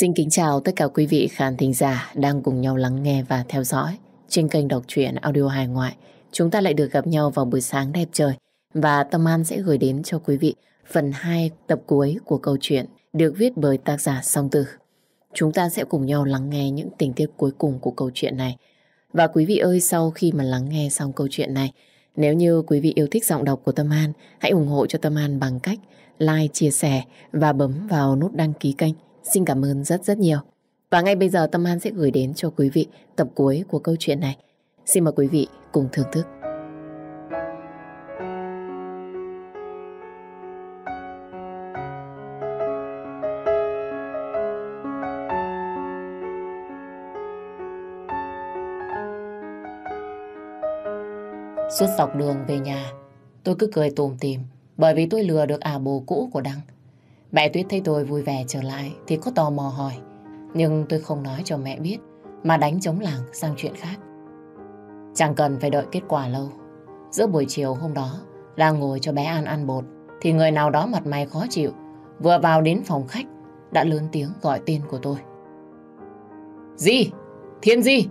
Xin kính chào tất cả quý vị khán thính giả đang cùng nhau lắng nghe và theo dõi trên kênh đọc truyện audio hải ngoại. Chúng ta lại được gặp nhau vào buổi sáng đẹp trời và Tâm An sẽ gửi đến cho quý vị phần 2 tập cuối của câu chuyện được viết bởi tác giả Song Tử. Chúng ta sẽ cùng nhau lắng nghe những tình tiết cuối cùng của câu chuyện này. Và quý vị ơi, sau khi mà lắng nghe xong câu chuyện này, nếu như quý vị yêu thích giọng đọc của Tâm An, hãy ủng hộ cho Tâm An bằng cách like, chia sẻ và bấm vào nút đăng ký kênh Xin cảm ơn rất rất nhiều. Và ngay bây giờ Tâm An sẽ gửi đến cho quý vị tập cuối của câu chuyện này. Xin mời quý vị cùng thưởng thức. Suốt dọc đường về nhà, tôi cứ cười tùm tìm bởi vì tôi lừa được à bồ cũ của Đăng. Mẹ Tuyết thấy tôi vui vẻ trở lại thì có tò mò hỏi. Nhưng tôi không nói cho mẹ biết mà đánh chống làng sang chuyện khác. Chẳng cần phải đợi kết quả lâu. Giữa buổi chiều hôm đó, đang ngồi cho bé An ăn bột thì người nào đó mặt mày khó chịu vừa vào đến phòng khách đã lớn tiếng gọi tên của tôi. Di! Thiên Di!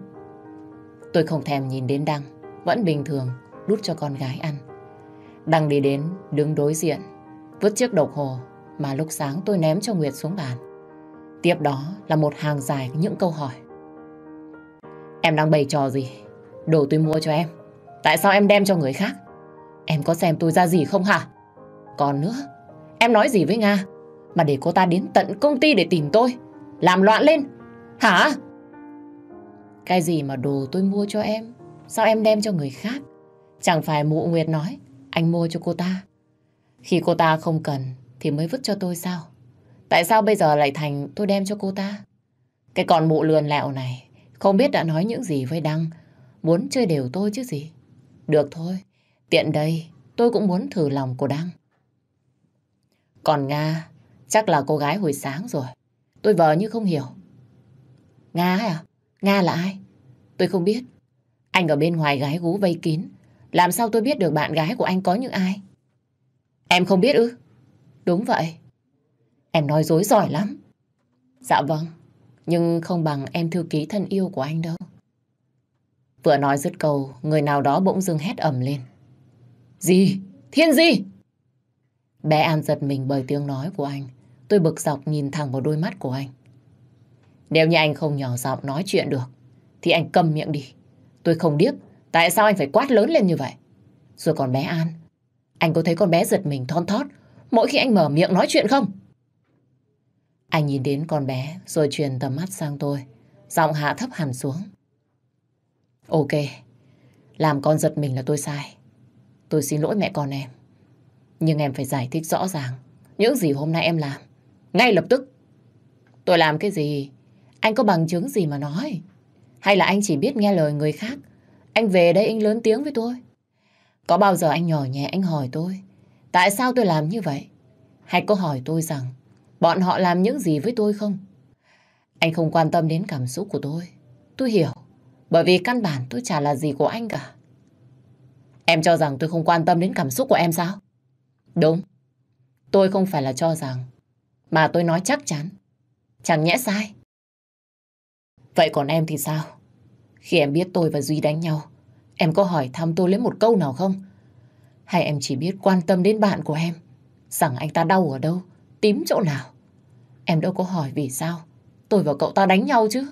Tôi không thèm nhìn đến Đăng, vẫn bình thường đút cho con gái ăn. Đăng đi đến, đứng đối diện, vứt chiếc đồng hồ mà lúc sáng tôi ném cho Nguyệt xuống bàn. Tiếp đó là một hàng dài những câu hỏi. Em đang bày trò gì? Đồ tôi mua cho em. Tại sao em đem cho người khác? Em có xem tôi ra gì không hả? Còn nữa, em nói gì với Nga? Mà để cô ta đến tận công ty để tìm tôi. Làm loạn lên. Hả? Cái gì mà đồ tôi mua cho em? Sao em đem cho người khác? Chẳng phải mụ Nguyệt nói, anh mua cho cô ta. Khi cô ta không cần, thì mới vứt cho tôi sao? Tại sao bây giờ lại thành tôi đem cho cô ta? Cái con mụ lườn lẹo này, không biết đã nói những gì với Đăng, muốn chơi đều tôi chứ gì. Được thôi, tiện đây tôi cũng muốn thử lòng của Đăng. Còn Nga, chắc là cô gái hồi sáng rồi. Tôi vờ như không hiểu. Nga à? Nga là ai? Tôi không biết. Anh ở bên ngoài gái gú vây kín. Làm sao tôi biết được bạn gái của anh có những ai? Em không biết ư? Đúng vậy. Em nói dối giỏi lắm. Dạ vâng, nhưng không bằng em thư ký thân yêu của anh đâu. Vừa nói dứt câu, người nào đó bỗng dưng hét ầm lên. Gì? Thiên gì? Bé An giật mình bởi tiếng nói của anh. Tôi bực dọc nhìn thẳng vào đôi mắt của anh. Nếu như anh không nhỏ giọng nói chuyện được, thì anh cầm miệng đi. Tôi không điếc, tại sao anh phải quát lớn lên như vậy? Rồi còn bé An, anh có thấy con bé giật mình thon thót, mỗi khi anh mở miệng nói chuyện không? Anh nhìn đến con bé rồi truyền tầm mắt sang tôi. Giọng hạ thấp hẳn xuống. Ok, làm con giật mình là tôi sai. Tôi xin lỗi mẹ con em. Nhưng em phải giải thích rõ ràng những gì hôm nay em làm. Ngay lập tức. Tôi làm cái gì? Anh có bằng chứng gì mà nói? Hay là anh chỉ biết nghe lời người khác? Anh về đây anh lớn tiếng với tôi. Có bao giờ anh nhỏ nhẹ anh hỏi tôi Tại sao tôi làm như vậy? Hay có hỏi tôi rằng bọn họ làm những gì với tôi không? Anh không quan tâm đến cảm xúc của tôi. Tôi hiểu. Bởi vì căn bản tôi chả là gì của anh cả. Em cho rằng tôi không quan tâm đến cảm xúc của em sao? Đúng. Tôi không phải là cho rằng. Mà tôi nói chắc chắn. Chẳng nhẽ sai. Vậy còn em thì sao? Khi em biết tôi và Duy đánh nhau, em có hỏi thăm tôi lấy một câu nào không? Hay em chỉ biết quan tâm đến bạn của em? Rằng anh ta đau ở đâu? Tím chỗ nào? Em đâu có hỏi vì sao? Tôi và cậu ta đánh nhau chứ.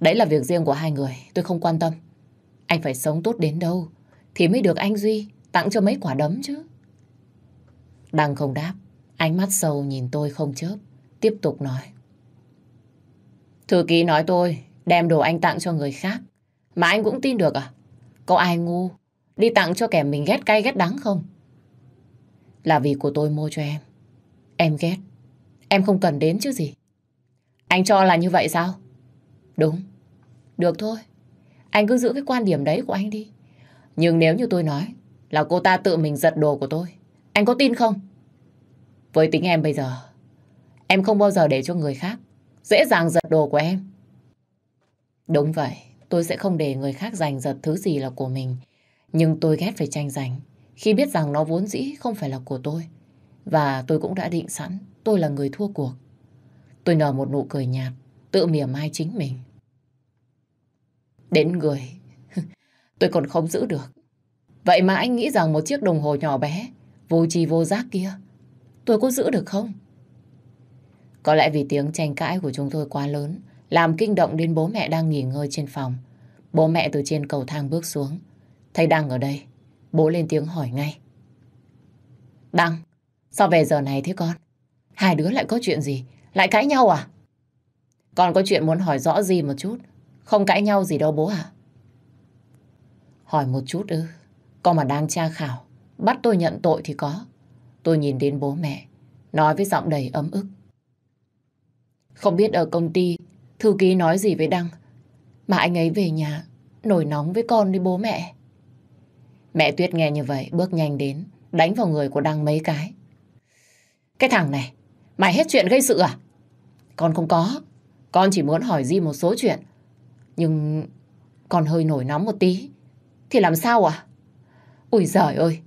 Đấy là việc riêng của hai người, tôi không quan tâm. Anh phải sống tốt đến đâu thì mới được anh Duy tặng cho mấy quả đấm chứ. Đăng không đáp, ánh mắt sâu nhìn tôi không chớp, tiếp tục nói. Thư ký nói tôi đem đồ anh tặng cho người khác, mà anh cũng tin được à? Có ai ngu đi tặng cho kẻ mình ghét cay ghét đắng không? Là vì của tôi mua cho em. Em ghét. Em không cần đến chứ gì. Anh cho là như vậy sao? Đúng. Được thôi. Anh cứ giữ cái quan điểm đấy của anh đi. Nhưng nếu như tôi nói là cô ta tự mình giật đồ của tôi, anh có tin không? Với tính em bây giờ, em không bao giờ để cho người khác dễ dàng giật đồ của em. Đúng vậy, tôi sẽ không để người khác giành giật thứ gì là của mình. Nhưng tôi ghét phải tranh giành khi biết rằng nó vốn dĩ không phải là của tôi. Và tôi cũng đã định sẵn tôi là người thua cuộc. Tôi nở một nụ cười nhạt, tự mỉa mai chính mình. Đến người, tôi còn không giữ được. Vậy mà anh nghĩ rằng một chiếc đồng hồ nhỏ bé, vô tri vô giác kia, tôi có giữ được không? Có lẽ vì tiếng tranh cãi của chúng tôi quá lớn, làm kinh động đến bố mẹ đang nghỉ ngơi trên phòng. Bố mẹ từ trên cầu thang bước xuống, Thấy Đăng ở đây, bố lên tiếng hỏi ngay. Đăng, sao về giờ này thế con? Hai đứa lại có chuyện gì? Lại cãi nhau à? Con có chuyện muốn hỏi rõ gì một chút. Không cãi nhau gì đâu bố à? Hỏi một chút ư. Con mà đang tra khảo, bắt tôi nhận tội thì có. Tôi nhìn đến bố mẹ, nói với giọng đầy ấm ức. Không biết ở công ty, thư ký nói gì với Đăng. Mà anh ấy về nhà, nổi nóng với con đi bố mẹ. Mẹ Tuyết nghe như vậy bước nhanh đến, đánh vào người của Đăng mấy cái. Cái thằng này, mày hết chuyện gây sự à? Con không có, con chỉ muốn hỏi Di một số chuyện. Nhưng con hơi nổi nóng một tí. Thì làm sao à? Ui giời ơi,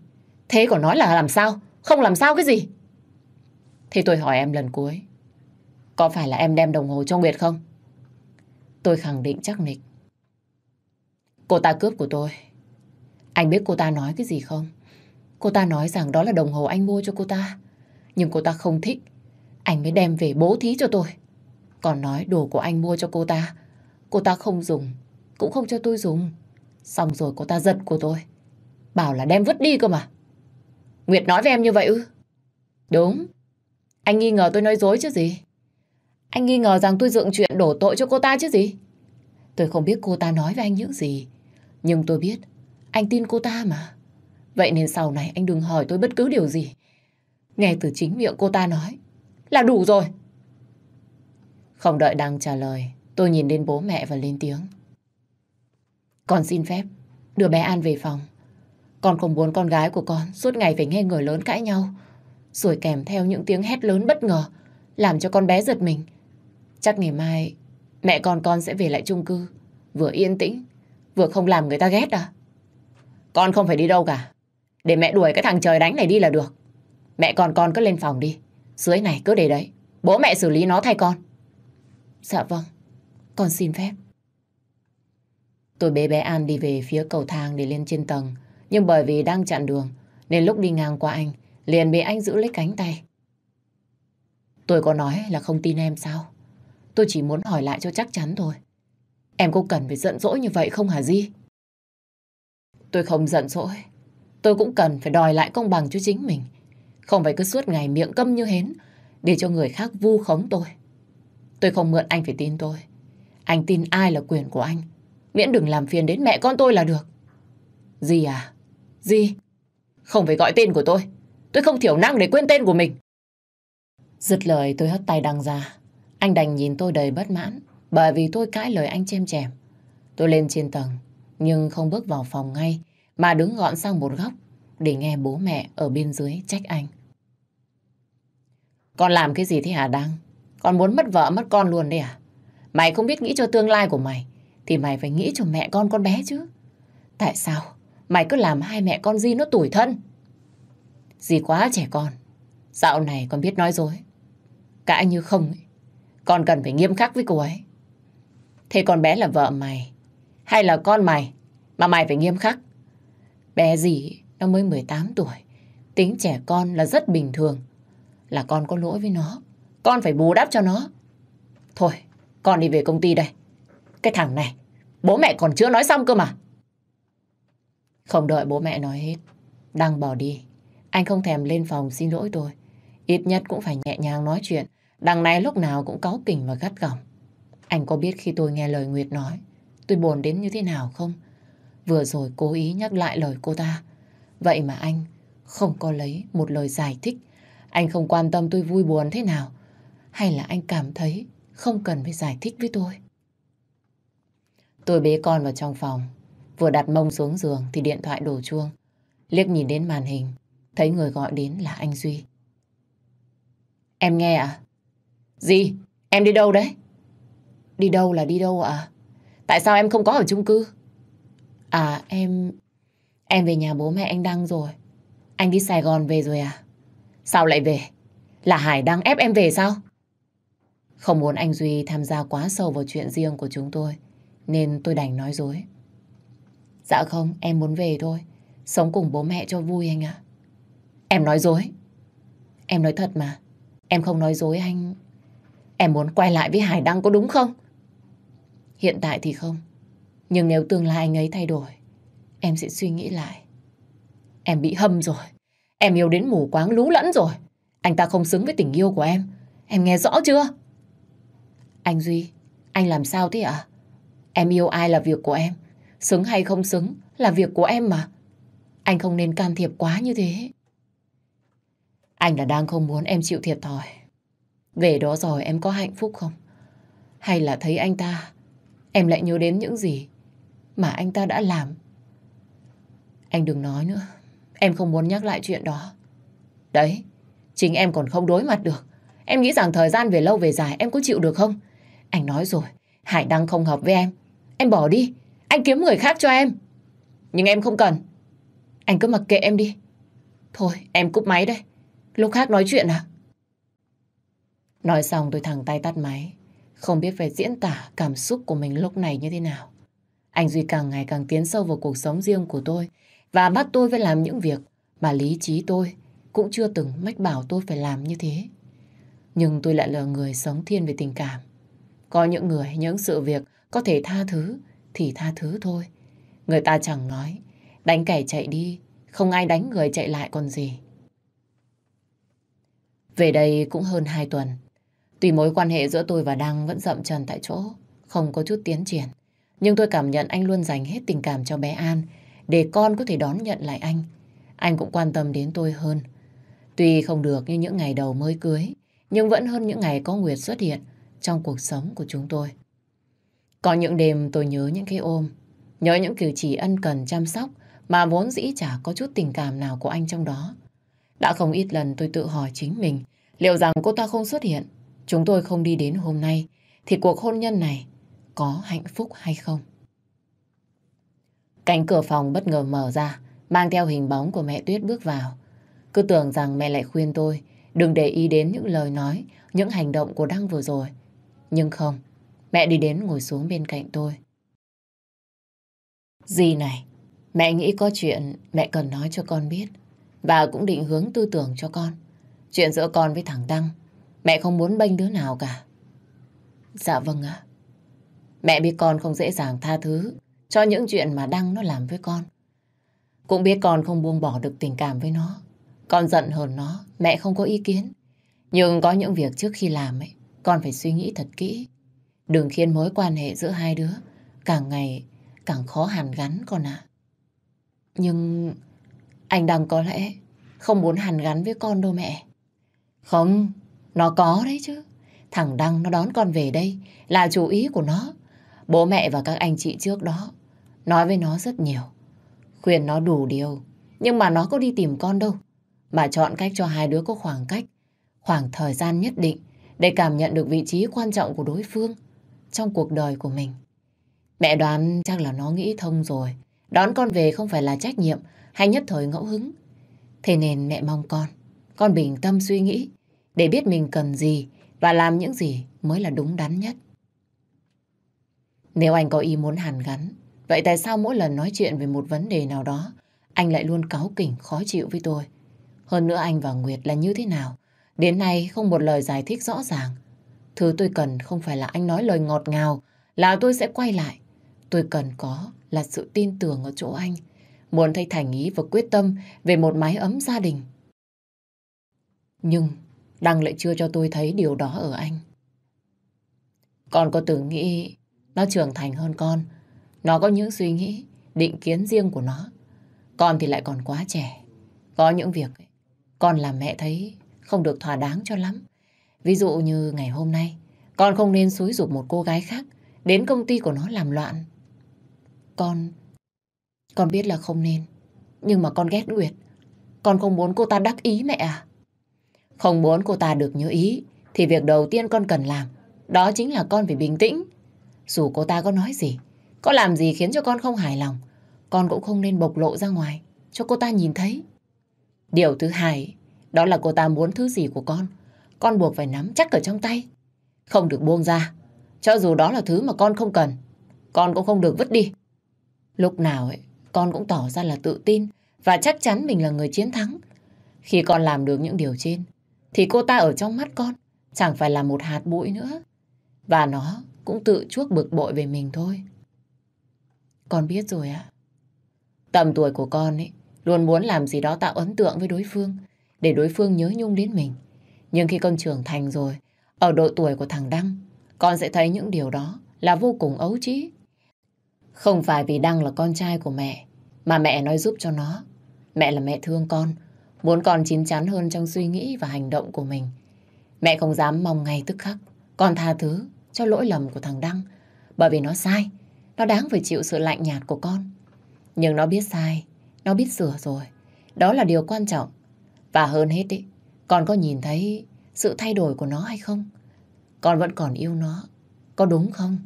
thế còn nói là làm sao? Không làm sao cái gì? Thì tôi hỏi em lần cuối. Có phải là em đem đồng hồ cho Nguyệt không? Tôi khẳng định chắc nịch. Cô ta cướp của tôi. Anh biết cô ta nói cái gì không? Cô ta nói rằng đó là đồng hồ anh mua cho cô ta. Nhưng cô ta không thích. Anh mới đem về bố thí cho tôi. Còn nói đồ của anh mua cho cô ta. Cô ta không dùng. Cũng không cho tôi dùng. Xong rồi cô ta giật của tôi. Bảo là đem vứt đi cơ mà. Nguyệt nói với em như vậy ư? Đúng. Anh nghi ngờ tôi nói dối chứ gì. Anh nghi ngờ rằng tôi dựng chuyện đổ tội cho cô ta chứ gì. Tôi không biết cô ta nói với anh những gì. Nhưng tôi biết anh tin cô ta mà. Vậy nên sau này anh đừng hỏi tôi bất cứ điều gì. Nghe từ chính miệng cô ta nói là đủ rồi. Không đợi đang trả lời, tôi nhìn đến bố mẹ và lên tiếng. Con xin phép đưa bé An về phòng. Con không muốn con gái của con suốt ngày phải nghe người lớn cãi nhau, rồi kèm theo những tiếng hét lớn bất ngờ, làm cho con bé giật mình. Chắc ngày mai mẹ con con sẽ về lại chung cư, vừa yên tĩnh, vừa không làm người ta ghét à? Con không phải đi đâu cả. Để mẹ đuổi cái thằng trời đánh này đi là được. Mẹ còn con cứ lên phòng đi. Dưới này cứ để đấy. Bố mẹ xử lý nó thay con. Dạ vâng. Con xin phép. Tôi bế bé An đi về phía cầu thang để lên trên tầng. Nhưng bởi vì đang chặn đường, nên lúc đi ngang qua anh, liền bị anh giữ lấy cánh tay. Tôi có nói là không tin em sao? Tôi chỉ muốn hỏi lại cho chắc chắn thôi. Em có cần phải giận dỗi như vậy không hả Di? Tôi không giận dỗi. Tôi cũng cần phải đòi lại công bằng cho chính mình. Không phải cứ suốt ngày miệng câm như hến để cho người khác vu khống tôi. Tôi không mượn anh phải tin tôi. Anh tin ai là quyền của anh. Miễn đừng làm phiền đến mẹ con tôi là được. Gì à? Gì? Không phải gọi tên của tôi. Tôi không thiểu năng để quên tên của mình. giật lời tôi hất tay đằng ra. Anh đành nhìn tôi đầy bất mãn bởi vì tôi cãi lời anh chêm chèm. Tôi lên trên tầng nhưng không bước vào phòng ngay, mà đứng gọn sang một góc để nghe bố mẹ ở bên dưới trách anh. Con làm cái gì thế hả Đăng? Con muốn mất vợ mất con luôn đấy à? Mày không biết nghĩ cho tương lai của mày, thì mày phải nghĩ cho mẹ con con bé chứ. Tại sao mày cứ làm hai mẹ con gì nó tủi thân? Di quá trẻ con, dạo này con biết nói dối. Cãi như không ấy, con cần phải nghiêm khắc với cô ấy. Thế con bé là vợ mày, hay là con mày mà mày phải nghiêm khắc. Bé gì nó mới 18 tuổi, tính trẻ con là rất bình thường. Là con có lỗi với nó, con phải bù đắp cho nó. Thôi, con đi về công ty đây. Cái thằng này, bố mẹ còn chưa nói xong cơ mà. Không đợi bố mẹ nói hết, đang bỏ đi. Anh không thèm lên phòng xin lỗi tôi. Ít nhất cũng phải nhẹ nhàng nói chuyện. Đằng này lúc nào cũng cáu kỉnh và gắt gỏng. Anh có biết khi tôi nghe lời Nguyệt nói, tôi buồn đến như thế nào không? Vừa rồi cố ý nhắc lại lời cô ta. Vậy mà anh không có lấy một lời giải thích. Anh không quan tâm tôi vui buồn thế nào. Hay là anh cảm thấy không cần phải giải thích với tôi. Tôi bế con vào trong phòng. Vừa đặt mông xuống giường thì điện thoại đổ chuông. Liếc nhìn đến màn hình, thấy người gọi đến là anh Duy. Em nghe ạ? À? Gì? Em đi đâu đấy? Đi đâu là đi đâu ạ? À? Tại sao em không có ở chung cư? À em... Em về nhà bố mẹ anh Đăng rồi. Anh đi Sài Gòn về rồi à? Sao lại về? Là Hải đăng ép em về sao? Không muốn anh Duy tham gia quá sâu vào chuyện riêng của chúng tôi, nên tôi đành nói dối. Dạ không, em muốn về thôi. Sống cùng bố mẹ cho vui anh ạ. Em nói dối. Em nói thật mà. Em không nói dối anh. Em muốn quay lại với Hải Đăng có đúng không? Hiện tại thì không. Nhưng nếu tương lai anh ấy thay đổi, em sẽ suy nghĩ lại. Em bị hâm rồi. Em yêu đến mù quáng lú lẫn rồi. Anh ta không xứng với tình yêu của em. Em nghe rõ chưa? Anh Duy, anh làm sao thế ạ? Em yêu ai là việc của em. Xứng hay không xứng là việc của em mà. Anh không nên can thiệp quá như thế. Anh là đang không muốn em chịu thiệt thòi. Về đó rồi em có hạnh phúc không? Hay là thấy anh ta em lại nhớ đến những gì mà anh ta đã làm. Anh đừng nói nữa, em không muốn nhắc lại chuyện đó. Đấy, chính em còn không đối mặt được. Em nghĩ rằng thời gian về lâu về dài em có chịu được không? Anh nói rồi, Hải Đăng không hợp với em. Em bỏ đi, anh kiếm người khác cho em. Nhưng em không cần. Anh cứ mặc kệ em đi. Thôi, em cúp máy đây. Lúc khác nói chuyện à? Nói xong tôi thẳng tay tắt máy. Không biết phải diễn tả cảm xúc của mình lúc này như thế nào. Anh Duy càng ngày càng tiến sâu vào cuộc sống riêng của tôi và bắt tôi phải làm những việc mà lý trí tôi cũng chưa từng mách bảo tôi phải làm như thế. Nhưng tôi lại là người sống thiên về tình cảm. Có những người, những sự việc có thể tha thứ thì tha thứ thôi. Người ta chẳng nói, đánh kẻ chạy đi, không ai đánh người chạy lại còn gì. Về đây cũng hơn 2 tuần, Tuy mối quan hệ giữa tôi và Đăng vẫn rậm chân tại chỗ, không có chút tiến triển. Nhưng tôi cảm nhận anh luôn dành hết tình cảm cho bé An, để con có thể đón nhận lại anh. Anh cũng quan tâm đến tôi hơn. Tuy không được như những ngày đầu mới cưới, nhưng vẫn hơn những ngày có Nguyệt xuất hiện trong cuộc sống của chúng tôi. Có những đêm tôi nhớ những cái ôm, nhớ những cử chỉ ân cần chăm sóc mà vốn dĩ chả có chút tình cảm nào của anh trong đó. Đã không ít lần tôi tự hỏi chính mình liệu rằng cô ta không xuất hiện chúng tôi không đi đến hôm nay thì cuộc hôn nhân này có hạnh phúc hay không? Cánh cửa phòng bất ngờ mở ra, mang theo hình bóng của mẹ Tuyết bước vào. Cứ tưởng rằng mẹ lại khuyên tôi đừng để ý đến những lời nói, những hành động của Đăng vừa rồi. Nhưng không, mẹ đi đến ngồi xuống bên cạnh tôi. gì này, mẹ nghĩ có chuyện mẹ cần nói cho con biết và cũng định hướng tư tưởng cho con. Chuyện giữa con với thằng Đăng Mẹ không muốn bênh đứa nào cả. Dạ vâng ạ. Mẹ biết con không dễ dàng tha thứ cho những chuyện mà Đăng nó làm với con. Cũng biết con không buông bỏ được tình cảm với nó. Con giận hờn nó, mẹ không có ý kiến. Nhưng có những việc trước khi làm ấy, con phải suy nghĩ thật kỹ. Đừng khiến mối quan hệ giữa hai đứa càng ngày càng khó hàn gắn con ạ. Nhưng anh Đăng có lẽ không muốn hàn gắn với con đâu mẹ. Không, nó có đấy chứ. Thằng Đăng nó đón con về đây là chủ ý của nó. Bố mẹ và các anh chị trước đó nói với nó rất nhiều. Khuyên nó đủ điều. Nhưng mà nó có đi tìm con đâu. Mà chọn cách cho hai đứa có khoảng cách, khoảng thời gian nhất định để cảm nhận được vị trí quan trọng của đối phương trong cuộc đời của mình. Mẹ đoán chắc là nó nghĩ thông rồi. Đón con về không phải là trách nhiệm hay nhất thời ngẫu hứng. Thế nên mẹ mong con, con bình tâm suy nghĩ để biết mình cần gì và làm những gì mới là đúng đắn nhất. Nếu anh có ý muốn hàn gắn, vậy tại sao mỗi lần nói chuyện về một vấn đề nào đó, anh lại luôn cáu kỉnh khó chịu với tôi? Hơn nữa anh và Nguyệt là như thế nào? Đến nay không một lời giải thích rõ ràng. Thứ tôi cần không phải là anh nói lời ngọt ngào, là tôi sẽ quay lại. Tôi cần có là sự tin tưởng ở chỗ anh, muốn thay thành ý và quyết tâm về một mái ấm gia đình. Nhưng Đăng lại chưa cho tôi thấy điều đó ở anh. Con có từng nghĩ nó trưởng thành hơn con. Nó có những suy nghĩ, định kiến riêng của nó. Con thì lại còn quá trẻ. Có những việc con làm mẹ thấy không được thỏa đáng cho lắm. Ví dụ như ngày hôm nay, con không nên xúi giục một cô gái khác đến công ty của nó làm loạn. Con... Con biết là không nên, nhưng mà con ghét Nguyệt. Con không muốn cô ta đắc ý mẹ à? Không muốn cô ta được như ý, thì việc đầu tiên con cần làm, đó chính là con phải bình tĩnh. Dù cô ta có nói gì, có làm gì khiến cho con không hài lòng, con cũng không nên bộc lộ ra ngoài, cho cô ta nhìn thấy. Điều thứ hai, đó là cô ta muốn thứ gì của con, con buộc phải nắm chắc ở trong tay. Không được buông ra, cho dù đó là thứ mà con không cần, con cũng không được vứt đi. Lúc nào ấy, con cũng tỏ ra là tự tin và chắc chắn mình là người chiến thắng. Khi con làm được những điều trên, thì cô ta ở trong mắt con chẳng phải là một hạt bụi nữa. Và nó cũng tự chuốc bực bội về mình thôi. Con biết rồi ạ. Tầm tuổi của con ấy luôn muốn làm gì đó tạo ấn tượng với đối phương để đối phương nhớ nhung đến mình. Nhưng khi con trưởng thành rồi, ở độ tuổi của thằng Đăng, con sẽ thấy những điều đó là vô cùng ấu trí. Không phải vì Đăng là con trai của mẹ, mà mẹ nói giúp cho nó. Mẹ là mẹ thương con, muốn con chín chắn hơn trong suy nghĩ và hành động của mình. Mẹ không dám mong ngay tức khắc, con tha thứ cho lỗi lầm của thằng Đăng, bởi vì nó sai, nó đáng phải chịu sự lạnh nhạt của con. Nhưng nó biết sai, nó biết sửa rồi, đó là điều quan trọng. Và hơn hết ý, con có nhìn thấy sự thay đổi của nó hay không? Con vẫn còn yêu nó, có đúng không?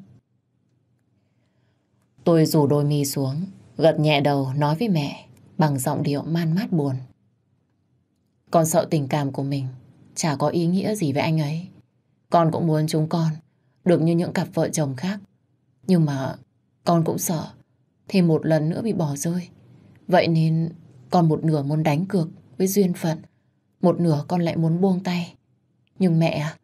Tôi rủ đôi mi xuống, gật nhẹ đầu nói với mẹ bằng giọng điệu man mát buồn. Con sợ tình cảm của mình chả có ý nghĩa gì với anh ấy. Con cũng muốn chúng con được như những cặp vợ chồng khác. Nhưng mà con cũng sợ thì một lần nữa bị bỏ rơi. Vậy nên con một nửa muốn đánh cược với duyên phận, một nửa con lại muốn buông tay. Nhưng mẹ à,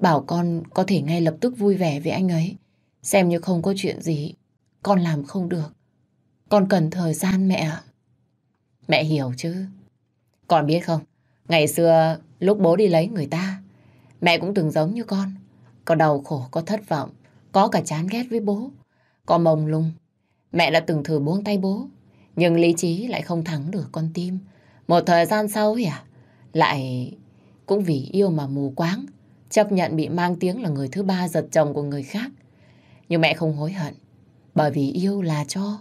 bảo con có thể ngay lập tức vui vẻ với anh ấy, xem như không có chuyện gì, con làm không được. Con cần thời gian mẹ Mẹ hiểu chứ. Con biết không, Ngày xưa, lúc bố đi lấy người ta, mẹ cũng từng giống như con. Có đau khổ, có thất vọng, có cả chán ghét với bố, có mông lung. Mẹ đã từng thử buông tay bố, nhưng lý trí lại không thắng được con tim. Một thời gian sau ấy à, lại cũng vì yêu mà mù quáng, chấp nhận bị mang tiếng là người thứ ba giật chồng của người khác. Nhưng mẹ không hối hận, bởi vì yêu là cho,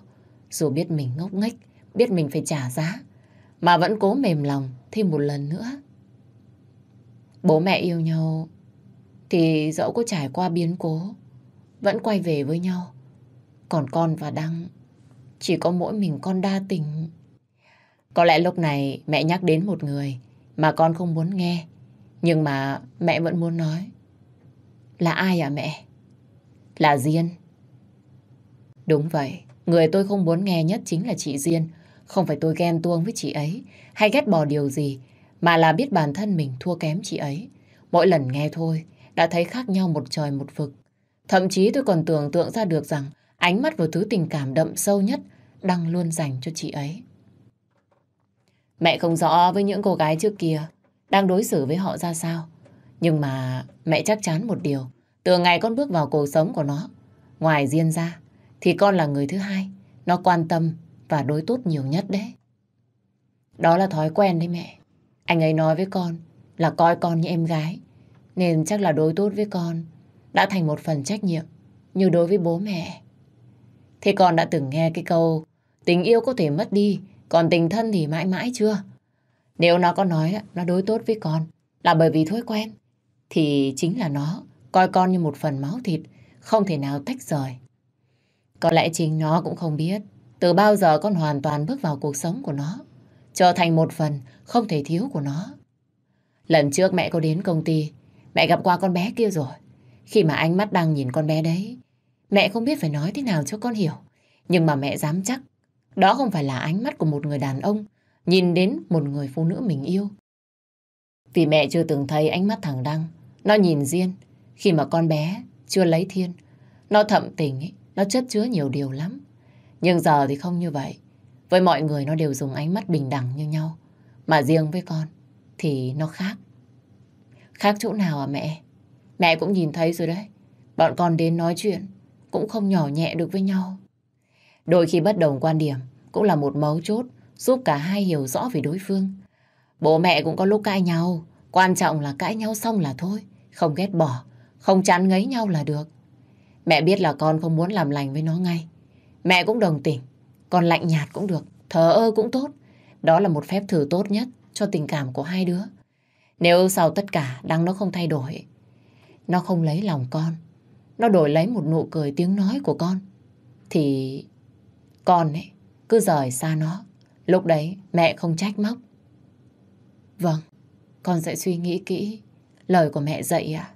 dù biết mình ngốc nghếch, biết mình phải trả giá mà vẫn cố mềm lòng thêm một lần nữa. Bố mẹ yêu nhau thì dẫu có trải qua biến cố vẫn quay về với nhau. Còn con và Đăng chỉ có mỗi mình con đa tình. Có lẽ lúc này mẹ nhắc đến một người mà con không muốn nghe nhưng mà mẹ vẫn muốn nói. Là ai à mẹ? Là Diên. Đúng vậy, người tôi không muốn nghe nhất chính là chị Diên. Không phải tôi ghen tuông với chị ấy hay ghét bỏ điều gì, mà là biết bản thân mình thua kém chị ấy. Mỗi lần nghe thôi, đã thấy khác nhau một trời một vực. Thậm chí tôi còn tưởng tượng ra được rằng ánh mắt và thứ tình cảm đậm sâu nhất đang luôn dành cho chị ấy. Mẹ không rõ với những cô gái trước kia đang đối xử với họ ra sao. Nhưng mà mẹ chắc chắn một điều, từ ngày con bước vào cuộc sống của nó, ngoài riêng ra, thì con là người thứ hai. Nó quan tâm và đối tốt nhiều nhất đấy. Đó là thói quen đấy mẹ. Anh ấy nói với con là coi con như em gái, nên chắc là đối tốt với con đã thành một phần trách nhiệm như đối với bố mẹ. Thế con đã từng nghe cái câu tình yêu có thể mất đi, còn tình thân thì mãi mãi chưa? Nếu nó có nói nó đối tốt với con là bởi vì thói quen, thì chính là nó coi con như một phần máu thịt, không thể nào tách rời. Có lẽ chính nó cũng không biết từ bao giờ con hoàn toàn bước vào cuộc sống của nó, trở thành một phần không thể thiếu của nó. Lần trước mẹ có đến công ty, mẹ gặp qua con bé kia rồi. Khi mà ánh mắt đang nhìn con bé đấy, mẹ không biết phải nói thế nào cho con hiểu. Nhưng mà mẹ dám chắc, đó không phải là ánh mắt của một người đàn ông nhìn đến một người phụ nữ mình yêu. Vì mẹ chưa từng thấy ánh mắt thẳng Đăng, nó nhìn riêng, khi mà con bé chưa lấy thiên, nó thậm tình, ấy, nó chất chứa nhiều điều lắm. Nhưng giờ thì không như vậy. Với mọi người nó đều dùng ánh mắt bình đẳng như nhau. Mà riêng với con thì nó khác. Khác chỗ nào à mẹ? Mẹ cũng nhìn thấy rồi đấy. Bọn con đến nói chuyện cũng không nhỏ nhẹ được với nhau. Đôi khi bất đồng quan điểm cũng là một mấu chốt giúp cả hai hiểu rõ về đối phương. Bố mẹ cũng có lúc cãi nhau, quan trọng là cãi nhau xong là thôi, không ghét bỏ, không chán ngấy nhau là được. Mẹ biết là con không muốn làm lành với nó ngay, Mẹ cũng đồng tình, còn lạnh nhạt cũng được, thờ ơ cũng tốt. Đó là một phép thử tốt nhất cho tình cảm của hai đứa. Nếu sau tất cả đang nó không thay đổi, nó không lấy lòng con, nó đổi lấy một nụ cười tiếng nói của con, thì con ấy cứ rời xa nó. Lúc đấy mẹ không trách móc. Vâng, con sẽ suy nghĩ kỹ lời của mẹ dạy ạ.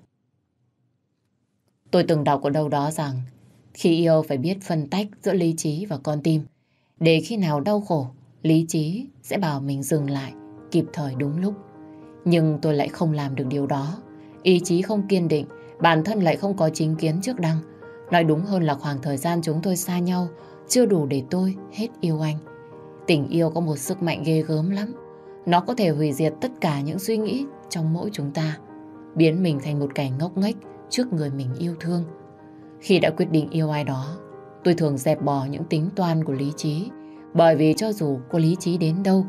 Tôi từng đọc ở đâu đó rằng khi yêu phải biết phân tách giữa lý trí và con tim. Để khi nào đau khổ, lý trí sẽ bảo mình dừng lại, kịp thời đúng lúc. Nhưng tôi lại không làm được điều đó. Ý chí không kiên định, bản thân lại không có chính kiến trước đăng. Nói đúng hơn là khoảng thời gian chúng tôi xa nhau, chưa đủ để tôi hết yêu anh. Tình yêu có một sức mạnh ghê gớm lắm. Nó có thể hủy diệt tất cả những suy nghĩ trong mỗi chúng ta, biến mình thành một kẻ ngốc nghếch trước người mình yêu thương. Khi đã quyết định yêu ai đó, tôi thường dẹp bỏ những tính toan của lý trí, bởi vì cho dù có lý trí đến đâu,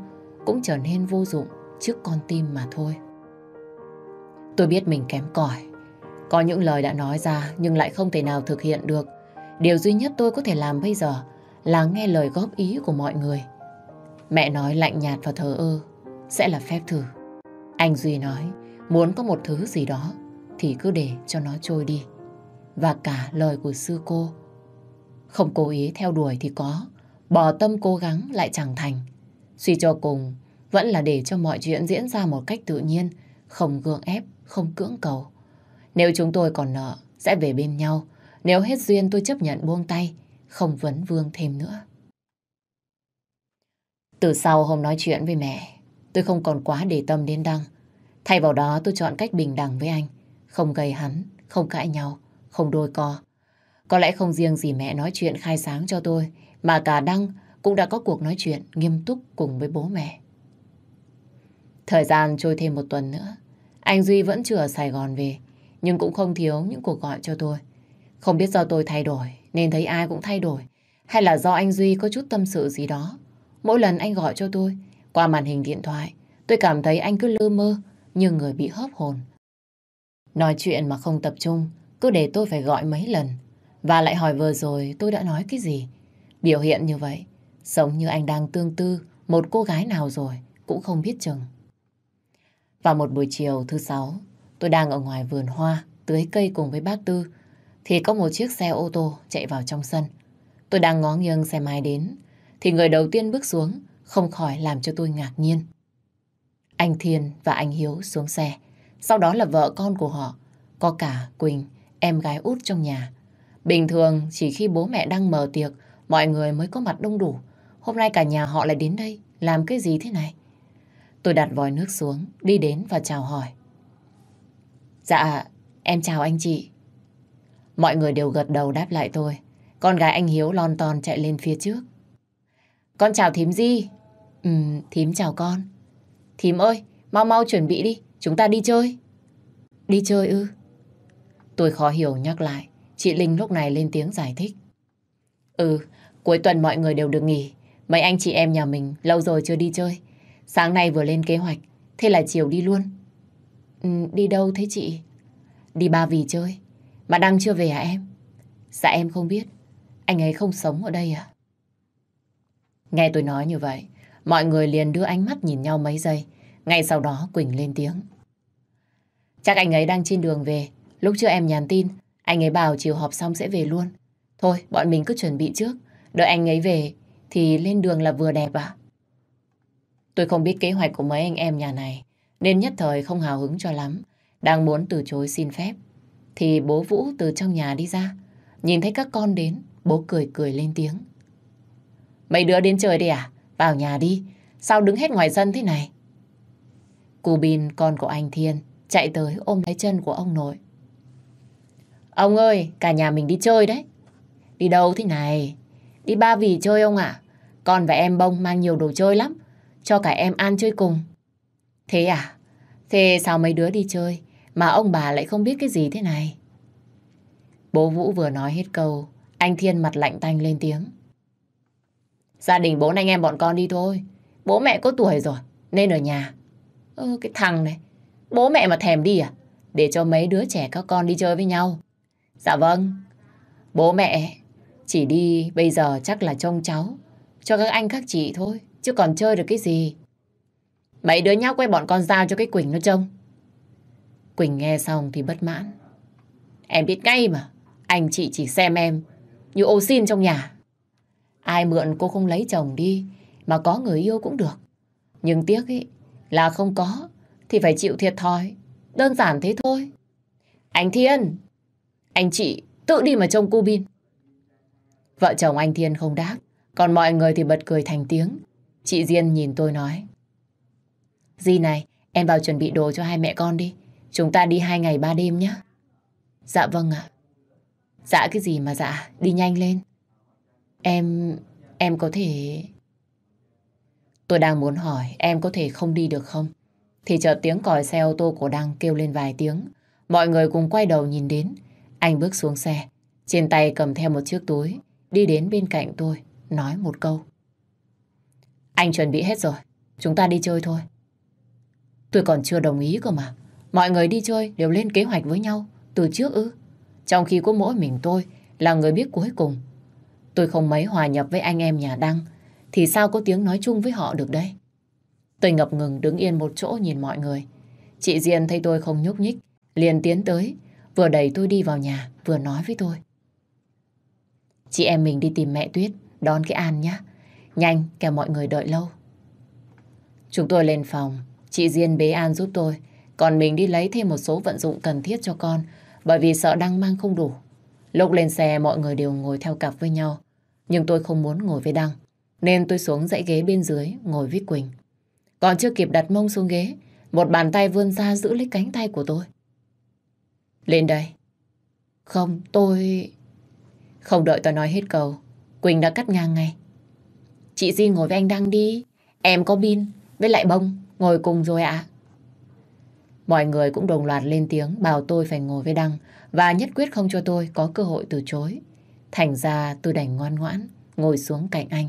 cũng trở nên vô dụng trước con tim mà thôi. Tôi biết mình kém cỏi, có những lời đã nói ra nhưng lại không thể nào thực hiện được. Điều duy nhất tôi có thể làm bây giờ là nghe lời góp ý của mọi người. Mẹ nói lạnh nhạt và thờ ơ sẽ là phép thử. Anh Duy nói muốn có một thứ gì đó thì cứ để cho nó trôi đi và cả lời của sư cô. Không cố ý theo đuổi thì có, bỏ tâm cố gắng lại chẳng thành. Suy cho cùng, vẫn là để cho mọi chuyện diễn ra một cách tự nhiên, không gượng ép, không cưỡng cầu. Nếu chúng tôi còn nợ, sẽ về bên nhau. Nếu hết duyên tôi chấp nhận buông tay, không vấn vương thêm nữa. Từ sau hôm nói chuyện với mẹ, tôi không còn quá để tâm đến Đăng. Thay vào đó tôi chọn cách bình đẳng với anh, không gây hắn, không cãi nhau, không đôi co. Có lẽ không riêng gì mẹ nói chuyện khai sáng cho tôi, mà cả Đăng cũng đã có cuộc nói chuyện nghiêm túc cùng với bố mẹ. Thời gian trôi thêm một tuần nữa, anh Duy vẫn chưa ở Sài Gòn về, nhưng cũng không thiếu những cuộc gọi cho tôi. Không biết do tôi thay đổi, nên thấy ai cũng thay đổi, hay là do anh Duy có chút tâm sự gì đó. Mỗi lần anh gọi cho tôi, qua màn hình điện thoại, tôi cảm thấy anh cứ lơ mơ, như người bị hớp hồn. Nói chuyện mà không tập trung, cứ để tôi phải gọi mấy lần. Và lại hỏi vừa rồi tôi đã nói cái gì. Biểu hiện như vậy, sống như anh đang tương tư một cô gái nào rồi, cũng không biết chừng. Vào một buổi chiều thứ sáu, tôi đang ở ngoài vườn hoa, tưới cây cùng với bác Tư, thì có một chiếc xe ô tô chạy vào trong sân. Tôi đang ngó nghiêng xe máy đến, thì người đầu tiên bước xuống, không khỏi làm cho tôi ngạc nhiên. Anh Thiên và anh Hiếu xuống xe, sau đó là vợ con của họ, có cả Quỳnh em gái út trong nhà. Bình thường chỉ khi bố mẹ đang mở tiệc, mọi người mới có mặt đông đủ. Hôm nay cả nhà họ lại đến đây, làm cái gì thế này? Tôi đặt vòi nước xuống, đi đến và chào hỏi. Dạ, em chào anh chị. Mọi người đều gật đầu đáp lại tôi. Con gái anh Hiếu lon ton chạy lên phía trước. Con chào thím Di. Ừ, thím chào con. Thím ơi, mau mau chuẩn bị đi, chúng ta đi chơi. Đi chơi ư? Tôi khó hiểu nhắc lại. Chị Linh lúc này lên tiếng giải thích. Ừ, cuối tuần mọi người đều được nghỉ. Mấy anh chị em nhà mình lâu rồi chưa đi chơi. Sáng nay vừa lên kế hoạch, thế là chiều đi luôn. Ừ, đi đâu thế chị? Đi Ba Vì chơi. Mà đang chưa về hả em? Dạ em không biết. Anh ấy không sống ở đây à? Nghe tôi nói như vậy, mọi người liền đưa ánh mắt nhìn nhau mấy giây. Ngay sau đó Quỳnh lên tiếng. Chắc anh ấy đang trên đường về, Lúc trước em nhắn tin, anh ấy bảo chiều họp xong sẽ về luôn. Thôi, bọn mình cứ chuẩn bị trước. Đợi anh ấy về thì lên đường là vừa đẹp à? Tôi không biết kế hoạch của mấy anh em nhà này, nên nhất thời không hào hứng cho lắm. Đang muốn từ chối xin phép, thì bố Vũ từ trong nhà đi ra. Nhìn thấy các con đến, bố cười cười lên tiếng. Mấy đứa đến chơi đi à? Vào nhà đi. Sao đứng hết ngoài sân thế này? Cù Bin, con của anh Thiên, chạy tới ôm lấy chân của ông nội. Ông ơi, cả nhà mình đi chơi đấy. Đi đâu thế này? Đi ba vì chơi ông ạ. Con và em bông mang nhiều đồ chơi lắm. Cho cả em ăn chơi cùng. Thế à? Thế sao mấy đứa đi chơi mà ông bà lại không biết cái gì thế này? Bố Vũ vừa nói hết câu, anh Thiên mặt lạnh tanh lên tiếng. Gia đình bốn anh em bọn con đi thôi. Bố mẹ có tuổi rồi, nên ở nhà. Ơ, cái thằng này, bố mẹ mà thèm đi à? Để cho mấy đứa trẻ các con đi chơi với nhau. Dạ vâng. Bố mẹ chỉ đi bây giờ chắc là trông cháu. Cho các anh các chị thôi. Chứ còn chơi được cái gì. Mấy đứa nhóc quay bọn con giao cho cái Quỳnh nó trông. Quỳnh nghe xong thì bất mãn. Em biết ngay mà. Anh chị chỉ xem em như ô xin trong nhà. Ai mượn cô không lấy chồng đi mà có người yêu cũng được. Nhưng tiếc ý, là không có thì phải chịu thiệt thòi. Đơn giản thế thôi. Anh Thiên, anh chị tự đi mà trông cu bin. Vợ chồng anh Thiên không đáp, còn mọi người thì bật cười thành tiếng. Chị Diên nhìn tôi nói. Di này, em vào chuẩn bị đồ cho hai mẹ con đi. Chúng ta đi hai ngày ba đêm nhé. Dạ vâng ạ. Dạ cái gì mà dạ, đi nhanh lên. Em... em có thể... Tôi đang muốn hỏi em có thể không đi được không? Thì chợt tiếng còi xe ô tô của Đăng kêu lên vài tiếng. Mọi người cùng quay đầu nhìn đến. Anh bước xuống xe, trên tay cầm theo một chiếc túi, đi đến bên cạnh tôi, nói một câu. Anh chuẩn bị hết rồi, chúng ta đi chơi thôi. Tôi còn chưa đồng ý cơ mà. Mọi người đi chơi đều lên kế hoạch với nhau, từ trước ư. Trong khi có mỗi mình tôi là người biết cuối cùng. Tôi không mấy hòa nhập với anh em nhà Đăng, thì sao có tiếng nói chung với họ được đây? Tôi ngập ngừng đứng yên một chỗ nhìn mọi người. Chị Diên thấy tôi không nhúc nhích, liền tiến tới, vừa đẩy tôi đi vào nhà, vừa nói với tôi. Chị em mình đi tìm mẹ Tuyết, đón cái An nhé. Nhanh, kẻ mọi người đợi lâu. Chúng tôi lên phòng, chị Diên bế An giúp tôi, còn mình đi lấy thêm một số vận dụng cần thiết cho con, bởi vì sợ đăng mang không đủ. Lúc lên xe mọi người đều ngồi theo cặp với nhau, nhưng tôi không muốn ngồi với Đăng, nên tôi xuống dãy ghế bên dưới ngồi với Quỳnh. Còn chưa kịp đặt mông xuống ghế, một bàn tay vươn ra giữ lấy cánh tay của tôi. Lên đây. Không, tôi... Không đợi tôi nói hết câu Quỳnh đã cắt ngang ngay. Chị Di ngồi với anh Đăng đi. Em có pin với lại bông. Ngồi cùng rồi ạ. À. Mọi người cũng đồng loạt lên tiếng bảo tôi phải ngồi với Đăng và nhất quyết không cho tôi có cơ hội từ chối. Thành ra tôi đành ngoan ngoãn ngồi xuống cạnh anh.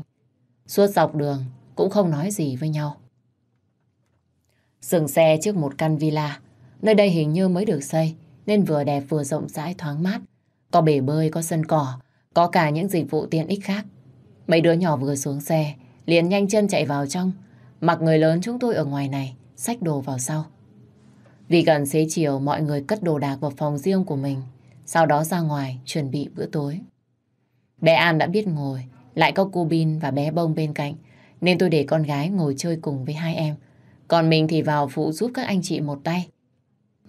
Suốt dọc đường cũng không nói gì với nhau. Dừng xe trước một căn villa. Nơi đây hình như mới được xây nên vừa đẹp vừa rộng rãi thoáng mát. Có bể bơi, có sân cỏ, có cả những dịch vụ tiện ích khác. Mấy đứa nhỏ vừa xuống xe, liền nhanh chân chạy vào trong, mặc người lớn chúng tôi ở ngoài này, xách đồ vào sau. Vì gần xế chiều, mọi người cất đồ đạc vào phòng riêng của mình, sau đó ra ngoài chuẩn bị bữa tối. Bé An đã biết ngồi, lại có cô Bin và bé Bông bên cạnh, nên tôi để con gái ngồi chơi cùng với hai em. Còn mình thì vào phụ giúp các anh chị một tay,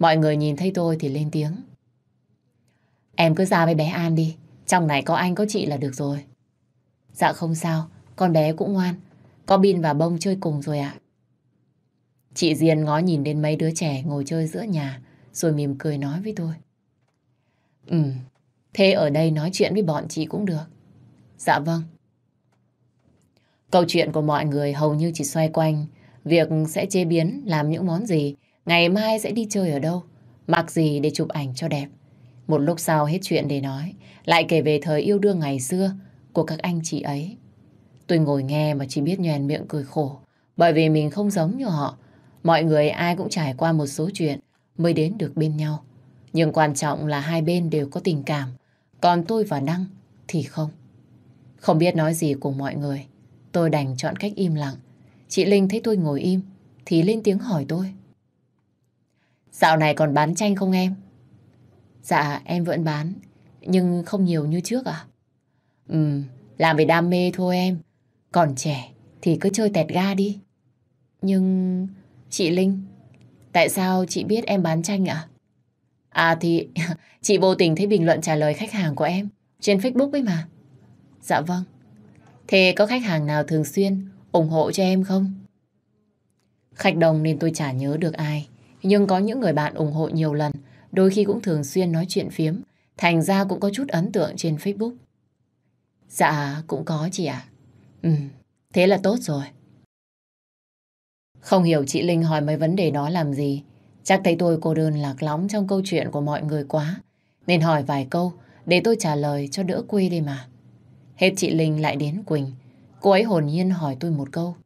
Mọi người nhìn thấy tôi thì lên tiếng. Em cứ ra với bé An đi. Trong này có anh có chị là được rồi. Dạ không sao, con bé cũng ngoan. Có Bin và Bông chơi cùng rồi ạ. Chị Diên ngó nhìn đến mấy đứa trẻ ngồi chơi giữa nhà, rồi mỉm cười nói với tôi. Ừ, thế ở đây nói chuyện với bọn chị cũng được. Dạ vâng. Câu chuyện của mọi người hầu như chỉ xoay quanh việc sẽ chế biến làm những món gì Ngày mai sẽ đi chơi ở đâu? Mặc gì để chụp ảnh cho đẹp? Một lúc sau hết chuyện để nói, lại kể về thời yêu đương ngày xưa của các anh chị ấy. Tôi ngồi nghe mà chỉ biết nhoèn miệng cười khổ, bởi vì mình không giống như họ. Mọi người ai cũng trải qua một số chuyện mới đến được bên nhau. Nhưng quan trọng là hai bên đều có tình cảm, còn tôi và Đăng thì không. Không biết nói gì cùng mọi người, tôi đành chọn cách im lặng. Chị Linh thấy tôi ngồi im thì lên tiếng hỏi tôi. Dạo này còn bán tranh không em? Dạ em vẫn bán, nhưng không nhiều như trước à? Ừ, làm vì đam mê thôi em. Còn trẻ thì cứ chơi tẹt ga đi. Nhưng... Chị Linh, tại sao chị biết em bán tranh ạ? À? à thì chị vô tình thấy bình luận trả lời khách hàng của em trên Facebook ấy mà. Dạ vâng. Thế có khách hàng nào thường xuyên ủng hộ cho em không? Khách đồng nên tôi chả nhớ được ai. Nhưng có những người bạn ủng hộ nhiều lần, đôi khi cũng thường xuyên nói chuyện phiếm, thành ra cũng có chút ấn tượng trên Facebook. Dạ, cũng có chị ạ. Ừ, thế là tốt rồi. Không hiểu chị Linh hỏi mấy vấn đề đó làm gì. Chắc thấy tôi cô đơn lạc lõng trong câu chuyện của mọi người quá. Nên hỏi vài câu để tôi trả lời cho đỡ quê đi mà. Hết chị Linh lại đến Quỳnh. Cô ấy hồn nhiên hỏi tôi một câu.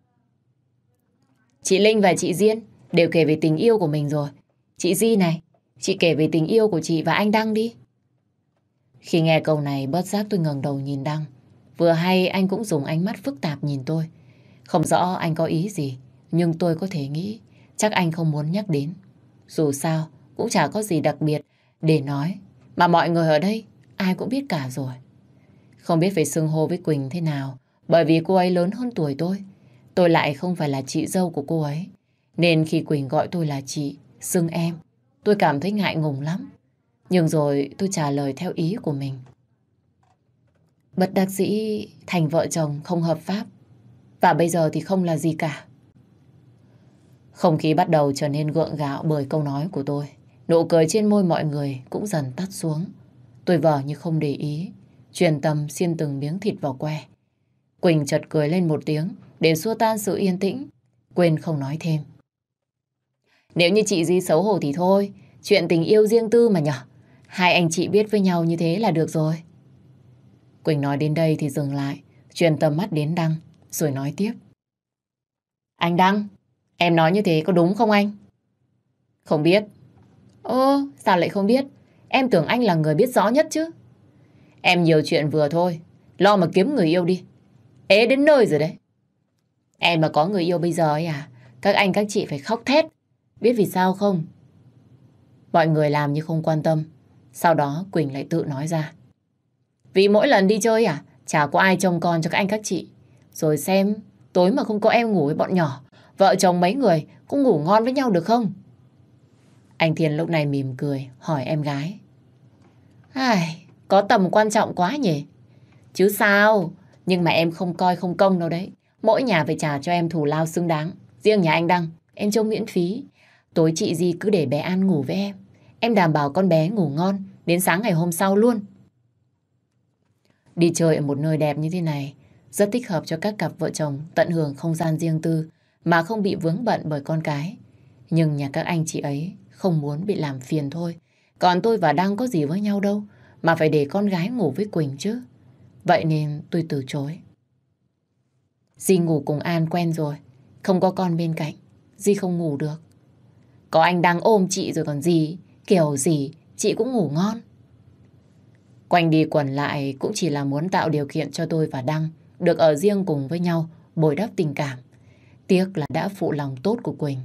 Chị Linh và chị Diên, đều kể về tình yêu của mình rồi. Chị Di này, chị kể về tình yêu của chị và anh Đăng đi. Khi nghe câu này, bớt giác tôi ngẩng đầu nhìn Đăng. Vừa hay anh cũng dùng ánh mắt phức tạp nhìn tôi. Không rõ anh có ý gì, nhưng tôi có thể nghĩ chắc anh không muốn nhắc đến. Dù sao, cũng chả có gì đặc biệt để nói. Mà mọi người ở đây, ai cũng biết cả rồi. Không biết phải xưng hô với Quỳnh thế nào, bởi vì cô ấy lớn hơn tuổi tôi. Tôi lại không phải là chị dâu của cô ấy. Nên khi Quỳnh gọi tôi là chị, xưng em, tôi cảm thấy ngại ngùng lắm. Nhưng rồi tôi trả lời theo ý của mình. Bất đắc dĩ thành vợ chồng không hợp pháp và bây giờ thì không là gì cả. Không khí bắt đầu trở nên gượng gạo bởi câu nói của tôi. Nụ cười trên môi mọi người cũng dần tắt xuống. Tôi vờ như không để ý, truyền tâm xiên từng miếng thịt vào que. Quỳnh chợt cười lên một tiếng để xua tan sự yên tĩnh, quên không nói thêm. Nếu như chị Di xấu hổ thì thôi, chuyện tình yêu riêng tư mà nhở. Hai anh chị biết với nhau như thế là được rồi. Quỳnh nói đến đây thì dừng lại, truyền tầm mắt đến Đăng, rồi nói tiếp. Anh Đăng, em nói như thế có đúng không anh? Không biết. Ơ, sao lại không biết? Em tưởng anh là người biết rõ nhất chứ. Em nhiều chuyện vừa thôi, lo mà kiếm người yêu đi. Ế đến nơi rồi đấy. Em mà có người yêu bây giờ ấy à, các anh các chị phải khóc thét Biết vì sao không? Mọi người làm như không quan tâm. Sau đó Quỳnh lại tự nói ra. Vì mỗi lần đi chơi à, chả có ai trông con cho các anh các chị. Rồi xem, tối mà không có em ngủ với bọn nhỏ, vợ chồng mấy người cũng ngủ ngon với nhau được không? Anh Thiên lúc này mỉm cười, hỏi em gái. Ai, có tầm quan trọng quá nhỉ? Chứ sao, nhưng mà em không coi không công đâu đấy. Mỗi nhà phải trả cho em thù lao xứng đáng. Riêng nhà anh Đăng, em trông miễn phí. Tối chị Di cứ để bé An ngủ với em. Em đảm bảo con bé ngủ ngon đến sáng ngày hôm sau luôn. Đi chơi ở một nơi đẹp như thế này rất thích hợp cho các cặp vợ chồng tận hưởng không gian riêng tư mà không bị vướng bận bởi con cái. Nhưng nhà các anh chị ấy không muốn bị làm phiền thôi. Còn tôi và Đăng có gì với nhau đâu mà phải để con gái ngủ với Quỳnh chứ. Vậy nên tôi từ chối. Di ngủ cùng An quen rồi. Không có con bên cạnh. Di không ngủ được. Có anh đang ôm chị rồi còn gì, kiểu gì chị cũng ngủ ngon. Quanh đi quẩn lại cũng chỉ là muốn tạo điều kiện cho tôi và Đăng được ở riêng cùng với nhau, bồi đắp tình cảm. Tiếc là đã phụ lòng tốt của Quỳnh.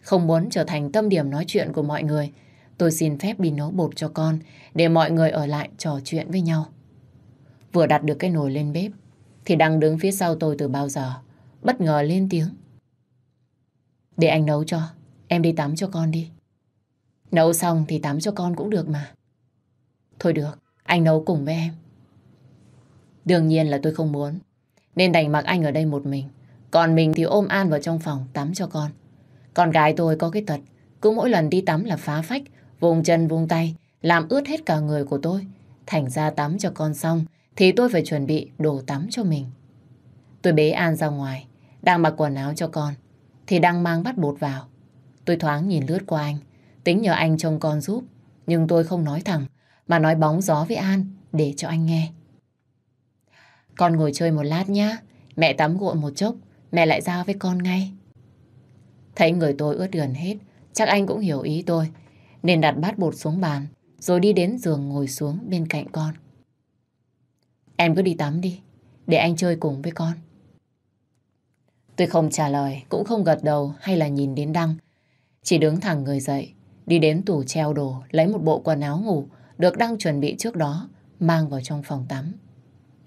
Không muốn trở thành tâm điểm nói chuyện của mọi người, tôi xin phép đi nấu bột cho con để mọi người ở lại trò chuyện với nhau. Vừa đặt được cái nồi lên bếp, thì đăng đứng phía sau tôi từ bao giờ, bất ngờ lên tiếng. Để anh nấu cho. Em đi tắm cho con đi. Nấu xong thì tắm cho con cũng được mà. Thôi được, anh nấu cùng với em. Đương nhiên là tôi không muốn. Nên đành mặc anh ở đây một mình. Còn mình thì ôm An vào trong phòng tắm cho con. Con gái tôi có cái tật, cứ mỗi lần đi tắm là phá phách, vùng chân vùng tay, làm ướt hết cả người của tôi. Thành ra tắm cho con xong, thì tôi phải chuẩn bị đồ tắm cho mình. Tôi bế An ra ngoài, đang mặc quần áo cho con, thì đang mang bắt bột vào. Tôi thoáng nhìn lướt qua anh, tính nhờ anh trông con giúp. Nhưng tôi không nói thẳng, mà nói bóng gió với An để cho anh nghe. Con ngồi chơi một lát nhá, mẹ tắm gội một chốc, mẹ lại ra với con ngay. Thấy người tôi ướt đườn hết, chắc anh cũng hiểu ý tôi, nên đặt bát bột xuống bàn, rồi đi đến giường ngồi xuống bên cạnh con. Em cứ đi tắm đi, để anh chơi cùng với con. Tôi không trả lời, cũng không gật đầu hay là nhìn đến Đăng, chỉ đứng thẳng người dậy, đi đến tủ treo đồ, lấy một bộ quần áo ngủ được đang chuẩn bị trước đó, mang vào trong phòng tắm.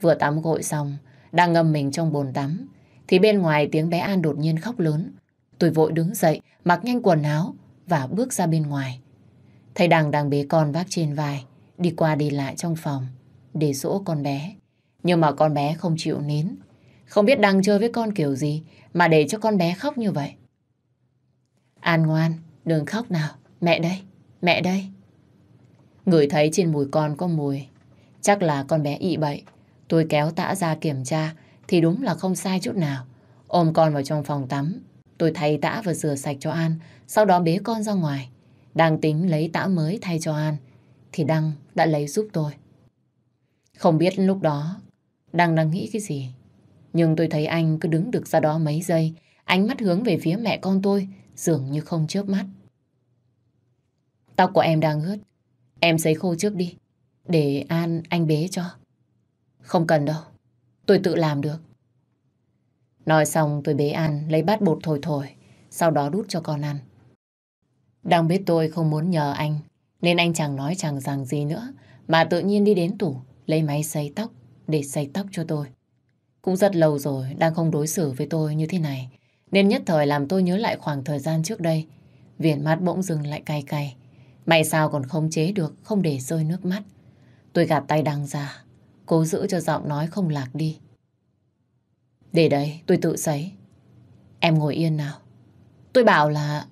Vừa tắm gội xong, đang ngâm mình trong bồn tắm, thì bên ngoài tiếng bé An đột nhiên khóc lớn. Tôi vội đứng dậy, mặc nhanh quần áo và bước ra bên ngoài. Thầy Đằng đang bế con vác trên vai, đi qua đi lại trong phòng để dỗ con bé. Nhưng mà con bé không chịu nín. Không biết đang chơi với con kiểu gì mà để cho con bé khóc như vậy. An ngoan, đừng khóc nào. Mẹ đây, mẹ đây. Ngửi thấy trên mùi con có mùi. Chắc là con bé ị bậy. Tôi kéo tã ra kiểm tra thì đúng là không sai chút nào. Ôm con vào trong phòng tắm. Tôi thay tã và rửa sạch cho An. Sau đó bế con ra ngoài. Đang tính lấy tã mới thay cho An. Thì Đăng đã lấy giúp tôi. Không biết lúc đó Đăng đang nghĩ cái gì. Nhưng tôi thấy anh cứ đứng được ra đó mấy giây. Ánh mắt hướng về phía mẹ con tôi dường như không chớp mắt. Tóc của em đang ướt, em sấy khô trước đi, để An anh bế cho. Không cần đâu, tôi tự làm được. Nói xong tôi bế An lấy bát bột thổi thổi, sau đó đút cho con ăn. Đang biết tôi không muốn nhờ anh, nên anh chẳng nói chẳng rằng gì nữa, mà tự nhiên đi đến tủ, lấy máy sấy tóc, để sấy tóc cho tôi. Cũng rất lâu rồi, đang không đối xử với tôi như thế này, nên nhất thời làm tôi nhớ lại khoảng thời gian trước đây. Viền mắt bỗng dừng lại cay cay. May sao còn không chế được, không để rơi nước mắt. Tôi gạt tay đằng ra, cố giữ cho giọng nói không lạc đi. Để đấy, tôi tự sấy. Em ngồi yên nào. Tôi bảo là...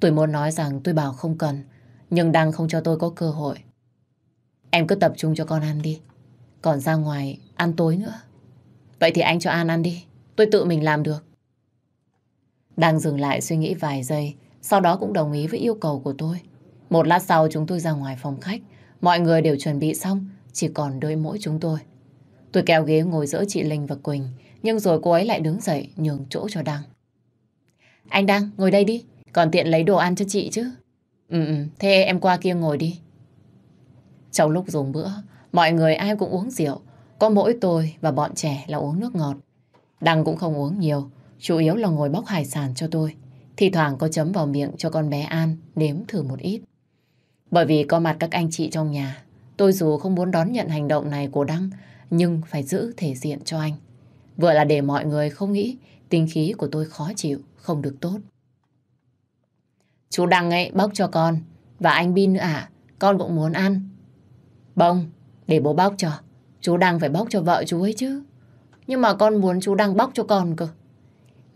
Tôi muốn nói rằng tôi bảo không cần, nhưng đang không cho tôi có cơ hội. Em cứ tập trung cho con ăn đi. Còn ra ngoài, ăn tối nữa. Vậy thì anh cho An ăn đi. Tôi tự mình làm được. Đang dừng lại suy nghĩ vài giây, sau đó cũng đồng ý với yêu cầu của tôi. Một lát sau chúng tôi ra ngoài phòng khách, mọi người đều chuẩn bị xong, chỉ còn đôi mỗi chúng tôi. Tôi kéo ghế ngồi giữa chị Linh và Quỳnh, nhưng rồi cô ấy lại đứng dậy nhường chỗ cho Đăng. Anh Đăng, ngồi đây đi, còn tiện lấy đồ ăn cho chị chứ. ừ, ừ thế em qua kia ngồi đi. Trong lúc dùng bữa, mọi người ai cũng uống rượu, có mỗi tôi và bọn trẻ là uống nước ngọt. Đăng cũng không uống nhiều, Chủ yếu là ngồi bóc hải sản cho tôi. Thì thoảng có chấm vào miệng cho con bé An nếm thử một ít. Bởi vì có mặt các anh chị trong nhà, tôi dù không muốn đón nhận hành động này của Đăng, nhưng phải giữ thể diện cho anh. Vừa là để mọi người không nghĩ tinh khí của tôi khó chịu, không được tốt. Chú Đăng ấy bóc cho con, và anh Bin nữa à, con cũng muốn ăn. Bông, để bố bóc cho. Chú Đăng phải bóc cho vợ chú ấy chứ. Nhưng mà con muốn chú Đăng bóc cho con cơ.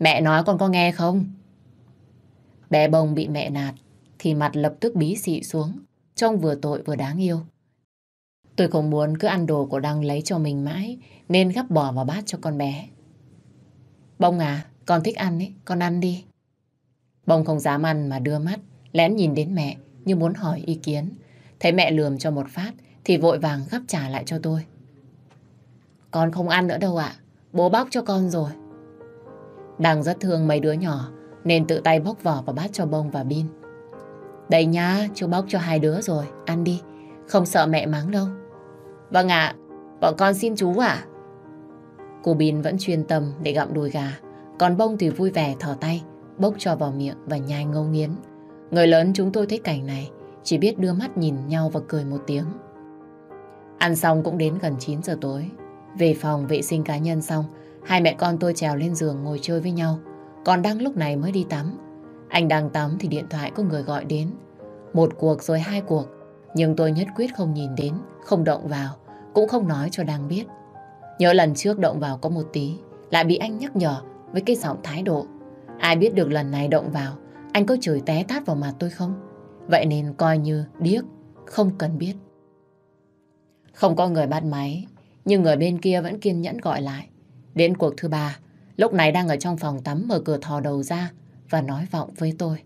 Mẹ nói con có nghe không? Bé bông bị mẹ nạt, thì mặt lập tức bí xị xuống, trông vừa tội vừa đáng yêu. Tôi không muốn cứ ăn đồ của Đăng lấy cho mình mãi, nên gắp bỏ vào bát cho con bé. Bông à, con thích ăn ấy, con ăn đi. Bông không dám ăn mà đưa mắt, lén nhìn đến mẹ như muốn hỏi ý kiến. Thấy mẹ lườm cho một phát thì vội vàng gắp trả lại cho tôi. Con không ăn nữa đâu ạ, bố bóc cho con rồi. Đang rất thương mấy đứa nhỏ Nên tự tay bóc vỏ và bát cho bông và pin Đây nhá, chú bóc cho hai đứa rồi Ăn đi, không sợ mẹ mắng đâu Vâng ạ, bọn con xin chú ạ Cô Bin vẫn chuyên tâm để gặm đùi gà Còn bông thì vui vẻ thở tay Bốc cho vào miệng và nhai ngấu nghiến Người lớn chúng tôi thấy cảnh này Chỉ biết đưa mắt nhìn nhau và cười một tiếng Ăn xong cũng đến gần 9 giờ tối Về phòng vệ sinh cá nhân xong Hai mẹ con tôi trèo lên giường ngồi chơi với nhau. Còn đang lúc này mới đi tắm. Anh đang tắm thì điện thoại có người gọi đến. Một cuộc rồi hai cuộc. Nhưng tôi nhất quyết không nhìn đến, không động vào, cũng không nói cho đang biết. Nhớ lần trước động vào có một tí, lại bị anh nhắc nhở với cái giọng thái độ. Ai biết được lần này động vào, anh có chửi té tát vào mặt tôi không? Vậy nên coi như điếc, không cần biết. Không có người bắt máy, nhưng người bên kia vẫn kiên nhẫn gọi lại. Đến cuộc thứ ba, lúc này đang ở trong phòng tắm mở cửa thò đầu ra và nói vọng với tôi.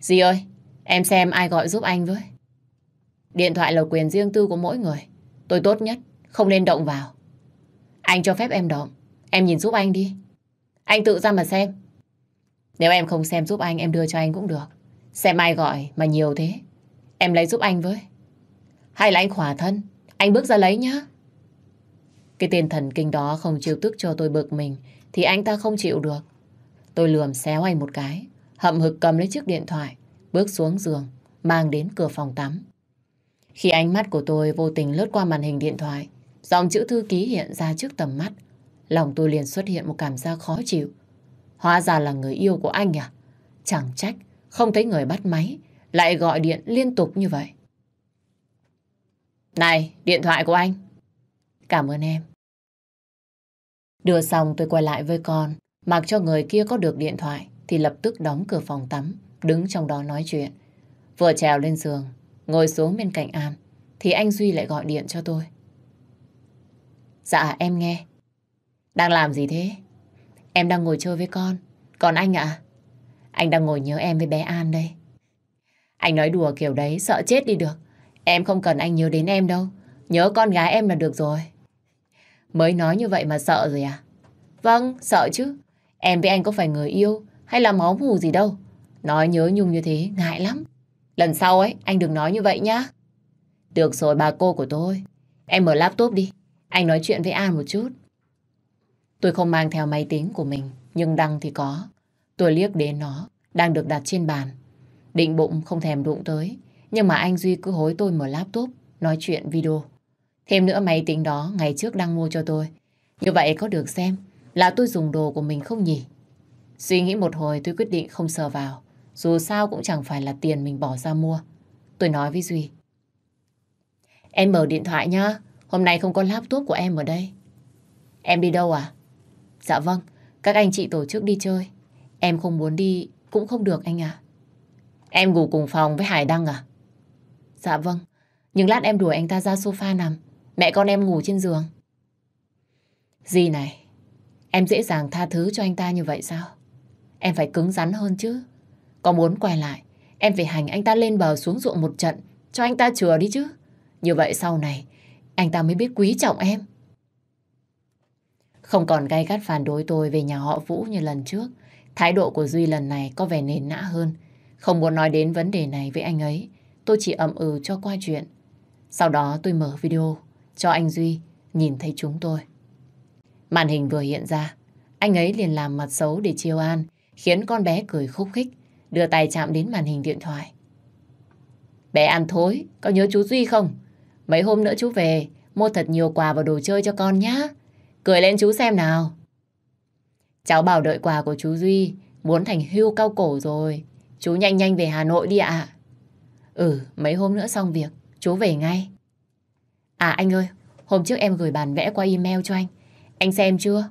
Dì ơi, em xem ai gọi giúp anh với. Điện thoại là quyền riêng tư của mỗi người. Tôi tốt nhất, không nên động vào. Anh cho phép em động, em nhìn giúp anh đi. Anh tự ra mà xem. Nếu em không xem giúp anh, em đưa cho anh cũng được. Xem ai gọi mà nhiều thế. Em lấy giúp anh với. Hay là anh khỏa thân, anh bước ra lấy nhá. Cái tên thần kinh đó không chịu tức cho tôi bực mình thì anh ta không chịu được. Tôi lườm xéo anh một cái, hậm hực cầm lấy chiếc điện thoại, bước xuống giường, mang đến cửa phòng tắm. Khi ánh mắt của tôi vô tình lướt qua màn hình điện thoại, dòng chữ thư ký hiện ra trước tầm mắt. Lòng tôi liền xuất hiện một cảm giác khó chịu. Hóa ra là người yêu của anh à? Chẳng trách, không thấy người bắt máy, lại gọi điện liên tục như vậy. Này, điện thoại của anh. Cảm ơn em. Đưa xong tôi quay lại với con, mặc cho người kia có được điện thoại thì lập tức đóng cửa phòng tắm, đứng trong đó nói chuyện. Vừa trèo lên giường, ngồi xuống bên cạnh An, thì anh Duy lại gọi điện cho tôi. Dạ, em nghe. Đang làm gì thế? Em đang ngồi chơi với con. Còn anh ạ? Anh đang ngồi nhớ em với bé An đây. Anh nói đùa kiểu đấy, sợ chết đi được. Em không cần anh nhớ đến em đâu. Nhớ con gái em là được rồi. Mới nói như vậy mà sợ rồi à? Vâng, sợ chứ. Em với anh có phải người yêu hay là máu mù gì đâu. Nói nhớ nhung như thế, ngại lắm. Lần sau ấy, anh đừng nói như vậy nhá. Được rồi bà cô của tôi. Em mở laptop đi. Anh nói chuyện với An một chút. Tôi không mang theo máy tính của mình, nhưng đăng thì có. Tôi liếc đến nó, đang được đặt trên bàn. Định bụng không thèm đụng tới, nhưng mà anh Duy cứ hối tôi mở laptop, nói chuyện video. Thêm nữa máy tính đó ngày trước đang mua cho tôi. Như vậy có được xem là tôi dùng đồ của mình không nhỉ? Suy nghĩ một hồi tôi quyết định không sờ vào. Dù sao cũng chẳng phải là tiền mình bỏ ra mua. Tôi nói với Duy. Em mở điện thoại nhá. Hôm nay không có laptop của em ở đây. Em đi đâu à? Dạ vâng, các anh chị tổ chức đi chơi. Em không muốn đi cũng không được anh ạ. Em ngủ cùng phòng với Hải Đăng à? Dạ vâng, nhưng lát em đuổi anh ta ra sofa nằm. Mẹ con em ngủ trên giường. Gì này, em dễ dàng tha thứ cho anh ta như vậy sao? Em phải cứng rắn hơn chứ. Có muốn quay lại, em phải hành anh ta lên bờ xuống ruộng một trận, cho anh ta chừa đi chứ. Như vậy sau này, anh ta mới biết quý trọng em. Không còn gay gắt phản đối tôi về nhà họ Vũ như lần trước, thái độ của Duy lần này có vẻ nền nã hơn. Không muốn nói đến vấn đề này với anh ấy, tôi chỉ ậm ừ cho qua chuyện. Sau đó tôi mở video cho anh Duy nhìn thấy chúng tôi. Màn hình vừa hiện ra, anh ấy liền làm mặt xấu để chiêu an, khiến con bé cười khúc khích, đưa tay chạm đến màn hình điện thoại. Bé ăn thối, có nhớ chú Duy không? Mấy hôm nữa chú về, mua thật nhiều quà và đồ chơi cho con nhá. Cười lên chú xem nào. Cháu bảo đợi quà của chú Duy, muốn thành hưu cao cổ rồi. Chú nhanh nhanh về Hà Nội đi ạ. Ừ, mấy hôm nữa xong việc, chú về ngay. À anh ơi, hôm trước em gửi bản vẽ qua email cho anh. Anh xem chưa?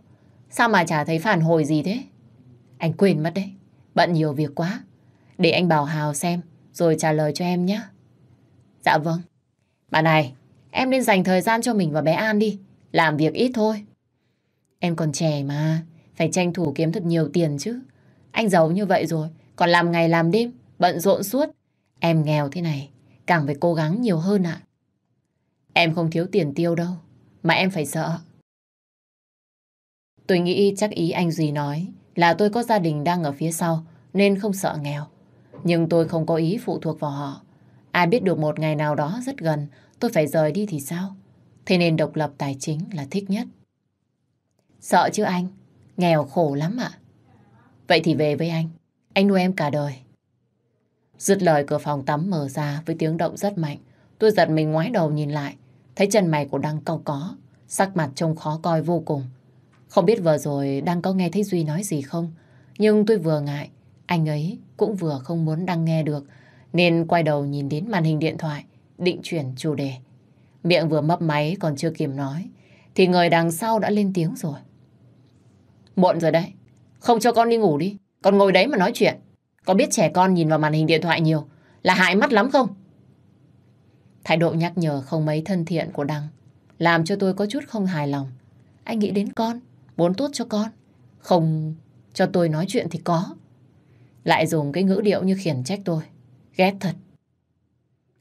Sao mà chả thấy phản hồi gì thế? Anh quên mất đấy, bận nhiều việc quá. Để anh bảo Hào xem, rồi trả lời cho em nhé. Dạ vâng. Bạn này, em nên dành thời gian cho mình và bé An đi. Làm việc ít thôi. Em còn trẻ mà, phải tranh thủ kiếm thật nhiều tiền chứ. Anh giàu như vậy rồi, còn làm ngày làm đêm, bận rộn suốt. Em nghèo thế này, càng phải cố gắng nhiều hơn ạ. À. Em không thiếu tiền tiêu đâu, mà em phải sợ. Tôi nghĩ chắc ý anh Duy nói là tôi có gia đình đang ở phía sau nên không sợ nghèo. Nhưng tôi không có ý phụ thuộc vào họ. Ai biết được một ngày nào đó rất gần tôi phải rời đi thì sao? Thế nên độc lập tài chính là thích nhất. Sợ chứ anh, nghèo khổ lắm ạ. Vậy thì về với anh, anh nuôi em cả đời. Dứt lời cửa phòng tắm mở ra với tiếng động rất mạnh. Tôi giật mình ngoái đầu nhìn lại Thấy chân mày của Đăng cau có, sắc mặt trông khó coi vô cùng. Không biết vừa rồi Đăng có nghe thấy Duy nói gì không? Nhưng tôi vừa ngại, anh ấy cũng vừa không muốn Đăng nghe được, nên quay đầu nhìn đến màn hình điện thoại, định chuyển chủ đề. Miệng vừa mấp máy còn chưa kịp nói, thì người đằng sau đã lên tiếng rồi. Muộn rồi đấy, không cho con đi ngủ đi, con ngồi đấy mà nói chuyện. Có biết trẻ con nhìn vào màn hình điện thoại nhiều là hại mắt lắm không? Thái độ nhắc nhở không mấy thân thiện của Đăng làm cho tôi có chút không hài lòng. Anh nghĩ đến con, muốn tốt cho con, không cho tôi nói chuyện thì có. Lại dùng cái ngữ điệu như khiển trách tôi. Ghét thật.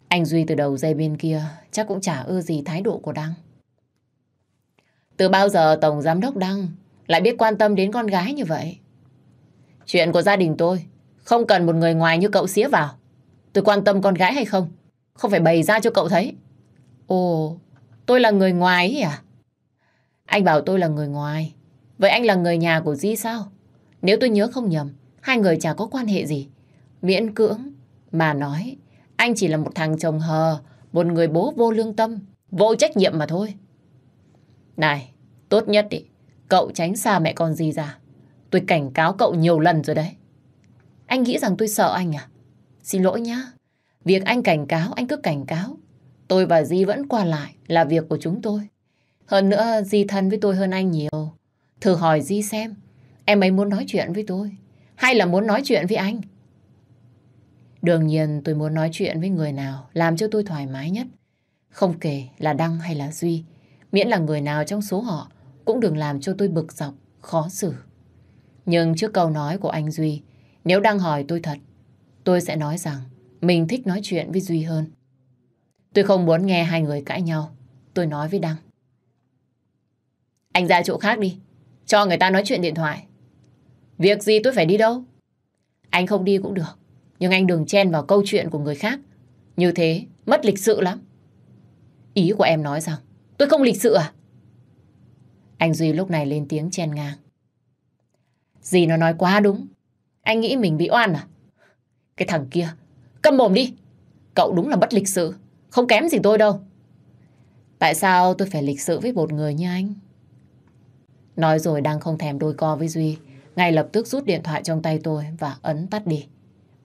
Anh Duy từ đầu dây bên kia chắc cũng chả ưa gì thái độ của Đăng. Từ bao giờ Tổng Giám đốc Đăng lại biết quan tâm đến con gái như vậy? Chuyện của gia đình tôi không cần một người ngoài như cậu xía vào. Tôi quan tâm con gái hay không không phải bày ra cho cậu thấy. Ồ, tôi là người ngoài ấy à? Anh bảo tôi là người ngoài. Vậy anh là người nhà của Di sao? Nếu tôi nhớ không nhầm, hai người chả có quan hệ gì. Miễn cưỡng, mà nói, anh chỉ là một thằng chồng hờ, một người bố vô lương tâm, vô trách nhiệm mà thôi. Này, tốt nhất ý, cậu tránh xa mẹ con Di ra. Tôi cảnh cáo cậu nhiều lần rồi đấy. Anh nghĩ rằng tôi sợ anh à? Xin lỗi nhá, Việc anh cảnh cáo, anh cứ cảnh cáo. Tôi và Di vẫn qua lại là việc của chúng tôi. Hơn nữa, Di thân với tôi hơn anh nhiều. Thử hỏi Di xem, em ấy muốn nói chuyện với tôi, hay là muốn nói chuyện với anh? Đương nhiên tôi muốn nói chuyện với người nào làm cho tôi thoải mái nhất. Không kể là Đăng hay là Duy, miễn là người nào trong số họ cũng đừng làm cho tôi bực dọc, khó xử. Nhưng trước câu nói của anh Duy, nếu đăng hỏi tôi thật, tôi sẽ nói rằng mình thích nói chuyện với Duy hơn. Tôi không muốn nghe hai người cãi nhau. Tôi nói với Đăng. Anh ra chỗ khác đi. Cho người ta nói chuyện điện thoại. Việc gì tôi phải đi đâu? Anh không đi cũng được. Nhưng anh đừng chen vào câu chuyện của người khác. Như thế, mất lịch sự lắm. Ý của em nói rằng, tôi không lịch sự à? Anh Duy lúc này lên tiếng chen ngang. Dì nó nói quá đúng. Anh nghĩ mình bị oan à? Cái thằng kia, Câm mồm đi. Cậu đúng là bất lịch sự. Không kém gì tôi đâu. Tại sao tôi phải lịch sự với một người như anh? Nói rồi đang không thèm đôi co với Duy. Ngay lập tức rút điện thoại trong tay tôi và ấn tắt đi.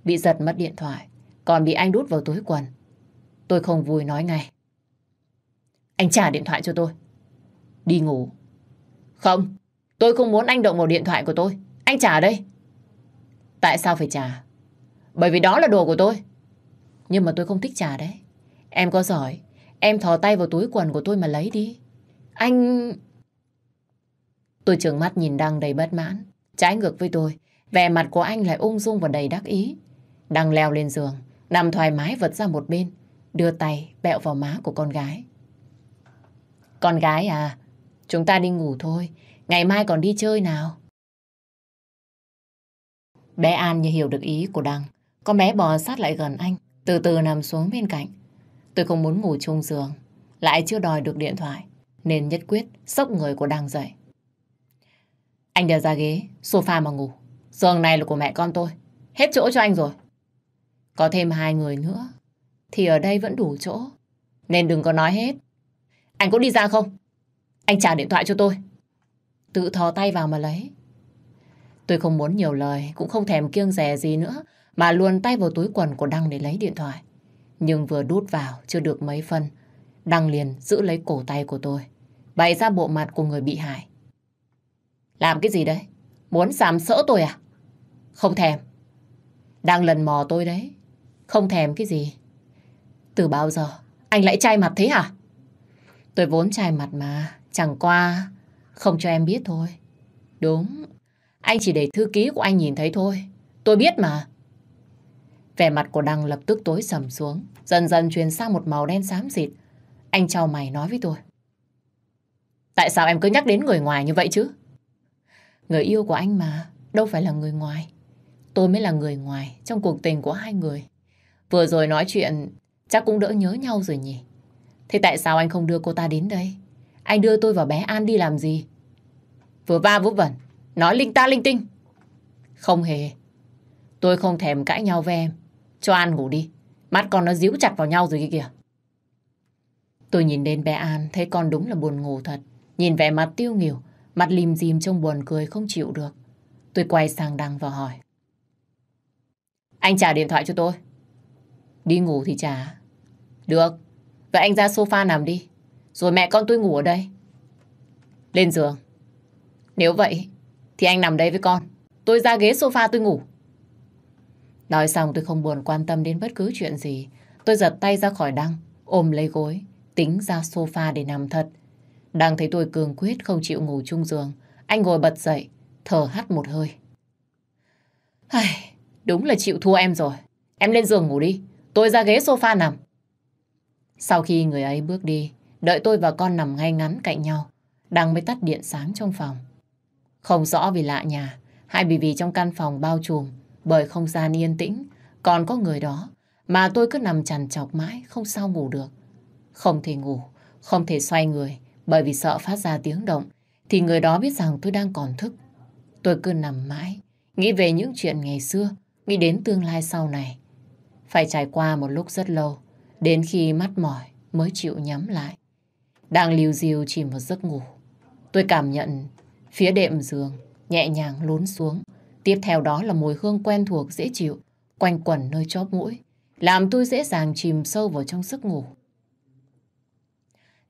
Bị giật mất điện thoại. Còn bị anh đút vào túi quần. Tôi không vui nói ngay. Anh trả điện thoại cho tôi. Đi ngủ. Không, tôi không muốn anh động vào điện thoại của tôi. Anh trả đây. Tại sao phải trả? Bởi vì đó là đồ của tôi. Nhưng mà tôi không thích trả đấy. Em có giỏi, em thò tay vào túi quần của tôi mà lấy đi. Anh... Tôi trừng mắt nhìn Đăng đầy bất mãn. Trái ngược với tôi, vẻ mặt của anh lại ung dung và đầy đắc ý. Đăng leo lên giường, nằm thoải mái vật ra một bên, đưa tay bẹo vào má của con gái. Con gái à, chúng ta đi ngủ thôi, ngày mai còn đi chơi nào. Bé An như hiểu được ý của Đăng, con bé bò sát lại gần anh, từ từ nằm xuống bên cạnh. Tôi không muốn ngủ chung giường, lại chưa đòi được điện thoại, nên nhất quyết sốc người của đang dậy. Anh đè ra ghế, sofa mà ngủ. Giường này là của mẹ con tôi, hết chỗ cho anh rồi. Có thêm hai người nữa, thì ở đây vẫn đủ chỗ. Nên đừng có nói hết. Anh có đi ra không? Anh trả điện thoại cho tôi. Tự thò tay vào mà lấy. Tôi không muốn nhiều lời, cũng không thèm kiêng rè gì nữa, mà luồn tay vào túi quần của Đăng để lấy điện thoại. Nhưng vừa đút vào chưa được mấy phân, Đăng liền giữ lấy cổ tay của tôi, bày ra bộ mặt của người bị hại. Làm cái gì đấy? Muốn sàm sỡ tôi à? Không thèm. Đang lần mò tôi đấy. Không thèm cái gì. Từ bao giờ anh lại chai mặt thế hả? Tôi vốn chai mặt mà, chẳng qua không cho em biết thôi. Đúng, anh chỉ để thư ký của anh nhìn thấy thôi. Tôi biết mà. Vẻ mặt của Đăng lập tức tối sầm xuống, dần dần chuyển sang một màu đen xám dịt. Anh chào mày nói với tôi. Tại sao em cứ nhắc đến người ngoài như vậy chứ? Người yêu của anh mà, đâu phải là người ngoài. Tôi mới là người ngoài trong cuộc tình của hai người. Vừa rồi nói chuyện, chắc cũng đỡ nhớ nhau rồi nhỉ. Thế tại sao anh không đưa cô ta đến đây? Anh đưa tôi và bé An đi làm gì? Vừa va vút vẩn, nói linh ta linh tinh. Không hề. Tôi không thèm cãi nhau với em. Cho An ngủ đi. Mắt con nó díu chặt vào nhau rồi kia kìa. Tôi nhìn đến bé An, thấy con đúng là buồn ngủ thật. Nhìn vẻ mặt tiêu nghỉu, mặt lim dim trong buồn cười không chịu được. Tôi quay sang Đăng và hỏi. Anh trả điện thoại cho tôi. Đi ngủ thì trả. Được. Vậy anh ra sofa nằm đi. Rồi mẹ con tôi ngủ ở đây. Lên giường. Nếu vậy, thì anh nằm đây với con. Tôi ra ghế sofa tôi ngủ. Nói xong tôi không buồn quan tâm đến bất cứ chuyện gì. Tôi giật tay ra khỏi Đăng, ôm lấy gối, tính ra sofa để nằm thật. Đăng thấy tôi cường quyết không chịu ngủ chung giường. Anh ngồi bật dậy, thở hắt một hơi. Ai, đúng là chịu thua em rồi. Em lên giường ngủ đi, tôi ra ghế sofa nằm. Sau khi người ấy bước đi, đợi tôi và con nằm ngay ngắn cạnh nhau. Đăng mới tắt điện sáng trong phòng. Không rõ vì lạ nhà, hay vì vì trong căn phòng bao trùm bởi không gian yên tĩnh, còn có người đó mà tôi cứ nằm chằn chọc mãi không sao ngủ được. Không thể ngủ, không thể xoay người bởi vì sợ phát ra tiếng động thì người đó biết rằng tôi đang còn thức. Tôi cứ nằm mãi, nghĩ về những chuyện ngày xưa, nghĩ đến tương lai sau này. Phải trải qua một lúc rất lâu, đến khi mắt mỏi mới chịu nhắm lại. Đang liều diều chìm vào giấc ngủ. Tôi cảm nhận phía đệm giường nhẹ nhàng lún xuống. Tiếp theo đó là mùi hương quen thuộc dễ chịu, quanh quẩn nơi chóp mũi, làm tôi dễ dàng chìm sâu vào trong giấc ngủ.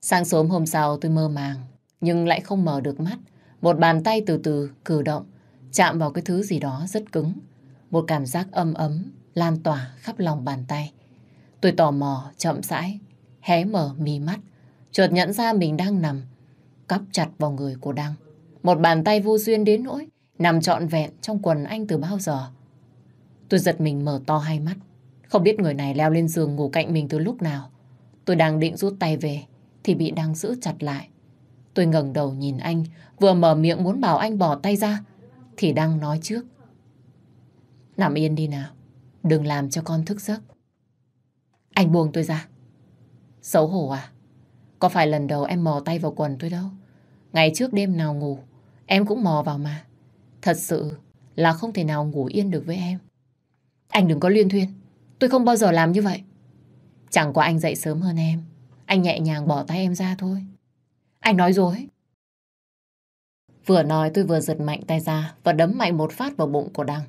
Sáng sớm hôm sau tôi mơ màng, nhưng lại không mở được mắt. Một bàn tay từ từ cử động, chạm vào cái thứ gì đó rất cứng. Một cảm giác âm ấm lan tỏa khắp lòng bàn tay. Tôi tò mò, chậm rãi, hé mở mí mắt, chợt nhận ra mình đang nằm, cắp chặt vào người của Đăng. Một bàn tay vô duyên đến nỗi, nằm trọn vẹn trong quần anh từ bao giờ. Tôi giật mình mở to hai mắt, không biết người này leo lên giường ngủ cạnh mình từ lúc nào. Tôi đang định rút tay về, thì bị đang giữ chặt lại. Tôi ngẩng đầu nhìn anh, vừa mở miệng muốn bảo anh bỏ tay ra, thì đang nói trước. Nằm yên đi nào, đừng làm cho con thức giấc. Anh buông tôi ra. Xấu hổ à? Có phải lần đầu em mò tay vào quần tôi đâu? Ngày trước đêm nào ngủ, em cũng mò vào mà. Thật sự là không thể nào ngủ yên được với em. Anh đừng có liên thuyên. Tôi không bao giờ làm như vậy. Chẳng qua anh dậy sớm hơn em. Anh nhẹ nhàng bỏ tay em ra thôi. Anh nói dối. Vừa nói tôi vừa giật mạnh tay ra và đấm mạnh một phát vào bụng của Đăng.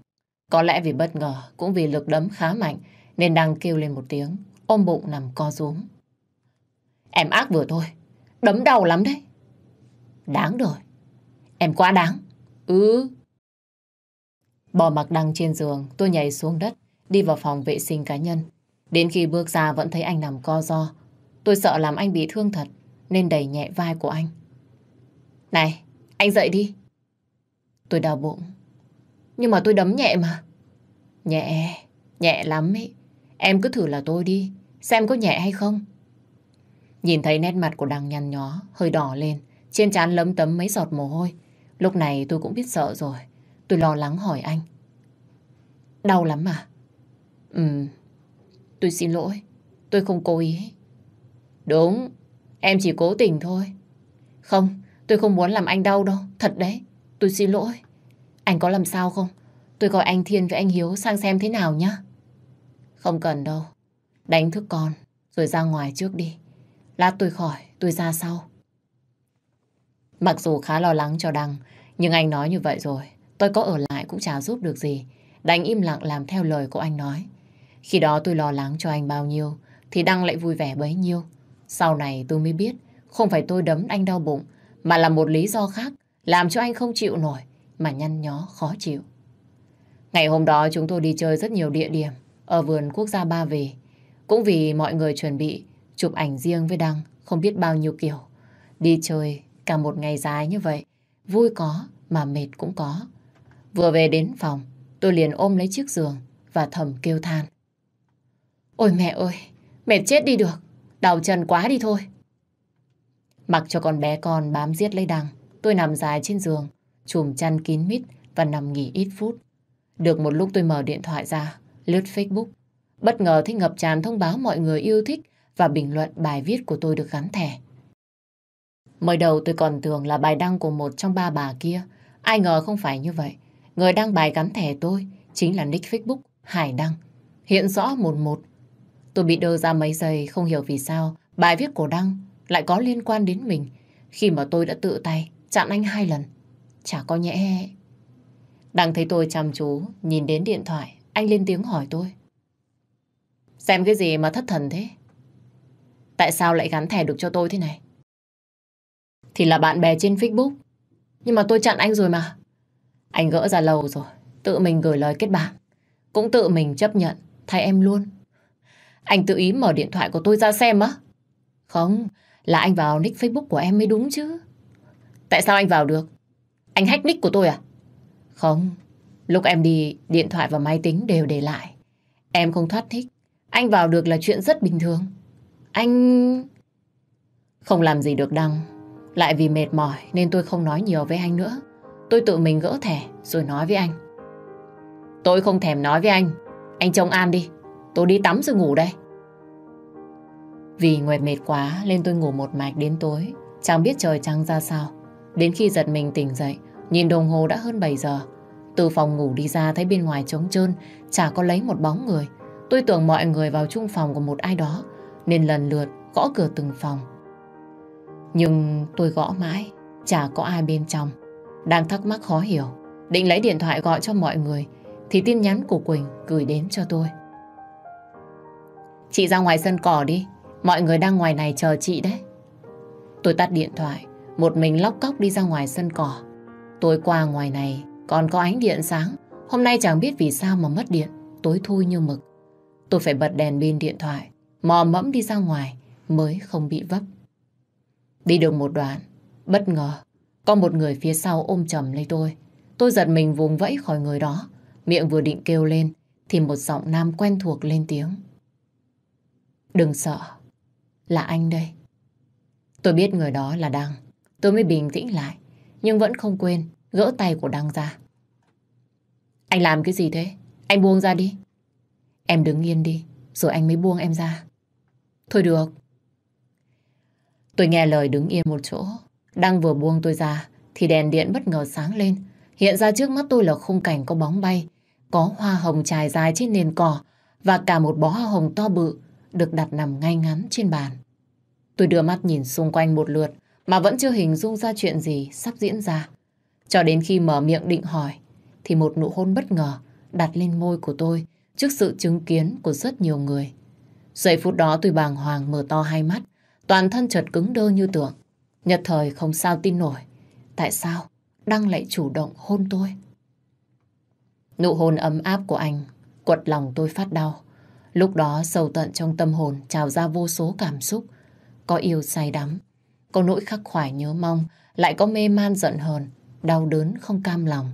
Có lẽ vì bất ngờ, cũng vì lực đấm khá mạnh nên Đăng kêu lên một tiếng, ôm bụng nằm co rúm. Em ác vừa thôi, đấm đau lắm đấy. Đáng rồi, em quá đáng. Ừ, Bỏ mặc đăng trên giường, tôi nhảy xuống đất, đi vào phòng vệ sinh cá nhân. Đến khi bước ra vẫn thấy anh nằm co do. Tôi sợ làm anh bị thương thật, nên đẩy nhẹ vai của anh. Này, anh dậy đi. Tôi đau bụng. Nhưng mà tôi đấm nhẹ mà. Nhẹ, nhẹ lắm ấy. Em cứ thử là tôi đi, xem có nhẹ hay không. Nhìn thấy nét mặt của đằng nhăn nhó, hơi đỏ lên, trên trán lấm tấm mấy giọt mồ hôi. Lúc này tôi cũng biết sợ rồi. Tôi lo lắng hỏi anh. Đau lắm à? Ừ, tôi xin lỗi. Tôi không cố ý. Đúng, em chỉ cố tình thôi. Không, tôi không muốn làm anh đau đâu. Thật đấy, tôi xin lỗi. Anh có làm sao không? Tôi gọi anh Thiên với anh Hiếu sang xem thế nào nhá. Không cần đâu. Đánh thức con, rồi ra ngoài trước đi. Lát tôi khỏi, tôi ra sau. Mặc dù khá lo lắng cho Đăng, nhưng anh nói như vậy rồi. Tôi có ở lại cũng chả giúp được gì. Đành im lặng làm theo lời của anh nói. Khi đó tôi lo lắng cho anh bao nhiêu, thì Đăng lại vui vẻ bấy nhiêu. Sau này tôi mới biết, không phải tôi đấm anh đau bụng, mà là một lý do khác, làm cho anh không chịu nổi, mà nhăn nhó khó chịu. Ngày hôm đó chúng tôi đi chơi rất nhiều địa điểm, ở vườn quốc gia Ba Vì. Cũng vì mọi người chuẩn bị, chụp ảnh riêng với Đăng, không biết bao nhiêu kiểu. Đi chơi cả một ngày dài như vậy, vui có mà mệt cũng có. Vừa về đến phòng, tôi liền ôm lấy chiếc giường và thầm kêu than. Ôi mẹ ơi, mệt chết đi được, đau chân quá đi thôi. Mặc cho con bé con bám giết lấy đằng, tôi nằm dài trên giường, chùm chăn kín mít và nằm nghỉ ít phút. Được một lúc tôi mở điện thoại ra, lướt Facebook. Bất ngờ thấy ngập tràn thông báo mọi người yêu thích và bình luận bài viết của tôi được gắn thẻ. Mới đầu tôi còn tưởng là bài đăng của một trong ba bà kia, ai ngờ không phải như vậy. Người đăng bài gắn thẻ tôi chính là nick Facebook Hải Đăng, hiện rõ một một Tôi bị đơ ra mấy giây không hiểu vì sao bài viết của Đăng lại có liên quan đến mình khi mà tôi đã tự tay chặn anh hai lần. Chả có nhẽ... Đăng thấy tôi chăm chú, nhìn đến điện thoại, anh lên tiếng hỏi tôi. Xem cái gì mà thất thần thế? Tại sao lại gắn thẻ được cho tôi thế này? Thì là bạn bè trên Facebook. Nhưng mà tôi chặn anh rồi mà. Anh gỡ ra lâu rồi, tự mình gửi lời kết bạn. Cũng tự mình chấp nhận, thay em luôn. Anh tự ý mở điện thoại của tôi ra xem á? Không, là anh vào nick Facebook của em mới đúng chứ. Tại sao anh vào được? Anh hack nick của tôi à? Không, lúc em đi, điện thoại và máy tính đều để lại. Em không thoát thích. anh vào được là chuyện rất bình thường. Anh... Không làm gì được Đăng, lại vì mệt mỏi nên tôi không nói nhiều với anh nữa. Tôi tự mình gỡ thẻ rồi nói với anh. Tôi không thèm nói với anh. Anh trông An đi. Tôi đi tắm rồi ngủ đây. Vì Nguyệt mệt quá nên tôi ngủ một mạch đến tối. Chẳng biết trời trăng ra sao. Đến khi giật mình tỉnh dậy, nhìn đồng hồ đã hơn 7 giờ. Từ phòng ngủ đi ra thấy bên ngoài trống trơn, chả có lấy một bóng người. Tôi tưởng mọi người vào chung phòng của một ai đó, nên lần lượt gõ cửa từng phòng. Nhưng tôi gõ mãi, chả có ai bên trong. Đang thắc mắc khó hiểu, định lấy điện thoại gọi cho mọi người, thì tin nhắn của Quỳnh gửi đến cho tôi. Chị ra ngoài sân cỏ đi, mọi người đang ngoài này chờ chị đấy. Tôi tắt điện thoại, một mình lóc cóc đi ra ngoài sân cỏ. Tôi qua ngoài này, còn có ánh điện sáng. Hôm nay chẳng biết vì sao mà mất điện, tối thui như mực. Tôi phải bật đèn pin điện thoại, mò mẫm đi ra ngoài mới không bị vấp. Đi được một đoạn, bất ngờ có một người phía sau ôm chầm lấy tôi. Tôi giật mình vùng vẫy khỏi người đó. Miệng vừa định kêu lên, thì một giọng nam quen thuộc lên tiếng. Đừng sợ, là anh đây. Tôi biết người đó là Đăng. Tôi mới bình tĩnh lại, nhưng vẫn không quên gỡ tay của Đăng ra. Anh làm cái gì thế? Anh buông ra đi. Em đứng yên đi, rồi anh mới buông em ra. Thôi được. Tôi nghe lời đứng yên một chỗ, đang vừa buông tôi ra thì đèn điện bất ngờ sáng lên. Hiện ra trước mắt tôi là khung cảnh có bóng bay, có hoa hồng trải dài trên nền cỏ và cả một bó hoa hồng to bự được đặt nằm ngay ngắn trên bàn. Tôi đưa mắt nhìn xung quanh một lượt mà vẫn chưa hình dung ra chuyện gì sắp diễn ra. Cho đến khi mở miệng định hỏi thì một nụ hôn bất ngờ đặt lên môi của tôi trước sự chứng kiến của rất nhiều người. Giây phút đó tôi bàng hoàng mở to hai mắt, toàn thân chợt cứng đơ như tượng. Nhật thời không sao tin nổi. Tại sao Đăng lại chủ động hôn tôi? Nụ hôn ấm áp của anh quật lòng tôi phát đau. Lúc đó sâu tận trong tâm hồn trào ra vô số cảm xúc. Có yêu say đắm, có nỗi khắc khoải nhớ mong, lại có mê man giận hờn, đau đớn không cam lòng.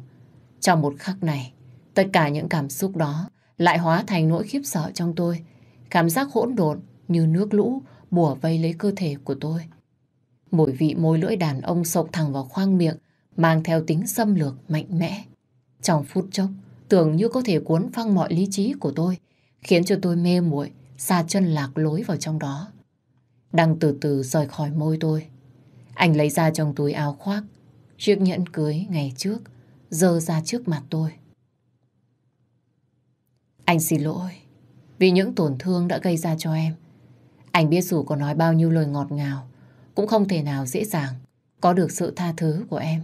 Trong một khắc này, tất cả những cảm xúc đó lại hóa thành nỗi khiếp sợ trong tôi. Cảm giác hỗn độn như nước lũ bùa vây lấy cơ thể của tôi. Mùi vị môi lưỡi đàn ông sộc thẳng vào khoang miệng, mang theo tính xâm lược mạnh mẽ. Trong phút chốc, tưởng như có thể cuốn phăng mọi lý trí của tôi, khiến cho tôi mê muội, xa chân lạc lối vào trong đó. Đang từ từ rời khỏi môi tôi. Anh lấy ra trong túi áo khoác, chiếc nhẫn cưới ngày trước, dơ ra trước mặt tôi. Anh xin lỗi vì những tổn thương đã gây ra cho em. Anh biết dù có nói bao nhiêu lời ngọt ngào, cũng không thể nào dễ dàng có được sự tha thứ của em.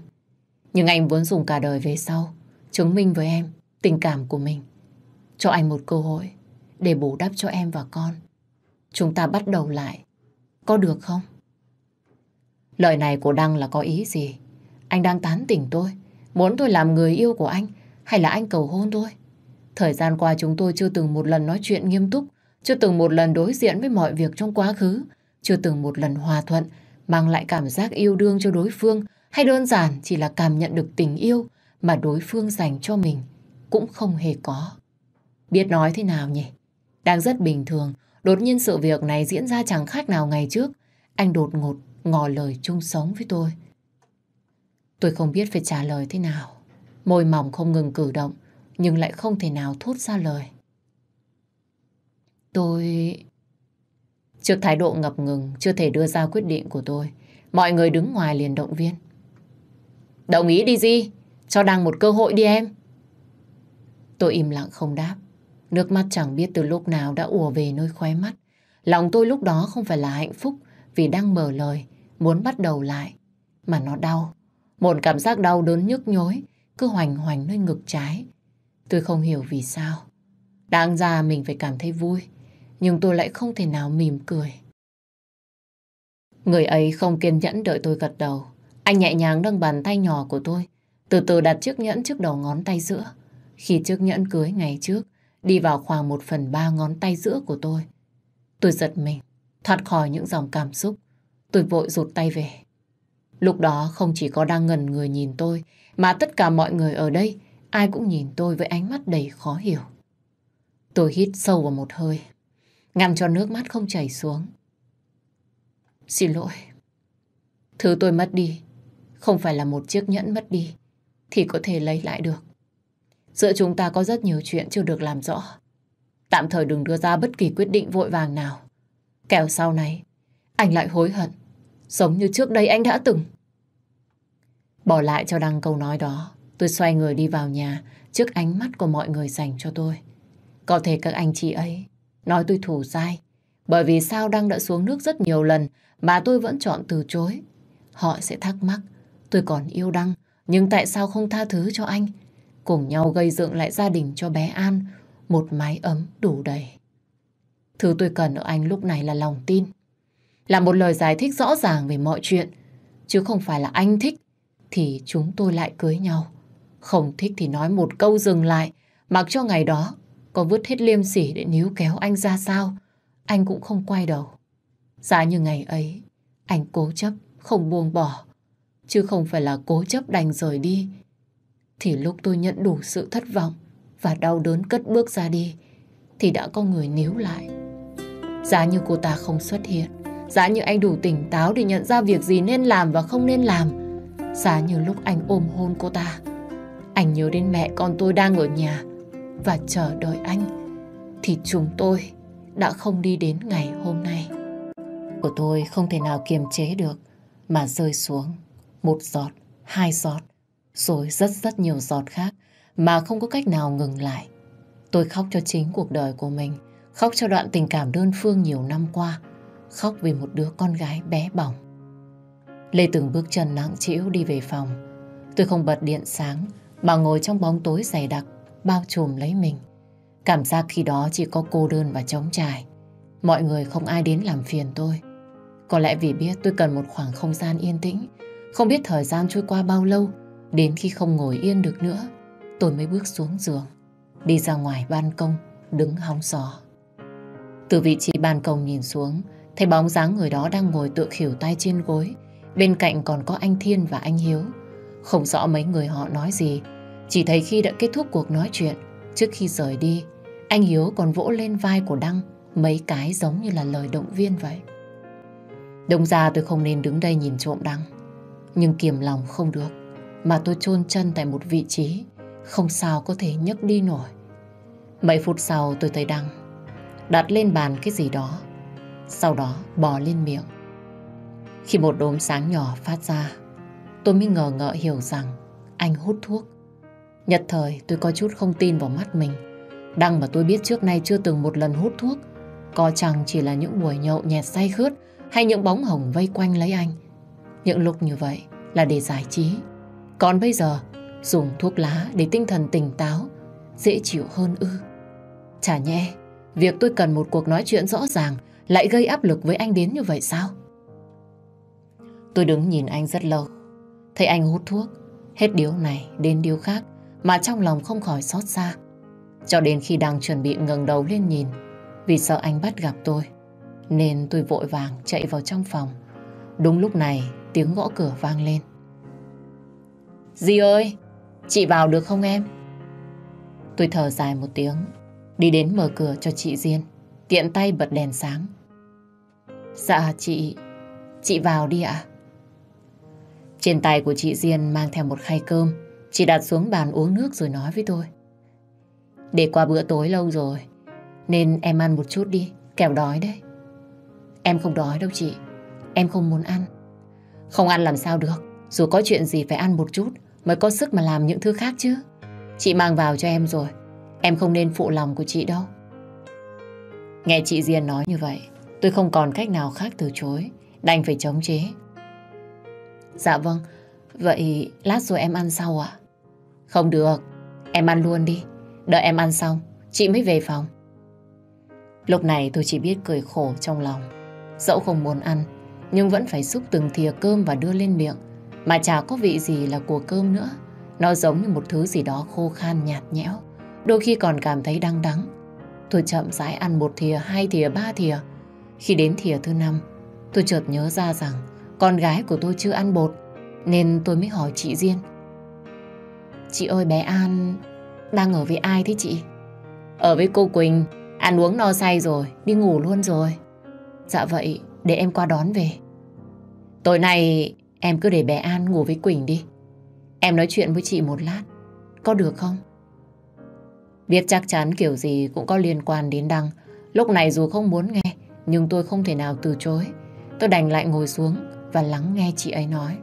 Nhưng anh muốn dùng cả đời về sau chứng minh với em tình cảm của mình. Cho anh một cơ hội để bù đắp cho em và con. Chúng ta bắt đầu lại. Có được không? Lời này của Đăng là có ý gì? Anh đang tán tỉnh tôi. Muốn tôi làm người yêu của anh hay là anh cầu hôn tôi? Thời gian qua chúng tôi chưa từng một lần nói chuyện nghiêm túc, chưa từng một lần đối diện với mọi việc trong quá khứ, chưa từng một lần hòa thuận mang lại cảm giác yêu đương cho đối phương hay đơn giản chỉ là cảm nhận được tình yêu mà đối phương dành cho mình cũng không hề có. Biết nói thế nào nhỉ? Đang rất bình thường, đột nhiên sự việc này diễn ra chẳng khác nào ngày trước. Anh đột ngột ngỏ lời chung sống với tôi. Tôi không biết phải trả lời thế nào. Môi mỏng không ngừng cử động, nhưng lại không thể nào thốt ra lời. Tôi... Trước thái độ ngập ngừng, chưa thể đưa ra quyết định của tôi, mọi người đứng ngoài liền động viên. Đồng ý đi Di, cho Đăng một cơ hội đi em. Tôi im lặng không đáp. Nước mắt chẳng biết từ lúc nào đã ùa về nơi khóe mắt. Lòng tôi lúc đó không phải là hạnh phúc vì đang mở lời, muốn bắt đầu lại. Mà nó đau. Một cảm giác đau đớn nhức nhối, cứ hoành hoành nơi ngực trái. Tôi không hiểu vì sao. Đáng ra mình phải cảm thấy vui, nhưng tôi lại không thể nào mỉm cười. Người ấy không kiên nhẫn đợi tôi gật đầu. Anh nhẹ nhàng nâng bàn tay nhỏ của tôi, từ từ đặt chiếc nhẫn trước đầu ngón tay giữa. Khi chiếc nhẫn cưới ngày trước, đi vào khoảng một phần ba ngón tay giữa của tôi. Tôi giật mình, thoát khỏi những dòng cảm xúc. Tôi vội rụt tay về. Lúc đó không chỉ có đang ngần người nhìn tôi, mà tất cả mọi người ở đây, ai cũng nhìn tôi với ánh mắt đầy khó hiểu. Tôi hít sâu vào một hơi ngăn cho nước mắt không chảy xuống. Xin lỗi. Thứ tôi mất đi, không phải là một chiếc nhẫn mất đi, thì có thể lấy lại được. Giữa chúng ta có rất nhiều chuyện chưa được làm rõ. Tạm thời đừng đưa ra bất kỳ quyết định vội vàng nào. Kẻo sau này, anh lại hối hận, giống như trước đây anh đã từng. Bỏ lại cho Đăng câu nói đó, tôi xoay người đi vào nhà trước ánh mắt của mọi người dành cho tôi. Có thể các anh chị ấy nói tôi thủ sai. Bởi vì sao Đăng đã xuống nước rất nhiều lần mà tôi vẫn chọn từ chối. Họ sẽ thắc mắc, tôi còn yêu Đăng, nhưng tại sao không tha thứ cho anh? Cùng nhau gây dựng lại gia đình cho bé An, một mái ấm đủ đầy. Thứ tôi cần ở anh lúc này là lòng tin. Là một lời giải thích rõ ràng về mọi chuyện. Chứ không phải là anh thích thì chúng tôi lại cưới nhau. Không thích thì nói một câu dừng lại, mặc cho ngày đó có vứt hết liêm sỉ để níu kéo anh ra sao, anh cũng không quay đầu. Giá dạ như ngày ấy, anh cố chấp, không buông bỏ, chứ không phải là cố chấp đành rời đi. Thì lúc tôi nhận đủ sự thất vọng và đau đớn cất bước ra đi, thì đã có người níu lại. Giá dạ như cô ta không xuất hiện, giá dạ như anh đủ tỉnh táo để nhận ra việc gì nên làm và không nên làm, giá như lúc anh ôm hôn cô ta, anh nhớ đến mẹ con tôi đang ở nhà, và chờ đợi anh thì chúng tôi đã không đi đến ngày hôm nay. Của tôi không thể nào kiềm chế được mà rơi xuống một giọt, hai giọt, rồi rất rất nhiều giọt khác mà không có cách nào ngừng lại. Tôi khóc cho chính cuộc đời của mình, khóc cho đoạn tình cảm đơn phương nhiều năm qua, khóc vì một đứa con gái bé bỏng. Lê từng bước chân nặng trĩu đi về phòng. Tôi không bật điện sáng mà ngồi trong bóng tối dày đặc bao trùm lấy mình. Cảm giác khi đó chỉ có cô đơn và trống trải. Mọi người không ai đến làm phiền tôi. Có lẽ vì biết tôi cần một khoảng không gian yên tĩnh. Không biết thời gian trôi qua bao lâu, đến khi không ngồi yên được nữa, tôi mới bước xuống giường, đi ra ngoài ban công, đứng hóng gió. Từ vị trí ban công nhìn xuống, thấy bóng dáng người đó đang ngồi tự khỉu tay trên gối. Bên cạnh còn có anh Thiên và anh Hiếu. Không rõ mấy người họ nói gì, chỉ thấy khi đã kết thúc cuộc nói chuyện, trước khi rời đi, anh Hiếu còn vỗ lên vai của Đăng mấy cái giống như là lời động viên vậy. Đông ra tôi không nên đứng đây nhìn trộm Đăng, nhưng kiềm lòng không được, mà tôi chôn chân tại một vị trí, không sao có thể nhấc đi nổi. Mấy phút sau tôi thấy Đăng đặt lên bàn cái gì đó, sau đó bò lên miệng. Khi một đốm sáng nhỏ phát ra, tôi mới ngờ ngợ hiểu rằng anh hút thuốc. Nhật thời tôi có chút không tin vào mắt mình. Đăng mà tôi biết trước nay chưa từng một lần hút thuốc. Có chẳng chỉ là những buổi nhậu nhẹt say khướt hay những bóng hồng vây quanh lấy anh. Những lúc như vậy là để giải trí. Còn bây giờ, dùng thuốc lá để tinh thần tỉnh táo, dễ chịu hơn ư. Chả nhẽ, việc tôi cần một cuộc nói chuyện rõ ràng lại gây áp lực với anh đến như vậy sao? Tôi đứng nhìn anh rất lâu, thấy anh hút thuốc, hết điếu này đến điếu khác, mà trong lòng không khỏi xót xa. Cho đến khi đang chuẩn bị ngừng đầu lên nhìn, vì sợ anh bắt gặp tôi, nên tôi vội vàng chạy vào trong phòng. Đúng lúc này, tiếng gõ cửa vang lên. Dì ơi, chị vào được không em? Tôi thở dài một tiếng, đi đến mở cửa cho chị Diên, tiện tay bật đèn sáng. Dạ chị, chị vào đi ạ. Trên tay của chị Diên mang theo một khay cơm, Chị đặt xuống bàn uống nước rồi nói với tôi. Để qua bữa tối lâu rồi, nên em ăn một chút đi, kẻo đói đấy. Em không đói đâu chị, em không muốn ăn. Không ăn làm sao được, dù có chuyện gì phải ăn một chút mới có sức mà làm những thứ khác chứ. Chị mang vào cho em rồi, em không nên phụ lòng của chị đâu. Nghe chị Diên nói như vậy, tôi không còn cách nào khác từ chối, đành phải chống chế. Dạ vâng, vậy lát rồi em ăn sau ạ. À? Không được, em ăn luôn đi. Đợi em ăn xong, chị mới về phòng. Lúc này tôi chỉ biết cười khổ trong lòng. Dẫu không muốn ăn, nhưng vẫn phải xúc từng thìa cơm và đưa lên miệng. Mà chả có vị gì là của cơm nữa. Nó giống như một thứ gì đó khô khan nhạt nhẽo. Đôi khi còn cảm thấy đắng đắng. Tôi chậm rãi ăn một thìa, hai thìa, ba thìa. Khi đến thìa thứ năm, tôi chợt nhớ ra rằng con gái của tôi chưa ăn bột. Nên tôi mới hỏi chị Diên. Chị ơi bé An Đang ở với ai thế chị Ở với cô Quỳnh Ăn uống no say rồi Đi ngủ luôn rồi Dạ vậy để em qua đón về Tối nay em cứ để bé An ngủ với Quỳnh đi Em nói chuyện với chị một lát Có được không Biết chắc chắn kiểu gì cũng có liên quan đến Đăng Lúc này dù không muốn nghe Nhưng tôi không thể nào từ chối Tôi đành lại ngồi xuống Và lắng nghe chị ấy nói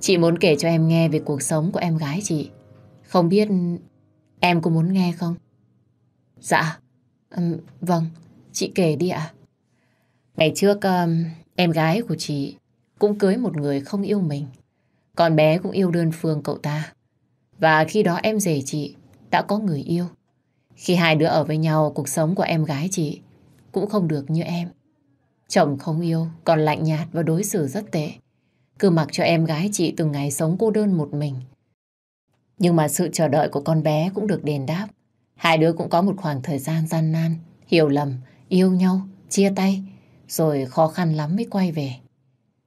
Chị muốn kể cho em nghe về cuộc sống của em gái chị. Không biết em có muốn nghe không? Dạ, um, vâng, chị kể đi ạ. À. Ngày trước um, em gái của chị cũng cưới một người không yêu mình. Con bé cũng yêu đơn phương cậu ta. Và khi đó em rể chị đã có người yêu. Khi hai đứa ở với nhau, cuộc sống của em gái chị cũng không được như em. Chồng không yêu, còn lạnh nhạt và đối xử rất tệ cứ mặc cho em gái chị từng ngày sống cô đơn một mình. Nhưng mà sự chờ đợi của con bé cũng được đền đáp. Hai đứa cũng có một khoảng thời gian gian nan, hiểu lầm, yêu nhau, chia tay, rồi khó khăn lắm mới quay về.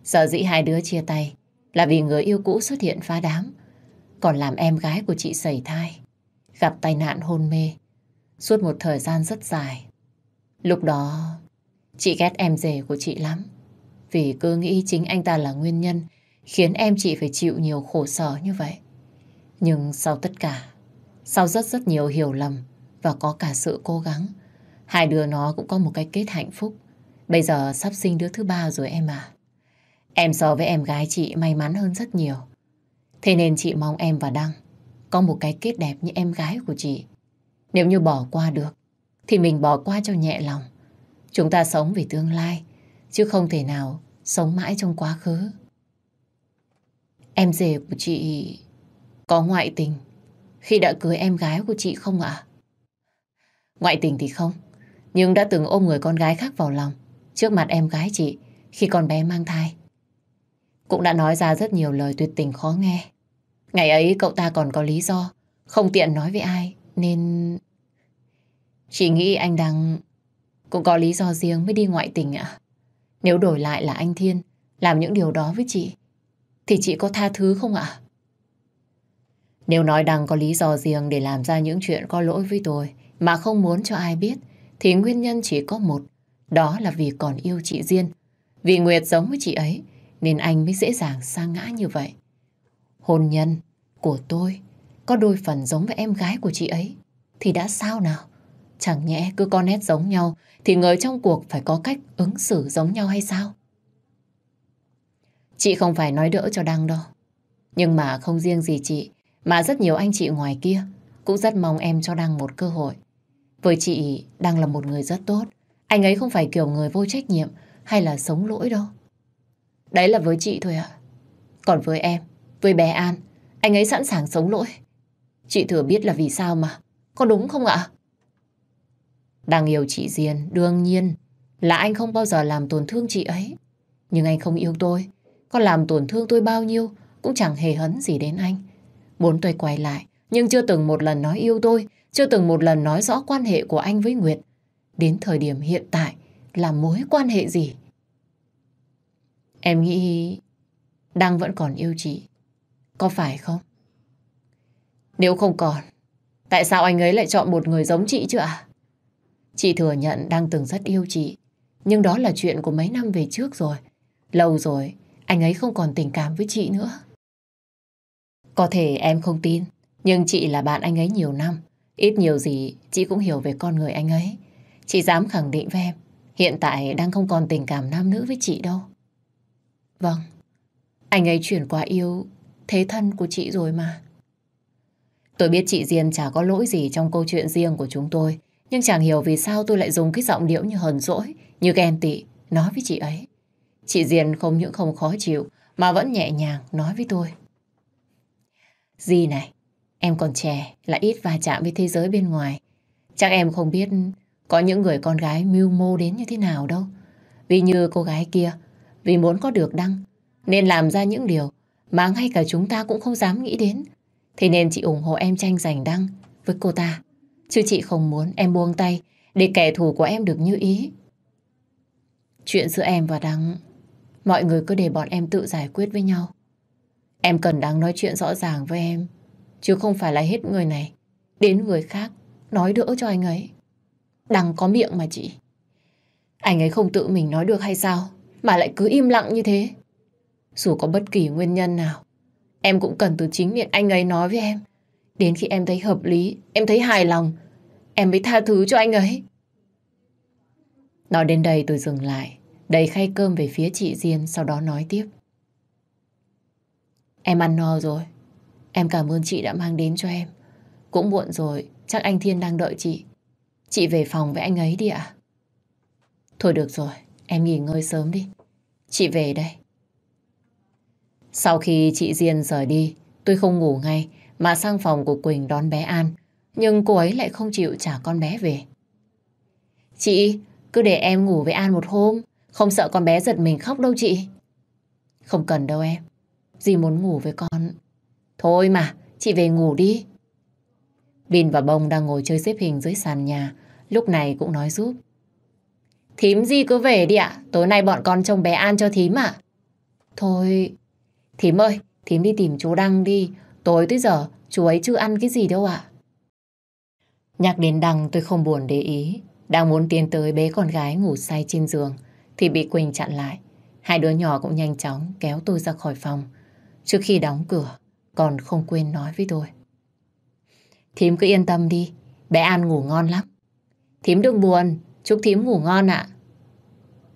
Sở dĩ hai đứa chia tay là vì người yêu cũ xuất hiện phá đám, còn làm em gái của chị sẩy thai, gặp tai nạn hôn mê, suốt một thời gian rất dài. Lúc đó, chị ghét em rể của chị lắm vì cứ nghĩ chính anh ta là nguyên nhân khiến em chị phải chịu nhiều khổ sở như vậy. Nhưng sau tất cả, sau rất rất nhiều hiểu lầm và có cả sự cố gắng, hai đứa nó cũng có một cái kết hạnh phúc. Bây giờ sắp sinh đứa thứ ba rồi em à. Em so với em gái chị may mắn hơn rất nhiều. Thế nên chị mong em và Đăng có một cái kết đẹp như em gái của chị. Nếu như bỏ qua được, thì mình bỏ qua cho nhẹ lòng. Chúng ta sống vì tương lai, chứ không thể nào sống mãi trong quá khứ. Em rể của chị có ngoại tình khi đã cưới em gái của chị không ạ? Ngoại tình thì không, nhưng đã từng ôm người con gái khác vào lòng trước mặt em gái chị khi con bé mang thai. Cũng đã nói ra rất nhiều lời tuyệt tình khó nghe. Ngày ấy cậu ta còn có lý do không tiện nói với ai nên... Chị nghĩ anh đang cũng có lý do riêng mới đi ngoại tình ạ. Nếu đổi lại là anh Thiên làm những điều đó với chị, thì chị có tha thứ không ạ? Nếu nói đằng có lý do riêng để làm ra những chuyện có lỗi với tôi mà không muốn cho ai biết, thì nguyên nhân chỉ có một, đó là vì còn yêu chị Diên. Vì Nguyệt giống với chị ấy, nên anh mới dễ dàng sa ngã như vậy. Hôn nhân của tôi có đôi phần giống với em gái của chị ấy, thì đã sao nào? Chẳng nhẽ cứ có nét giống nhau thì người trong cuộc phải có cách ứng xử giống nhau hay sao? Chị không phải nói đỡ cho Đăng đâu. Nhưng mà không riêng gì chị, mà rất nhiều anh chị ngoài kia cũng rất mong em cho Đăng một cơ hội. Với chị, Đăng là một người rất tốt. Anh ấy không phải kiểu người vô trách nhiệm hay là sống lỗi đâu. Đấy là với chị thôi ạ. Còn với em, với bé An, anh ấy sẵn sàng sống lỗi. Chị thừa biết là vì sao mà. Có đúng không ạ? Đang yêu chị Diên đương nhiên là anh không bao giờ làm tổn thương chị ấy. Nhưng anh không yêu tôi, có làm tổn thương tôi bao nhiêu cũng chẳng hề hấn gì đến anh. Bốn tôi quay lại, nhưng chưa từng một lần nói yêu tôi, chưa từng một lần nói rõ quan hệ của anh với Nguyệt. Đến thời điểm hiện tại là mối quan hệ gì? Em nghĩ đang vẫn còn yêu chị. Có phải không? Nếu không còn, tại sao anh ấy lại chọn một người giống chị chứ ạ? À? Chị thừa nhận đang từng rất yêu chị, nhưng đó là chuyện của mấy năm về trước rồi. Lâu rồi, anh ấy không còn tình cảm với chị nữa. Có thể em không tin, nhưng chị là bạn anh ấy nhiều năm. Ít nhiều gì, chị cũng hiểu về con người anh ấy. Chị dám khẳng định với em, hiện tại đang không còn tình cảm nam nữ với chị đâu. Vâng, anh ấy chuyển qua yêu thế thân của chị rồi mà. Tôi biết chị Diên chả có lỗi gì trong câu chuyện riêng của chúng tôi. Nhưng chẳng hiểu vì sao tôi lại dùng cái giọng điệu như hờn dỗi, như ghen tị, nói với chị ấy. Chị Diền không những không khó chịu, mà vẫn nhẹ nhàng nói với tôi. Di này, em còn trẻ, lại ít va chạm với thế giới bên ngoài. Chắc em không biết có những người con gái mưu mô đến như thế nào đâu. Vì như cô gái kia, vì muốn có được đăng, nên làm ra những điều mà ngay cả chúng ta cũng không dám nghĩ đến. Thế nên chị ủng hộ em tranh giành đăng với cô ta. Chứ chị không muốn em buông tay để kẻ thù của em được như ý. Chuyện giữa em và Đăng, mọi người cứ để bọn em tự giải quyết với nhau. Em cần Đăng nói chuyện rõ ràng với em, chứ không phải là hết người này, đến người khác, nói đỡ cho anh ấy. Đăng có miệng mà chị. Anh ấy không tự mình nói được hay sao, mà lại cứ im lặng như thế. Dù có bất kỳ nguyên nhân nào, em cũng cần từ chính miệng anh ấy nói với em. Đến khi em thấy hợp lý, em thấy hài lòng, em mới tha thứ cho anh ấy. Nói đến đây tôi dừng lại, đầy khay cơm về phía chị Diên, sau đó nói tiếp. Em ăn no rồi, em cảm ơn chị đã mang đến cho em. Cũng muộn rồi, chắc anh Thiên đang đợi chị. Chị về phòng với anh ấy đi ạ. Thôi được rồi, em nghỉ ngơi sớm đi. Chị về đây. Sau khi chị Diên rời đi, tôi không ngủ ngay mà sang phòng của Quỳnh đón bé An nhưng cô ấy lại không chịu trả con bé về. Chị, cứ để em ngủ với An một hôm, không sợ con bé giật mình khóc đâu chị. Không cần đâu em, dì muốn ngủ với con. Thôi mà, chị về ngủ đi. Bin và Bông đang ngồi chơi xếp hình dưới sàn nhà, lúc này cũng nói giúp. Thím gì cứ về đi ạ, tối nay bọn con trông bé An cho thím ạ. Thôi, thím ơi, thím đi tìm chú Đăng đi, tối tới giờ chú ấy chưa ăn cái gì đâu ạ. Nhắc đến Đăng tôi không buồn để ý. Đang muốn tiến tới bế con gái ngủ say trên giường thì bị Quỳnh chặn lại. Hai đứa nhỏ cũng nhanh chóng kéo tôi ra khỏi phòng. Trước khi đóng cửa, còn không quên nói với tôi. Thím cứ yên tâm đi, bé An ngủ ngon lắm. Thím đừng buồn, chúc thím ngủ ngon ạ.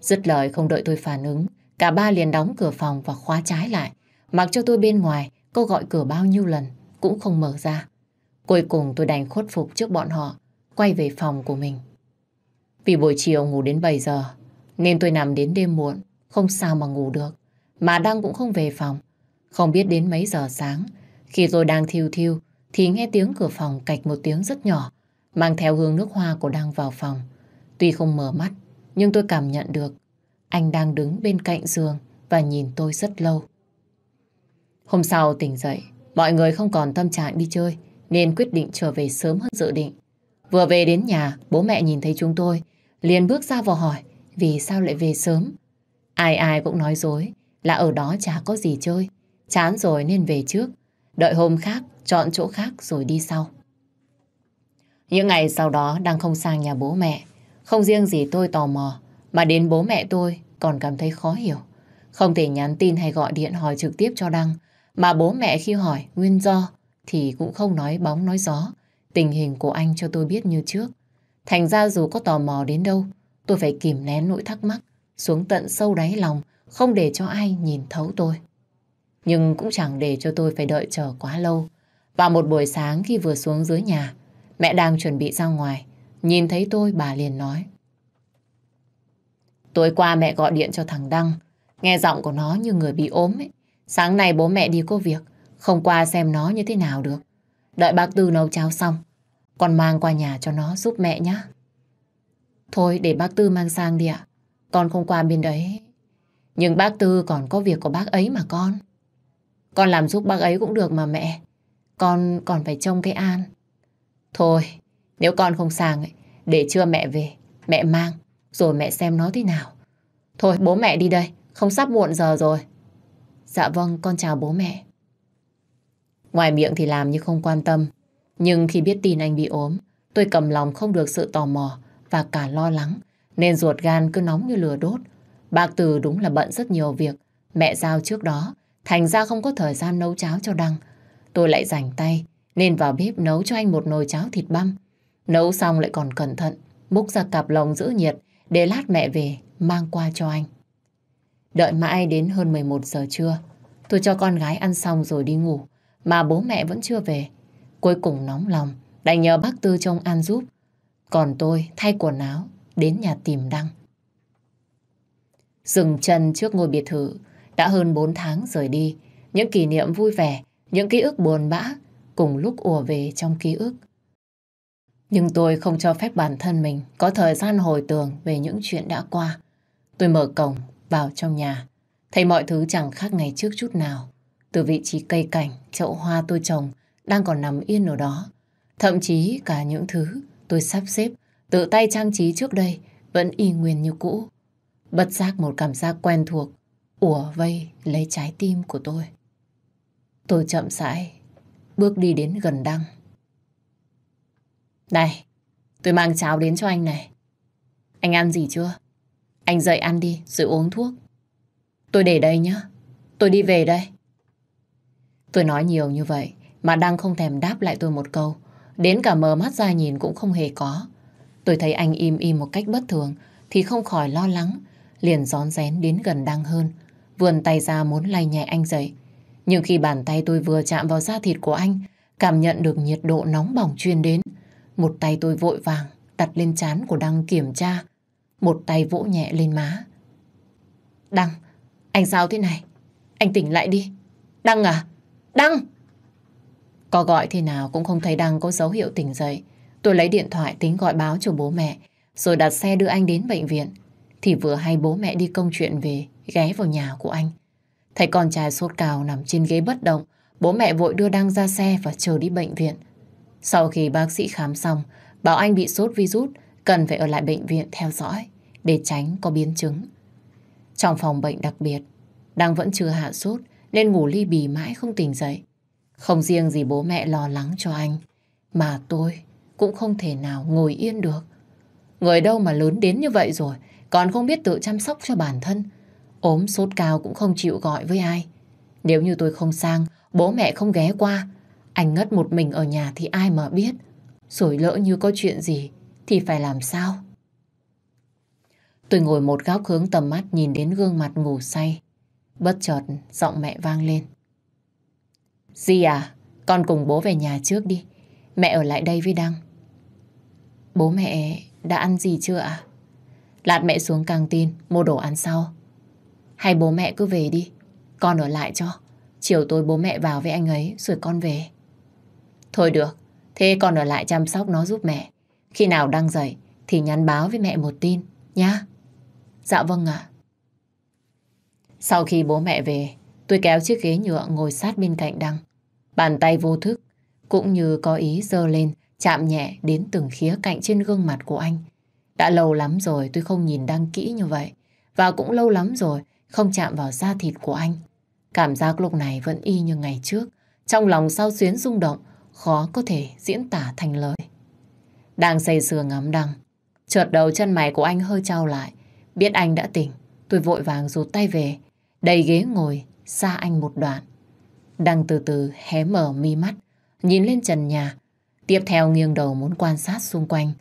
Dứt lời không đợi tôi phản ứng, cả ba liền đóng cửa phòng và khóa trái lại. Mặc cho tôi bên ngoài, cô gọi cửa bao nhiêu lần cũng không mở ra. Cuối cùng tôi đành khuất phục trước bọn họ, quay về phòng của mình. Vì buổi chiều ngủ đến 7 giờ, nên tôi nằm đến đêm muộn, không sao mà ngủ được. Mà Đăng cũng không về phòng. Không biết đến mấy giờ sáng, khi tôi đang thiêu thiêu, thì nghe tiếng cửa phòng cạch một tiếng rất nhỏ, mang theo hương nước hoa của Đăng vào phòng. Tuy không mở mắt, nhưng tôi cảm nhận được anh đang đứng bên cạnh giường và nhìn tôi rất lâu. Hôm sau tỉnh dậy, mọi người không còn tâm trạng đi chơi, nên quyết định trở về sớm hơn dự định. Vừa về đến nhà, bố mẹ nhìn thấy chúng tôi, liền bước ra vào hỏi vì sao lại về sớm. Ai ai cũng nói dối là ở đó chả có gì chơi, chán rồi nên về trước, đợi hôm khác, chọn chỗ khác rồi đi sau. Những ngày sau đó đang không sang nhà bố mẹ, không riêng gì tôi tò mò, mà đến bố mẹ tôi còn cảm thấy khó hiểu. Không thể nhắn tin hay gọi điện hỏi trực tiếp cho Đăng, mà bố mẹ khi hỏi nguyên do thì cũng không nói bóng nói gió. Tình hình của anh cho tôi biết như trước. Thành ra dù có tò mò đến đâu, tôi phải kìm nén nỗi thắc mắc, xuống tận sâu đáy lòng, không để cho ai nhìn thấu tôi. Nhưng cũng chẳng để cho tôi phải đợi chờ quá lâu. Vào một buổi sáng khi vừa xuống dưới nhà, mẹ đang chuẩn bị ra ngoài, nhìn thấy tôi bà liền nói. Tối qua mẹ gọi điện cho thằng Đăng, nghe giọng của nó như người bị ốm ấy. Sáng nay bố mẹ đi có việc, không qua xem nó như thế nào được. Đợi bác Tư nấu cháo xong, con mang qua nhà cho nó giúp mẹ nhé. Thôi để bác Tư mang sang đi ạ. Con không qua bên đấy. Nhưng bác Tư còn có việc của bác ấy mà con. Con làm giúp bác ấy cũng được mà mẹ. Con còn phải trông cái An. Thôi, nếu con không sang để trưa mẹ về, mẹ mang, rồi mẹ xem nó thế nào. Thôi bố mẹ đi đây, không sắp muộn giờ rồi. Dạ vâng, con chào bố mẹ. Ngoài miệng thì làm như không quan tâm. Nhưng khi biết tin anh bị ốm, tôi cầm lòng không được sự tò mò và cả lo lắng, nên ruột gan cứ nóng như lửa đốt. Bác Từ đúng là bận rất nhiều việc. Mẹ giao trước đó, thành ra không có thời gian nấu cháo cho Đăng. Tôi lại rảnh tay, nên vào bếp nấu cho anh một nồi cháo thịt băm. Nấu xong lại còn cẩn thận, múc ra cặp lồng giữ nhiệt, để lát mẹ về, mang qua cho anh. Đợi mãi đến hơn 11 giờ trưa, tôi cho con gái ăn xong rồi đi ngủ mà bố mẹ vẫn chưa về. Cuối cùng nóng lòng, đành nhờ bác Tư trông an giúp. Còn tôi thay quần áo, đến nhà tìm Đăng. Dừng chân trước ngôi biệt thự, đã hơn 4 tháng rời đi. Những kỷ niệm vui vẻ, những ký ức buồn bã, cùng lúc ùa về trong ký ức. Nhưng tôi không cho phép bản thân mình có thời gian hồi tưởng về những chuyện đã qua. Tôi mở cổng, vào trong nhà. Thấy mọi thứ chẳng khác ngày trước chút nào từ vị trí cây cảnh, chậu hoa tôi trồng đang còn nằm yên ở đó. Thậm chí cả những thứ tôi sắp xếp, tự tay trang trí trước đây vẫn y nguyên như cũ. Bất giác một cảm giác quen thuộc, ủa vây lấy trái tim của tôi. Tôi chậm rãi bước đi đến gần đăng. Này, tôi mang cháo đến cho anh này. Anh ăn gì chưa? Anh dậy ăn đi, rồi uống thuốc. Tôi để đây nhá. Tôi đi về đây. Tôi nói nhiều như vậy mà đang không thèm đáp lại tôi một câu. Đến cả mờ mắt ra nhìn cũng không hề có. Tôi thấy anh im im một cách bất thường thì không khỏi lo lắng. Liền gión rén đến gần Đăng hơn. Vườn tay ra muốn lay nhẹ anh dậy. Nhưng khi bàn tay tôi vừa chạm vào da thịt của anh cảm nhận được nhiệt độ nóng bỏng truyền đến. Một tay tôi vội vàng đặt lên chán của Đăng kiểm tra. Một tay vỗ nhẹ lên má. Đăng, anh sao thế này? Anh tỉnh lại đi. Đăng à? Đăng! Có gọi thì nào cũng không thấy Đăng có dấu hiệu tỉnh dậy. Tôi lấy điện thoại tính gọi báo cho bố mẹ, rồi đặt xe đưa anh đến bệnh viện. Thì vừa hay bố mẹ đi công chuyện về, ghé vào nhà của anh. Thấy con trai sốt cao nằm trên ghế bất động, bố mẹ vội đưa Đăng ra xe và chờ đi bệnh viện. Sau khi bác sĩ khám xong, bảo anh bị sốt virus, cần phải ở lại bệnh viện theo dõi để tránh có biến chứng. Trong phòng bệnh đặc biệt, Đăng vẫn chưa hạ sốt, nên ngủ ly bì mãi không tỉnh dậy. Không riêng gì bố mẹ lo lắng cho anh, mà tôi cũng không thể nào ngồi yên được. Người đâu mà lớn đến như vậy rồi, còn không biết tự chăm sóc cho bản thân. ốm sốt cao cũng không chịu gọi với ai. Nếu như tôi không sang, bố mẹ không ghé qua, anh ngất một mình ở nhà thì ai mà biết. Rồi lỡ như có chuyện gì thì phải làm sao? Tôi ngồi một góc hướng tầm mắt nhìn đến gương mặt ngủ say Bất chợt giọng mẹ vang lên. Di à, con cùng bố về nhà trước đi. Mẹ ở lại đây với Đăng. Bố mẹ đã ăn gì chưa ạ? À? Lát mẹ xuống căng tin mua đồ ăn sau. Hay bố mẹ cứ về đi. Con ở lại cho. Chiều tối bố mẹ vào với anh ấy rồi con về. Thôi được. Thế con ở lại chăm sóc nó giúp mẹ. Khi nào Đăng dậy thì nhắn báo với mẹ một tin nhá. Dạ vâng ạ. Sau khi bố mẹ về, tôi kéo chiếc ghế nhựa ngồi sát bên cạnh Đăng. Bàn tay vô thức, cũng như có ý dơ lên, chạm nhẹ đến từng khía cạnh trên gương mặt của anh. Đã lâu lắm rồi tôi không nhìn Đăng kỹ như vậy, và cũng lâu lắm rồi không chạm vào da thịt của anh. Cảm giác lúc này vẫn y như ngày trước, trong lòng sao xuyến rung động, khó có thể diễn tả thành lời. Đang say sưa ngắm Đăng, chợt đầu chân mày của anh hơi trao lại, biết anh đã tỉnh, tôi vội vàng rút tay về, đầy ghế ngồi, xa anh một đoạn. Đang từ từ hé mở mi mắt, nhìn lên trần nhà, tiếp theo nghiêng đầu muốn quan sát xung quanh,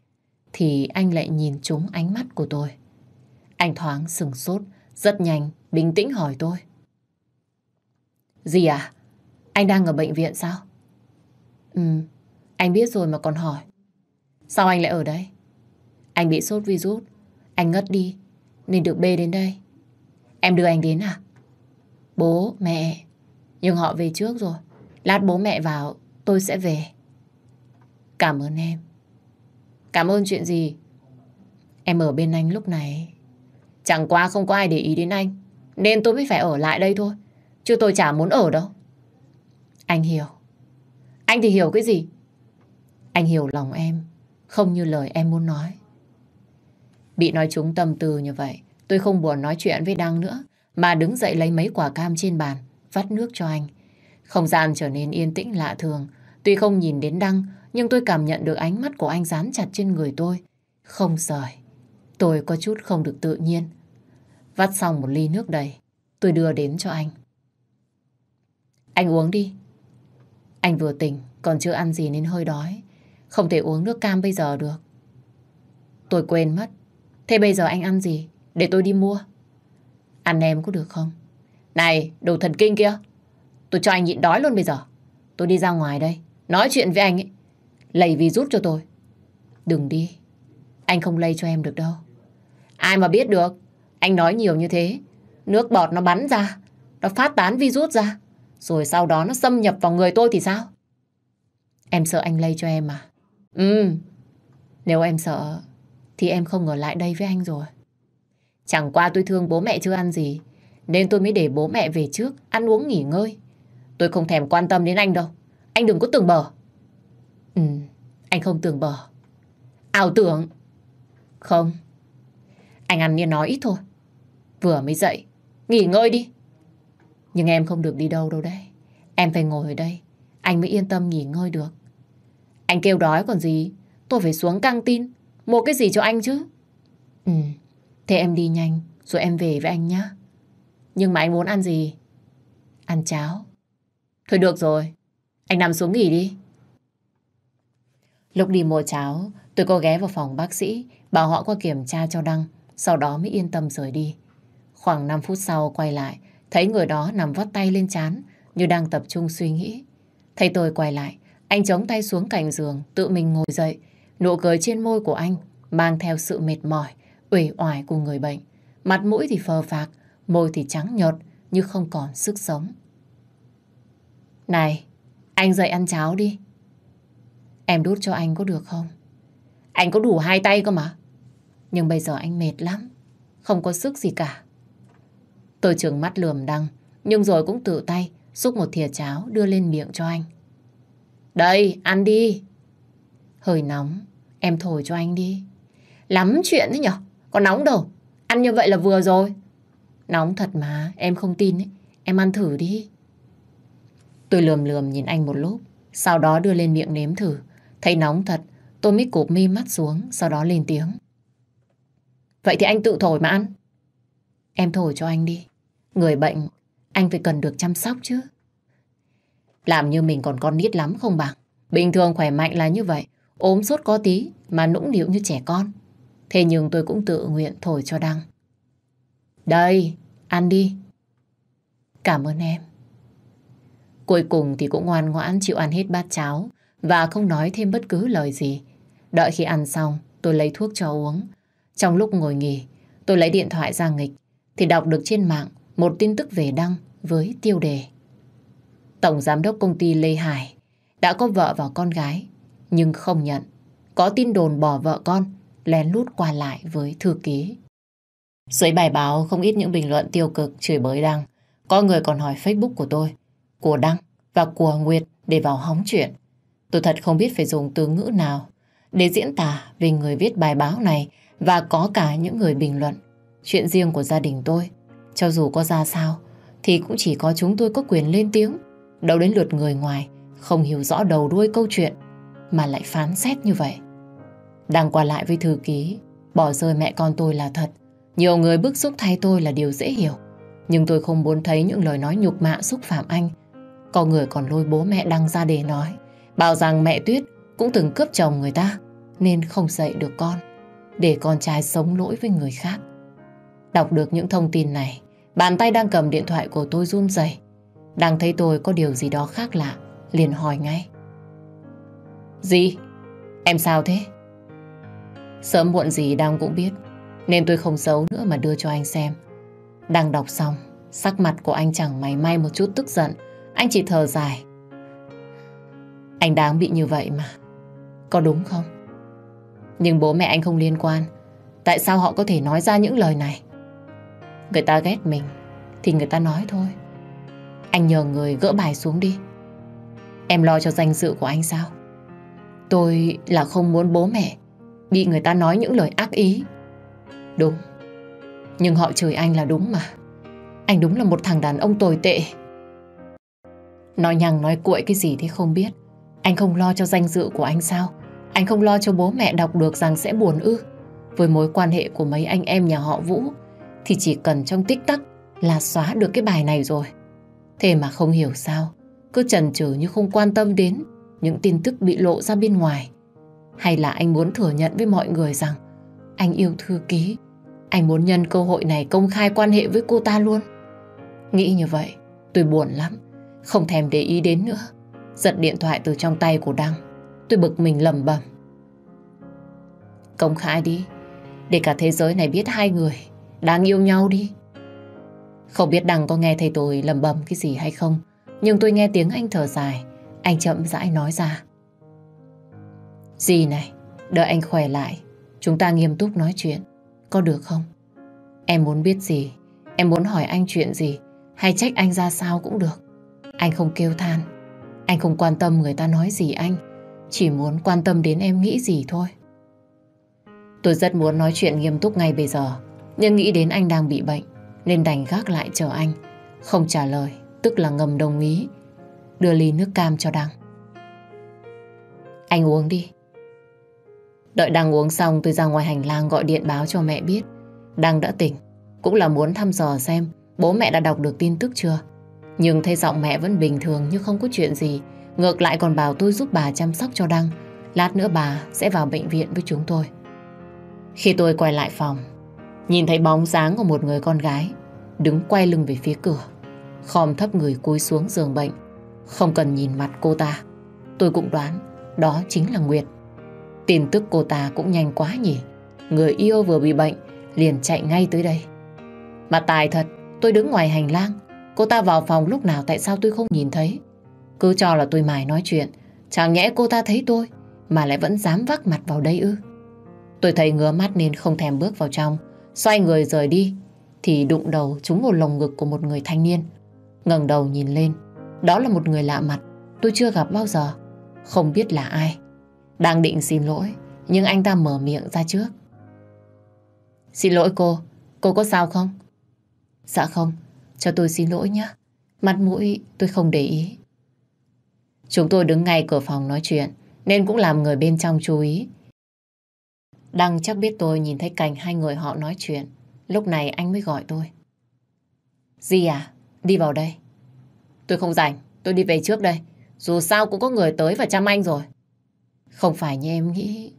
thì anh lại nhìn trúng ánh mắt của tôi. Anh thoáng sừng sốt, rất nhanh, bình tĩnh hỏi tôi. Gì à? Anh đang ở bệnh viện sao? Ừ, anh biết rồi mà còn hỏi. Sao anh lại ở đây? Anh bị sốt virus, anh ngất đi, nên được bê đến đây. Em đưa anh đến à? Bố, mẹ. Nhưng họ về trước rồi. Lát bố mẹ vào, tôi sẽ về. Cảm ơn em. Cảm ơn chuyện gì? Em ở bên anh lúc này. Chẳng qua không có ai để ý đến anh. Nên tôi mới phải ở lại đây thôi. Chứ tôi chả muốn ở đâu. Anh hiểu. Anh thì hiểu cái gì? Anh hiểu lòng em. Không như lời em muốn nói. Bị nói trúng tâm từ như vậy, tôi không buồn nói chuyện với Đăng nữa mà đứng dậy lấy mấy quả cam trên bàn, vắt nước cho anh. Không gian trở nên yên tĩnh lạ thường. Tuy không nhìn đến Đăng, nhưng tôi cảm nhận được ánh mắt của anh dán chặt trên người tôi. Không rời. Tôi có chút không được tự nhiên. Vắt xong một ly nước đầy, tôi đưa đến cho anh. Anh uống đi. Anh vừa tỉnh, còn chưa ăn gì nên hơi đói. Không thể uống nước cam bây giờ được. Tôi quên mất. Thế bây giờ anh ăn gì? Để tôi đi mua. Ăn em có được không? Này, đồ thần kinh kia. Tôi cho anh nhịn đói luôn bây giờ. Tôi đi ra ngoài đây, nói chuyện với anh ấy. Lầy virus cho tôi. Đừng đi. Anh không lây cho em được đâu. Ai mà biết được. Anh nói nhiều như thế. Nước bọt nó bắn ra. Nó phát tán virus ra. Rồi sau đó nó xâm nhập vào người tôi thì sao? Em sợ anh lây cho em à? Ừ. Nếu em sợ thì em không ở lại đây với anh rồi. Chẳng qua tôi thương bố mẹ chưa ăn gì, nên tôi mới để bố mẹ về trước, ăn uống nghỉ ngơi. Tôi không thèm quan tâm đến anh đâu. Anh đừng có tưởng bờ. Ừ, anh không tưởng bờ. Ảo tưởng. Không. Anh ăn nên nói ít thôi. Vừa mới dậy, nghỉ ngơi đi. Nhưng em không được đi đâu đâu đấy. Em phải ngồi ở đây, anh mới yên tâm nghỉ ngơi được. Anh kêu đói còn gì, tôi phải xuống căng tin, mua cái gì cho anh chứ. Ừ, Thế em đi nhanh, rồi em về với anh nhé. Nhưng mà anh muốn ăn gì? Ăn cháo. Thôi được rồi, anh nằm xuống nghỉ đi. Lúc đi mua cháo, tôi có ghé vào phòng bác sĩ, bảo họ qua kiểm tra cho Đăng, sau đó mới yên tâm rời đi. Khoảng 5 phút sau quay lại, thấy người đó nằm vắt tay lên chán, như đang tập trung suy nghĩ. Thấy tôi quay lại, anh chống tay xuống cạnh giường, tự mình ngồi dậy. Nụ cười trên môi của anh mang theo sự mệt mỏi, uể oải của người bệnh. Mặt mũi thì phờ phạc, môi thì trắng nhợt như không còn sức sống. Này, anh dậy ăn cháo đi. Em đút cho anh có được không? Anh có đủ hai tay cơ mà. Nhưng bây giờ anh mệt lắm, không có sức gì cả. Tôi trường mắt lườm đăng, nhưng rồi cũng tự tay xúc một thìa cháo đưa lên miệng cho anh. Đây, ăn đi. Hơi nóng, em thổi cho anh đi. Lắm chuyện đấy nhở, có nóng đâu, ăn như vậy là vừa rồi. Nóng thật mà, em không tin ấy. Em ăn thử đi. Tôi lườm lườm nhìn anh một lúc, sau đó đưa lên miệng nếm thử. Thấy nóng thật, tôi mới cụp mi mắt xuống, sau đó lên tiếng. Vậy thì anh tự thổi mà ăn. Em thổi cho anh đi. Người bệnh, anh phải cần được chăm sóc chứ. Làm như mình còn con nít lắm không bằng. Bình thường khỏe mạnh là như vậy, ốm sốt có tí mà nũng nịu như trẻ con. Thế nhưng tôi cũng tự nguyện thổi cho Đăng. Đây, ăn đi. Cảm ơn em. Cuối cùng thì cũng ngoan ngoãn chịu ăn hết bát cháo và không nói thêm bất cứ lời gì. Đợi khi ăn xong, tôi lấy thuốc cho uống. Trong lúc ngồi nghỉ, tôi lấy điện thoại ra nghịch thì đọc được trên mạng một tin tức về Đăng với tiêu đề. Tổng giám đốc công ty Lê Hải đã có vợ và con gái nhưng không nhận. Có tin đồn bỏ vợ con lén lút qua lại với thư ký. Dưới bài báo không ít những bình luận tiêu cực chửi bới Đăng. Có người còn hỏi Facebook của tôi, của Đăng và của Nguyệt để vào hóng chuyện. Tôi thật không biết phải dùng từ ngữ nào để diễn tả về người viết bài báo này và có cả những người bình luận. Chuyện riêng của gia đình tôi, cho dù có ra sao, thì cũng chỉ có chúng tôi có quyền lên tiếng. Đâu đến lượt người ngoài, không hiểu rõ đầu đuôi câu chuyện, mà lại phán xét như vậy. Đang qua lại với thư ký, bỏ rơi mẹ con tôi là thật. Nhiều người bức xúc thay tôi là điều dễ hiểu. Nhưng tôi không muốn thấy những lời nói nhục mạ xúc phạm anh. Có người còn lôi bố mẹ đăng ra để nói. Bảo rằng mẹ Tuyết cũng từng cướp chồng người ta, nên không dạy được con. Để con trai sống lỗi với người khác. Đọc được những thông tin này, bàn tay đang cầm điện thoại của tôi run rẩy. Đang thấy tôi có điều gì đó khác lạ, liền hỏi ngay. Gì? Em sao thế? Sớm muộn gì Đăng cũng biết Nên tôi không giấu nữa mà đưa cho anh xem Đăng đọc xong Sắc mặt của anh chẳng mày may một chút tức giận Anh chỉ thở dài Anh đáng bị như vậy mà Có đúng không Nhưng bố mẹ anh không liên quan Tại sao họ có thể nói ra những lời này Người ta ghét mình Thì người ta nói thôi Anh nhờ người gỡ bài xuống đi Em lo cho danh dự của anh sao Tôi là không muốn bố mẹ bị người ta nói những lời ác ý. Đúng, nhưng họ chửi anh là đúng mà. Anh đúng là một thằng đàn ông tồi tệ. Nói nhằng nói cuội cái gì thì không biết. Anh không lo cho danh dự của anh sao? Anh không lo cho bố mẹ đọc được rằng sẽ buồn ư? Với mối quan hệ của mấy anh em nhà họ Vũ thì chỉ cần trong tích tắc là xóa được cái bài này rồi. Thế mà không hiểu sao, cứ chần chừ như không quan tâm đến những tin tức bị lộ ra bên ngoài. Hay là anh muốn thừa nhận với mọi người rằng anh yêu thư ký, anh muốn nhân cơ hội này công khai quan hệ với cô ta luôn. Nghĩ như vậy, tôi buồn lắm, không thèm để ý đến nữa. Giật điện thoại từ trong tay của Đăng, tôi bực mình lầm bầm. Công khai đi, để cả thế giới này biết hai người đang yêu nhau đi. Không biết Đăng có nghe thấy tôi lầm bầm cái gì hay không, nhưng tôi nghe tiếng anh thở dài, anh chậm rãi nói ra. Gì này, đợi anh khỏe lại, chúng ta nghiêm túc nói chuyện, có được không? Em muốn biết gì, em muốn hỏi anh chuyện gì, hay trách anh ra sao cũng được. Anh không kêu than, anh không quan tâm người ta nói gì anh, chỉ muốn quan tâm đến em nghĩ gì thôi. Tôi rất muốn nói chuyện nghiêm túc ngay bây giờ, nhưng nghĩ đến anh đang bị bệnh, nên đành gác lại chờ anh. Không trả lời, tức là ngầm đồng ý. Đưa ly nước cam cho Đăng. Anh uống đi, Đợi Đăng uống xong tôi ra ngoài hành lang gọi điện báo cho mẹ biết. Đăng đã tỉnh, cũng là muốn thăm dò xem bố mẹ đã đọc được tin tức chưa. Nhưng thấy giọng mẹ vẫn bình thường như không có chuyện gì. Ngược lại còn bảo tôi giúp bà chăm sóc cho Đăng. Lát nữa bà sẽ vào bệnh viện với chúng tôi. Khi tôi quay lại phòng, nhìn thấy bóng dáng của một người con gái đứng quay lưng về phía cửa. Khom thấp người cúi xuống giường bệnh. Không cần nhìn mặt cô ta, tôi cũng đoán đó chính là Nguyệt. Tin tức cô ta cũng nhanh quá nhỉ. Người yêu vừa bị bệnh, liền chạy ngay tới đây. Mà tài thật, tôi đứng ngoài hành lang. Cô ta vào phòng lúc nào tại sao tôi không nhìn thấy. Cứ cho là tôi mải nói chuyện. Chẳng nhẽ cô ta thấy tôi, mà lại vẫn dám vác mặt vào đây ư. Tôi thấy ngứa mắt nên không thèm bước vào trong. Xoay người rời đi, thì đụng đầu trúng vào lồng ngực của một người thanh niên. ngẩng đầu nhìn lên, đó là một người lạ mặt, tôi chưa gặp bao giờ. Không biết là ai, đang định xin lỗi, nhưng anh ta mở miệng ra trước. Xin lỗi cô, cô có sao không? Dạ không, cho tôi xin lỗi nhé. Mặt mũi tôi không để ý. Chúng tôi đứng ngay cửa phòng nói chuyện, nên cũng làm người bên trong chú ý. Đăng chắc biết tôi nhìn thấy cảnh hai người họ nói chuyện. Lúc này anh mới gọi tôi. Di à, đi vào đây. Tôi không rảnh, tôi đi về trước đây. Dù sao cũng có người tới và chăm anh rồi. Không phải như em nghĩ.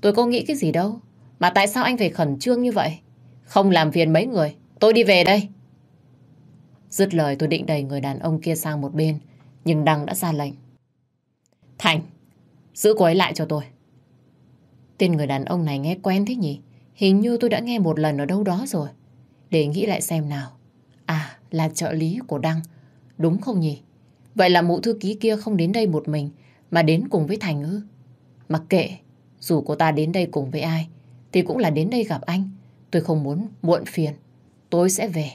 Tôi có nghĩ cái gì đâu. Mà tại sao anh phải khẩn trương như vậy? Không làm phiền mấy người. Tôi đi về đây. Dứt lời tôi định đẩy người đàn ông kia sang một bên. Nhưng Đăng đã ra lệnh. Thành, giữ cô ấy lại cho tôi. Tên người đàn ông này nghe quen thế nhỉ? Hình như tôi đã nghe một lần ở đâu đó rồi. Để nghĩ lại xem nào. À, là trợ lý của Đăng. Đúng không nhỉ? Vậy là mụ thư ký kia không đến đây một mình mà đến cùng với Thành ư? Mặc kệ, dù cô ta đến đây cùng với ai, thì cũng là đến đây gặp anh. Tôi không muốn muộn phiền, tôi sẽ về.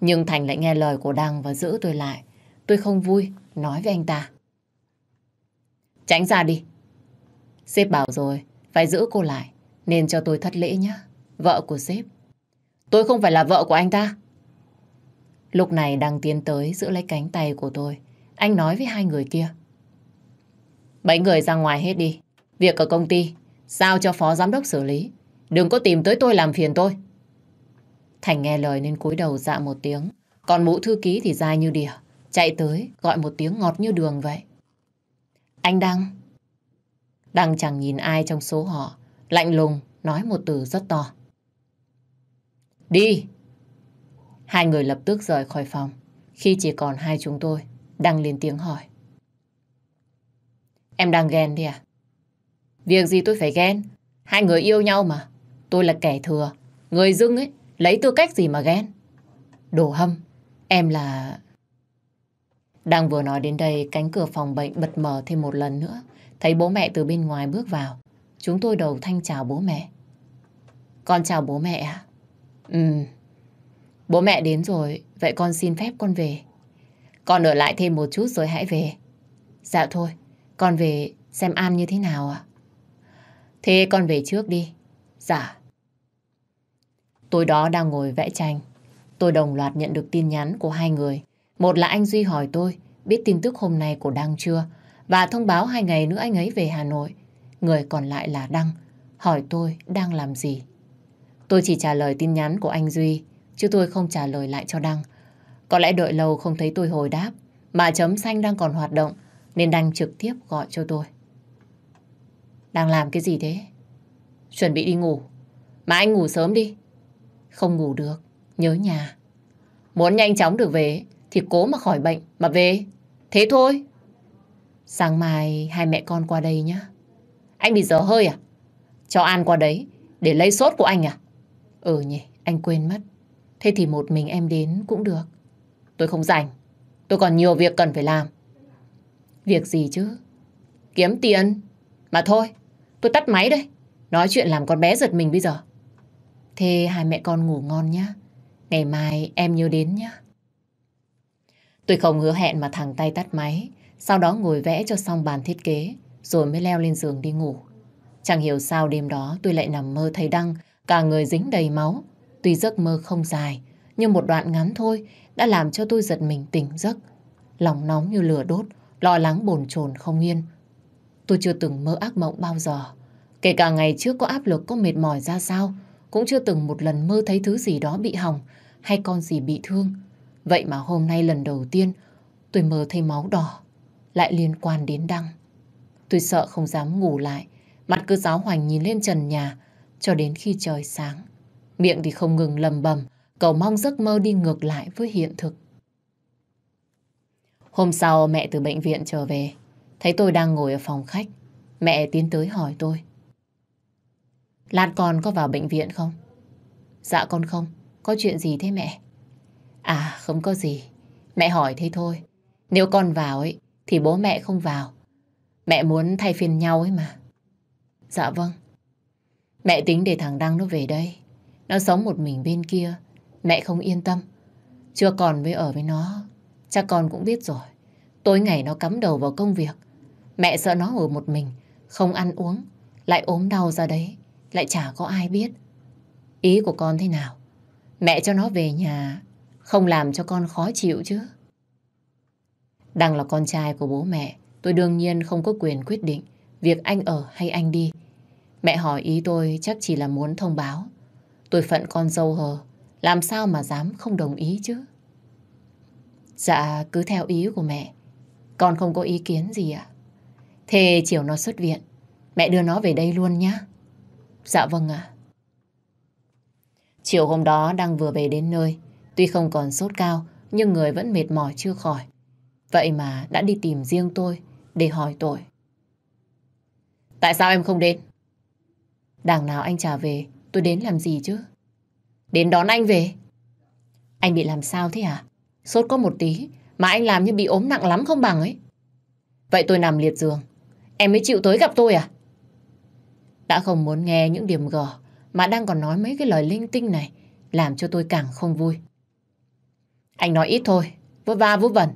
Nhưng Thành lại nghe lời của Đăng và giữ tôi lại. Tôi không vui, nói với anh ta. Tránh ra đi. Sếp bảo rồi, phải giữ cô lại, nên cho tôi thất lễ nhé. Vợ của sếp. Tôi không phải là vợ của anh ta. Lúc này đang tiến tới giữ lấy cánh tay của tôi. Anh nói với hai người kia bảy người ra ngoài hết đi. Việc ở công ty, giao cho phó giám đốc xử lý. Đừng có tìm tới tôi làm phiền tôi. Thành nghe lời nên cúi đầu dạ một tiếng. Còn mũ thư ký thì dài như đỉa. Chạy tới, gọi một tiếng ngọt như đường vậy. Anh Đăng. Đăng chẳng nhìn ai trong số họ. Lạnh lùng, nói một từ rất to. Đi. Hai người lập tức rời khỏi phòng. Khi chỉ còn hai chúng tôi, Đăng lên tiếng hỏi. Em đang ghen đi à? Việc gì tôi phải ghen? Hai người yêu nhau mà. Tôi là kẻ thừa. Người dưng ấy, lấy tư cách gì mà ghen? Đồ hâm, em là... Đang vừa nói đến đây, cánh cửa phòng bệnh bật mở thêm một lần nữa. Thấy bố mẹ từ bên ngoài bước vào. Chúng tôi đầu thanh chào bố mẹ. Con chào bố mẹ à? Ừ. Bố mẹ đến rồi, vậy con xin phép con về. Con ở lại thêm một chút rồi hãy về. Dạ thôi, con về xem An như thế nào à? Thế con về trước đi. Dạ. Tối đó đang ngồi vẽ tranh. Tôi đồng loạt nhận được tin nhắn của hai người. Một là anh Duy hỏi tôi biết tin tức hôm nay của Đăng chưa và thông báo hai ngày nữa anh ấy về Hà Nội. Người còn lại là Đăng, hỏi tôi đang làm gì. Tôi chỉ trả lời tin nhắn của anh Duy, chứ tôi không trả lời lại cho Đăng. Có lẽ đợi lâu không thấy tôi hồi đáp, mà chấm xanh đang còn hoạt động, nên đang trực tiếp gọi cho tôi. Đang làm cái gì thế? Chuẩn bị đi ngủ. Mà anh ngủ sớm đi. Không ngủ được, nhớ nhà. Muốn nhanh chóng được về thì cố mà khỏi bệnh mà về. Thế thôi. Sáng mai hai mẹ con qua đây nhé. Anh bị dở hơi à? Cho An qua đấy để lấy sốt của anh à? Ừ nhỉ, anh quên mất. Thế thì một mình em đến cũng được. Tôi không rảnh. Tôi còn nhiều việc cần phải làm. Việc gì chứ? Kiếm tiền. Mà thôi, tôi tắt máy đây. Nói chuyện làm con bé giật mình bây giờ. Thế hai mẹ con ngủ ngon nhá. Ngày mai em nhớ đến nhá. Tôi không hứa hẹn mà thằng tay tắt máy. Sau đó ngồi vẽ cho xong bàn thiết kế. Rồi mới leo lên giường đi ngủ. Chẳng hiểu sao đêm đó tôi lại nằm mơ thấy Đăng. Cả người dính đầy máu. Tuy giấc mơ không dài. Nhưng một đoạn ngắn thôi đã làm cho tôi giật mình tỉnh giấc. Lòng nóng như lửa đốt lo lắng bồn chồn không yên. Tôi chưa từng mơ ác mộng bao giờ. Kể cả ngày trước có áp lực, có mệt mỏi ra sao, cũng chưa từng một lần mơ thấy thứ gì đó bị hỏng hay con gì bị thương. Vậy mà hôm nay lần đầu tiên tôi mơ thấy máu đỏ, lại liên quan đến Đăng. Tôi sợ không dám ngủ lại, mặt cứ giáo hoành nhìn lên trần nhà cho đến khi trời sáng. Miệng thì không ngừng lầm bầm, cầu mong giấc mơ đi ngược lại với hiện thực. Hôm sau mẹ từ bệnh viện trở về, thấy tôi đang ngồi ở phòng khách. Mẹ tiến tới hỏi tôi. Lan con có vào bệnh viện không? Dạ con không, có chuyện gì thế mẹ? À không có gì, mẹ hỏi thế thôi. Nếu con vào ấy thì bố mẹ không vào. Mẹ muốn thay phiên nhau ấy mà. Dạ vâng. Mẹ tính để thằng Đăng nó về đây. Nó sống một mình bên kia, mẹ không yên tâm. Chưa còn với ở với nó cha con cũng biết rồi. Tối ngày nó cắm đầu vào công việc. Mẹ sợ nó ở một mình, không ăn uống, lại ốm đau ra đấy, lại chả có ai biết. Ý của con thế nào? Mẹ cho nó về nhà, không làm cho con khó chịu chứ. Đang là con trai của bố mẹ, tôi đương nhiên không có quyền quyết định việc anh ở hay anh đi. Mẹ hỏi ý tôi chắc chỉ là muốn thông báo. Tôi phận con dâu hờ, làm sao mà dám không đồng ý chứ? Dạ cứ theo ý của mẹ Con không có ý kiến gì ạ à? Thế chiều nó xuất viện Mẹ đưa nó về đây luôn nhá, Dạ vâng ạ Chiều hôm đó đang vừa về đến nơi Tuy không còn sốt cao Nhưng người vẫn mệt mỏi chưa khỏi Vậy mà đã đi tìm riêng tôi Để hỏi tội Tại sao em không đến Đằng nào anh trả về Tôi đến làm gì chứ Đến đón anh về Anh bị làm sao thế hả à? Sốt có một tí, mà anh làm như bị ốm nặng lắm không bằng ấy. Vậy tôi nằm liệt giường, em mới chịu tới gặp tôi à? Đã không muốn nghe những điểm gò mà đang còn nói mấy cái lời linh tinh này, làm cho tôi càng không vui. Anh nói ít thôi, vô va vô vẩn.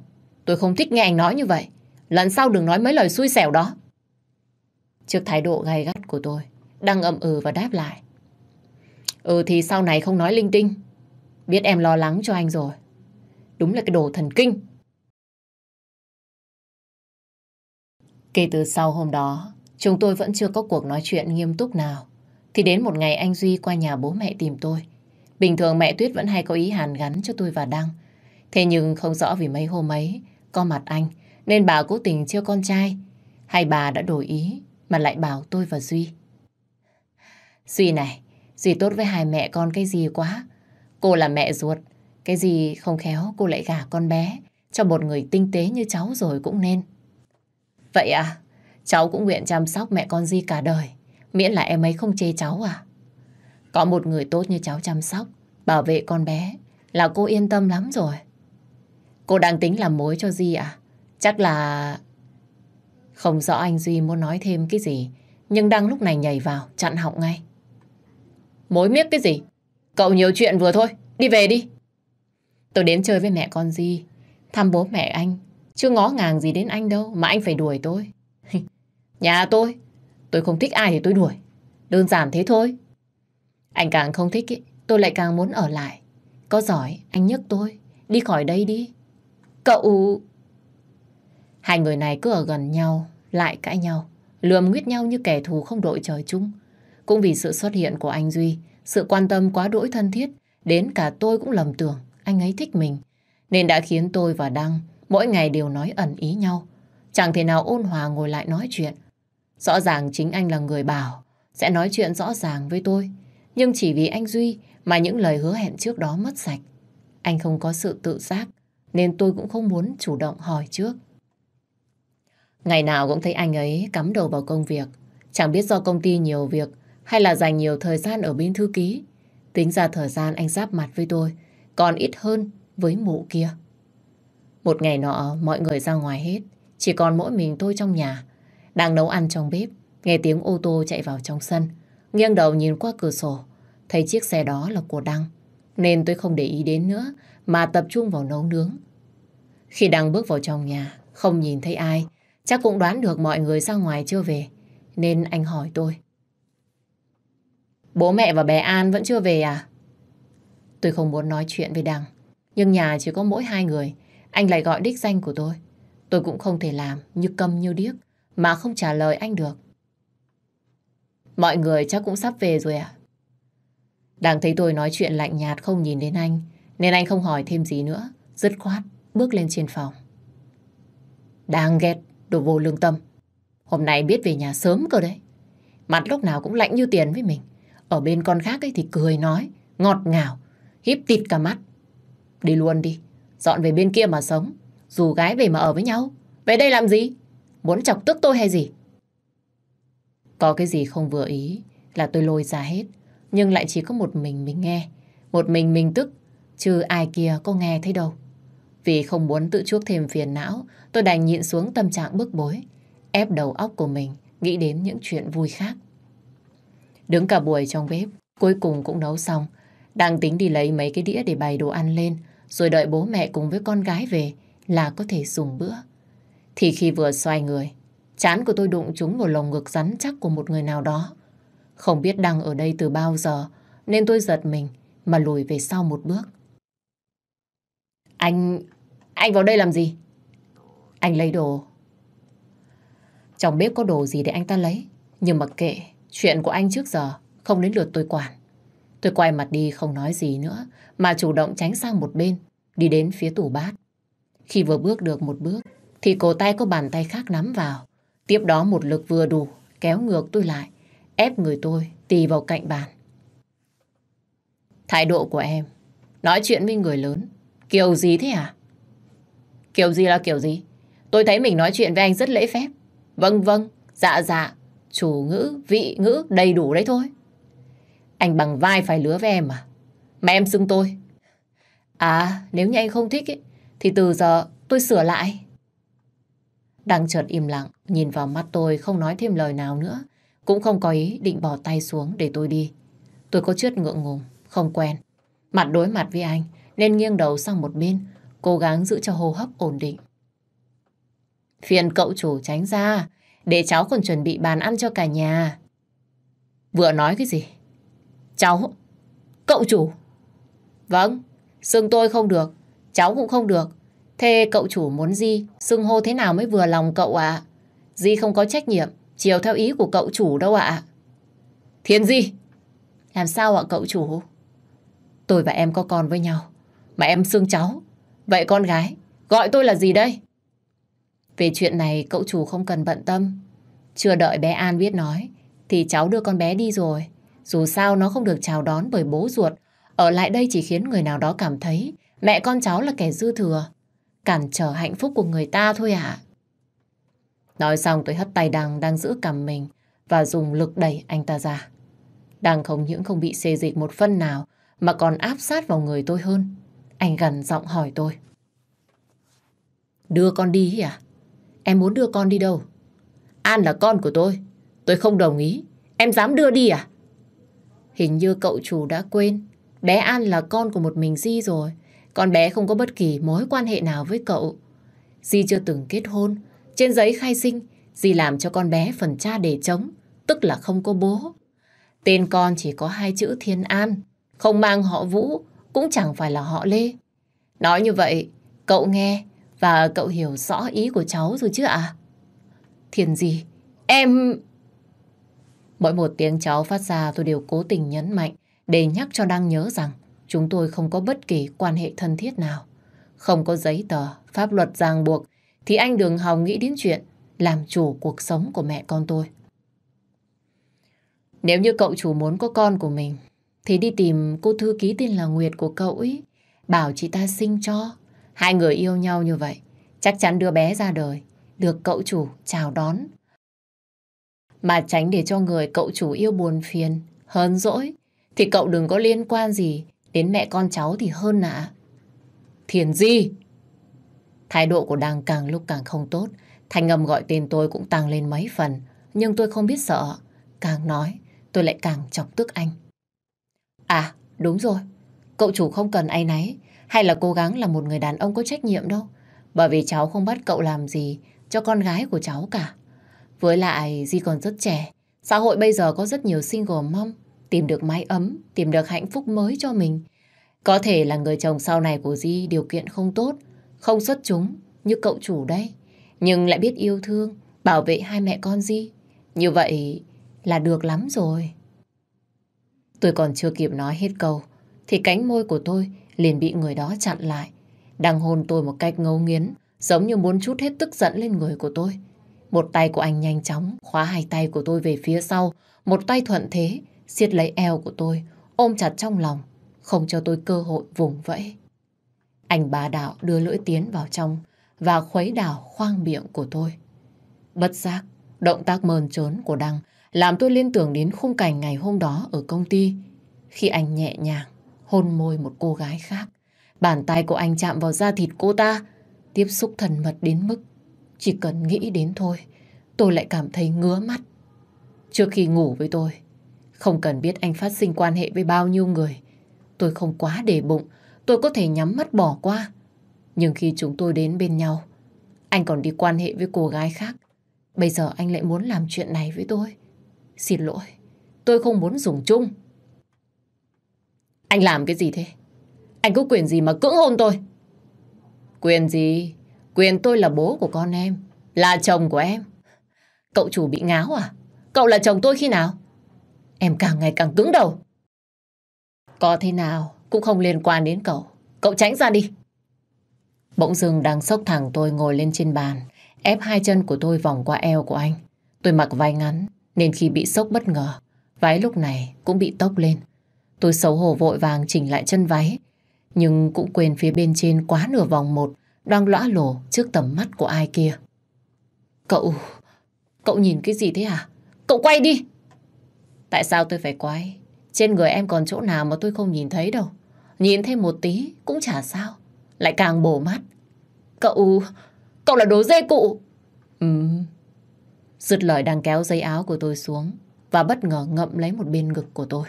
Tôi không thích nghe anh nói như vậy. Lần sau đừng nói mấy lời xui xẻo đó. Trước thái độ gay gắt của tôi, đang ậm ừ và đáp lại. Ừ thì sau này không nói linh tinh. Biết em lo lắng cho anh rồi. Đúng là cái đồ thần kinh. Kể từ sau hôm đó, chúng tôi vẫn chưa có cuộc nói chuyện nghiêm túc nào. Thì đến một ngày anh Duy qua nhà bố mẹ tìm tôi. Bình thường mẹ Tuyết vẫn hay có ý hàn gắn cho tôi và Đăng. Thế nhưng không rõ vì mấy hôm ấy, có mặt anh, nên bà cố tình chưa con trai. Hay bà đã đổi ý, mà lại bảo tôi và Duy. Duy này, Duy tốt với hai mẹ con cái gì quá. Cô là mẹ ruột, cái gì không khéo cô lại gả con bé cho một người tinh tế như cháu rồi cũng nên. Vậy à, cháu cũng nguyện chăm sóc mẹ con Di cả đời, miễn là em ấy không chê cháu à. Có một người tốt như cháu chăm sóc, bảo vệ con bé là cô yên tâm lắm rồi. Cô đang tính làm mối cho Di à? Chắc là... Không rõ anh Duy muốn nói thêm cái gì, nhưng đang lúc này nhảy vào, chặn họng ngay. Mối miết cái gì? Cậu nhiều chuyện vừa thôi, đi về đi. Tôi đến chơi với mẹ con gì Thăm bố mẹ anh chưa ngó ngàng gì đến anh đâu Mà anh phải đuổi tôi Nhà tôi Tôi không thích ai thì tôi đuổi Đơn giản thế thôi Anh càng không thích ý, Tôi lại càng muốn ở lại Có giỏi anh nhấc tôi Đi khỏi đây đi Cậu Hai người này cứ ở gần nhau Lại cãi nhau Lườm nguyết nhau như kẻ thù không đội trời chung Cũng vì sự xuất hiện của anh Duy Sự quan tâm quá đỗi thân thiết Đến cả tôi cũng lầm tưởng anh ấy thích mình, nên đã khiến tôi và Đăng mỗi ngày đều nói ẩn ý nhau. Chẳng thể nào ôn hòa ngồi lại nói chuyện. Rõ ràng chính anh là người bảo sẽ nói chuyện rõ ràng với tôi. Nhưng chỉ vì anh Duy mà những lời hứa hẹn trước đó mất sạch. Anh không có sự tự giác nên tôi cũng không muốn chủ động hỏi trước. Ngày nào cũng thấy anh ấy cắm đầu vào công việc. Chẳng biết do công ty nhiều việc hay là dành nhiều thời gian ở bên thư ký. Tính ra thời gian anh giáp mặt với tôi còn ít hơn với mụ kia. Một ngày nọ, mọi người ra ngoài hết, chỉ còn mỗi mình tôi trong nhà. Đang nấu ăn trong bếp, nghe tiếng ô tô chạy vào trong sân. Nghiêng đầu nhìn qua cửa sổ, thấy chiếc xe đó là của Đăng. Nên tôi không để ý đến nữa, mà tập trung vào nấu nướng. Khi Đăng bước vào trong nhà, không nhìn thấy ai, chắc cũng đoán được mọi người ra ngoài chưa về. Nên anh hỏi tôi. Bố mẹ và bé An vẫn chưa về à? Tôi không muốn nói chuyện với Đằng. Nhưng nhà chỉ có mỗi hai người. Anh lại gọi đích danh của tôi. Tôi cũng không thể làm như câm như điếc mà không trả lời anh được. Mọi người chắc cũng sắp về rồi À? Đằng thấy tôi nói chuyện lạnh nhạt không nhìn đến anh nên anh không hỏi thêm gì nữa. Dứt khoát bước lên trên phòng. Đang ghét đồ vô lương tâm. Hôm nay biết về nhà sớm cơ đấy. Mặt lúc nào cũng lạnh như tiền với mình. Ở bên con khác ấy thì cười nói, ngọt ngào, híp tịt cả mắt. Đi luôn đi, dọn về bên kia mà sống, dù gái về mà ở với nhau. Về đây làm gì? Muốn chọc tức tôi hay gì? Có cái gì không vừa ý là tôi lôi ra hết, nhưng lại chỉ có một mình mình nghe, một mình mình tức, chứ ai kia có nghe thấy đâu. Vì không muốn tự chuốc thêm phiền não, tôi đành nhịn xuống tâm trạng bức bối, ép đầu óc của mình nghĩ đến những chuyện vui khác. Đứng cả buổi trong bếp, cuối cùng cũng nấu xong, đang tính đi lấy mấy cái đĩa để bày đồ ăn lên, rồi đợi bố mẹ cùng với con gái về là có thể dùng bữa. Thì khi vừa xoay người, chán của tôi đụng trúng vào lồng ngực rắn chắc của một người nào đó. Không biết đang ở đây từ bao giờ, nên tôi giật mình mà lùi về sau một bước. Anh... anh vào đây làm gì? Anh lấy đồ. Chồng bếp có đồ gì để anh ta lấy, nhưng mà kệ, chuyện của anh trước giờ không đến lượt tôi quản. Tôi quay mặt đi không nói gì nữa, mà chủ động tránh sang một bên, đi đến phía tủ bát. Khi vừa bước được một bước, thì cổ tay có bàn tay khác nắm vào. Tiếp đó một lực vừa đủ, kéo ngược tôi lại, ép người tôi tì vào cạnh bàn. Thái độ của em, nói chuyện với người lớn, kiểu gì thế à? Kiểu gì là kiểu gì? Tôi thấy mình nói chuyện với anh rất lễ phép. Vâng vâng, dạ dạ, chủ ngữ, vị ngữ đầy đủ đấy thôi. Anh bằng vai phải lứa với em à? Mà em xưng tôi. À, nếu như anh không thích ấy, thì từ giờ tôi sửa lại. Đăng chợt im lặng, nhìn vào mắt tôi không nói thêm lời nào nữa. Cũng không có ý định bỏ tay xuống để tôi đi. Tôi có chút ngượng ngùng, không quen. Mặt đối mặt với anh, nên nghiêng đầu sang một bên, cố gắng giữ cho hô hấp ổn định. Phiền cậu chủ tránh ra, để cháu còn chuẩn bị bàn ăn cho cả nhà. Vừa nói cái gì? Cháu, cậu chủ. Vâng, xưng tôi không được, cháu cũng không được. Thế cậu chủ muốn gì xưng hô thế nào mới vừa lòng cậu ạ? À? Di không có trách nhiệm, chiều theo ý của cậu chủ đâu ạ. Thiên Di! Làm sao ạ cậu chủ? Tôi và em có con với nhau, mà em xưng cháu. Vậy con gái, gọi tôi là gì đây? Về chuyện này cậu chủ không cần bận tâm. Chưa đợi bé An biết nói, thì cháu đưa con bé đi rồi. Dù sao nó không được chào đón bởi bố ruột. Ở lại đây chỉ khiến người nào đó cảm thấy mẹ con cháu là kẻ dư thừa. Cản trở hạnh phúc của người ta thôi ạ. À. Nói xong tôi hất tay đằng đang giữ cầm mình và dùng lực đẩy anh ta ra. đằng không những không bị xê dịch một phân nào mà còn áp sát vào người tôi hơn. Anh gần giọng hỏi tôi. Đưa con đi à? Em muốn đưa con đi đâu? An là con của tôi. Tôi không đồng ý. Em dám đưa đi à? Hình như cậu chủ đã quên. Bé An là con của một mình Di rồi. còn bé không có bất kỳ mối quan hệ nào với cậu. Di chưa từng kết hôn. Trên giấy khai sinh, Di làm cho con bé phần cha để chống tức là không có bố. Tên con chỉ có hai chữ Thiên An, không mang họ Vũ, cũng chẳng phải là họ Lê. Nói như vậy, cậu nghe và cậu hiểu rõ ý của cháu rồi chứ ạ? À? Thiền gì? Em... Mỗi một tiếng cháu phát ra tôi đều cố tình nhấn mạnh để nhắc cho đang nhớ rằng chúng tôi không có bất kỳ quan hệ thân thiết nào. Không có giấy tờ, pháp luật ràng buộc thì anh Đường Hồng nghĩ đến chuyện làm chủ cuộc sống của mẹ con tôi. Nếu như cậu chủ muốn có con của mình thì đi tìm cô thư ký tên là Nguyệt của cậu ấy bảo chị ta sinh cho. Hai người yêu nhau như vậy chắc chắn đưa bé ra đời được cậu chủ chào đón mà tránh để cho người cậu chủ yêu buồn phiền, hờn dỗi, thì cậu đừng có liên quan gì đến mẹ con cháu thì hơn ạ. Thiền Di! Thái độ của Đăng càng lúc càng không tốt, thanh âm gọi tên tôi cũng tăng lên mấy phần, nhưng tôi không biết sợ. Càng nói, tôi lại càng chọc tức anh. À, đúng rồi, cậu chủ không cần ai nấy, hay là cố gắng là một người đàn ông có trách nhiệm đâu. Bởi vì cháu không bắt cậu làm gì cho con gái của cháu cả. Với lại Di còn rất trẻ, xã hội bây giờ có rất nhiều single mom tìm được mái ấm, tìm được hạnh phúc mới cho mình. Có thể là người chồng sau này của Di điều kiện không tốt, không xuất chúng như cậu chủ đây, nhưng lại biết yêu thương, bảo vệ hai mẹ con Di. Như vậy là được lắm rồi. Tôi còn chưa kịp nói hết câu, thì cánh môi của tôi liền bị người đó chặn lại. Đang hôn tôi một cách ngấu nghiến, giống như muốn chút hết tức giận lên người của tôi. Một tay của anh nhanh chóng khóa hai tay của tôi về phía sau, một tay thuận thế siết lấy eo của tôi, ôm chặt trong lòng, không cho tôi cơ hội vùng vẫy. Anh bà đạo đưa lưỡi tiến vào trong và khuấy đảo khoang miệng của tôi. Bất giác, động tác mờn trớn của Đăng làm tôi liên tưởng đến khung cảnh ngày hôm đó ở công ty khi anh nhẹ nhàng hôn môi một cô gái khác. Bàn tay của anh chạm vào da thịt cô ta, tiếp xúc thần mật đến mức chỉ cần nghĩ đến thôi, tôi lại cảm thấy ngứa mắt. Trước khi ngủ với tôi, không cần biết anh phát sinh quan hệ với bao nhiêu người. Tôi không quá để bụng, tôi có thể nhắm mắt bỏ qua. Nhưng khi chúng tôi đến bên nhau, anh còn đi quan hệ với cô gái khác. Bây giờ anh lại muốn làm chuyện này với tôi. Xin lỗi, tôi không muốn dùng chung. Anh làm cái gì thế? Anh có quyền gì mà cưỡng hôn tôi? Quyền gì? Quyền tôi là bố của con em, là chồng của em. Cậu chủ bị ngáo à? Cậu là chồng tôi khi nào? Em càng ngày càng cứng đầu. Có thế nào cũng không liên quan đến cậu. Cậu tránh ra đi. Bỗng dưng đang sốc thẳng tôi ngồi lên trên bàn, ép hai chân của tôi vòng qua eo của anh. Tôi mặc váy ngắn, nên khi bị sốc bất ngờ, váy lúc này cũng bị tốc lên. Tôi xấu hổ vội vàng chỉnh lại chân váy, nhưng cũng quên phía bên trên quá nửa vòng một đang lõa lồ trước tầm mắt của ai kia. Cậu, cậu nhìn cái gì thế à? Cậu quay đi! Tại sao tôi phải quay? Trên người em còn chỗ nào mà tôi không nhìn thấy đâu. Nhìn thêm một tí cũng chả sao. Lại càng bổ mắt. Cậu, cậu là đồ dê cụ. Ừm. Giật lời đang kéo dây áo của tôi xuống và bất ngờ ngậm lấy một bên ngực của tôi.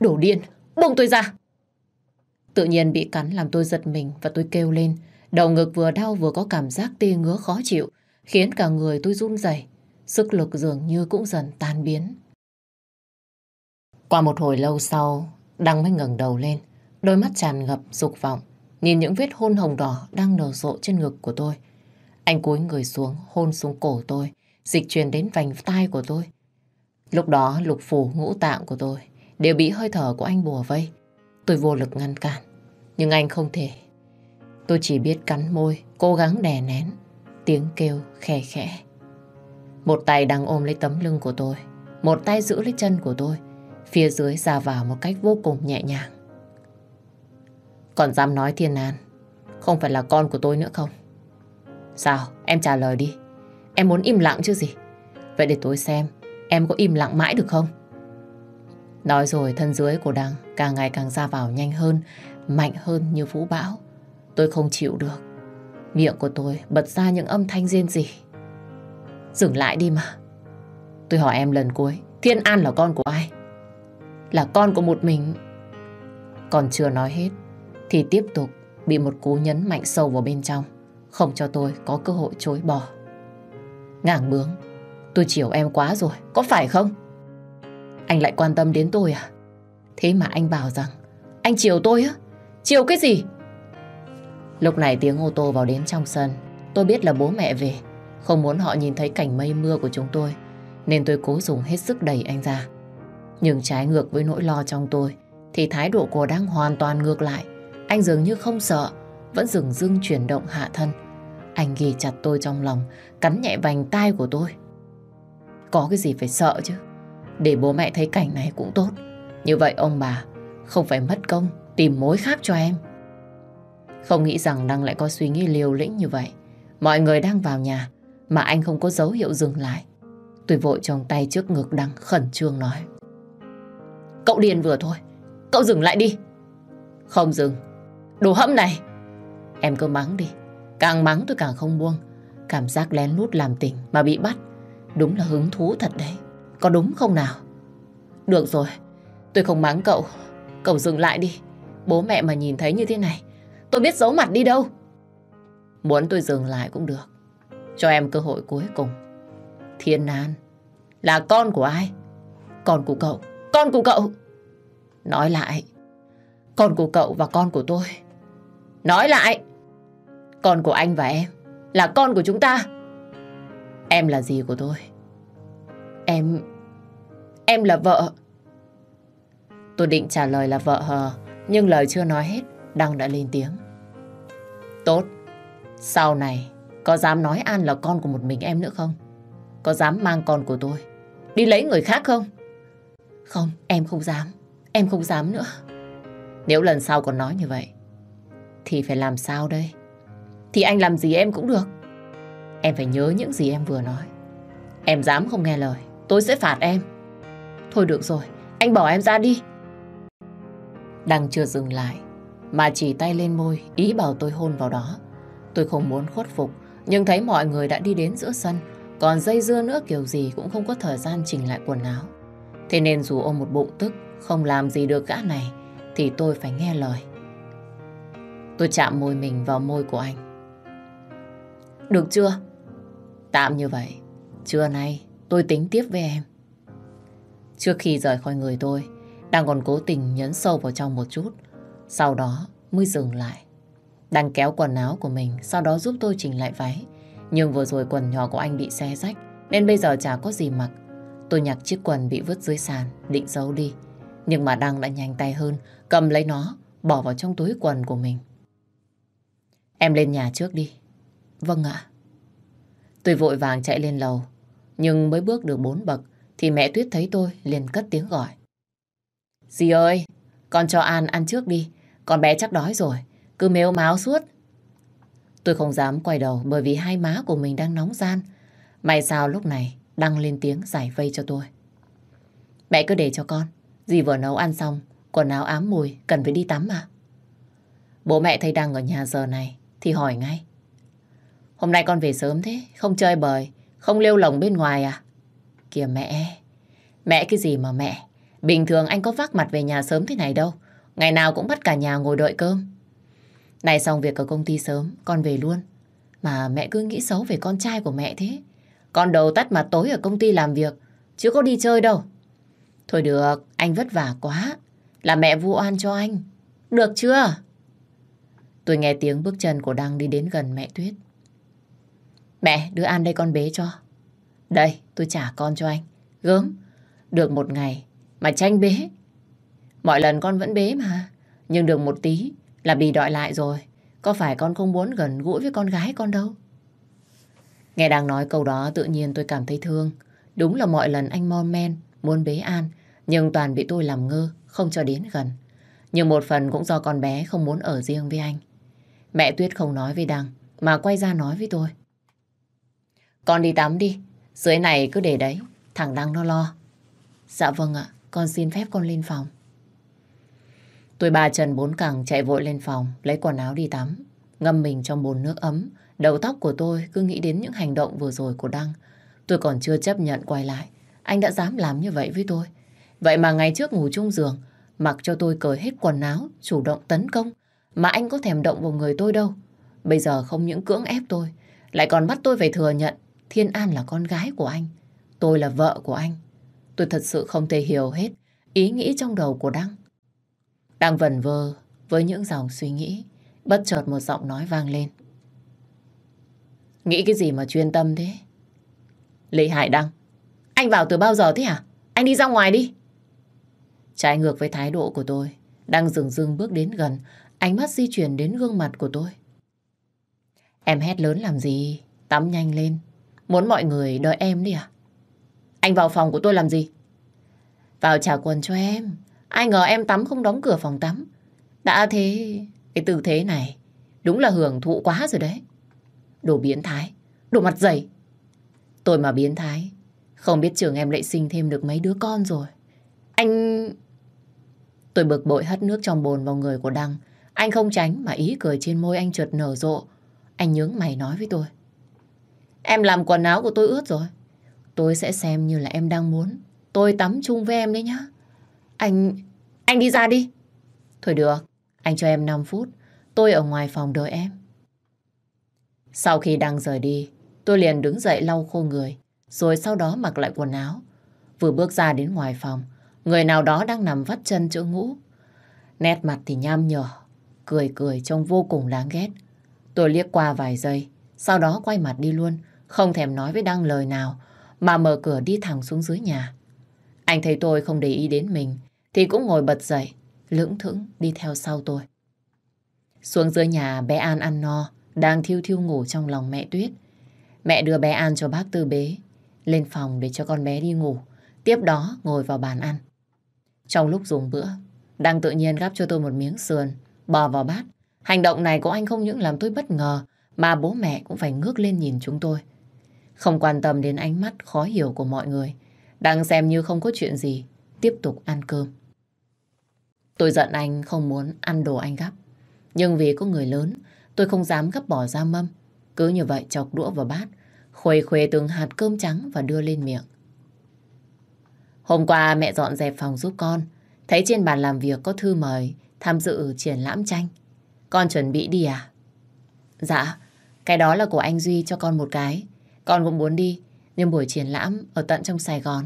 Đồ điên, buông tôi ra! Tự nhiên bị cắn làm tôi giật mình và tôi kêu lên. Đầu ngực vừa đau vừa có cảm giác tê ngứa khó chịu, khiến cả người tôi run rẩy, sức lực dường như cũng dần tan biến. Qua một hồi lâu sau, Đăng mới ngẩng đầu lên, đôi mắt tràn ngập dục vọng, nhìn những vết hôn hồng đỏ đang nở rộ trên ngực của tôi. Anh cúi người xuống, hôn xuống cổ tôi, dịch truyền đến vành tai của tôi. Lúc đó lục phủ ngũ tạng của tôi đều bị hơi thở của anh bùa vây. Tôi vô lực ngăn cản, nhưng anh không thể Tôi chỉ biết cắn môi, cố gắng đè nén, tiếng kêu khè khẽ. Một tay đang ôm lấy tấm lưng của tôi, một tay giữ lấy chân của tôi, phía dưới ra vào một cách vô cùng nhẹ nhàng. Còn dám nói Thiên An, không phải là con của tôi nữa không? Sao, em trả lời đi. Em muốn im lặng chứ gì? Vậy để tôi xem, em có im lặng mãi được không? Nói rồi thân dưới của Đăng càng ngày càng ra vào nhanh hơn, mạnh hơn như vũ bão. Tôi không chịu được. Miệng của tôi bật ra những âm thanh riêng gì. Dừng lại đi mà. Tôi hỏi em lần cuối, Thiên An là con của ai? Là con của một mình. Còn chưa nói hết, thì tiếp tục bị một cú nhấn mạnh sâu vào bên trong, không cho tôi có cơ hội chối bỏ. Ngảng bướng, tôi chiều em quá rồi, có phải không? Anh lại quan tâm đến tôi à? Thế mà anh bảo rằng, anh chiều tôi á? Chiều cái gì? Lúc này tiếng ô tô vào đến trong sân. Tôi biết là bố mẹ về, không muốn họ nhìn thấy cảnh mây mưa của chúng tôi, nên tôi cố dùng hết sức đẩy anh ra. Nhưng trái ngược với nỗi lo trong tôi, thì thái độ của đang hoàn toàn ngược lại. Anh dường như không sợ, vẫn dừng dưng chuyển động hạ thân. Anh ghi chặt tôi trong lòng, cắn nhẹ vành tai của tôi. Có cái gì phải sợ chứ? Để bố mẹ thấy cảnh này cũng tốt. Như vậy ông bà không phải mất công tìm mối khác cho em. Không nghĩ rằng Đăng lại có suy nghĩ liều lĩnh như vậy. Mọi người đang vào nhà, mà anh không có dấu hiệu dừng lại. Tôi vội trong tay trước ngực Đăng khẩn trương nói. Cậu điên vừa thôi, cậu dừng lại đi. Không dừng, đồ hẫm này. Em cứ mắng đi, càng mắng tôi càng không buông. Cảm giác lén lút làm tình mà bị bắt, đúng là hứng thú thật đấy. Có đúng không nào? Được rồi, tôi không mắng cậu, cậu dừng lại đi. Bố mẹ mà nhìn thấy như thế này, Tôi biết giấu mặt đi đâu. Muốn tôi dừng lại cũng được. Cho em cơ hội cuối cùng. Thiên nan là con của ai? Con của cậu. Con của cậu. Nói lại. Con của cậu và con của tôi. Nói lại. Con của anh và em là con của chúng ta. Em là gì của tôi? Em... Em là vợ. Tôi định trả lời là vợ hờ, nhưng lời chưa nói hết, Đăng đã lên tiếng. Tốt. Sau này, có dám nói An là con của một mình em nữa không? Có dám mang con của tôi đi lấy người khác không? Không, em không dám. Em không dám nữa. Nếu lần sau còn nói như vậy, thì phải làm sao đây? Thì anh làm gì em cũng được. Em phải nhớ những gì em vừa nói. Em dám không nghe lời, tôi sẽ phạt em. Thôi được rồi, anh bỏ em ra đi. Đang chưa dừng lại, mà chỉ tay lên môi, ý bảo tôi hôn vào đó. Tôi không muốn khuất phục, nhưng thấy mọi người đã đi đến giữa sân, còn dây dưa nữa kiểu gì cũng không có thời gian chỉnh lại quần áo. Thế nên dù ôm một bụng tức, không làm gì được gã này, thì tôi phải nghe lời. Tôi chạm môi mình vào môi của anh. Được chưa? Tạm như vậy, trưa nay tôi tính tiếp với em. Trước khi rời khỏi người tôi, đang còn cố tình nhấn sâu vào trong một chút, sau đó mới dừng lại. Đang kéo quần áo của mình, sau đó giúp tôi chỉnh lại váy. Nhưng vừa rồi quần nhỏ của anh bị xé rách, nên bây giờ chả có gì mặc. Tôi nhặt chiếc quần bị vứt dưới sàn, định giấu đi. Nhưng mà Đăng đã nhanh tay hơn, cầm lấy nó, bỏ vào trong túi quần của mình. Em lên nhà trước đi. Vâng ạ. Tôi vội vàng chạy lên lầu, nhưng mới bước được bốn bậc thì mẹ Tuyết thấy tôi liền cất tiếng gọi. Dì ơi, con cho An ăn trước đi, con bé chắc đói rồi, cứ mếu máo suốt. Tôi không dám quay đầu bởi vì hai má của mình đang nóng gian. May sao lúc này đang lên tiếng giải vây cho tôi. Mẹ cứ để cho con, dì vừa nấu ăn xong, quần áo ám mùi, cần phải đi tắm mà. Bố mẹ thấy đang ở nhà giờ này thì hỏi ngay. Hôm nay con về sớm thế, không chơi bời, không lêu lồng bên ngoài à? Kìa mẹ, mẹ cái gì mà mẹ, bình thường anh có vác mặt về nhà sớm thế này đâu. Ngày nào cũng bắt cả nhà ngồi đợi cơm. Này xong việc ở công ty sớm, con về luôn. Mà mẹ cứ nghĩ xấu về con trai của mẹ thế. Con đầu tắt mặt tối ở công ty làm việc, chứ có đi chơi đâu. Thôi được, anh vất vả quá. Là mẹ vu oan cho anh. Được chưa? Tôi nghe tiếng bước chân của Đăng đi đến gần mẹ Tuyết. Mẹ, đưa An đây con bế cho. Đây, tôi trả con cho anh. Gớm, được một ngày mà tranh bế Mọi lần con vẫn bế mà. Nhưng được một tí là bị đòi lại rồi. Có phải con không muốn gần gũi với con gái con đâu? Nghe đang nói câu đó tự nhiên tôi cảm thấy thương. Đúng là mọi lần anh mon men, muốn bế An, nhưng toàn bị tôi làm ngơ, không cho đến gần. Nhưng một phần cũng do con bé không muốn ở riêng với anh. Mẹ Tuyết không nói với Đăng, mà quay ra nói với tôi. Con đi tắm đi, dưới này cứ để đấy, thằng Đăng nó lo. Dạ vâng ạ, con xin phép con lên phòng. Tôi ba chân bốn cẳng chạy vội lên phòng, lấy quần áo đi tắm. Ngâm mình trong bồn nước ấm, đầu tóc của tôi cứ nghĩ đến những hành động vừa rồi của Đăng. Tôi còn chưa chấp nhận quay lại. Anh đã dám làm như vậy với tôi. Vậy mà ngày trước ngủ chung giường, mặc cho tôi cởi hết quần áo, chủ động tấn công, mà anh có thèm động vào người tôi đâu. Bây giờ không những cưỡng ép tôi, lại còn bắt tôi phải thừa nhận Thiên An là con gái của anh, tôi là vợ của anh. Tôi thật sự không thể hiểu hết ý nghĩ trong đầu của Đăng. Đang vẩn vơ với những dòng suy nghĩ, bất chợt một giọng nói vang lên. Nghĩ cái gì mà chuyên tâm thế? Lê Hải Đăng, anh vào từ bao giờ thế hả? Anh đi ra ngoài đi. Trái ngược với thái độ của tôi, đang dừng dưng bước đến gần, ánh mắt di chuyển đến gương mặt của tôi. Em hét lớn làm gì? Tắm nhanh lên. Muốn mọi người đợi em đi à? Anh vào phòng của tôi làm gì? Vào trả quần cho em. Ai ngờ em tắm không đóng cửa phòng tắm. Đã thế, cái tư thế này đúng là hưởng thụ quá rồi đấy. Đồ biến thái, đồ mặt dày. Tôi mà biến thái, không biết trường em lại sinh thêm được mấy đứa con rồi. Anh... Tôi bực bội hất nước trong bồn vào người của Đăng. Anh không tránh mà ý cười trên môi anh chợt nở rộ. Anh nhướng mày nói với tôi. Em làm quần áo của tôi ướt rồi. Tôi sẽ xem như là em đang muốn. Tôi tắm chung với em đấy nhá. Anh... anh đi ra đi. Thôi được, anh cho em 5 phút. Tôi ở ngoài phòng đợi em. Sau khi đang rời đi, tôi liền đứng dậy lau khô người, rồi sau đó mặc lại quần áo. Vừa bước ra đến ngoài phòng, người nào đó đang nằm vắt chân chỗ ngũ. Nét mặt thì nham nhở, cười cười trông vô cùng đáng ghét. Tôi liếc qua vài giây, sau đó quay mặt đi luôn, không thèm nói với Đăng lời nào, mà mở cửa đi thẳng xuống dưới nhà. Anh thấy tôi không để ý đến mình thì cũng ngồi bật dậy, lưỡng thững đi theo sau tôi. Xuống dưới nhà bé An ăn no, đang thiêu thiêu ngủ trong lòng mẹ Tuyết. Mẹ đưa bé An cho bác tư bế, lên phòng để cho con bé đi ngủ, tiếp đó ngồi vào bàn ăn. Trong lúc dùng bữa, đang tự nhiên gắp cho tôi một miếng sườn, bò vào bát. Hành động này của anh không những làm tôi bất ngờ, mà bố mẹ cũng phải ngước lên nhìn chúng tôi. Không quan tâm đến ánh mắt khó hiểu của mọi người, đang xem như không có chuyện gì, tiếp tục ăn cơm. Tôi giận anh không muốn ăn đồ anh gấp Nhưng vì có người lớn, tôi không dám gấp bỏ ra mâm. Cứ như vậy chọc đũa vào bát, khuấy khuấy từng hạt cơm trắng và đưa lên miệng. Hôm qua mẹ dọn dẹp phòng giúp con, thấy trên bàn làm việc có thư mời tham dự triển lãm tranh. Con chuẩn bị đi à? Dạ, cái đó là của anh Duy cho con một cái. Con cũng muốn đi, nhưng buổi triển lãm ở tận trong Sài Gòn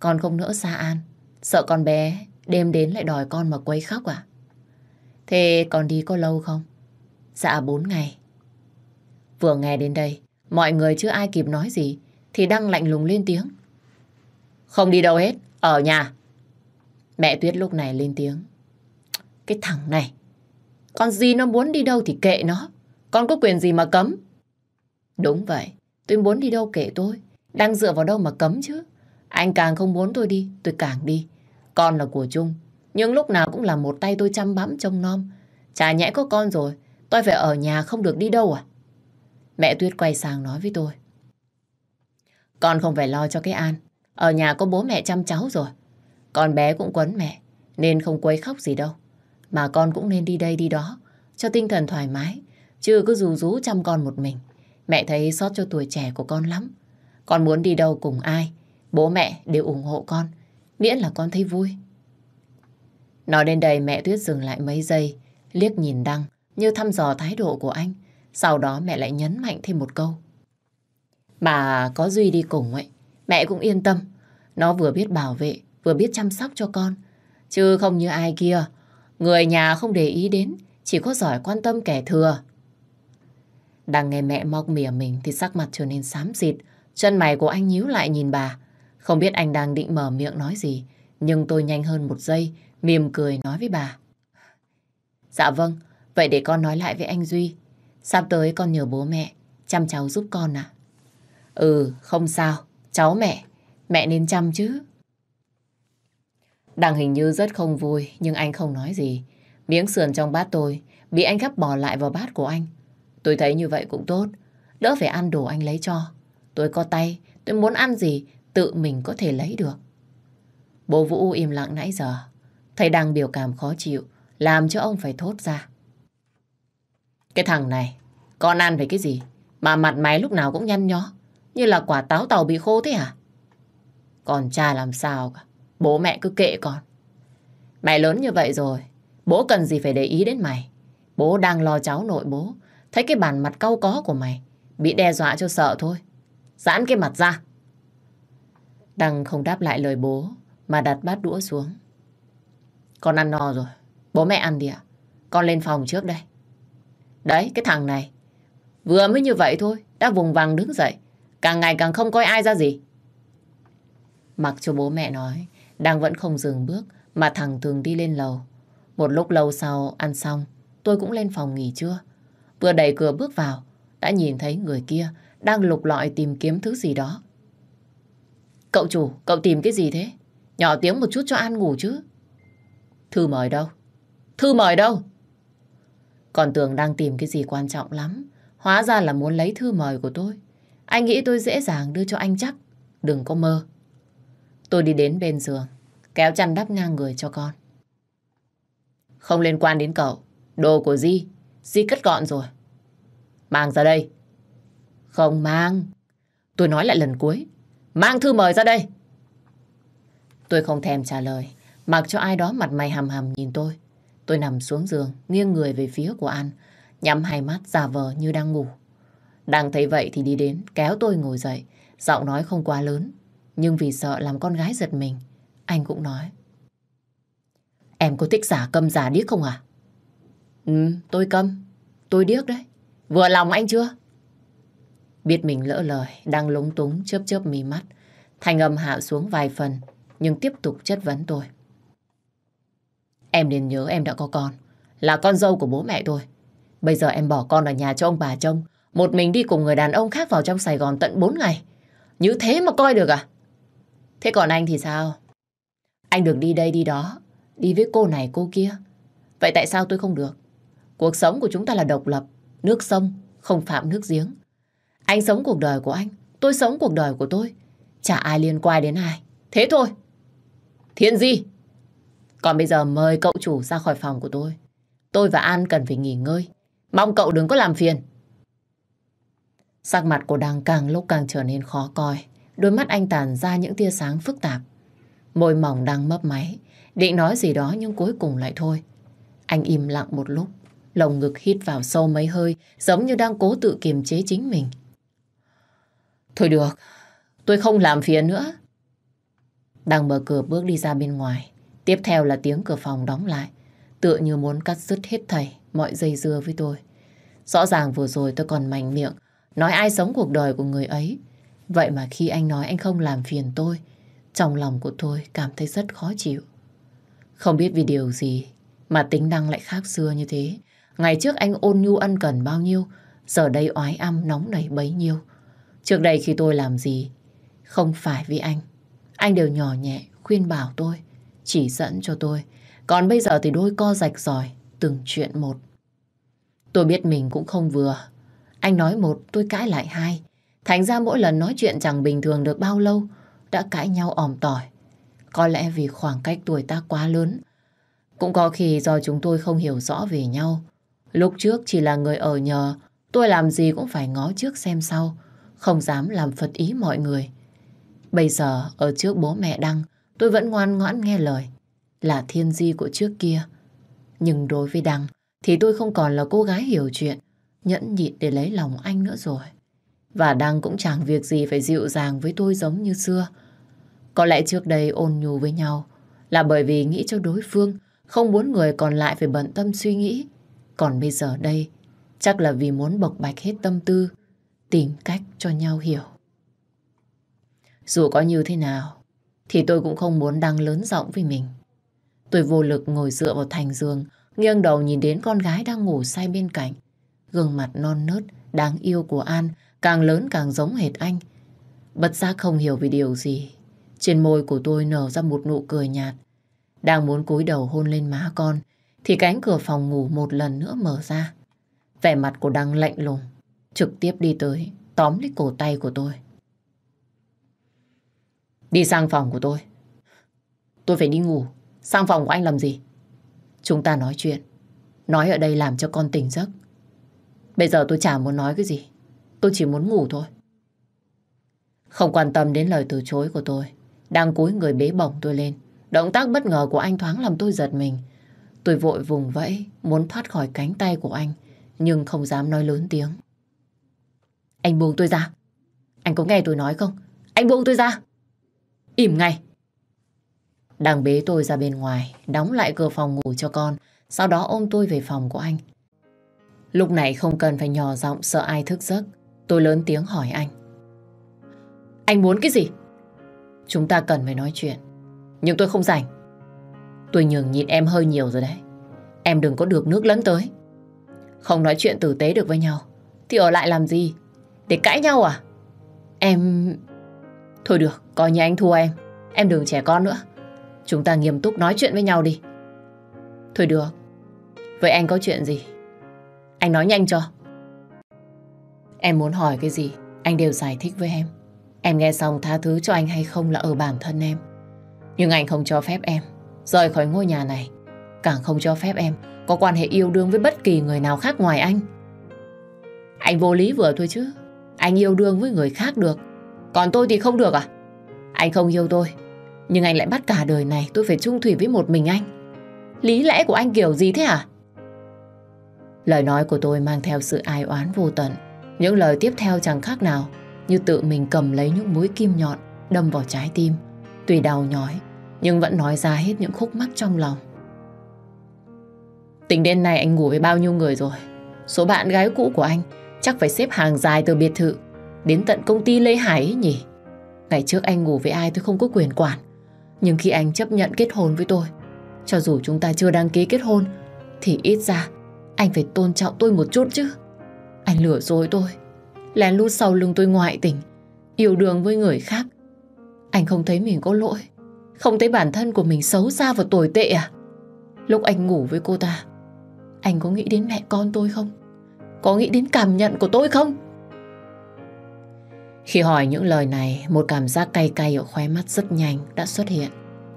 con không nỡ xa An. Sợ con bé đêm đến lại đòi con mà quấy khóc à? Thế con đi có lâu không? Dạ 4 ngày. Vừa nghe đến đây, mọi người chưa ai kịp nói gì thì Đăng lạnh lùng lên tiếng. Không đi đâu hết, ở nhà. Mẹ Tuyết lúc này lên tiếng. Cái thằng này, con gì nó muốn đi đâu thì kệ nó. Con có quyền gì mà cấm? Đúng vậy, tôi muốn đi đâu kệ tôi. Đang dựa vào đâu mà cấm chứ. Anh càng không muốn tôi đi, tôi càng đi. Con là của chung, nhưng lúc nào cũng là một tay tôi chăm bám trông nom. Chả nhẽ có con rồi, tôi phải ở nhà không được đi đâu à? Mẹ Tuyết quay sang nói với tôi. Con không phải lo cho cái An, ở nhà có bố mẹ chăm cháu rồi. Con bé cũng quấn mẹ, nên không quấy khóc gì đâu. Mà con cũng nên đi đây đi đó, cho tinh thần thoải mái, chứ cứ rú rú chăm con một mình. Mẹ thấy xót cho tuổi trẻ của con lắm. Con muốn đi đâu cùng ai Bố mẹ đều ủng hộ con, miễn là con thấy vui. Nói đến đây mẹ Tuyết dừng lại mấy giây, liếc nhìn Đăng như thăm dò thái độ của anh. Sau đó mẹ lại nhấn mạnh thêm một câu. Bà có Duy đi cùng ấy, mẹ cũng yên tâm. Nó vừa biết bảo vệ, vừa biết chăm sóc cho con. Chứ không như ai kia, người nhà không để ý đến, chỉ có giỏi quan tâm kẻ thừa. Đang nghe mẹ mọc mỉa mình thì sắc mặt trở nên xám xịt, chân mày của anh nhíu lại nhìn bà. Không biết anh đang định mở miệng nói gì, nhưng tôi nhanh hơn một giây, mỉm cười nói với bà. Dạ vâng, vậy để con nói lại với anh Duy. Sắp tới con nhờ bố mẹ, chăm cháu giúp con à? Ừ, không sao, cháu mẹ, mẹ nên chăm chứ. Đằng hình như rất không vui, nhưng anh không nói gì. Miếng sườn trong bát tôi bị anh gắp bỏ lại vào bát của anh. Tôi thấy như vậy cũng tốt, đỡ phải ăn đồ anh lấy cho. Tôi có tay, tôi muốn ăn gì tự mình có thể lấy được. Bố Vũ im lặng nãy giờ, thầy đang biểu cảm khó chịu, làm cho ông phải thốt ra. Cái thằng này, con ăn về cái gì mà mặt mày lúc nào cũng nhăn nhó, như là quả táo tàu bị khô thế à? Còn cha làm sao cả, bố mẹ cứ kệ con. Mày lớn như vậy rồi, bố cần gì phải để ý đến mày. Bố đang lo cháu nội bố, thấy cái bản mặt cau có của mày, bị đe dọa cho sợ thôi. Giãn cái mặt ra. Đăng không đáp lại lời bố mà đặt bát đũa xuống. Con ăn no rồi, bố mẹ ăn đi ạ. Con lên phòng trước đây. Đấy, cái thằng này, vừa mới như vậy thôi, đã vùng vằng đứng dậy, càng ngày càng không coi ai ra gì. Mặc cho bố mẹ nói, Đăng vẫn không dừng bước mà thằng thường đi lên lầu. Một lúc lâu sau ăn xong, tôi cũng lên phòng nghỉ trưa. Vừa đẩy cửa bước vào, đã nhìn thấy người kia đang lục lọi tìm kiếm thứ gì đó Cậu chủ, cậu tìm cái gì thế? Nhỏ tiếng một chút cho An ngủ chứ. Thư mời đâu? Thư mời đâu? Còn tưởng đang tìm cái gì quan trọng lắm. Hóa ra là muốn lấy thư mời của tôi. Anh nghĩ tôi dễ dàng đưa cho anh chắc. Đừng có mơ. Tôi đi đến bên giường, kéo chăn đắp ngang người cho con. Không liên quan đến cậu. Đồ của Di, Di cất gọn rồi. Mang ra đây. Không mang. Tôi nói lại lần cuối. Mang thư mời ra đây. Tôi không thèm trả lời, mặc cho ai đó mặt mày hầm hầm nhìn tôi. Tôi nằm xuống giường, nghiêng người về phía của An, nhắm hai mắt giả vờ như đang ngủ. Đang thấy vậy thì đi đến, kéo tôi ngồi dậy, giọng nói không quá lớn. Nhưng vì sợ làm con gái giật mình, anh cũng nói. Em có thích giả câm giả điếc không à? Ừ, tôi câm, tôi điếc đấy. Vừa lòng anh chưa? Biết mình lỡ lời, đang lúng túng, chớp chớp mí mắt. Thành âm hạ xuống vài phần, nhưng tiếp tục chất vấn tôi. Em nên nhớ em đã có con, là con dâu của bố mẹ tôi. Bây giờ em bỏ con ở nhà cho ông bà trông, một mình đi cùng người đàn ông khác vào trong Sài Gòn tận 4 ngày. Như thế mà coi được à? Thế còn anh thì sao? Anh được đi đây đi đó, đi với cô này cô kia. Vậy tại sao tôi không được? Cuộc sống của chúng ta là độc lập, nước sông, không phạm nước giếng. Anh sống cuộc đời của anh, tôi sống cuộc đời của tôi. Chả ai liên quan đến ai. Thế thôi. Thiên Di! Còn bây giờ mời cậu chủ ra khỏi phòng của tôi. Tôi và An cần phải nghỉ ngơi. Mong cậu đừng có làm phiền. Sắc mặt của Đăng càng lúc càng trở nên khó coi. Đôi mắt anh tàn ra những tia sáng phức tạp. Môi mỏng đang mấp máy. Định nói gì đó nhưng cuối cùng lại thôi. Anh im lặng một lúc. Lồng ngực hít vào sâu mấy hơi giống như đang cố tự kiềm chế chính mình. Thôi được, tôi không làm phiền nữa. Đang mở cửa bước đi ra bên ngoài. Tiếp theo là tiếng cửa phòng đóng lại. Tựa như muốn cắt dứt hết thảy mọi dây dưa với tôi. Rõ ràng vừa rồi tôi còn mảnh miệng, nói ai sống cuộc đời của người ấy. Vậy mà khi anh nói anh không làm phiền tôi, trong lòng của tôi cảm thấy rất khó chịu. Không biết vì điều gì mà tính năng lại khác xưa như thế. Ngày trước anh ôn nhu ăn cần bao nhiêu, giờ đây oái âm nóng nảy bấy nhiêu. Trước đây khi tôi làm gì, không phải vì anh. Anh đều nhỏ nhẹ, khuyên bảo tôi, chỉ dẫn cho tôi. Còn bây giờ thì đôi co rạch giỏi, từng chuyện một. Tôi biết mình cũng không vừa. Anh nói một, tôi cãi lại hai. Thành ra mỗi lần nói chuyện chẳng bình thường được bao lâu, đã cãi nhau ỏm tỏi. Có lẽ vì khoảng cách tuổi ta quá lớn. Cũng có khi do chúng tôi không hiểu rõ về nhau. Lúc trước chỉ là người ở nhờ, tôi làm gì cũng phải ngó trước xem sau không dám làm phật ý mọi người. Bây giờ ở trước bố mẹ Đăng, tôi vẫn ngoan ngoãn nghe lời, là thiên di của trước kia. Nhưng đối với Đăng thì tôi không còn là cô gái hiểu chuyện, nhẫn nhịn để lấy lòng anh nữa rồi. Và Đăng cũng chẳng việc gì phải dịu dàng với tôi giống như xưa. Có lẽ trước đây ôn nhu với nhau là bởi vì nghĩ cho đối phương, không muốn người còn lại phải bận tâm suy nghĩ. Còn bây giờ đây, chắc là vì muốn bộc bạch hết tâm tư, tìm cách cho nhau hiểu. Dù có như thế nào, thì tôi cũng không muốn đăng lớn giọng với mình. Tôi vô lực ngồi dựa vào thành giường, nghiêng đầu nhìn đến con gái đang ngủ say bên cạnh. Gương mặt non nớt, đáng yêu của An càng lớn càng giống hệt anh. bật ra không hiểu vì điều gì. Trên môi của tôi nở ra một nụ cười nhạt. Đang muốn cúi đầu hôn lên má con, thì cánh cửa phòng ngủ một lần nữa mở ra. Vẻ mặt của Đăng lạnh lùng, trực tiếp đi tới, tóm lấy cổ tay của tôi. Đi sang phòng của tôi. Tôi phải đi ngủ. Sang phòng của anh làm gì? Chúng ta nói chuyện. Nói ở đây làm cho con tỉnh giấc. Bây giờ tôi chả muốn nói cái gì. Tôi chỉ muốn ngủ thôi. Không quan tâm đến lời từ chối của tôi. Đang cúi người bế bổng tôi lên. Động tác bất ngờ của anh thoáng làm tôi giật mình. Tôi vội vùng vẫy, muốn thoát khỏi cánh tay của anh, nhưng không dám nói lớn tiếng. Anh buông tôi ra. Anh có nghe tôi nói không? Anh buông tôi ra. Im ngay. Đang bế tôi ra bên ngoài, đóng lại cửa phòng ngủ cho con, sau đó ôm tôi về phòng của anh. Lúc này không cần phải nhỏ giọng sợ ai thức giấc, tôi lớn tiếng hỏi anh. Anh muốn cái gì? Chúng ta cần phải nói chuyện, nhưng tôi không rảnh. Tôi nhường nhịn em hơi nhiều rồi đấy. Em đừng có được nước lẫn tới. Không nói chuyện tử tế được với nhau, thì ở lại làm gì? Để cãi nhau à? Em... Thôi được, coi như anh thua em. Em đừng trẻ con nữa. Chúng ta nghiêm túc nói chuyện với nhau đi. Thôi được. Vậy anh có chuyện gì? Anh nói nhanh cho. Em muốn hỏi cái gì, anh đều giải thích với em. Em nghe xong tha thứ cho anh hay không là ở bản thân em. Nhưng anh không cho phép em rời khỏi ngôi nhà này. Càng không cho phép em có quan hệ yêu đương với bất kỳ người nào khác ngoài anh. Anh vô lý vừa thôi chứ anh yêu đương với người khác được. Còn tôi thì không được à? Anh không yêu tôi, nhưng anh lại bắt cả đời này tôi phải chung thủy với một mình anh. Lý lẽ của anh kiểu gì thế à? Lời nói của tôi mang theo sự ai oán vô tận. Những lời tiếp theo chẳng khác nào như tự mình cầm lấy những mũi kim nhọn đâm vào trái tim. Tuy đau nhói, nhưng vẫn nói ra hết những khúc mắc trong lòng. Tính đến nay anh ngủ với bao nhiêu người rồi? Số bạn gái cũ của anh Chắc phải xếp hàng dài từ biệt thự Đến tận công ty Lê Hải ấy nhỉ Ngày trước anh ngủ với ai tôi không có quyền quản Nhưng khi anh chấp nhận kết hôn với tôi Cho dù chúng ta chưa đăng ký kết hôn Thì ít ra Anh phải tôn trọng tôi một chút chứ Anh lừa dối tôi Lén lút sau lưng tôi ngoại tình Yêu đường với người khác Anh không thấy mình có lỗi Không thấy bản thân của mình xấu xa và tồi tệ à Lúc anh ngủ với cô ta Anh có nghĩ đến mẹ con tôi không có nghĩ đến cảm nhận của tôi không? Khi hỏi những lời này, một cảm giác cay cay ở khóe mắt rất nhanh đã xuất hiện.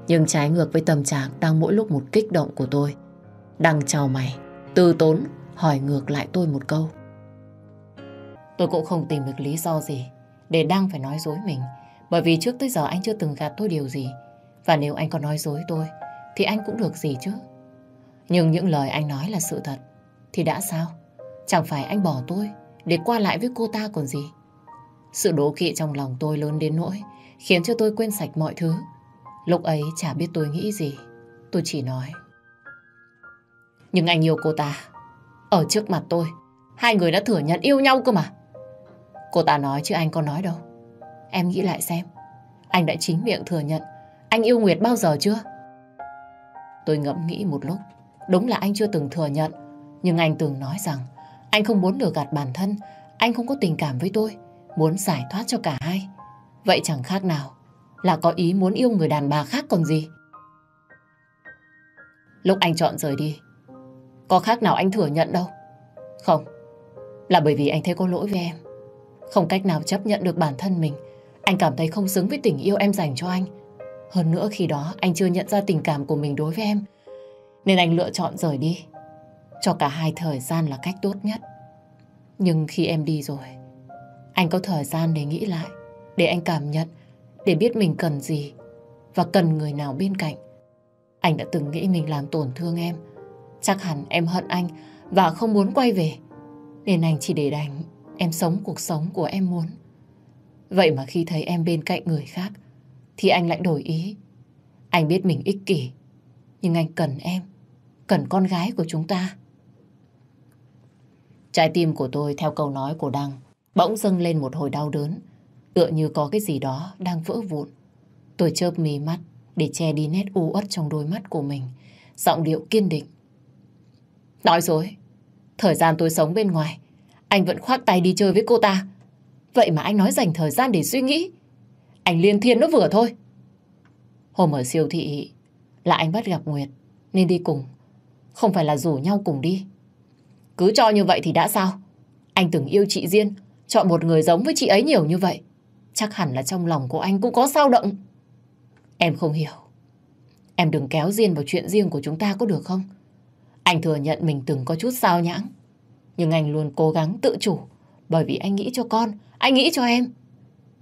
Nhưng trái ngược với tâm trạng đang mỗi lúc một kích động của tôi. Đăng chào mày, tư tốn hỏi ngược lại tôi một câu. Tôi cũng không tìm được lý do gì để đang phải nói dối mình. Bởi vì trước tới giờ anh chưa từng gạt tôi điều gì. Và nếu anh có nói dối tôi, thì anh cũng được gì chứ. Nhưng những lời anh nói là sự thật, thì đã sao? Chẳng phải anh bỏ tôi để qua lại với cô ta còn gì. Sự đố kỵ trong lòng tôi lớn đến nỗi khiến cho tôi quên sạch mọi thứ. Lúc ấy chả biết tôi nghĩ gì. Tôi chỉ nói. Nhưng anh yêu cô ta. Ở trước mặt tôi, hai người đã thừa nhận yêu nhau cơ mà. Cô ta nói chứ anh có nói đâu. Em nghĩ lại xem. Anh đã chính miệng thừa nhận anh yêu Nguyệt bao giờ chưa? Tôi ngẫm nghĩ một lúc. Đúng là anh chưa từng thừa nhận. Nhưng anh từng nói rằng anh không muốn lừa gạt bản thân, anh không có tình cảm với tôi, muốn giải thoát cho cả hai. Vậy chẳng khác nào là có ý muốn yêu người đàn bà khác còn gì. Lúc anh chọn rời đi, có khác nào anh thừa nhận đâu. Không, là bởi vì anh thấy có lỗi với em. Không cách nào chấp nhận được bản thân mình. Anh cảm thấy không xứng với tình yêu em dành cho anh. Hơn nữa khi đó anh chưa nhận ra tình cảm của mình đối với em. Nên anh lựa chọn rời đi cho cả hai thời gian là cách tốt nhất. Nhưng khi em đi rồi, anh có thời gian để nghĩ lại, để anh cảm nhận, để biết mình cần gì và cần người nào bên cạnh. Anh đã từng nghĩ mình làm tổn thương em. Chắc hẳn em hận anh và không muốn quay về. Nên anh chỉ để đành em sống cuộc sống của em muốn. Vậy mà khi thấy em bên cạnh người khác thì anh lại đổi ý. Anh biết mình ích kỷ, nhưng anh cần em, cần con gái của chúng ta. Trái tim của tôi theo câu nói của Đăng bỗng dâng lên một hồi đau đớn. Tựa như có cái gì đó đang vỡ vụn. Tôi chớp mí mắt để che đi nét u uất trong đôi mắt của mình. Giọng điệu kiên định. Nói rồi, Thời gian tôi sống bên ngoài, anh vẫn khoác tay đi chơi với cô ta. Vậy mà anh nói dành thời gian để suy nghĩ. Anh liên thiên nó vừa thôi. Hôm ở siêu thị là anh bắt gặp Nguyệt nên đi cùng. Không phải là rủ nhau cùng đi cứ cho như vậy thì đã sao? Anh từng yêu chị Diên, chọn một người giống với chị ấy nhiều như vậy. Chắc hẳn là trong lòng của anh cũng có sao động. Em không hiểu. Em đừng kéo Diên vào chuyện riêng của chúng ta có được không? Anh thừa nhận mình từng có chút sao nhãng. Nhưng anh luôn cố gắng tự chủ. Bởi vì anh nghĩ cho con, anh nghĩ cho em.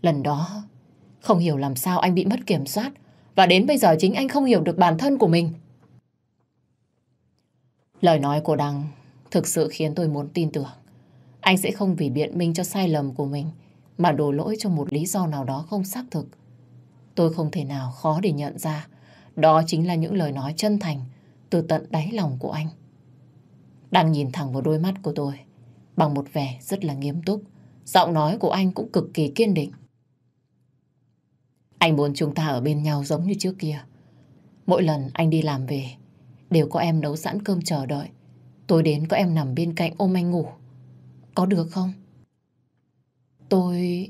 Lần đó, không hiểu làm sao anh bị mất kiểm soát. Và đến bây giờ chính anh không hiểu được bản thân của mình. Lời nói của Đăng thực sự khiến tôi muốn tin tưởng. Anh sẽ không vì biện minh cho sai lầm của mình mà đổ lỗi cho một lý do nào đó không xác thực. Tôi không thể nào khó để nhận ra đó chính là những lời nói chân thành từ tận đáy lòng của anh. Đang nhìn thẳng vào đôi mắt của tôi bằng một vẻ rất là nghiêm túc. Giọng nói của anh cũng cực kỳ kiên định. Anh muốn chúng ta ở bên nhau giống như trước kia. Mỗi lần anh đi làm về đều có em nấu sẵn cơm chờ đợi Tôi đến có em nằm bên cạnh ôm anh ngủ. Có được không? Tôi...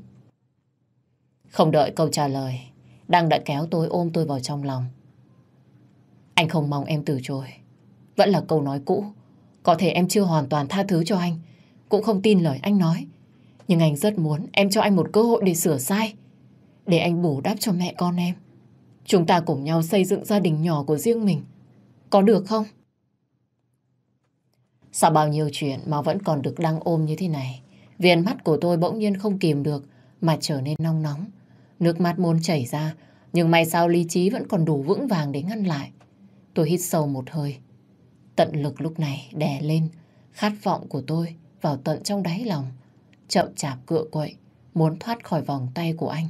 Không đợi câu trả lời, Đăng đã kéo tôi ôm tôi vào trong lòng. Anh không mong em từ chối. Vẫn là câu nói cũ. Có thể em chưa hoàn toàn tha thứ cho anh, cũng không tin lời anh nói. Nhưng anh rất muốn em cho anh một cơ hội để sửa sai, để anh bù đắp cho mẹ con em. Chúng ta cùng nhau xây dựng gia đình nhỏ của riêng mình. Có được không? Sau bao nhiêu chuyện mà vẫn còn được đăng ôm như thế này, viền mắt của tôi bỗng nhiên không kìm được mà trở nên nóng nóng. Nước mắt muốn chảy ra, nhưng may sao lý trí vẫn còn đủ vững vàng để ngăn lại. Tôi hít sâu một hơi. Tận lực lúc này đè lên, khát vọng của tôi vào tận trong đáy lòng. Chậm chạp cựa quậy, muốn thoát khỏi vòng tay của anh.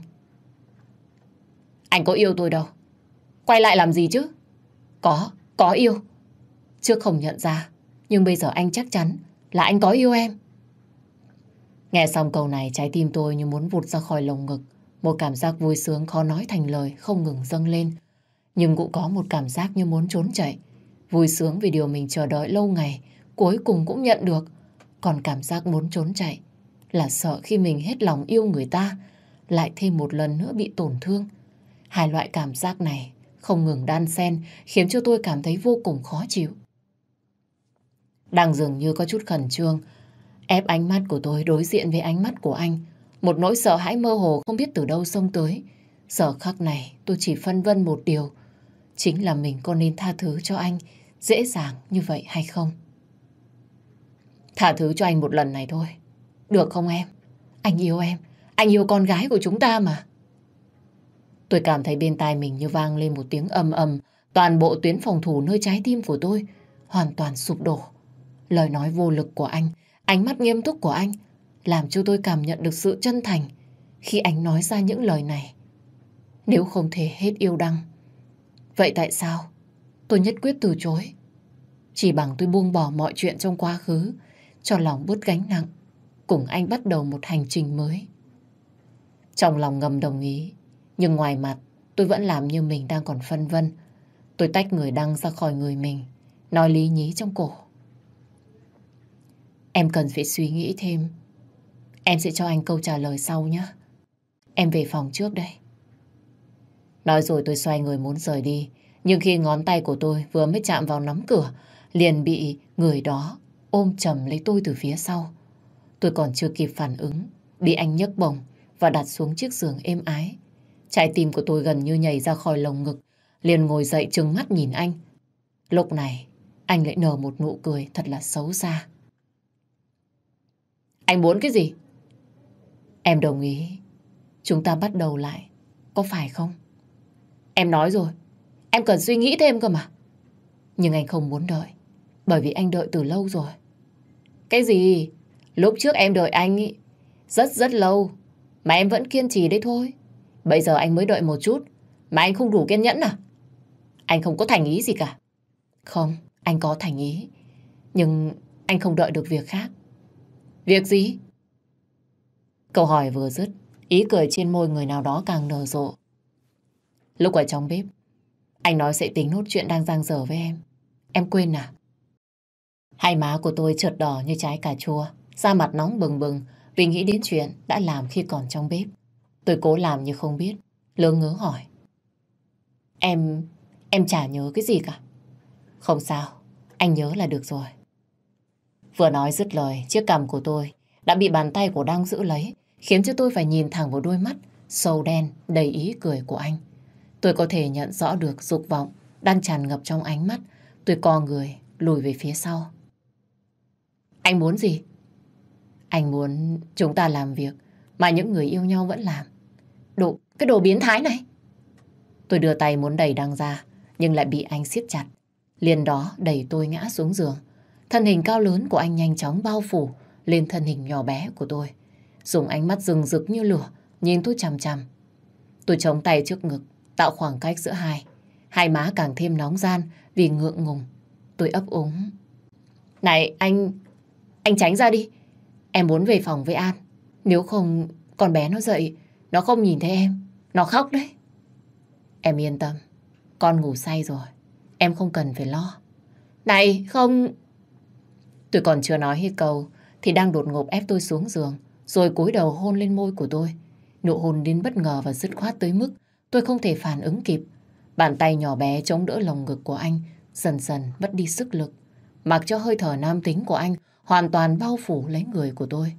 Anh có yêu tôi đâu. Quay lại làm gì chứ? Có, có yêu. Trước không nhận ra, nhưng bây giờ anh chắc chắn là anh có yêu em. Nghe xong câu này trái tim tôi như muốn vụt ra khỏi lồng ngực. Một cảm giác vui sướng khó nói thành lời không ngừng dâng lên. Nhưng cũng có một cảm giác như muốn trốn chạy. Vui sướng vì điều mình chờ đợi lâu ngày cuối cùng cũng nhận được. Còn cảm giác muốn trốn chạy là sợ khi mình hết lòng yêu người ta lại thêm một lần nữa bị tổn thương. Hai loại cảm giác này không ngừng đan xen khiến cho tôi cảm thấy vô cùng khó chịu đang dường như có chút khẩn trương. Ép ánh mắt của tôi đối diện với ánh mắt của anh. Một nỗi sợ hãi mơ hồ không biết từ đâu xông tới. sợ khắc này tôi chỉ phân vân một điều. Chính là mình có nên tha thứ cho anh dễ dàng như vậy hay không? Tha thứ cho anh một lần này thôi. Được không em? Anh yêu em. Anh yêu con gái của chúng ta mà. Tôi cảm thấy bên tai mình như vang lên một tiếng ầm ầm. Toàn bộ tuyến phòng thủ nơi trái tim của tôi hoàn toàn sụp đổ. Lời nói vô lực của anh, ánh mắt nghiêm túc của anh làm cho tôi cảm nhận được sự chân thành khi anh nói ra những lời này. Nếu không thể hết yêu đăng, vậy tại sao tôi nhất quyết từ chối? Chỉ bằng tôi buông bỏ mọi chuyện trong quá khứ, cho lòng bớt gánh nặng, cùng anh bắt đầu một hành trình mới. Trong lòng ngầm đồng ý, nhưng ngoài mặt tôi vẫn làm như mình đang còn phân vân. Tôi tách người đăng ra khỏi người mình, nói lý nhí trong cổ. Em cần phải suy nghĩ thêm. Em sẽ cho anh câu trả lời sau nhé. Em về phòng trước đây. Nói rồi tôi xoay người muốn rời đi. Nhưng khi ngón tay của tôi vừa mới chạm vào nắm cửa, liền bị người đó ôm chầm lấy tôi từ phía sau. Tôi còn chưa kịp phản ứng, bị anh nhấc bồng và đặt xuống chiếc giường êm ái. Trái tim của tôi gần như nhảy ra khỏi lồng ngực, liền ngồi dậy trừng mắt nhìn anh. Lúc này, anh lại nở một nụ cười thật là xấu xa. Anh muốn cái gì? Em đồng ý. Chúng ta bắt đầu lại. Có phải không? Em nói rồi. Em cần suy nghĩ thêm cơ mà. Nhưng anh không muốn đợi. Bởi vì anh đợi từ lâu rồi. Cái gì? Lúc trước em đợi anh ý, rất rất lâu. Mà em vẫn kiên trì đấy thôi. Bây giờ anh mới đợi một chút. Mà anh không đủ kiên nhẫn à? Anh không có thành ý gì cả. Không, anh có thành ý. Nhưng anh không đợi được việc khác. Việc gì? Câu hỏi vừa dứt, ý cười trên môi người nào đó càng nở rộ. Lúc ở trong bếp, anh nói sẽ tính nốt chuyện đang giang dở với em. Em quên à? Hai má của tôi chợt đỏ như trái cà chua, da mặt nóng bừng bừng vì nghĩ đến chuyện đã làm khi còn trong bếp. Tôi cố làm như không biết, lơ ngớ hỏi. Em, em chả nhớ cái gì cả. Không sao, anh nhớ là được rồi. Vừa nói dứt lời, chiếc cằm của tôi đã bị bàn tay của đang giữ lấy, khiến cho tôi phải nhìn thẳng vào đôi mắt sâu đen đầy ý cười của anh. Tôi có thể nhận rõ được dục vọng đang tràn ngập trong ánh mắt. Tôi co người, lùi về phía sau. Anh muốn gì? Anh muốn chúng ta làm việc mà những người yêu nhau vẫn làm. Đồ, cái đồ biến thái này. Tôi đưa tay muốn đẩy đang ra, nhưng lại bị anh siết chặt. Liền đó đẩy tôi ngã xuống giường. Thân hình cao lớn của anh nhanh chóng bao phủ lên thân hình nhỏ bé của tôi. Dùng ánh mắt rừng rực như lửa, nhìn tôi chằm chằm. Tôi chống tay trước ngực, tạo khoảng cách giữa hai. Hai má càng thêm nóng gian vì ngượng ngùng. Tôi ấp úng. Này, anh... Anh tránh ra đi. Em muốn về phòng với An. Nếu không, con bé nó dậy, nó không nhìn thấy em. Nó khóc đấy. Em yên tâm. Con ngủ say rồi. Em không cần phải lo. Này, không... Tôi còn chưa nói hết câu thì đang đột ngột ép tôi xuống giường rồi cúi đầu hôn lên môi của tôi. Nụ hôn đến bất ngờ và dứt khoát tới mức tôi không thể phản ứng kịp. Bàn tay nhỏ bé chống đỡ lồng ngực của anh dần dần mất đi sức lực mặc cho hơi thở nam tính của anh hoàn toàn bao phủ lấy người của tôi.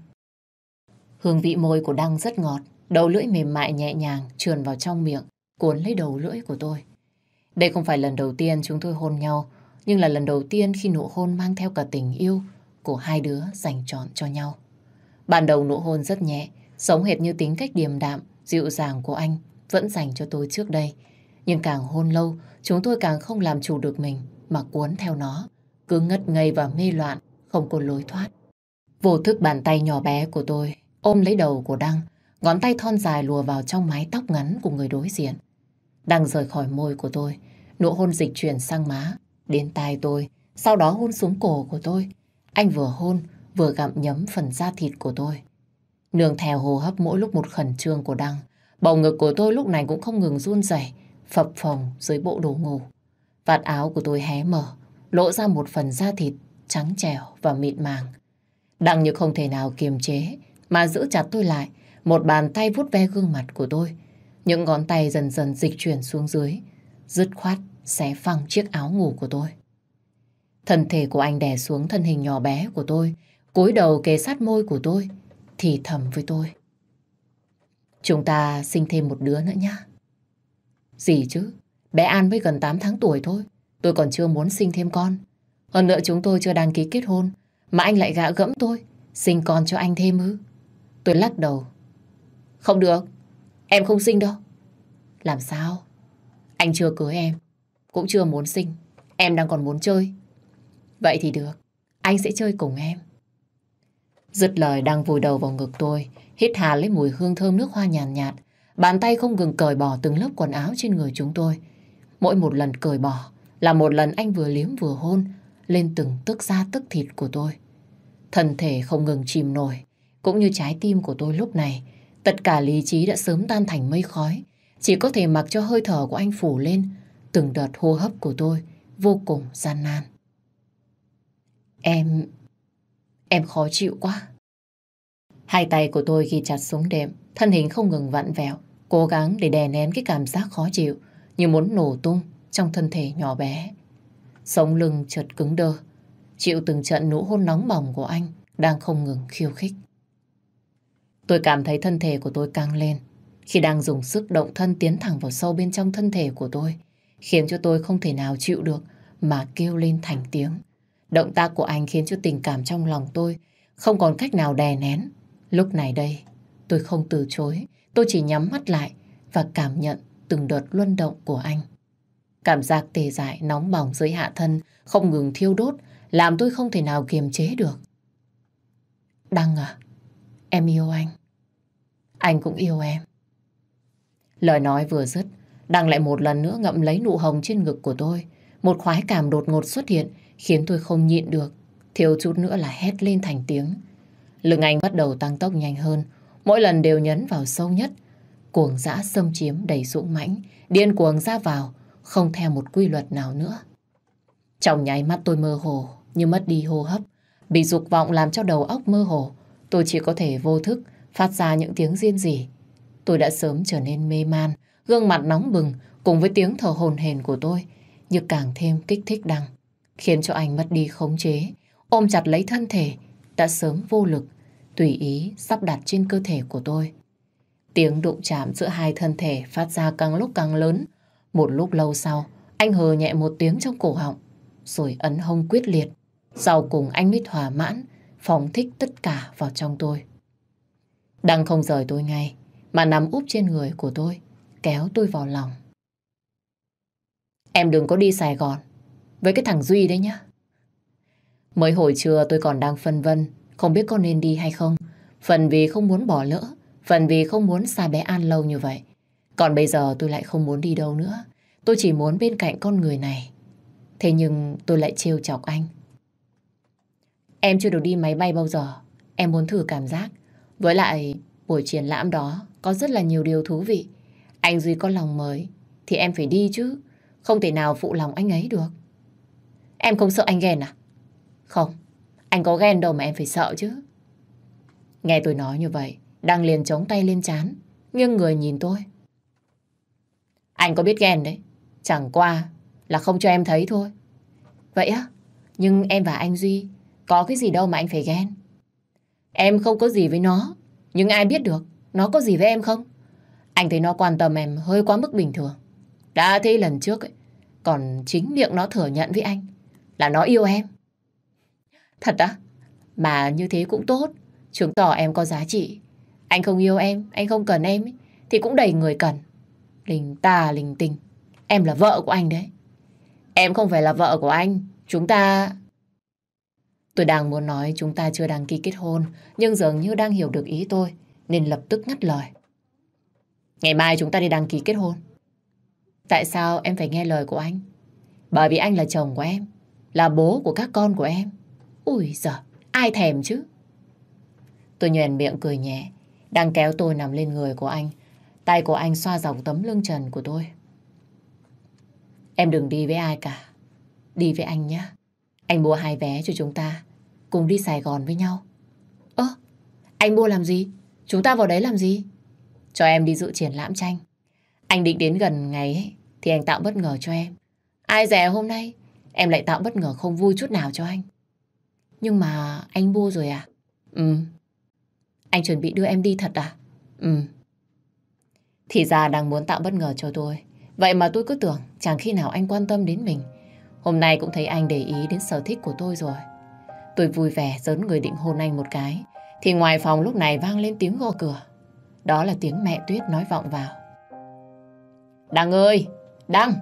Hương vị môi của Đăng rất ngọt, đầu lưỡi mềm mại nhẹ nhàng trườn vào trong miệng, cuốn lấy đầu lưỡi của tôi. Đây không phải lần đầu tiên chúng tôi hôn nhau, nhưng là lần đầu tiên khi nụ hôn mang theo cả tình yêu của hai đứa dành trọn cho nhau. Ban đầu nụ hôn rất nhẹ, sống hệt như tính cách điềm đạm, dịu dàng của anh vẫn dành cho tôi trước đây. Nhưng càng hôn lâu, chúng tôi càng không làm chủ được mình mà cuốn theo nó, cứ ngất ngây và mê loạn, không có lối thoát. Vô thức bàn tay nhỏ bé của tôi ôm lấy đầu của Đăng, ngón tay thon dài lùa vào trong mái tóc ngắn của người đối diện. Đăng rời khỏi môi của tôi, nụ hôn dịch chuyển sang má, đến tai tôi, sau đó hôn xuống cổ của tôi. Anh vừa hôn, vừa gặm nhấm phần da thịt của tôi. Nương theo hồ hấp mỗi lúc một khẩn trương của Đăng, bầu ngực của tôi lúc này cũng không ngừng run rẩy, phập phồng dưới bộ đồ ngủ. Vạt áo của tôi hé mở, lộ ra một phần da thịt trắng trẻo và mịn màng. Đăng như không thể nào kiềm chế mà giữ chặt tôi lại, một bàn tay vuốt ve gương mặt của tôi. Những ngón tay dần dần dịch chuyển xuống dưới, dứt khoát xé phăng chiếc áo ngủ của tôi. Thân thể của anh đè xuống thân hình nhỏ bé của tôi, cúi đầu kề sát môi của tôi, thì thầm với tôi. Chúng ta sinh thêm một đứa nữa nhá. Gì chứ, bé An mới gần 8 tháng tuổi thôi, tôi còn chưa muốn sinh thêm con. Hơn nữa chúng tôi chưa đăng ký kết hôn, mà anh lại gạ gẫm tôi, sinh con cho anh thêm ư. Tôi lắc đầu. Không được, em không sinh đâu. Làm sao? Anh chưa cưới em, cũng chưa muốn sinh. Em đang còn muốn chơi. Vậy thì được, anh sẽ chơi cùng em. Dứt lời đang vùi đầu vào ngực tôi, hít hà lấy mùi hương thơm nước hoa nhàn nhạt, nhạt. Bàn tay không ngừng cởi bỏ từng lớp quần áo trên người chúng tôi. Mỗi một lần cởi bỏ là một lần anh vừa liếm vừa hôn lên từng tức da tức thịt của tôi. Thân thể không ngừng chìm nổi, cũng như trái tim của tôi lúc này. Tất cả lý trí đã sớm tan thành mây khói, chỉ có thể mặc cho hơi thở của anh phủ lên, từng đợt hô hấp của tôi vô cùng gian nan. Em... em khó chịu quá. Hai tay của tôi ghi chặt xuống đệm, thân hình không ngừng vặn vẹo, cố gắng để đè nén cái cảm giác khó chịu như muốn nổ tung trong thân thể nhỏ bé. Sống lưng chợt cứng đơ, chịu từng trận nụ hôn nóng bỏng của anh đang không ngừng khiêu khích. Tôi cảm thấy thân thể của tôi căng lên khi đang dùng sức động thân tiến thẳng vào sâu bên trong thân thể của tôi khiến cho tôi không thể nào chịu được mà kêu lên thành tiếng. Động tác của anh khiến cho tình cảm trong lòng tôi không còn cách nào đè nén. Lúc này đây, tôi không từ chối, tôi chỉ nhắm mắt lại và cảm nhận từng đợt luân động của anh. Cảm giác tê dại nóng bỏng dưới hạ thân không ngừng thiêu đốt làm tôi không thể nào kiềm chế được. Đăng à, em yêu anh. Anh cũng yêu em. Lời nói vừa dứt, Đăng lại một lần nữa ngậm lấy nụ hồng trên ngực của tôi. Một khoái cảm đột ngột xuất hiện khiến tôi không nhịn được. Thiếu chút nữa là hét lên thành tiếng. Lưng anh bắt đầu tăng tốc nhanh hơn. Mỗi lần đều nhấn vào sâu nhất. Cuồng dã xâm chiếm đầy dũng mãnh. Điên cuồng ra vào. Không theo một quy luật nào nữa. Trong nháy mắt tôi mơ hồ. Như mất đi hô hấp. Bị dục vọng làm cho đầu óc mơ hồ. Tôi chỉ có thể vô thức. Phát ra những tiếng riêng rỉ. Tôi đã sớm trở nên mê man gương mặt nóng bừng cùng với tiếng thở hồn hển của tôi như càng thêm kích thích Đăng, khiến cho anh mất đi khống chế, ôm chặt lấy thân thể đã sớm vô lực, tùy ý sắp đặt trên cơ thể của tôi. Tiếng đụng chạm giữa hai thân thể phát ra càng lúc càng lớn. Một lúc lâu sau, anh hờ nhẹ một tiếng trong cổ họng, rồi ấn hông quyết liệt. Sau cùng anh mới thỏa mãn, phóng thích tất cả vào trong tôi. Đang không rời tôi ngay, mà nằm úp trên người của tôi, kéo tôi vào lòng. Em đừng có đi Sài Gòn với cái thằng Duy đấy nhá. Mới hồi trưa tôi còn đang phân vân không biết có nên đi hay không. Phần vì không muốn bỏ lỡ, phần vì không muốn xa bé An lâu như vậy. Còn bây giờ tôi lại không muốn đi đâu nữa. Tôi chỉ muốn bên cạnh con người này. Thế nhưng tôi lại trêu chọc anh. Em chưa được đi máy bay bao giờ. Em muốn thử cảm giác. Với lại, buổi triển lãm đó có rất là nhiều điều thú vị. Anh Duy có lòng mới, thì em phải đi chứ. Không thể nào phụ lòng anh ấy được. Em không sợ anh ghen à? Không, anh có ghen đâu mà em phải sợ chứ. Nghe tôi nói như vậy, đang liền chống tay lên chán, nghiêng người nhìn tôi. Anh có biết ghen đấy, chẳng qua là không cho em thấy thôi. Vậy á, nhưng em và anh Duy có cái gì đâu mà anh phải ghen. Em không có gì với nó, nhưng ai biết được nó có gì với em không? Anh thấy nó quan tâm em hơi quá mức bình thường. Đã thế lần trước ấy, còn chính miệng nó thừa nhận với anh là nó yêu em. Thật á? Mà như thế cũng tốt. Chứng tỏ em có giá trị. Anh không yêu em, anh không cần em ấy, thì cũng đầy người cần. Linh ta linh tinh. Em là vợ của anh đấy. Em không phải là vợ của anh. Chúng ta... Tôi đang muốn nói chúng ta chưa đăng ký kết hôn, nhưng dường như đang hiểu được ý tôi, nên lập tức ngắt lời. Ngày mai chúng ta đi đăng ký kết hôn. Tại sao em phải nghe lời của anh? Bởi vì anh là chồng của em, là bố của các con của em. Ui giời, ai thèm chứ? Tôi nhoèn miệng cười nhẹ, đang kéo tôi nằm lên người của anh. Tay của anh xoa dọc tấm lưng trần của tôi. Em đừng đi với ai cả. Đi với anh nhé. Anh mua hai vé cho chúng ta. Cùng đi Sài Gòn với nhau. Ơ, anh mua làm gì? Chúng ta vào đấy làm gì? cho em đi dự triển lãm tranh. Anh định đến gần ngày ấy, thì anh tạo bất ngờ cho em. Ai dè hôm nay, em lại tạo bất ngờ không vui chút nào cho anh. Nhưng mà anh mua rồi à? Ừ. Anh chuẩn bị đưa em đi thật à? Ừ. Thì ra đang muốn tạo bất ngờ cho tôi. Vậy mà tôi cứ tưởng chẳng khi nào anh quan tâm đến mình. Hôm nay cũng thấy anh để ý đến sở thích của tôi rồi. Tôi vui vẻ dấn người định hôn anh một cái. Thì ngoài phòng lúc này vang lên tiếng gõ cửa. Đó là tiếng mẹ Tuyết nói vọng vào. Đăng ơi! Đăng!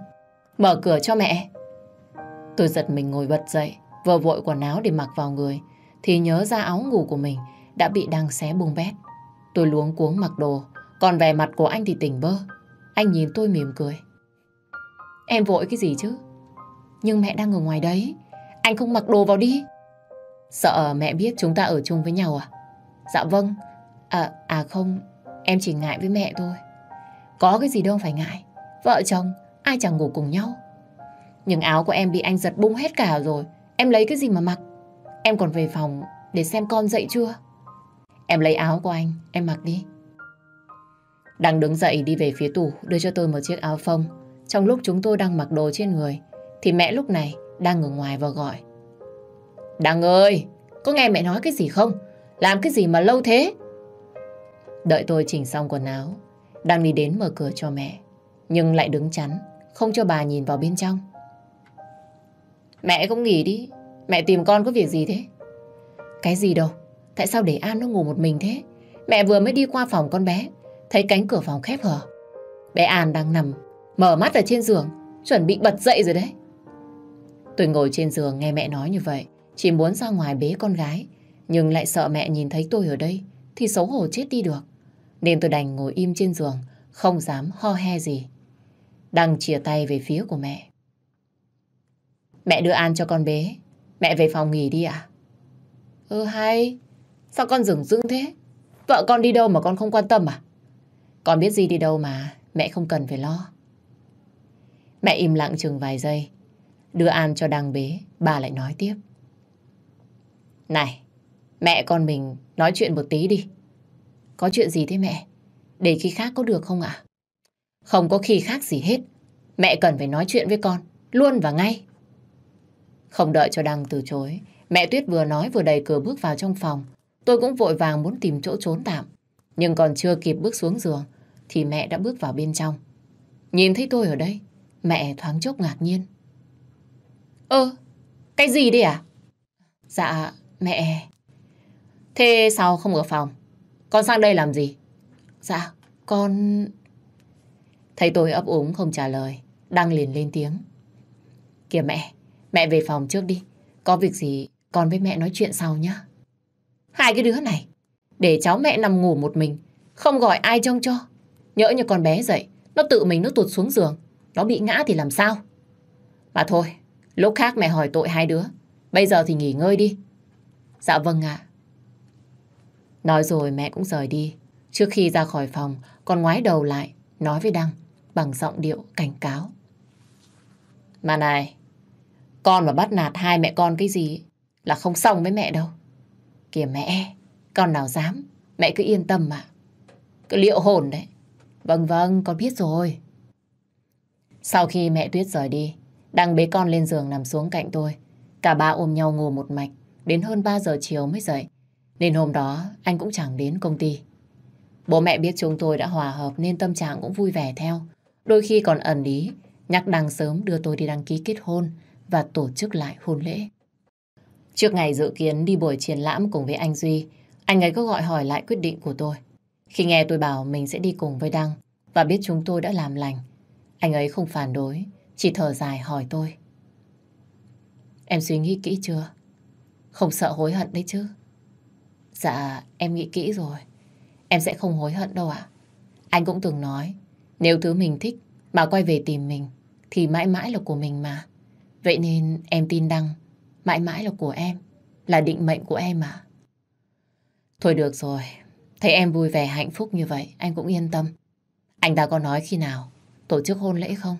Mở cửa cho mẹ! Tôi giật mình ngồi bật dậy, vừa vội quần áo để mặc vào người, thì nhớ ra áo ngủ của mình đã bị Đăng xé bung bét. Tôi luống cuống mặc đồ, còn vẻ mặt của anh thì tỉnh bơ. Anh nhìn tôi mỉm cười. Em vội cái gì chứ? Nhưng mẹ đang ở ngoài đấy, anh không mặc đồ vào đi. Sợ mẹ biết chúng ta ở chung với nhau à? Dạ vâng. À, à không, Em chỉ ngại với mẹ thôi. Có cái gì đâu phải ngại. Vợ chồng, ai chẳng ngủ cùng nhau. Nhưng áo của em bị anh giật bung hết cả rồi. Em lấy cái gì mà mặc? Em còn về phòng để xem con dậy chưa? Em lấy áo của anh, em mặc đi. Đang đứng dậy đi về phía tủ đưa cho tôi một chiếc áo phông. Trong lúc chúng tôi đang mặc đồ trên người thì mẹ lúc này đang ở ngoài và gọi. Đằng ơi, có nghe mẹ nói cái gì không? Làm cái gì mà lâu thế? Đợi tôi chỉnh xong quần áo, đang đi đến mở cửa cho mẹ, nhưng lại đứng chắn, không cho bà nhìn vào bên trong. Mẹ cũng nghỉ đi, mẹ tìm con có việc gì thế? Cái gì đâu, tại sao để An nó ngủ một mình thế? Mẹ vừa mới đi qua phòng con bé, thấy cánh cửa phòng khép hở. Bé An đang nằm, mở mắt ở trên giường, chuẩn bị bật dậy rồi đấy. Tôi ngồi trên giường nghe mẹ nói như vậy, chỉ muốn ra ngoài bế con gái, nhưng lại sợ mẹ nhìn thấy tôi ở đây thì xấu hổ chết đi được nên tôi đành ngồi im trên giường, không dám ho he gì. Đăng chìa tay về phía của mẹ. Mẹ đưa An cho con bé, mẹ về phòng nghỉ đi ạ. Ừ hay, sao con rừng rưng thế? Vợ con đi đâu mà con không quan tâm à? Con biết gì đi đâu mà, mẹ không cần phải lo. Mẹ im lặng chừng vài giây, đưa An cho Đăng bế, bà lại nói tiếp. Này, mẹ con mình nói chuyện một tí đi. Có chuyện gì thế mẹ? Để khi khác có được không ạ? Không có khi khác gì hết. Mẹ cần phải nói chuyện với con. Luôn và ngay. Không đợi cho Đăng từ chối. Mẹ Tuyết vừa nói vừa đẩy cửa bước vào trong phòng. Tôi cũng vội vàng muốn tìm chỗ trốn tạm. Nhưng còn chưa kịp bước xuống giường thì mẹ đã bước vào bên trong. Nhìn thấy tôi ở đây, mẹ thoáng chốc ngạc nhiên. Ơ, cái gì đây à? Dạ, mẹ. Thế sao không ở phòng? Con sang đây làm gì? Dạ, con... Thấy tôi ấp úng không trả lời, đang liền lên tiếng. Kìa mẹ, mẹ về phòng trước đi. Có việc gì con với mẹ nói chuyện sau nhá. Hai cái đứa này, để cháu mẹ nằm ngủ một mình, không gọi ai trông cho. Nhỡ như con bé dậy, nó tự mình nó tuột xuống giường, nó bị ngã thì làm sao? Mà thôi, lúc khác mẹ hỏi tội hai đứa, bây giờ thì nghỉ ngơi đi. Dạ vâng ạ, Nói rồi mẹ cũng rời đi. Trước khi ra khỏi phòng, con ngoái đầu lại, nói với Đăng bằng giọng điệu cảnh cáo. Mà này, con mà bắt nạt hai mẹ con cái gì là không xong với mẹ đâu. Kìa mẹ, con nào dám, mẹ cứ yên tâm mà. Cứ liệu hồn đấy. Vâng vâng, con biết rồi. Sau khi mẹ Tuyết rời đi, Đăng bế con lên giường nằm xuống cạnh tôi. Cả ba ôm nhau ngủ một mạch, đến hơn 3 giờ chiều mới dậy. Nên hôm đó anh cũng chẳng đến công ty. Bố mẹ biết chúng tôi đã hòa hợp nên tâm trạng cũng vui vẻ theo. Đôi khi còn ẩn ý, nhắc đăng sớm đưa tôi đi đăng ký kết hôn và tổ chức lại hôn lễ. Trước ngày dự kiến đi buổi triển lãm cùng với anh Duy, anh ấy cứ gọi hỏi lại quyết định của tôi. Khi nghe tôi bảo mình sẽ đi cùng với Đăng và biết chúng tôi đã làm lành, anh ấy không phản đối, chỉ thở dài hỏi tôi. Em suy nghĩ kỹ chưa? Không sợ hối hận đấy chứ. Dạ, em nghĩ kỹ rồi. Em sẽ không hối hận đâu ạ. Anh cũng từng nói, nếu thứ mình thích mà quay về tìm mình, thì mãi mãi là của mình mà. Vậy nên em tin Đăng, mãi mãi là của em, là định mệnh của em mà. Thôi được rồi, thấy em vui vẻ hạnh phúc như vậy, anh cũng yên tâm. Anh ta có nói khi nào tổ chức hôn lễ không?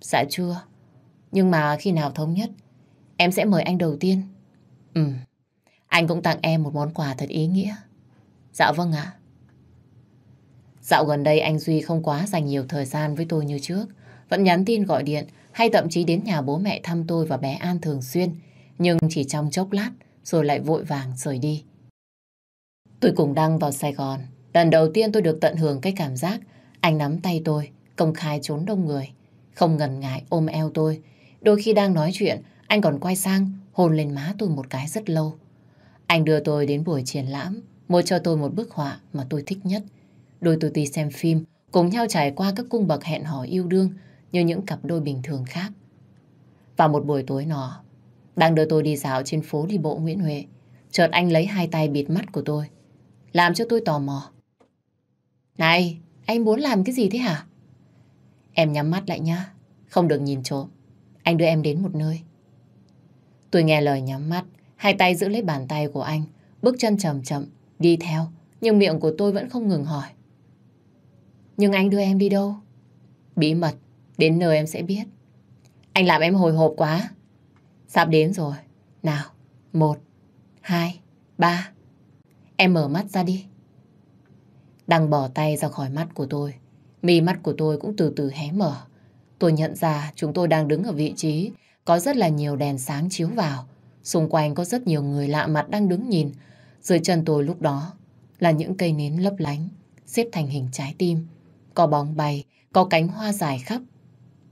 Dạ chưa, nhưng mà khi nào thống nhất, em sẽ mời anh đầu tiên. Ừm. Anh cũng tặng em một món quà thật ý nghĩa. Dạ vâng ạ. Dạo gần đây anh Duy không quá dành nhiều thời gian với tôi như trước. Vẫn nhắn tin gọi điện hay thậm chí đến nhà bố mẹ thăm tôi và bé An thường xuyên. Nhưng chỉ trong chốc lát rồi lại vội vàng rời đi. Tôi cùng Đăng vào Sài Gòn. Lần đầu tiên tôi được tận hưởng cái cảm giác anh nắm tay tôi, công khai trốn đông người. Không ngần ngại ôm eo tôi. Đôi khi đang nói chuyện, anh còn quay sang hôn lên má tôi một cái rất lâu. Anh đưa tôi đến buổi triển lãm, mua cho tôi một bức họa mà tôi thích nhất. Đôi tôi đi xem phim, cùng nhau trải qua các cung bậc hẹn hò yêu đương như những cặp đôi bình thường khác. Vào một buổi tối nọ, đang đưa tôi đi dạo trên phố đi bộ Nguyễn Huệ, chợt anh lấy hai tay bịt mắt của tôi, làm cho tôi tò mò. Này, anh muốn làm cái gì thế hả? Em nhắm mắt lại nhá, không được nhìn trộm. Anh đưa em đến một nơi. Tôi nghe lời nhắm mắt, Hai tay giữ lấy bàn tay của anh, bước chân chậm chậm, đi theo, nhưng miệng của tôi vẫn không ngừng hỏi. Nhưng anh đưa em đi đâu? Bí mật, đến nơi em sẽ biết. Anh làm em hồi hộp quá. Sắp đến rồi. Nào, một, hai, ba. Em mở mắt ra đi. Đang bỏ tay ra khỏi mắt của tôi. Mi mắt của tôi cũng từ từ hé mở. Tôi nhận ra chúng tôi đang đứng ở vị trí có rất là nhiều đèn sáng chiếu vào. Xung quanh có rất nhiều người lạ mặt đang đứng nhìn. Dưới chân tôi lúc đó là những cây nến lấp lánh, xếp thành hình trái tim. Có bóng bay, có cánh hoa dài khắp.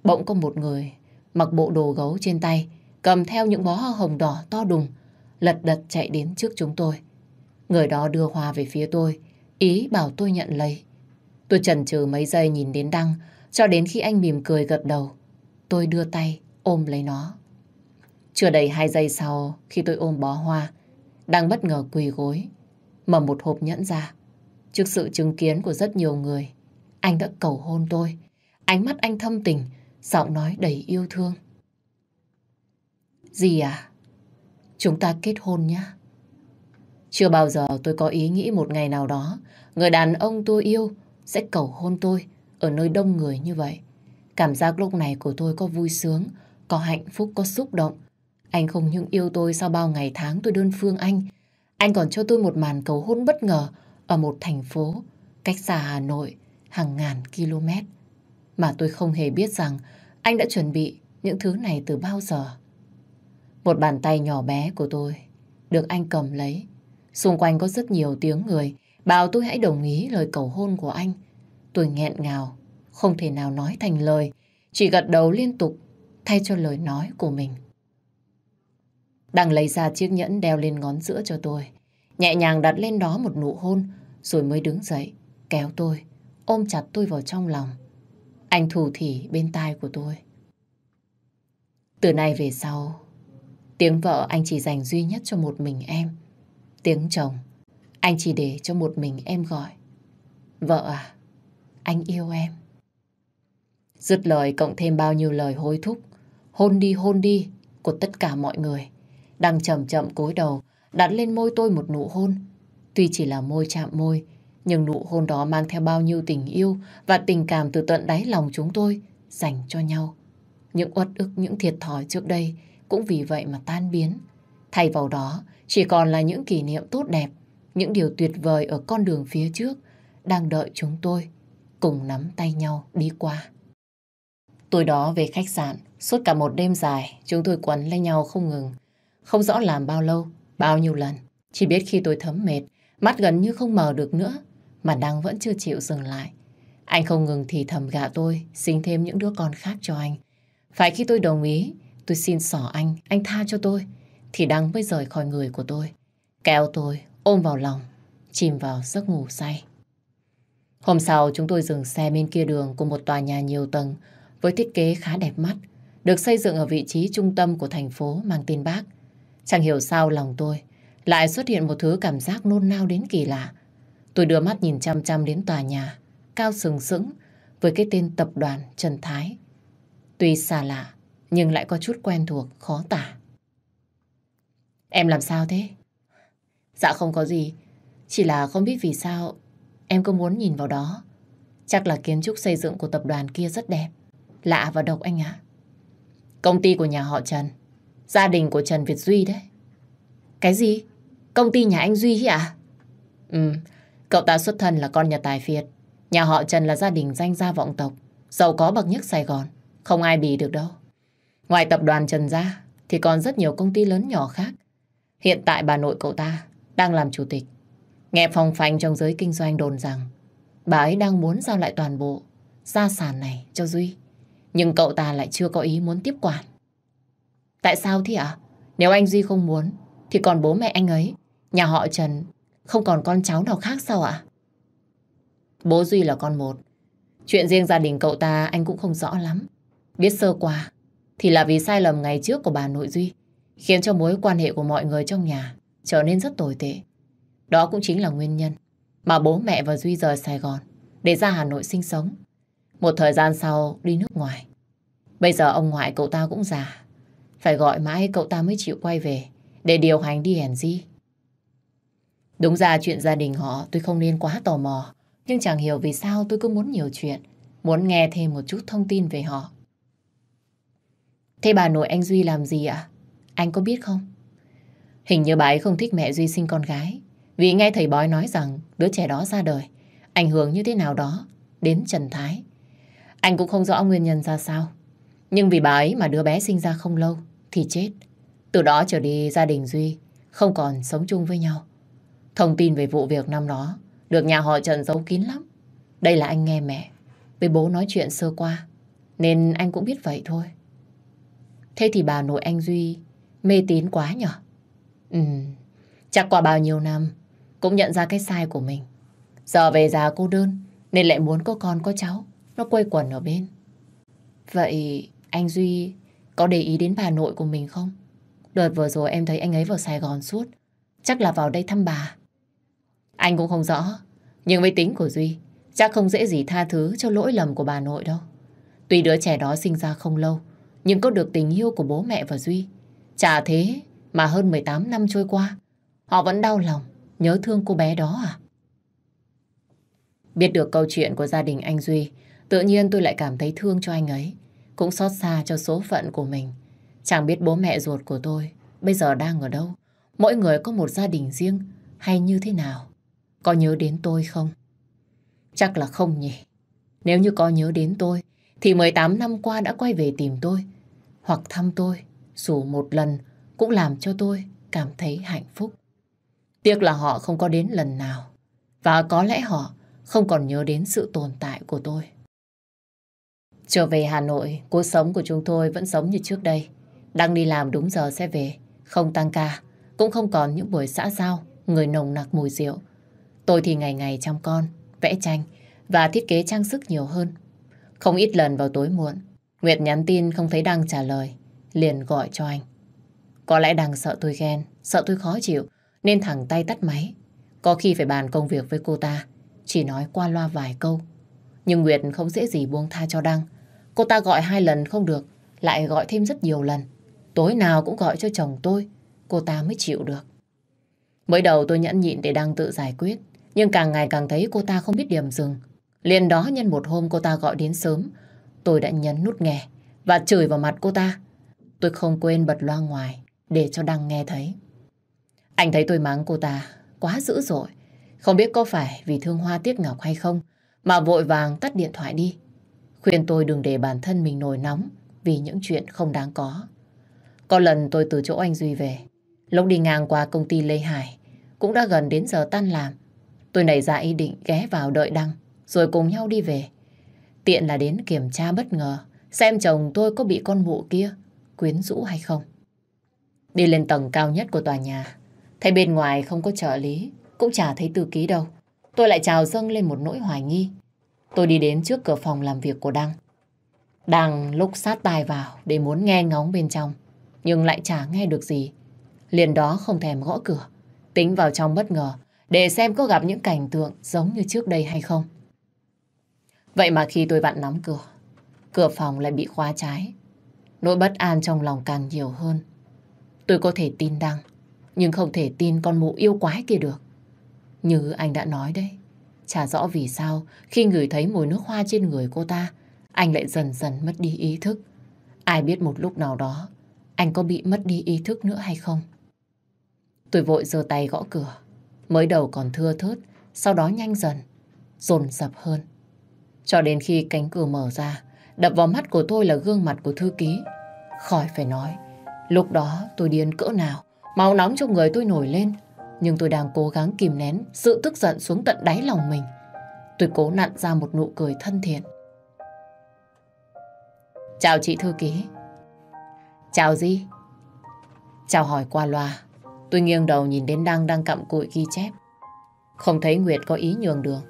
Bỗng có một người mặc bộ đồ gấu trên tay, cầm theo những bó hoa hồng đỏ to đùng, lật đật chạy đến trước chúng tôi. Người đó đưa hoa về phía tôi, ý bảo tôi nhận lấy. Tôi chần chừ mấy giây nhìn đến Đăng, cho đến khi anh mỉm cười gật đầu. Tôi đưa tay, ôm lấy nó. Chưa đầy hai giây sau khi tôi ôm bó hoa, đang bất ngờ quỳ gối, mở một hộp nhẫn ra. Trước sự chứng kiến của rất nhiều người, anh đã cầu hôn tôi. Ánh mắt anh thâm tình, giọng nói đầy yêu thương. Gì à? Chúng ta kết hôn nhé. Chưa bao giờ tôi có ý nghĩ một ngày nào đó, người đàn ông tôi yêu sẽ cầu hôn tôi ở nơi đông người như vậy. Cảm giác lúc này của tôi có vui sướng, có hạnh phúc, có xúc động, anh không những yêu tôi sau bao ngày tháng tôi đơn phương anh, anh còn cho tôi một màn cầu hôn bất ngờ ở một thành phố cách xa Hà Nội hàng ngàn km. Mà tôi không hề biết rằng anh đã chuẩn bị những thứ này từ bao giờ. Một bàn tay nhỏ bé của tôi được anh cầm lấy. Xung quanh có rất nhiều tiếng người bảo tôi hãy đồng ý lời cầu hôn của anh. Tôi nghẹn ngào, không thể nào nói thành lời, chỉ gật đầu liên tục thay cho lời nói của mình. Đang lấy ra chiếc nhẫn đeo lên ngón giữa cho tôi. Nhẹ nhàng đặt lên đó một nụ hôn, rồi mới đứng dậy, kéo tôi, ôm chặt tôi vào trong lòng. Anh thủ thỉ bên tai của tôi. Từ nay về sau, tiếng vợ anh chỉ dành duy nhất cho một mình em. Tiếng chồng, anh chỉ để cho một mình em gọi. Vợ à, anh yêu em. Dứt lời cộng thêm bao nhiêu lời hối thúc, hôn đi hôn đi của tất cả mọi người đang chậm chậm cúi đầu, đặt lên môi tôi một nụ hôn. Tuy chỉ là môi chạm môi, nhưng nụ hôn đó mang theo bao nhiêu tình yêu và tình cảm từ tận đáy lòng chúng tôi dành cho nhau. Những uất ức, những thiệt thòi trước đây cũng vì vậy mà tan biến. Thay vào đó, chỉ còn là những kỷ niệm tốt đẹp, những điều tuyệt vời ở con đường phía trước đang đợi chúng tôi cùng nắm tay nhau đi qua. Tối đó về khách sạn, suốt cả một đêm dài, chúng tôi quấn lấy nhau không ngừng. Không rõ làm bao lâu, bao nhiêu lần. Chỉ biết khi tôi thấm mệt, mắt gần như không mở được nữa, mà đang vẫn chưa chịu dừng lại. Anh không ngừng thì thầm gạ tôi, xin thêm những đứa con khác cho anh. Phải khi tôi đồng ý, tôi xin xỏ anh, anh tha cho tôi, thì đang mới rời khỏi người của tôi. Kéo tôi, ôm vào lòng, chìm vào giấc ngủ say. Hôm sau chúng tôi dừng xe bên kia đường của một tòa nhà nhiều tầng với thiết kế khá đẹp mắt, được xây dựng ở vị trí trung tâm của thành phố mang tên Bác. Chẳng hiểu sao lòng tôi lại xuất hiện một thứ cảm giác nôn nao đến kỳ lạ. Tôi đưa mắt nhìn chăm chăm đến tòa nhà, cao sừng sững với cái tên tập đoàn Trần Thái. Tuy xa lạ, nhưng lại có chút quen thuộc, khó tả. Em làm sao thế? Dạ không có gì, chỉ là không biết vì sao em cứ muốn nhìn vào đó. Chắc là kiến trúc xây dựng của tập đoàn kia rất đẹp, lạ và độc anh ạ. Công ty của nhà họ Trần Gia đình của Trần Việt Duy đấy. Cái gì? Công ty nhà anh Duy ấy à? Ừ, cậu ta xuất thân là con nhà tài phiệt. Nhà họ Trần là gia đình danh gia vọng tộc, giàu có bậc nhất Sài Gòn. Không ai bì được đâu. Ngoài tập đoàn Trần Gia thì còn rất nhiều công ty lớn nhỏ khác. Hiện tại bà nội cậu ta đang làm chủ tịch. Nghe phong phanh trong giới kinh doanh đồn rằng bà ấy đang muốn giao lại toàn bộ gia sản này cho Duy. Nhưng cậu ta lại chưa có ý muốn tiếp quản. Tại sao thế ạ? Nếu anh Duy không muốn, thì còn bố mẹ anh ấy. Nhà họ Trần không còn con cháu nào khác sao ạ? Bố Duy là con một. Chuyện riêng gia đình cậu ta anh cũng không rõ lắm. Biết sơ qua thì là vì sai lầm ngày trước của bà nội Duy khiến cho mối quan hệ của mọi người trong nhà trở nên rất tồi tệ. Đó cũng chính là nguyên nhân mà bố mẹ và Duy rời Sài Gòn để ra Hà Nội sinh sống. Một thời gian sau đi nước ngoài. Bây giờ ông ngoại cậu ta cũng già phải gọi mãi cậu ta mới chịu quay về để điều hành đi hèn gì. Đúng ra chuyện gia đình họ tôi không nên quá tò mò. Nhưng chẳng hiểu vì sao tôi cứ muốn nhiều chuyện. Muốn nghe thêm một chút thông tin về họ. Thế bà nội anh Duy làm gì ạ? Anh có biết không? Hình như bà ấy không thích mẹ Duy sinh con gái. Vì nghe thầy bói nói rằng đứa trẻ đó ra đời. Ảnh hưởng như thế nào đó đến Trần Thái. Anh cũng không rõ nguyên nhân ra sao. Nhưng vì bà ấy mà đứa bé sinh ra không lâu thì chết. Từ đó trở đi gia đình Duy không còn sống chung với nhau. Thông tin về vụ việc năm đó được nhà họ Trần giấu kín lắm. Đây là anh nghe mẹ với bố nói chuyện sơ qua nên anh cũng biết vậy thôi. Thế thì bà nội anh Duy mê tín quá nhở? Ừ, chắc qua bao nhiêu năm cũng nhận ra cái sai của mình. Giờ về già cô đơn nên lại muốn có con có cháu nó quây quần ở bên. Vậy anh Duy có để ý đến bà nội của mình không? Đợt vừa rồi em thấy anh ấy vào Sài Gòn suốt. Chắc là vào đây thăm bà. Anh cũng không rõ. Nhưng với tính của Duy, chắc không dễ gì tha thứ cho lỗi lầm của bà nội đâu. Tuy đứa trẻ đó sinh ra không lâu, nhưng có được tình yêu của bố mẹ và Duy. Chả thế mà hơn 18 năm trôi qua, họ vẫn đau lòng, nhớ thương cô bé đó à? Biết được câu chuyện của gia đình anh Duy, tự nhiên tôi lại cảm thấy thương cho anh ấy cũng xót xa cho số phận của mình. Chẳng biết bố mẹ ruột của tôi bây giờ đang ở đâu, mỗi người có một gia đình riêng hay như thế nào. Có nhớ đến tôi không? Chắc là không nhỉ. Nếu như có nhớ đến tôi, thì 18 năm qua đã quay về tìm tôi, hoặc thăm tôi, dù một lần cũng làm cho tôi cảm thấy hạnh phúc. Tiếc là họ không có đến lần nào, và có lẽ họ không còn nhớ đến sự tồn tại của tôi. Trở về Hà Nội, cuộc sống của chúng tôi vẫn giống như trước đây. Đang đi làm đúng giờ sẽ về, không tăng ca, cũng không còn những buổi xã giao, người nồng nặc mùi rượu. Tôi thì ngày ngày chăm con, vẽ tranh và thiết kế trang sức nhiều hơn. Không ít lần vào tối muộn, Nguyệt nhắn tin không thấy Đăng trả lời, liền gọi cho anh. Có lẽ đang sợ tôi ghen, sợ tôi khó chịu, nên thẳng tay tắt máy. Có khi phải bàn công việc với cô ta, chỉ nói qua loa vài câu. Nhưng Nguyệt không dễ gì buông tha cho Đăng, Cô ta gọi hai lần không được, lại gọi thêm rất nhiều lần. Tối nào cũng gọi cho chồng tôi, cô ta mới chịu được. Mới đầu tôi nhẫn nhịn để đang tự giải quyết, nhưng càng ngày càng thấy cô ta không biết điểm dừng. Liền đó nhân một hôm cô ta gọi đến sớm, tôi đã nhấn nút nghe và chửi vào mặt cô ta. Tôi không quên bật loa ngoài để cho Đăng nghe thấy. Anh thấy tôi mắng cô ta quá dữ dội, không biết có phải vì thương hoa tiếc ngọc hay không mà vội vàng tắt điện thoại đi khuyên tôi đừng để bản thân mình nổi nóng vì những chuyện không đáng có. Có lần tôi từ chỗ anh Duy về, lúc đi ngang qua công ty Lê Hải, cũng đã gần đến giờ tan làm. Tôi nảy ra ý định ghé vào đợi Đăng, rồi cùng nhau đi về. Tiện là đến kiểm tra bất ngờ, xem chồng tôi có bị con mụ kia quyến rũ hay không. Đi lên tầng cao nhất của tòa nhà, thấy bên ngoài không có trợ lý, cũng chả thấy thư ký đâu. Tôi lại trào dâng lên một nỗi hoài nghi. Tôi đi đến trước cửa phòng làm việc của Đăng. Đăng lúc sát tai vào để muốn nghe ngóng bên trong, nhưng lại chả nghe được gì. Liền đó không thèm gõ cửa, tính vào trong bất ngờ để xem có gặp những cảnh tượng giống như trước đây hay không. Vậy mà khi tôi vặn nắm cửa, cửa phòng lại bị khóa trái. Nỗi bất an trong lòng càng nhiều hơn. Tôi có thể tin Đăng, nhưng không thể tin con mụ yêu quái kia được. Như anh đã nói đấy, Chả rõ vì sao khi ngửi thấy mùi nước hoa trên người cô ta, anh lại dần dần mất đi ý thức. Ai biết một lúc nào đó, anh có bị mất đi ý thức nữa hay không? Tôi vội giơ tay gõ cửa. Mới đầu còn thưa thớt, sau đó nhanh dần, dồn dập hơn. Cho đến khi cánh cửa mở ra, đập vào mắt của tôi là gương mặt của thư ký. Khỏi phải nói, lúc đó tôi điên cỡ nào, máu nóng trong người tôi nổi lên, nhưng tôi đang cố gắng kìm nén sự tức giận xuống tận đáy lòng mình. Tôi cố nặn ra một nụ cười thân thiện. Chào chị thư ký. Chào gì? Chào hỏi qua loa. Tôi nghiêng đầu nhìn đến Đăng đang cặm cụi ghi chép. Không thấy Nguyệt có ý nhường đường.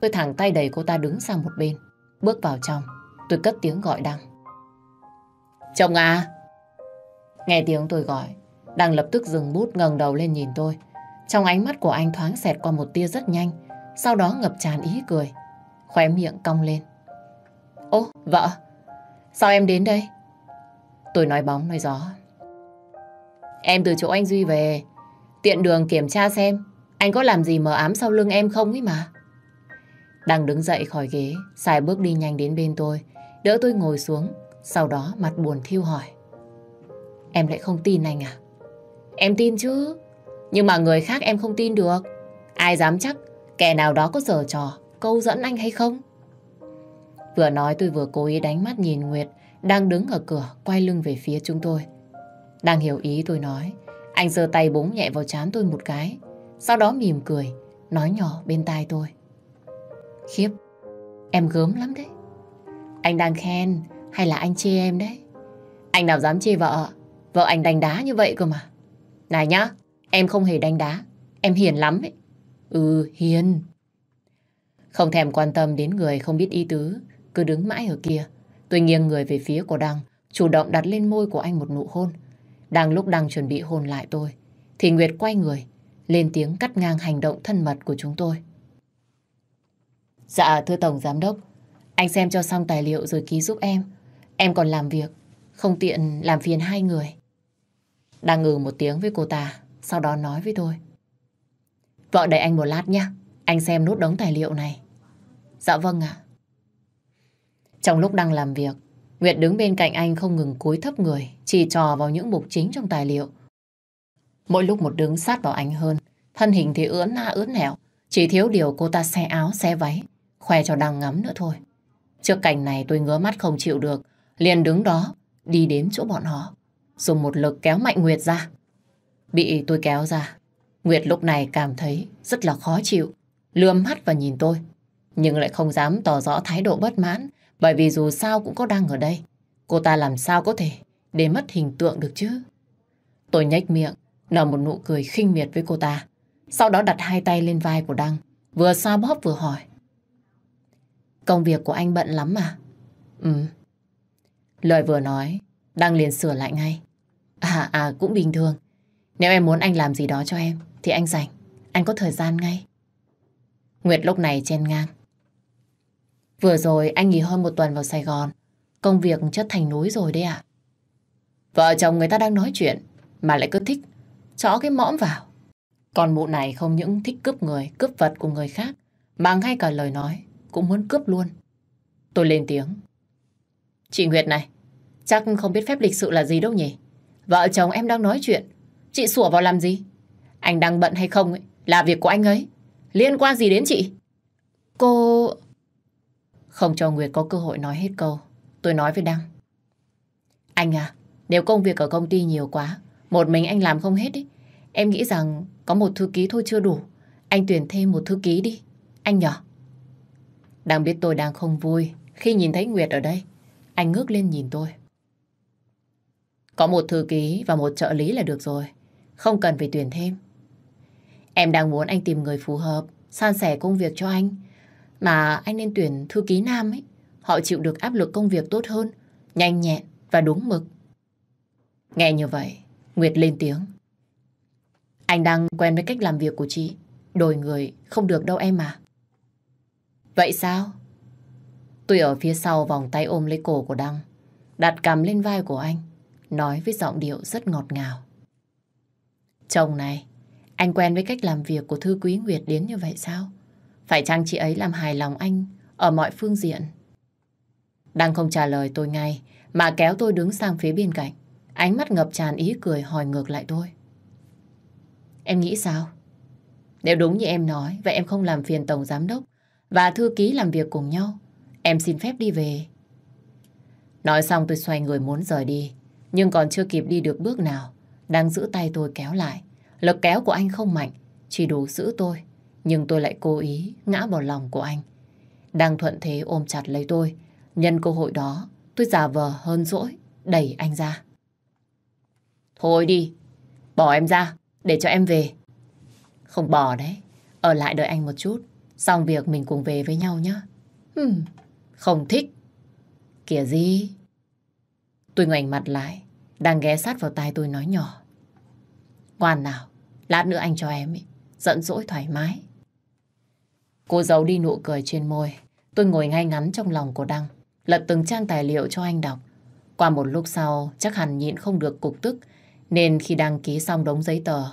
Tôi thẳng tay đẩy cô ta đứng sang một bên. Bước vào trong, tôi cất tiếng gọi Đăng. Chồng à! Nghe tiếng tôi gọi, Đăng lập tức dừng bút ngẩng đầu lên nhìn tôi. Trong ánh mắt của anh thoáng xẹt qua một tia rất nhanh, sau đó ngập tràn ý cười. Khóe miệng cong lên. Ô, vợ, sao em đến đây? Tôi nói bóng nói gió. Em từ chỗ anh Duy về, tiện đường kiểm tra xem anh có làm gì mờ ám sau lưng em không ấy mà. Đang đứng dậy khỏi ghế, xài bước đi nhanh đến bên tôi, đỡ tôi ngồi xuống, sau đó mặt buồn thiêu hỏi. Em lại không tin anh à? Em tin chứ, nhưng mà người khác em không tin được. Ai dám chắc kẻ nào đó có giở trò, câu dẫn anh hay không? Vừa nói tôi vừa cố ý đánh mắt nhìn Nguyệt đang đứng ở cửa quay lưng về phía chúng tôi. Đang hiểu ý tôi nói, anh giơ tay búng nhẹ vào chán tôi một cái, sau đó mỉm cười, nói nhỏ bên tai tôi. Khiếp, em gớm lắm đấy. Anh đang khen hay là anh chê em đấy? Anh nào dám chê vợ, vợ anh đánh đá như vậy cơ mà. Này nhá, Em không hề đánh đá. Em hiền lắm ấy. Ừ, hiền. Không thèm quan tâm đến người không biết ý tứ, cứ đứng mãi ở kia. Tôi nghiêng người về phía của Đăng, chủ động đặt lên môi của anh một nụ hôn. Đang lúc Đăng chuẩn bị hôn lại tôi, thì Nguyệt quay người, lên tiếng cắt ngang hành động thân mật của chúng tôi. Dạ, thưa Tổng Giám Đốc, anh xem cho xong tài liệu rồi ký giúp em. Em còn làm việc, không tiện làm phiền hai người. Đang ngừ một tiếng với cô ta, sau đó nói với tôi. Vợ đợi anh một lát nhé, anh xem nút đống tài liệu này. Dạ vâng ạ. Trong lúc đang làm việc, Nguyệt đứng bên cạnh anh không ngừng cúi thấp người, chỉ trò vào những mục chính trong tài liệu. Mỗi lúc một đứng sát vào anh hơn, thân hình thì ướn na ướn nẻo, chỉ thiếu điều cô ta xe áo, xe váy, khoe cho đang ngắm nữa thôi. Trước cảnh này tôi ngứa mắt không chịu được, liền đứng đó, đi đến chỗ bọn họ, dùng một lực kéo mạnh Nguyệt ra bị tôi kéo ra. Nguyệt lúc này cảm thấy rất là khó chịu, lườm mắt và nhìn tôi, nhưng lại không dám tỏ rõ thái độ bất mãn, bởi vì dù sao cũng có đang ở đây. Cô ta làm sao có thể để mất hình tượng được chứ? Tôi nhếch miệng, nở một nụ cười khinh miệt với cô ta, sau đó đặt hai tay lên vai của Đăng, vừa xoa bóp vừa hỏi. Công việc của anh bận lắm mà. Ừ. Lời vừa nói, Đăng liền sửa lại ngay. À, à, cũng bình thường. Nếu em muốn anh làm gì đó cho em, thì anh rảnh, anh có thời gian ngay. Nguyệt lúc này chen ngang. Vừa rồi anh nghỉ hơn một tuần vào Sài Gòn, công việc chất thành núi rồi đấy ạ. Vợ chồng người ta đang nói chuyện, mà lại cứ thích, chó cái mõm vào. Còn mụ này không những thích cướp người, cướp vật của người khác, mà ngay cả lời nói cũng muốn cướp luôn. Tôi lên tiếng. Chị Nguyệt này, chắc không biết phép lịch sự là gì đâu nhỉ? Vợ chồng em đang nói chuyện, Chị sủa vào làm gì? Anh đang bận hay không ấy, là việc của anh ấy. Liên quan gì đến chị? Cô... Không cho Nguyệt có cơ hội nói hết câu. Tôi nói với Đăng. Anh à, nếu công việc ở công ty nhiều quá, một mình anh làm không hết ấy. Em nghĩ rằng có một thư ký thôi chưa đủ. Anh tuyển thêm một thư ký đi. Anh nhỏ. Đăng biết tôi đang không vui khi nhìn thấy Nguyệt ở đây. Anh ngước lên nhìn tôi. Có một thư ký và một trợ lý là được rồi. Không cần phải tuyển thêm. Em đang muốn anh tìm người phù hợp, san sẻ công việc cho anh. Mà anh nên tuyển thư ký nam ấy. Họ chịu được áp lực công việc tốt hơn, nhanh nhẹn và đúng mực. Nghe như vậy, Nguyệt lên tiếng. Anh đang quen với cách làm việc của chị. Đổi người không được đâu em à. Vậy sao? Tôi ở phía sau vòng tay ôm lấy cổ của Đăng, đặt cằm lên vai của anh, nói với giọng điệu rất ngọt ngào. Chồng này, anh quen với cách làm việc của Thư Quý Nguyệt đến như vậy sao? Phải chăng chị ấy làm hài lòng anh ở mọi phương diện? Đang không trả lời tôi ngay, mà kéo tôi đứng sang phía bên cạnh. Ánh mắt ngập tràn ý cười hỏi ngược lại tôi. Em nghĩ sao? Nếu đúng như em nói, vậy em không làm phiền Tổng Giám Đốc và Thư Ký làm việc cùng nhau. Em xin phép đi về. Nói xong tôi xoay người muốn rời đi, nhưng còn chưa kịp đi được bước nào đang giữ tay tôi kéo lại. Lực kéo của anh không mạnh, chỉ đủ giữ tôi. Nhưng tôi lại cố ý ngã vào lòng của anh. Đang thuận thế ôm chặt lấy tôi. Nhân cơ hội đó, tôi giả vờ hơn dỗi, đẩy anh ra. Thôi đi, bỏ em ra, để cho em về. Không bỏ đấy, ở lại đợi anh một chút. Xong việc mình cùng về với nhau nhé. Hừm, không thích. Kìa gì? Tôi ngoảnh mặt lại, đang ghé sát vào tai tôi nói nhỏ. Quan nào, lát nữa anh cho em ấy, giận dỗi thoải mái. Cô giấu đi nụ cười trên môi, tôi ngồi ngay ngắn trong lòng của Đăng, lật từng trang tài liệu cho anh đọc. Qua một lúc sau, chắc hẳn nhịn không được cục tức, nên khi đăng ký xong đống giấy tờ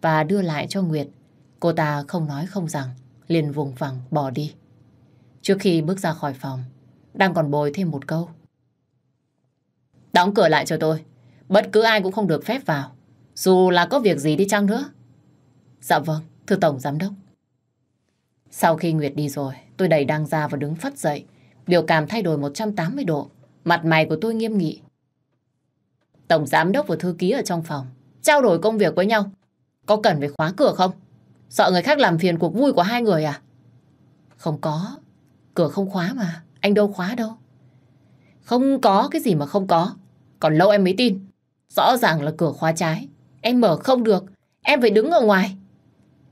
và đưa lại cho Nguyệt, cô ta không nói không rằng, liền vùng vằng bỏ đi. Trước khi bước ra khỏi phòng, Đăng còn bồi thêm một câu. Đóng cửa lại cho tôi, bất cứ ai cũng không được phép vào. Dù là có việc gì đi chăng nữa. Dạ vâng, thưa Tổng Giám Đốc. Sau khi Nguyệt đi rồi, tôi đẩy đang ra và đứng phát dậy. Biểu cảm thay đổi 180 độ. Mặt mày của tôi nghiêm nghị. Tổng Giám Đốc và Thư Ký ở trong phòng trao đổi công việc với nhau. Có cần phải khóa cửa không? Sợ người khác làm phiền cuộc vui của hai người à? Không có. Cửa không khóa mà. Anh đâu khóa đâu. Không có cái gì mà không có. Còn lâu em mới tin. Rõ ràng là cửa khóa trái. Em mở không được, em phải đứng ở ngoài.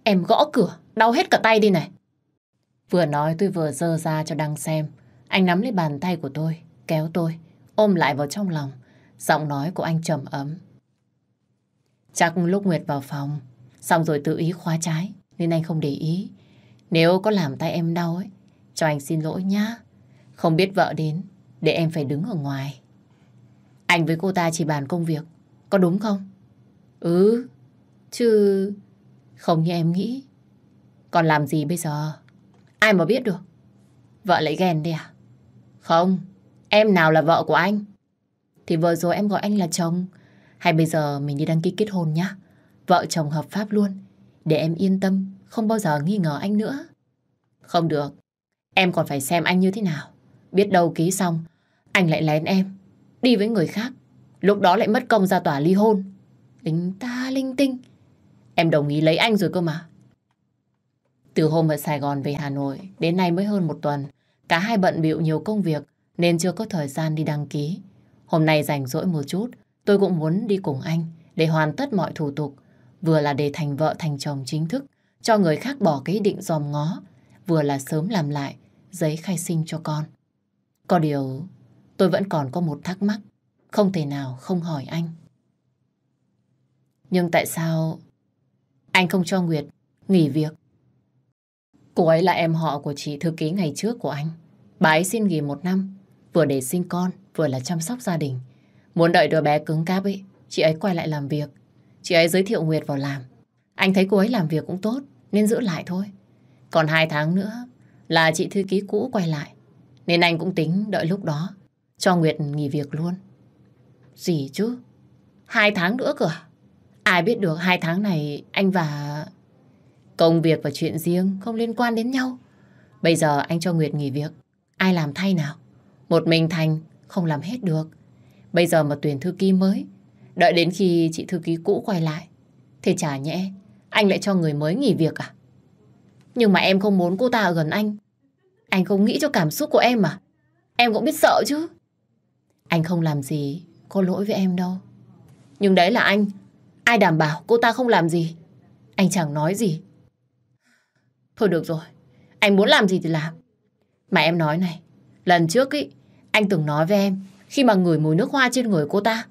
Em gõ cửa, đau hết cả tay đi này. Vừa nói tôi vừa dơ ra cho Đăng xem. Anh nắm lấy bàn tay của tôi, kéo tôi, ôm lại vào trong lòng. Giọng nói của anh trầm ấm. Chắc lúc Nguyệt vào phòng, xong rồi tự ý khóa trái, nên anh không để ý. Nếu có làm tay em đau ấy, cho anh xin lỗi nhá. Không biết vợ đến, để em phải đứng ở ngoài. Anh với cô ta chỉ bàn công việc, có đúng không? Ừ, chứ không như em nghĩ. Còn làm gì bây giờ? Ai mà biết được? Vợ lại ghen đi à? Không, em nào là vợ của anh? Thì vừa rồi em gọi anh là chồng. Hay bây giờ mình đi đăng ký kết hôn nhá. Vợ chồng hợp pháp luôn. Để em yên tâm, không bao giờ nghi ngờ anh nữa. Không được, em còn phải xem anh như thế nào. Biết đâu ký xong, anh lại lén em. Đi với người khác, lúc đó lại mất công ra tòa ly hôn. Linh ta linh tinh. Em đồng ý lấy anh rồi cơ mà. Từ hôm ở Sài Gòn về Hà Nội, đến nay mới hơn một tuần, cả hai bận bịu nhiều công việc nên chưa có thời gian đi đăng ký. Hôm nay rảnh rỗi một chút, tôi cũng muốn đi cùng anh để hoàn tất mọi thủ tục, vừa là để thành vợ thành chồng chính thức, cho người khác bỏ cái định dòm ngó, vừa là sớm làm lại giấy khai sinh cho con. Có điều, tôi vẫn còn có một thắc mắc, không thể nào không hỏi anh. Nhưng tại sao anh không cho Nguyệt nghỉ việc? Cô ấy là em họ của chị thư ký ngày trước của anh. Bà ấy xin nghỉ một năm, vừa để sinh con, vừa là chăm sóc gia đình. Muốn đợi đứa bé cứng cáp ấy, chị ấy quay lại làm việc. Chị ấy giới thiệu Nguyệt vào làm. Anh thấy cô ấy làm việc cũng tốt, nên giữ lại thôi. Còn hai tháng nữa là chị thư ký cũ quay lại. Nên anh cũng tính đợi lúc đó, cho Nguyệt nghỉ việc luôn. Gì chứ? Hai tháng nữa cơ à? Ai biết được hai tháng này anh và... Công việc và chuyện riêng không liên quan đến nhau. Bây giờ anh cho Nguyệt nghỉ việc. Ai làm thay nào? Một mình Thành không làm hết được. Bây giờ mà tuyển thư ký mới. Đợi đến khi chị thư ký cũ quay lại. thì chả nhẽ, anh lại cho người mới nghỉ việc à? Nhưng mà em không muốn cô ta ở gần anh. Anh không nghĩ cho cảm xúc của em à? Em cũng biết sợ chứ. Anh không làm gì có lỗi với em đâu. Nhưng đấy là anh, Ai đảm bảo cô ta không làm gì? Anh chẳng nói gì. Thôi được rồi, anh muốn làm gì thì làm. Mà em nói này, lần trước ý, anh từng nói với em, khi mà ngửi mùi nước hoa trên người cô ta,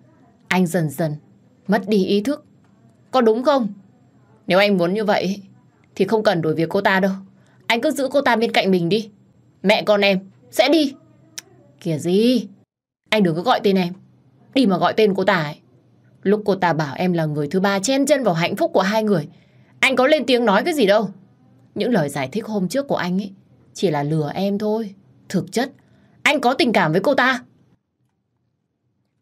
anh dần dần mất đi ý thức. Có đúng không? Nếu anh muốn như vậy, thì không cần đuổi việc cô ta đâu. Anh cứ giữ cô ta bên cạnh mình đi. Mẹ con em sẽ đi. Kìa gì? Anh đừng có gọi tên em. Đi mà gọi tên cô ta ấy. Lúc cô ta bảo em là người thứ ba chen chân vào hạnh phúc của hai người, anh có lên tiếng nói cái gì đâu. Những lời giải thích hôm trước của anh ấy chỉ là lừa em thôi. Thực chất, anh có tình cảm với cô ta.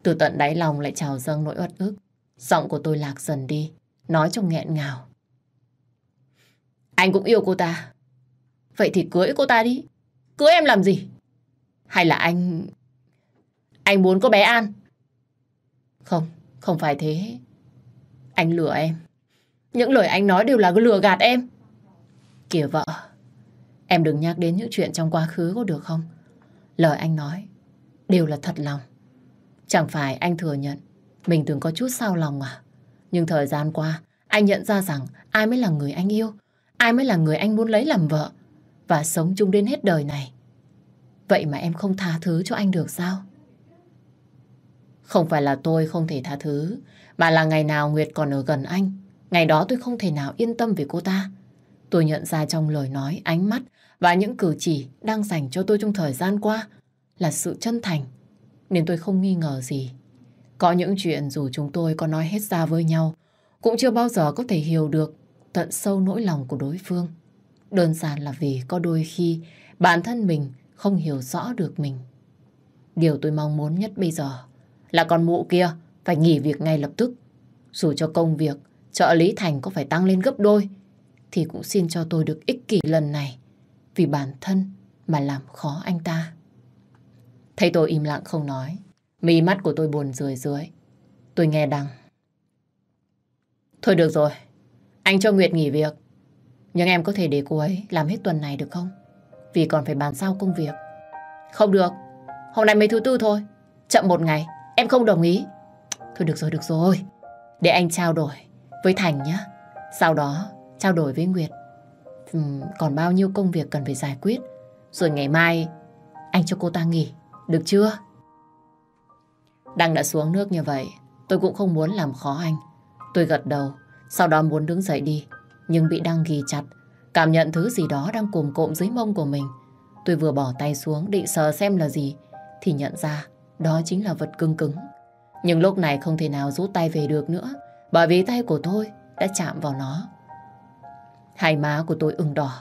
Từ tận đáy lòng lại trào dâng nỗi uất ức. Giọng của tôi lạc dần đi, nói trong nghẹn ngào. Anh cũng yêu cô ta. Vậy thì cưới cô ta đi. Cưới em làm gì? Hay là anh... Anh muốn có bé An? Không, không phải thế. Anh lừa em. Những lời anh nói đều là lừa gạt em. Kìa vợ, em đừng nhắc đến những chuyện trong quá khứ có được không? Lời anh nói đều là thật lòng. Chẳng phải anh thừa nhận mình từng có chút sao lòng à? Nhưng thời gian qua, anh nhận ra rằng ai mới là người anh yêu, ai mới là người anh muốn lấy làm vợ và sống chung đến hết đời này. Vậy mà em không tha thứ cho anh được sao? Không phải là tôi không thể tha thứ, mà là ngày nào Nguyệt còn ở gần anh. Ngày đó tôi không thể nào yên tâm về cô ta. Tôi nhận ra trong lời nói, ánh mắt và những cử chỉ đang dành cho tôi trong thời gian qua là sự chân thành, nên tôi không nghi ngờ gì. Có những chuyện dù chúng tôi có nói hết ra với nhau, cũng chưa bao giờ có thể hiểu được tận sâu nỗi lòng của đối phương. Đơn giản là vì có đôi khi bản thân mình không hiểu rõ được mình. Điều tôi mong muốn nhất bây giờ là con mụ kia phải nghỉ việc ngay lập tức. Dù cho công việc, trợ lý Thành có phải tăng lên gấp đôi, thì cũng xin cho tôi được ích kỷ lần này vì bản thân mà làm khó anh ta. Thấy tôi im lặng không nói, mí mắt của tôi buồn rười rưới. Tôi nghe đằng. Thôi được rồi, anh cho Nguyệt nghỉ việc. Nhưng em có thể để cô ấy làm hết tuần này được không? Vì còn phải bàn sao công việc. Không được, hôm nay mới thứ tư thôi, chậm một ngày Em không đồng ý. Thôi được rồi, được rồi. Để anh trao đổi với Thành nhé. Sau đó trao đổi với Nguyệt. Ừ, còn bao nhiêu công việc cần phải giải quyết. Rồi ngày mai anh cho cô ta nghỉ. Được chưa? Đăng đã xuống nước như vậy. Tôi cũng không muốn làm khó anh. Tôi gật đầu. Sau đó muốn đứng dậy đi. Nhưng bị Đăng ghi chặt. Cảm nhận thứ gì đó đang cồm cộm dưới mông của mình. Tôi vừa bỏ tay xuống định sờ xem là gì. Thì nhận ra đó chính là vật cứng cứng. Nhưng lúc này không thể nào rút tay về được nữa, bởi vì tay của tôi đã chạm vào nó. Hai má của tôi ửng đỏ,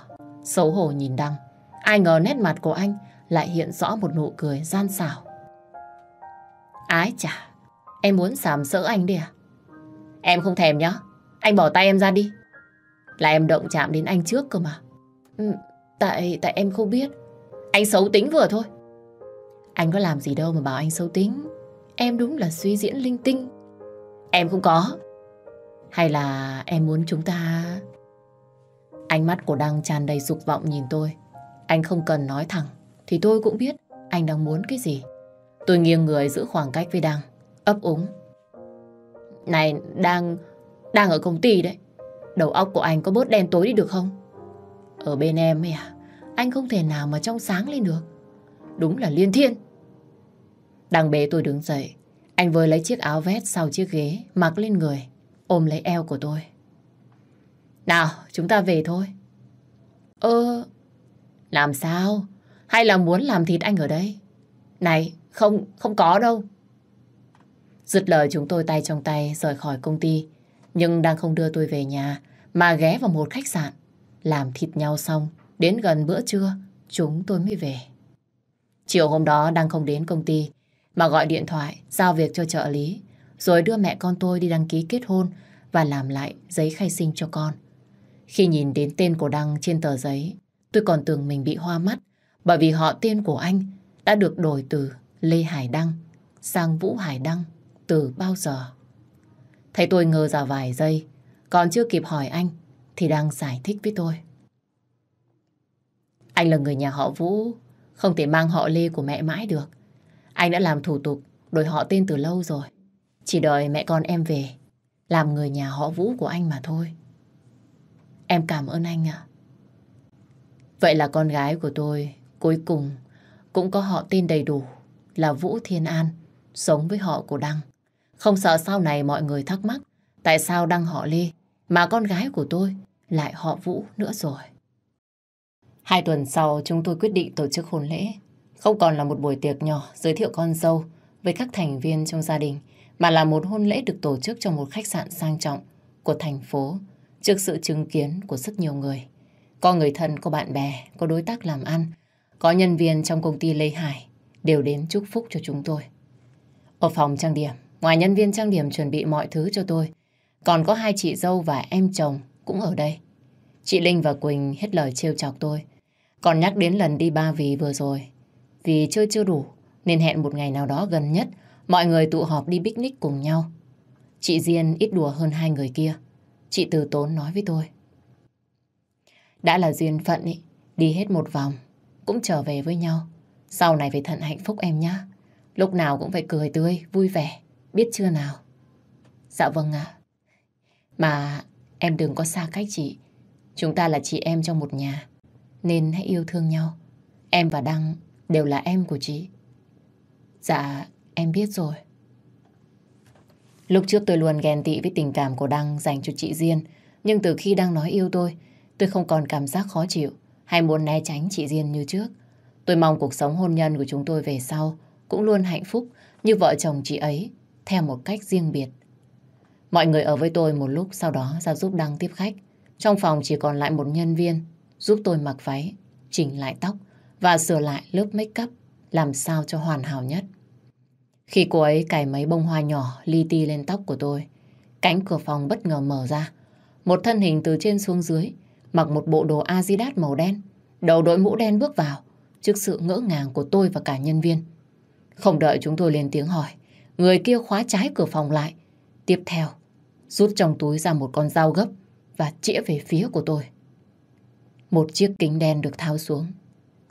xấu hổ nhìn Đăng. Ai ngờ nét mặt của anh lại hiện rõ một nụ cười gian xảo. Ái chà, em muốn sàm sỡ anh đi à? Em không thèm nhá, anh bỏ tay em ra đi. Là em động chạm đến anh trước cơ mà. Ừ, tại tại em không biết. Anh xấu tính vừa thôi. Anh có làm gì đâu mà bảo anh sâu tính Em đúng là suy diễn linh tinh Em không có Hay là em muốn chúng ta Ánh mắt của Đăng tràn đầy dục vọng nhìn tôi Anh không cần nói thẳng Thì tôi cũng biết anh đang muốn cái gì Tôi nghiêng người giữ khoảng cách với Đăng Ấp úng Này Đăng, Đang ở công ty đấy Đầu óc của anh có bớt đen tối đi được không Ở bên em ấy à Anh không thể nào mà trong sáng lên được Đúng là liên thiên đang bế tôi đứng dậy. Anh với lấy chiếc áo vét sau chiếc ghế, mặc lên người, ôm lấy eo của tôi. Nào, chúng ta về thôi. Ơ, làm sao? Hay là muốn làm thịt anh ở đây? Này, không, không có đâu. Dứt lời chúng tôi tay trong tay rời khỏi công ty, nhưng đang không đưa tôi về nhà, mà ghé vào một khách sạn. Làm thịt nhau xong, đến gần bữa trưa, chúng tôi mới về. Chiều hôm đó đang không đến công ty, mà gọi điện thoại, giao việc cho trợ lý, rồi đưa mẹ con tôi đi đăng ký kết hôn và làm lại giấy khai sinh cho con. Khi nhìn đến tên của Đăng trên tờ giấy, tôi còn tưởng mình bị hoa mắt bởi vì họ tên của anh đã được đổi từ Lê Hải Đăng sang Vũ Hải Đăng từ bao giờ. Thấy tôi ngơ ra vài giây, còn chưa kịp hỏi anh thì đang giải thích với tôi. Anh là người nhà họ Vũ, không thể mang họ Lê của mẹ mãi được. Anh đã làm thủ tục đổi họ tên từ lâu rồi. Chỉ đợi mẹ con em về, làm người nhà họ Vũ của anh mà thôi. Em cảm ơn anh ạ. Vậy là con gái của tôi cuối cùng cũng có họ tên đầy đủ là Vũ Thiên An, sống với họ của Đăng. Không sợ sau này mọi người thắc mắc tại sao Đăng họ Lê mà con gái của tôi lại họ Vũ nữa rồi. Hai tuần sau chúng tôi quyết định tổ chức hôn lễ không còn là một buổi tiệc nhỏ giới thiệu con dâu với các thành viên trong gia đình, mà là một hôn lễ được tổ chức trong một khách sạn sang trọng của thành phố trước sự chứng kiến của rất nhiều người. Có người thân, có bạn bè, có đối tác làm ăn, có nhân viên trong công ty Lê Hải đều đến chúc phúc cho chúng tôi. Ở phòng trang điểm, ngoài nhân viên trang điểm chuẩn bị mọi thứ cho tôi, còn có hai chị dâu và em chồng cũng ở đây. Chị Linh và Quỳnh hết lời trêu chọc tôi. Còn nhắc đến lần đi Ba Vì vừa rồi, vì chơi chưa đủ, nên hẹn một ngày nào đó gần nhất, mọi người tụ họp đi picnic cùng nhau. Chị Diên ít đùa hơn hai người kia. Chị từ tốn nói với tôi. Đã là duyên phận ý, đi hết một vòng, cũng trở về với nhau. Sau này phải thận hạnh phúc em nhé. Lúc nào cũng phải cười tươi, vui vẻ, biết chưa nào? Dạ vâng ạ. Mà em đừng có xa cách chị. Chúng ta là chị em trong một nhà, nên hãy yêu thương nhau. Em và Đăng đều là em của chị. Dạ, em biết rồi. Lúc trước tôi luôn ghen tị với tình cảm của Đăng dành cho chị Diên, nhưng từ khi Đăng nói yêu tôi, tôi không còn cảm giác khó chịu hay muốn né tránh chị Diên như trước. Tôi mong cuộc sống hôn nhân của chúng tôi về sau cũng luôn hạnh phúc như vợ chồng chị ấy, theo một cách riêng biệt. Mọi người ở với tôi một lúc sau đó ra giúp Đăng tiếp khách. Trong phòng chỉ còn lại một nhân viên giúp tôi mặc váy, chỉnh lại tóc và sửa lại lớp make up làm sao cho hoàn hảo nhất. Khi cô ấy cài mấy bông hoa nhỏ li ti lên tóc của tôi, cánh cửa phòng bất ngờ mở ra. Một thân hình từ trên xuống dưới, mặc một bộ đồ Adidas màu đen, đầu đội mũ đen bước vào, trước sự ngỡ ngàng của tôi và cả nhân viên. Không đợi chúng tôi lên tiếng hỏi, người kia khóa trái cửa phòng lại. Tiếp theo, rút trong túi ra một con dao gấp và chĩa về phía của tôi. Một chiếc kính đen được tháo xuống,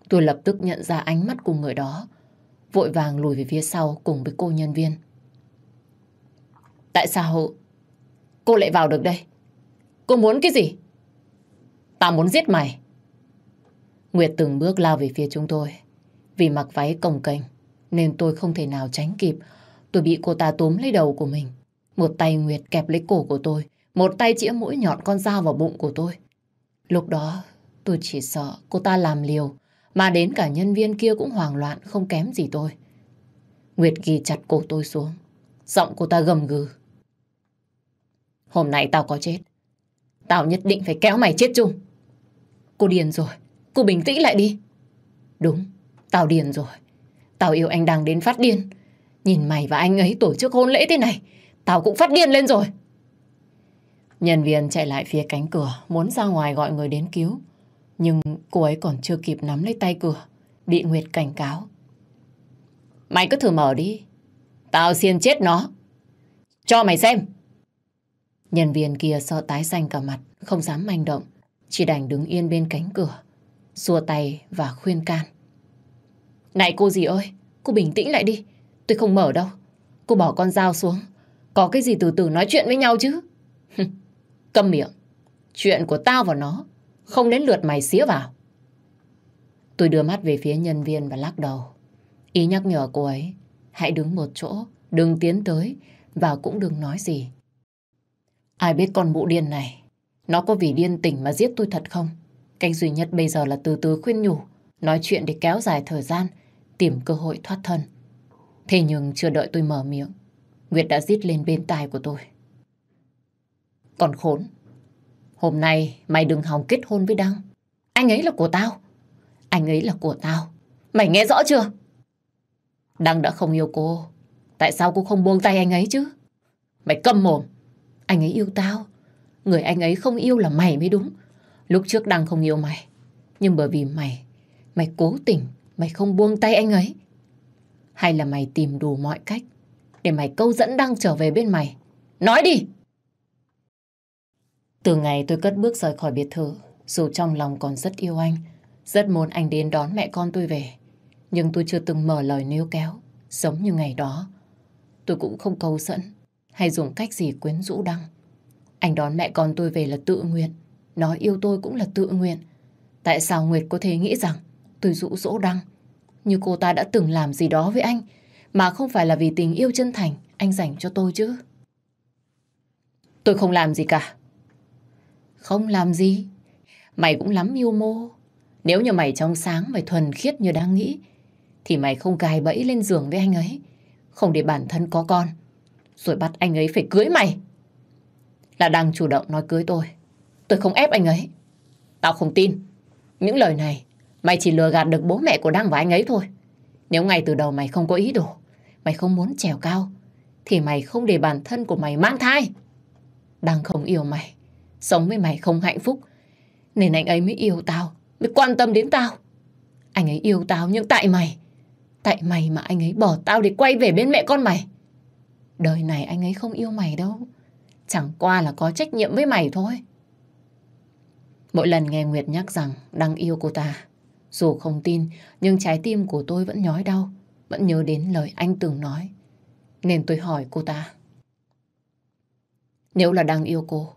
Tôi lập tức nhận ra ánh mắt của người đó, vội vàng lùi về phía sau cùng với cô nhân viên. Tại sao cô lại vào được đây? Cô muốn cái gì? Tao muốn giết mày. Nguyệt từng bước lao về phía chúng tôi. Vì mặc váy cồng kềnh nên tôi không thể nào tránh kịp. Tôi bị cô ta túm lấy đầu của mình. Một tay Nguyệt kẹp lấy cổ của tôi, một tay chĩa mũi nhọn con dao vào bụng của tôi. Lúc đó tôi chỉ sợ cô ta làm liều, mà đến cả nhân viên kia cũng hoảng loạn không kém gì tôi. Nguyệt ghi chặt cổ tôi xuống. Giọng cô ta gầm gừ. Hôm nay tao có chết. Tao nhất định phải kéo mày chết chung. Cô điền rồi. Cô bình tĩnh lại đi. Đúng, tao điền rồi. Tao yêu anh đang đến phát điên. Nhìn mày và anh ấy tổ chức hôn lễ thế này, tao cũng phát điên lên rồi. Nhân viên chạy lại phía cánh cửa, muốn ra ngoài gọi người đến cứu. Nhưng cô ấy còn chưa kịp nắm lấy tay cửa Bị Nguyệt cảnh cáo Mày cứ thử mở đi Tao xiên chết nó Cho mày xem Nhân viên kia sợ tái xanh cả mặt Không dám manh động Chỉ đành đứng yên bên cánh cửa Xua tay và khuyên can Này cô gì ơi Cô bình tĩnh lại đi Tôi không mở đâu Cô bỏ con dao xuống Có cái gì từ từ nói chuyện với nhau chứ Câm miệng Chuyện của tao và nó không đến lượt mày xía vào. Tôi đưa mắt về phía nhân viên và lắc đầu. Ý nhắc nhở cô ấy, hãy đứng một chỗ, đừng tiến tới và cũng đừng nói gì. Ai biết con mụ điên này, nó có vì điên tỉnh mà giết tôi thật không? Cách duy nhất bây giờ là từ từ khuyên nhủ, nói chuyện để kéo dài thời gian, tìm cơ hội thoát thân. Thế nhưng chưa đợi tôi mở miệng, Nguyệt đã rít lên bên tai của tôi. Còn khốn, Hôm nay mày đừng hòng kết hôn với Đăng. Anh ấy là của tao. Anh ấy là của tao. Mày nghe rõ chưa? Đăng đã không yêu cô. Tại sao cô không buông tay anh ấy chứ? Mày câm mồm. Anh ấy yêu tao. Người anh ấy không yêu là mày mới đúng. Lúc trước Đăng không yêu mày. Nhưng bởi vì mày, mày cố tình, mày không buông tay anh ấy. Hay là mày tìm đủ mọi cách để mày câu dẫn Đăng trở về bên mày? Nói đi! Từ ngày tôi cất bước rời khỏi biệt thự, dù trong lòng còn rất yêu anh, rất muốn anh đến đón mẹ con tôi về. Nhưng tôi chưa từng mở lời níu kéo, giống như ngày đó. Tôi cũng không cầu dẫn, hay dùng cách gì quyến rũ đăng. Anh đón mẹ con tôi về là tự nguyện, nói yêu tôi cũng là tự nguyện. Tại sao Nguyệt có thể nghĩ rằng tôi dụ dỗ đăng, như cô ta đã từng làm gì đó với anh, mà không phải là vì tình yêu chân thành anh dành cho tôi chứ? Tôi không làm gì cả. Không làm gì. Mày cũng lắm mưu mô. Nếu như mày trong sáng mày thuần khiết như đang nghĩ, thì mày không cài bẫy lên giường với anh ấy. Không để bản thân có con. Rồi bắt anh ấy phải cưới mày. Là đang chủ động nói cưới tôi. Tôi không ép anh ấy. Tao không tin. Những lời này, mày chỉ lừa gạt được bố mẹ của Đăng và anh ấy thôi. Nếu ngày từ đầu mày không có ý đồ, mày không muốn trèo cao, thì mày không để bản thân của mày mang thai. Đăng không yêu mày. Sống với mày không hạnh phúc Nên anh ấy mới yêu tao Mới quan tâm đến tao Anh ấy yêu tao nhưng tại mày Tại mày mà anh ấy bỏ tao để quay về bên mẹ con mày Đời này anh ấy không yêu mày đâu Chẳng qua là có trách nhiệm với mày thôi Mỗi lần nghe Nguyệt nhắc rằng đang yêu cô ta Dù không tin nhưng trái tim của tôi vẫn nhói đau Vẫn nhớ đến lời anh từng nói Nên tôi hỏi cô ta Nếu là đang yêu cô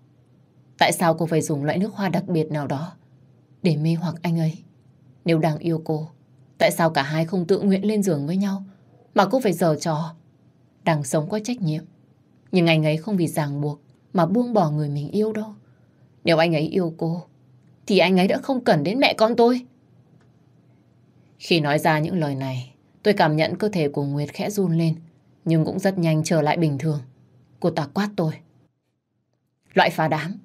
Tại sao cô phải dùng loại nước hoa đặc biệt nào đó để mê hoặc anh ấy? Nếu đang yêu cô, tại sao cả hai không tự nguyện lên giường với nhau mà cô phải giở trò? Đang sống có trách nhiệm. Nhưng anh ấy không vì ràng buộc mà buông bỏ người mình yêu đâu. Nếu anh ấy yêu cô, thì anh ấy đã không cần đến mẹ con tôi. Khi nói ra những lời này, tôi cảm nhận cơ thể của Nguyệt khẽ run lên, nhưng cũng rất nhanh trở lại bình thường. Cô ta quát tôi. Loại phá đám,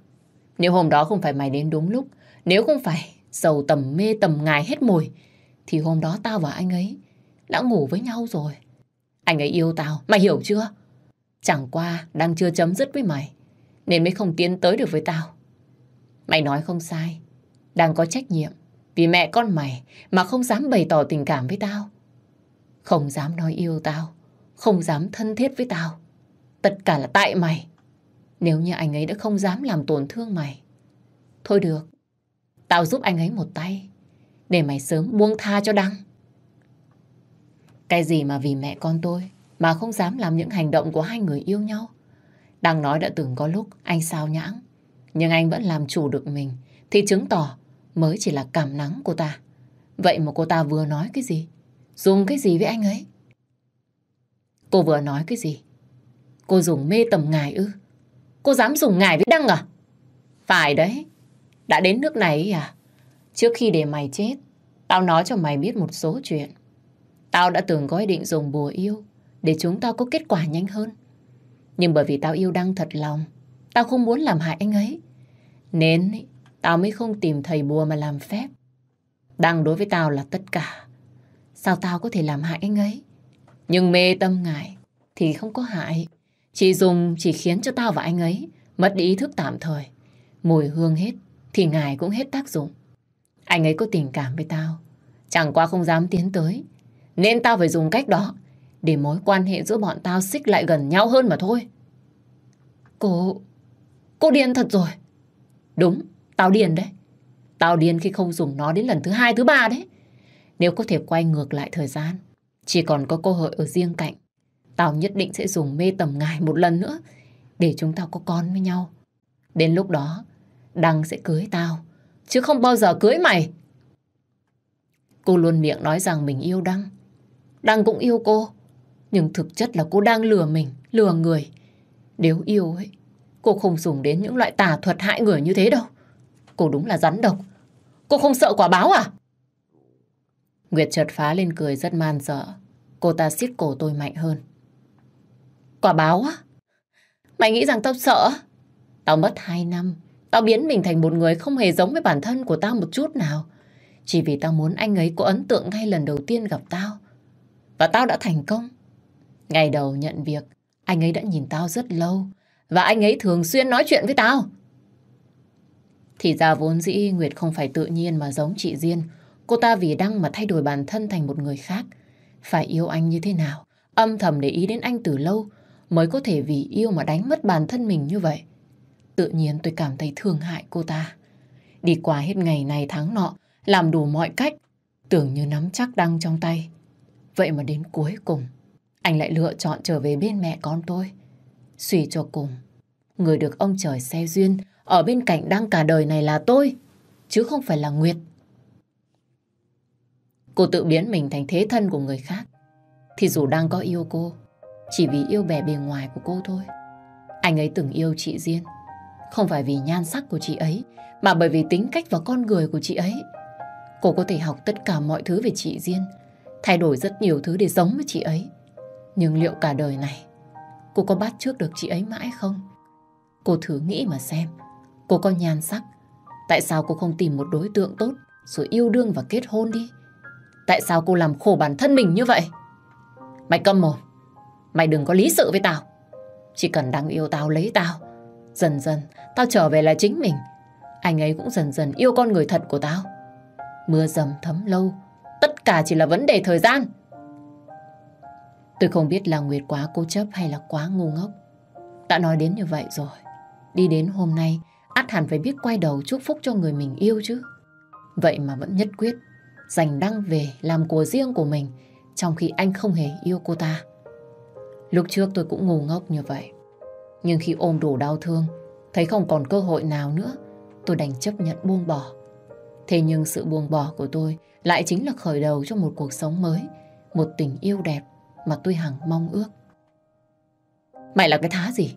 nếu hôm đó không phải mày đến đúng lúc, nếu không phải giàu tầm mê tầm ngài hết mùi, thì hôm đó tao và anh ấy đã ngủ với nhau rồi. Anh ấy yêu tao, mày hiểu chưa? Chẳng qua đang chưa chấm dứt với mày, nên mới không tiến tới được với tao. Mày nói không sai, đang có trách nhiệm vì mẹ con mày mà không dám bày tỏ tình cảm với tao. Không dám nói yêu tao, không dám thân thiết với tao. Tất cả là tại mày. Nếu như anh ấy đã không dám làm tổn thương mày. Thôi được, tao giúp anh ấy một tay. Để mày sớm buông tha cho Đăng. Cái gì mà vì mẹ con tôi mà không dám làm những hành động của hai người yêu nhau. Đăng nói đã từng có lúc anh sao nhãng. Nhưng anh vẫn làm chủ được mình thì chứng tỏ mới chỉ là cảm nắng của ta. Vậy mà cô ta vừa nói cái gì? Dùng cái gì với anh ấy? Cô vừa nói cái gì? Cô dùng mê tầm ngài ư? Cô dám dùng ngài với Đăng à? Phải đấy. Đã đến nước này à? Trước khi để mày chết, tao nói cho mày biết một số chuyện. Tao đã từng có ý định dùng bùa yêu để chúng ta có kết quả nhanh hơn. Nhưng bởi vì tao yêu Đăng thật lòng, tao không muốn làm hại anh ấy. Nên tao mới không tìm thầy bùa mà làm phép. Đăng đối với tao là tất cả. Sao tao có thể làm hại anh ấy? Nhưng mê tâm ngài thì không có hại. Chị dùng chỉ khiến cho tao và anh ấy mất đi ý thức tạm thời. Mùi hương hết thì ngài cũng hết tác dụng. Anh ấy có tình cảm với tao, chẳng qua không dám tiến tới. Nên tao phải dùng cách đó để mối quan hệ giữa bọn tao xích lại gần nhau hơn mà thôi. Cô... cô điên thật rồi. Đúng, tao điên đấy. Tao điên khi không dùng nó đến lần thứ hai, thứ ba đấy. Nếu có thể quay ngược lại thời gian, chỉ còn có cơ hội ở riêng cạnh Tao nhất định sẽ dùng mê tầm ngài một lần nữa để chúng tao có con với nhau. Đến lúc đó, Đăng sẽ cưới tao, chứ không bao giờ cưới mày. Cô luôn miệng nói rằng mình yêu Đăng. Đăng cũng yêu cô, nhưng thực chất là cô đang lừa mình, lừa người. Nếu yêu ấy, cô không dùng đến những loại tà thuật hại người như thế đâu. Cô đúng là rắn độc. Cô không sợ quả báo à? Nguyệt chợt phá lên cười rất man dở. Cô ta xiết cổ tôi mạnh hơn. Quả báo á? Mày nghĩ rằng tao sợ? Tao mất 2 năm. Tao biến mình thành một người không hề giống với bản thân của tao một chút nào. Chỉ vì tao muốn anh ấy có ấn tượng ngay lần đầu tiên gặp tao. Và tao đã thành công. Ngày đầu nhận việc, anh ấy đã nhìn tao rất lâu. Và anh ấy thường xuyên nói chuyện với tao. Thì ra vốn dĩ Nguyệt không phải tự nhiên mà giống chị Diên. Cô ta vì đăng mà thay đổi bản thân thành một người khác. Phải yêu anh như thế nào? Âm thầm để ý đến anh từ lâu mới có thể vì yêu mà đánh mất bản thân mình như vậy. Tự nhiên tôi cảm thấy thương hại cô ta. Đi qua hết ngày này tháng nọ, làm đủ mọi cách, tưởng như nắm chắc đăng trong tay. Vậy mà đến cuối cùng, anh lại lựa chọn trở về bên mẹ con tôi. Suy cho cùng, người được ông trời xe duyên, ở bên cạnh đăng cả đời này là tôi, chứ không phải là Nguyệt. Cô tự biến mình thành thế thân của người khác, thì dù đang có yêu cô, chỉ vì yêu bè bề ngoài của cô thôi Anh ấy từng yêu chị Diên Không phải vì nhan sắc của chị ấy Mà bởi vì tính cách và con người của chị ấy Cô có thể học tất cả mọi thứ về chị Diên Thay đổi rất nhiều thứ để giống với chị ấy Nhưng liệu cả đời này Cô có bắt trước được chị ấy mãi không? Cô thử nghĩ mà xem Cô có nhan sắc Tại sao cô không tìm một đối tượng tốt Rồi yêu đương và kết hôn đi Tại sao cô làm khổ bản thân mình như vậy Mày câm mồm Mày đừng có lý sự với tao. Chỉ cần đang yêu tao lấy tao. Dần dần, tao trở về là chính mình. Anh ấy cũng dần dần yêu con người thật của tao. Mưa dầm thấm lâu, tất cả chỉ là vấn đề thời gian. Tôi không biết là Nguyệt quá cố chấp hay là quá ngu ngốc. Đã nói đến như vậy rồi. Đi đến hôm nay, át hẳn phải biết quay đầu chúc phúc cho người mình yêu chứ. Vậy mà vẫn nhất quyết, giành đăng về làm của riêng của mình, trong khi anh không hề yêu cô ta. Lúc trước tôi cũng ngu ngốc như vậy. Nhưng khi ôm đủ đau thương, thấy không còn cơ hội nào nữa, tôi đành chấp nhận buông bỏ. Thế nhưng sự buông bỏ của tôi lại chính là khởi đầu cho một cuộc sống mới, một tình yêu đẹp mà tôi hằng mong ước. Mày là cái thá gì?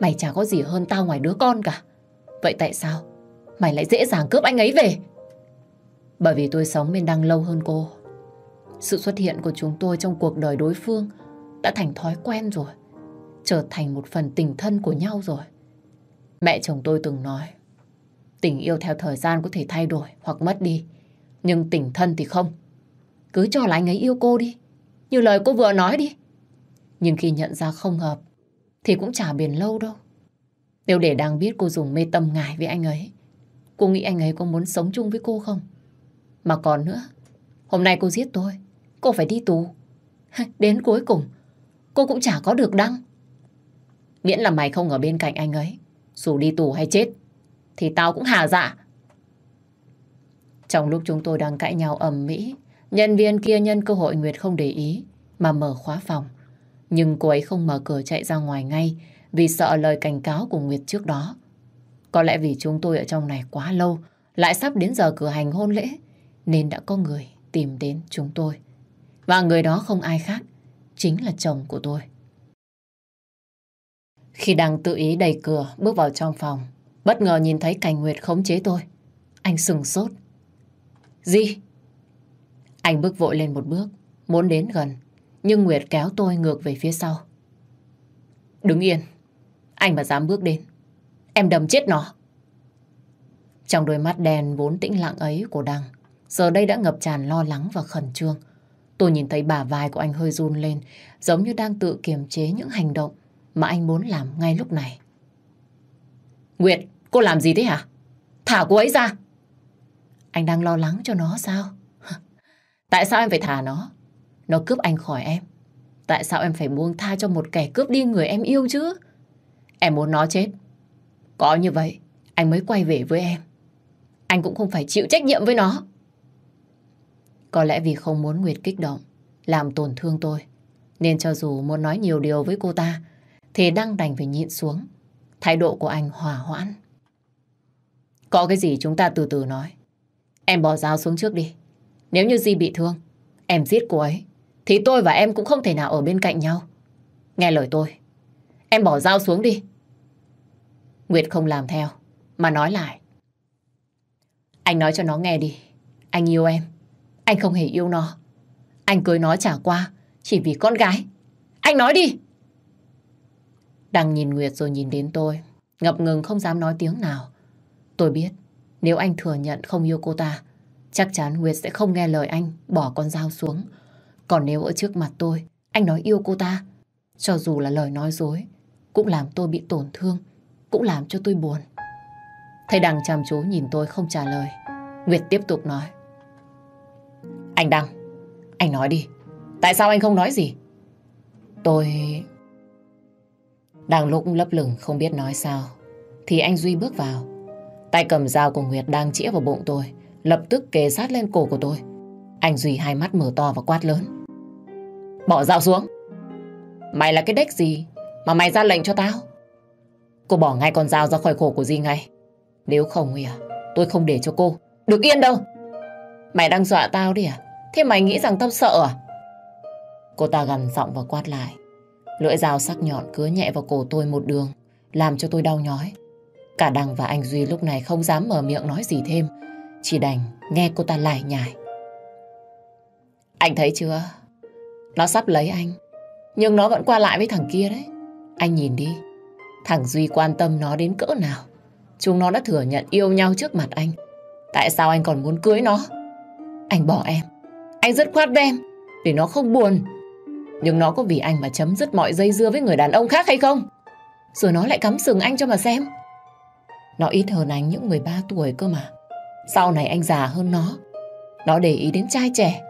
Mày chả có gì hơn tao ngoài đứa con cả. Vậy tại sao mày lại dễ dàng cướp anh ấy về? Bởi vì tôi sống bên đăng lâu hơn cô. Sự xuất hiện của chúng tôi trong cuộc đời đối phương – đã thành thói quen rồi, trở thành một phần tình thân của nhau rồi. Mẹ chồng tôi từng nói, tình yêu theo thời gian có thể thay đổi hoặc mất đi, nhưng tình thân thì không. Cứ cho là anh ấy yêu cô đi, như lời cô vừa nói đi. Nhưng khi nhận ra không hợp, thì cũng chả bền lâu đâu. Nếu để đang biết cô dùng mê tâm ngài với anh ấy, cô nghĩ anh ấy có muốn sống chung với cô không? Mà còn nữa, hôm nay cô giết tôi, cô phải đi tù. Đến cuối cùng, cô cũng chả có được đăng. Miễn là mày không ở bên cạnh anh ấy, dù đi tù hay chết, thì tao cũng hà dạ. Trong lúc chúng tôi đang cãi nhau ầm mỹ, nhân viên kia nhân cơ hội Nguyệt không để ý mà mở khóa phòng. Nhưng cô ấy không mở cửa chạy ra ngoài ngay vì sợ lời cảnh cáo của Nguyệt trước đó. Có lẽ vì chúng tôi ở trong này quá lâu, lại sắp đến giờ cử hành hôn lễ, nên đã có người tìm đến chúng tôi. Và người đó không ai khác chính là chồng của tôi. Khi đang tự ý đẩy cửa bước vào trong phòng, bất ngờ nhìn thấy Cảnh Nguyệt khống chế tôi. Anh sừng sốt. Gì? Anh bước vội lên một bước, muốn đến gần, nhưng Nguyệt kéo tôi ngược về phía sau. Đứng yên, anh mà dám bước đến, em đầm chết nó. Trong đôi mắt đen vốn tĩnh lặng ấy của Đăng, giờ đây đã ngập tràn lo lắng và khẩn trương. Tôi nhìn thấy bà vai của anh hơi run lên, giống như đang tự kiềm chế những hành động mà anh muốn làm ngay lúc này. Nguyệt, cô làm gì thế hả? Thả cô ấy ra! Anh đang lo lắng cho nó sao? Tại sao em phải thả nó? Nó cướp anh khỏi em. Tại sao em phải buông tha cho một kẻ cướp đi người em yêu chứ? Em muốn nó chết. Có như vậy, anh mới quay về với em. Anh cũng không phải chịu trách nhiệm với nó. Có lẽ vì không muốn Nguyệt kích động, làm tổn thương tôi. Nên cho dù muốn nói nhiều điều với cô ta, thì đang đành phải nhịn xuống. Thái độ của anh hòa hoãn. Có cái gì chúng ta từ từ nói. Em bỏ dao xuống trước đi. Nếu như Di bị thương, em giết cô ấy, thì tôi và em cũng không thể nào ở bên cạnh nhau. Nghe lời tôi, em bỏ dao xuống đi. Nguyệt không làm theo, mà nói lại. Anh nói cho nó nghe đi, anh yêu em. Anh không hề yêu nó. Anh cưới nó trả qua, chỉ vì con gái. Anh nói đi! Đằng nhìn Nguyệt rồi nhìn đến tôi, ngập ngừng không dám nói tiếng nào. Tôi biết, nếu anh thừa nhận không yêu cô ta, chắc chắn Nguyệt sẽ không nghe lời anh bỏ con dao xuống. Còn nếu ở trước mặt tôi, anh nói yêu cô ta, cho dù là lời nói dối, cũng làm tôi bị tổn thương, cũng làm cho tôi buồn. Thầy đằng chăm chú nhìn tôi không trả lời. Nguyệt tiếp tục nói. Anh Đăng, anh nói đi. Tại sao anh không nói gì? Tôi... Đang lúc lấp lửng không biết nói sao, thì anh Duy bước vào. Tay cầm dao của Nguyệt đang chĩa vào bụng tôi, lập tức kề sát lên cổ của tôi. Anh Duy hai mắt mở to và quát lớn. Bỏ dao xuống. Mày là cái đếch gì mà mày ra lệnh cho tao? Cô bỏ ngay con dao ra khỏi cổ của Di ngay. Nếu không thì à, tôi không để cho cô. Được yên đâu. Mày đang dọa tao đi à? Thế mày nghĩ rằng tao sợ à? Cô ta gằn giọng và quát lại. Lưỡi dao sắc nhọn cứa nhẹ vào cổ tôi một đường, làm cho tôi đau nhói. Cả Đằng và anh Duy lúc này không dám mở miệng nói gì thêm, chỉ đành nghe cô ta lải nhải. Anh thấy chưa? Nó sắp lấy anh, nhưng nó vẫn qua lại với thằng kia đấy. Anh nhìn đi, thằng Duy quan tâm nó đến cỡ nào. Chúng nó đã thừa nhận yêu nhau trước mặt anh. Tại sao anh còn muốn cưới nó? Anh bỏ em, anh rất khoát đem Vì nó không buồn Nhưng nó có vì anh mà chấm dứt mọi dây dưa với người đàn ông khác hay không Rồi nó lại cắm sừng anh cho mà xem Nó ít hơn anh những 13 tuổi cơ mà Sau này anh già hơn nó Nó để ý đến trai trẻ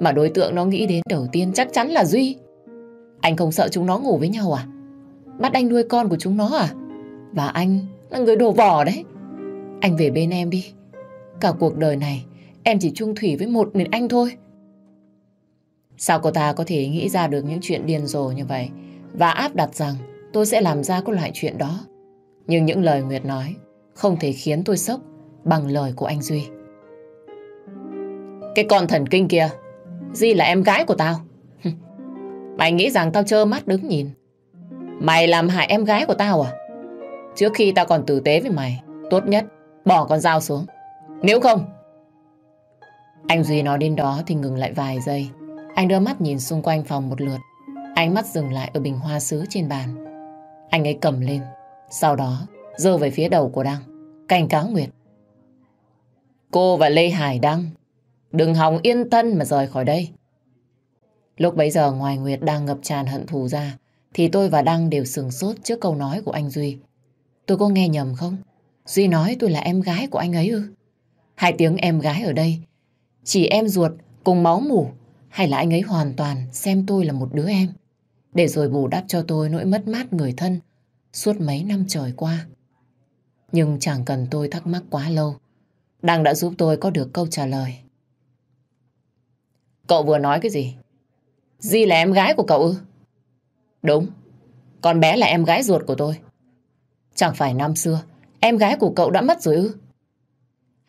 Mà đối tượng nó nghĩ đến đầu tiên chắc chắn là Duy Anh không sợ chúng nó ngủ với nhau à Bắt anh nuôi con của chúng nó à Và anh là người đồ vỏ đấy Anh về bên em đi Cả cuộc đời này Em chỉ chung thủy với một mình anh thôi Sao cô ta có thể nghĩ ra được những chuyện điên rồ như vậy và áp đặt rằng tôi sẽ làm ra các loại chuyện đó. Nhưng những lời Nguyệt nói không thể khiến tôi sốc bằng lời của anh Duy. Cái con thần kinh kia, Duy là em gái của tao. Mày nghĩ rằng tao trơ mắt đứng nhìn. Mày làm hại em gái của tao à? Trước khi tao còn tử tế với mày, tốt nhất bỏ con dao xuống. Nếu không... Anh Duy nói đến đó thì ngừng lại vài giây. Anh đưa mắt nhìn xung quanh phòng một lượt. Ánh mắt dừng lại ở bình hoa sứ trên bàn. Anh ấy cầm lên, sau đó dơ về phía đầu của Đăng, cảnh cáo Nguyệt. Cô và Lê Hải Đăng, đừng hòng yên thân mà rời khỏi đây. Lúc bấy giờ ngoài Nguyệt đang ngập tràn hận thù ra, thì tôi và Đăng đều sừng sốt trước câu nói của anh Duy. Tôi có nghe nhầm không? Duy nói tôi là em gái của anh ấy ư? Hai tiếng em gái ở đây, chỉ em ruột cùng máu mủ hay là anh ấy hoàn toàn xem tôi là một đứa em Để rồi bù đắp cho tôi nỗi mất mát người thân Suốt mấy năm trời qua Nhưng chẳng cần tôi thắc mắc quá lâu Đăng đã giúp tôi có được câu trả lời Cậu vừa nói cái gì? Di là em gái của cậu ư? Đúng Con bé là em gái ruột của tôi Chẳng phải năm xưa Em gái của cậu đã mất rồi ư?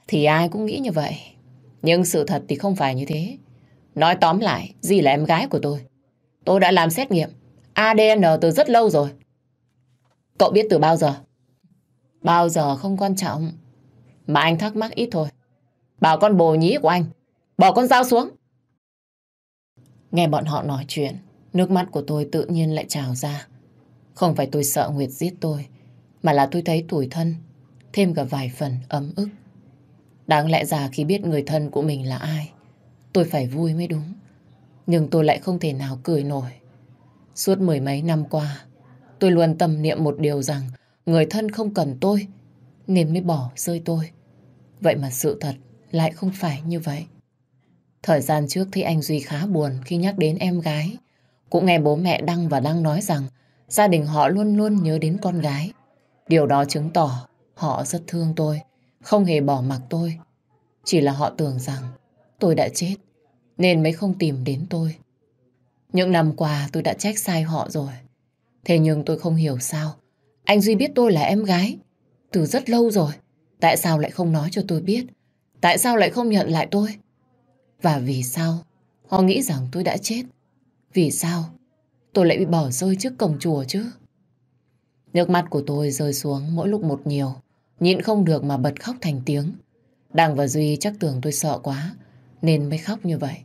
Thì ai cũng nghĩ như vậy. Nhưng sự thật thì không phải như thế. Nói tóm lại, Di là em gái của tôi. Tôi đã làm xét nghiệm ADN từ rất lâu rồi. Cậu biết từ bao giờ? Bao giờ không quan trọng. Mà anh thắc mắc ít thôi. Bảo con bồ nhí của anh, bỏ con dao xuống. Nghe bọn họ nói chuyện, nước mắt của tôi tự nhiên lại trào ra. Không phải tôi sợ Nguyệt giết tôi, mà là tôi thấy tủi thân, thêm cả vài phần ấm ức. Đáng lẽ ra khi biết người thân của mình là ai, Tôi phải vui mới đúng. Nhưng tôi lại không thể nào cười nổi. Suốt mười mấy năm qua, tôi luôn tâm niệm một điều rằng người thân không cần tôi, nên mới bỏ rơi tôi. Vậy mà sự thật lại không phải như vậy. Thời gian trước thì anh Duy khá buồn khi nhắc đến em gái. Cũng nghe bố mẹ đăng và đang nói rằng gia đình họ luôn luôn nhớ đến con gái. Điều đó chứng tỏ họ rất thương tôi, không hề bỏ mặc tôi. Chỉ là họ tưởng rằng tôi đã chết nên mới không tìm đến tôi. Những năm qua tôi đã trách sai họ rồi. Thế nhưng tôi không hiểu sao. Anh Duy biết tôi là em gái. Từ rất lâu rồi. Tại sao lại không nói cho tôi biết? Tại sao lại không nhận lại tôi? Và vì sao họ nghĩ rằng tôi đã chết? Vì sao tôi lại bị bỏ rơi trước cổng chùa chứ? Nước mắt của tôi rơi xuống mỗi lúc một nhiều. Nhịn không được mà bật khóc thành tiếng. Đằng và Duy chắc tưởng tôi sợ quá nên mới khóc như vậy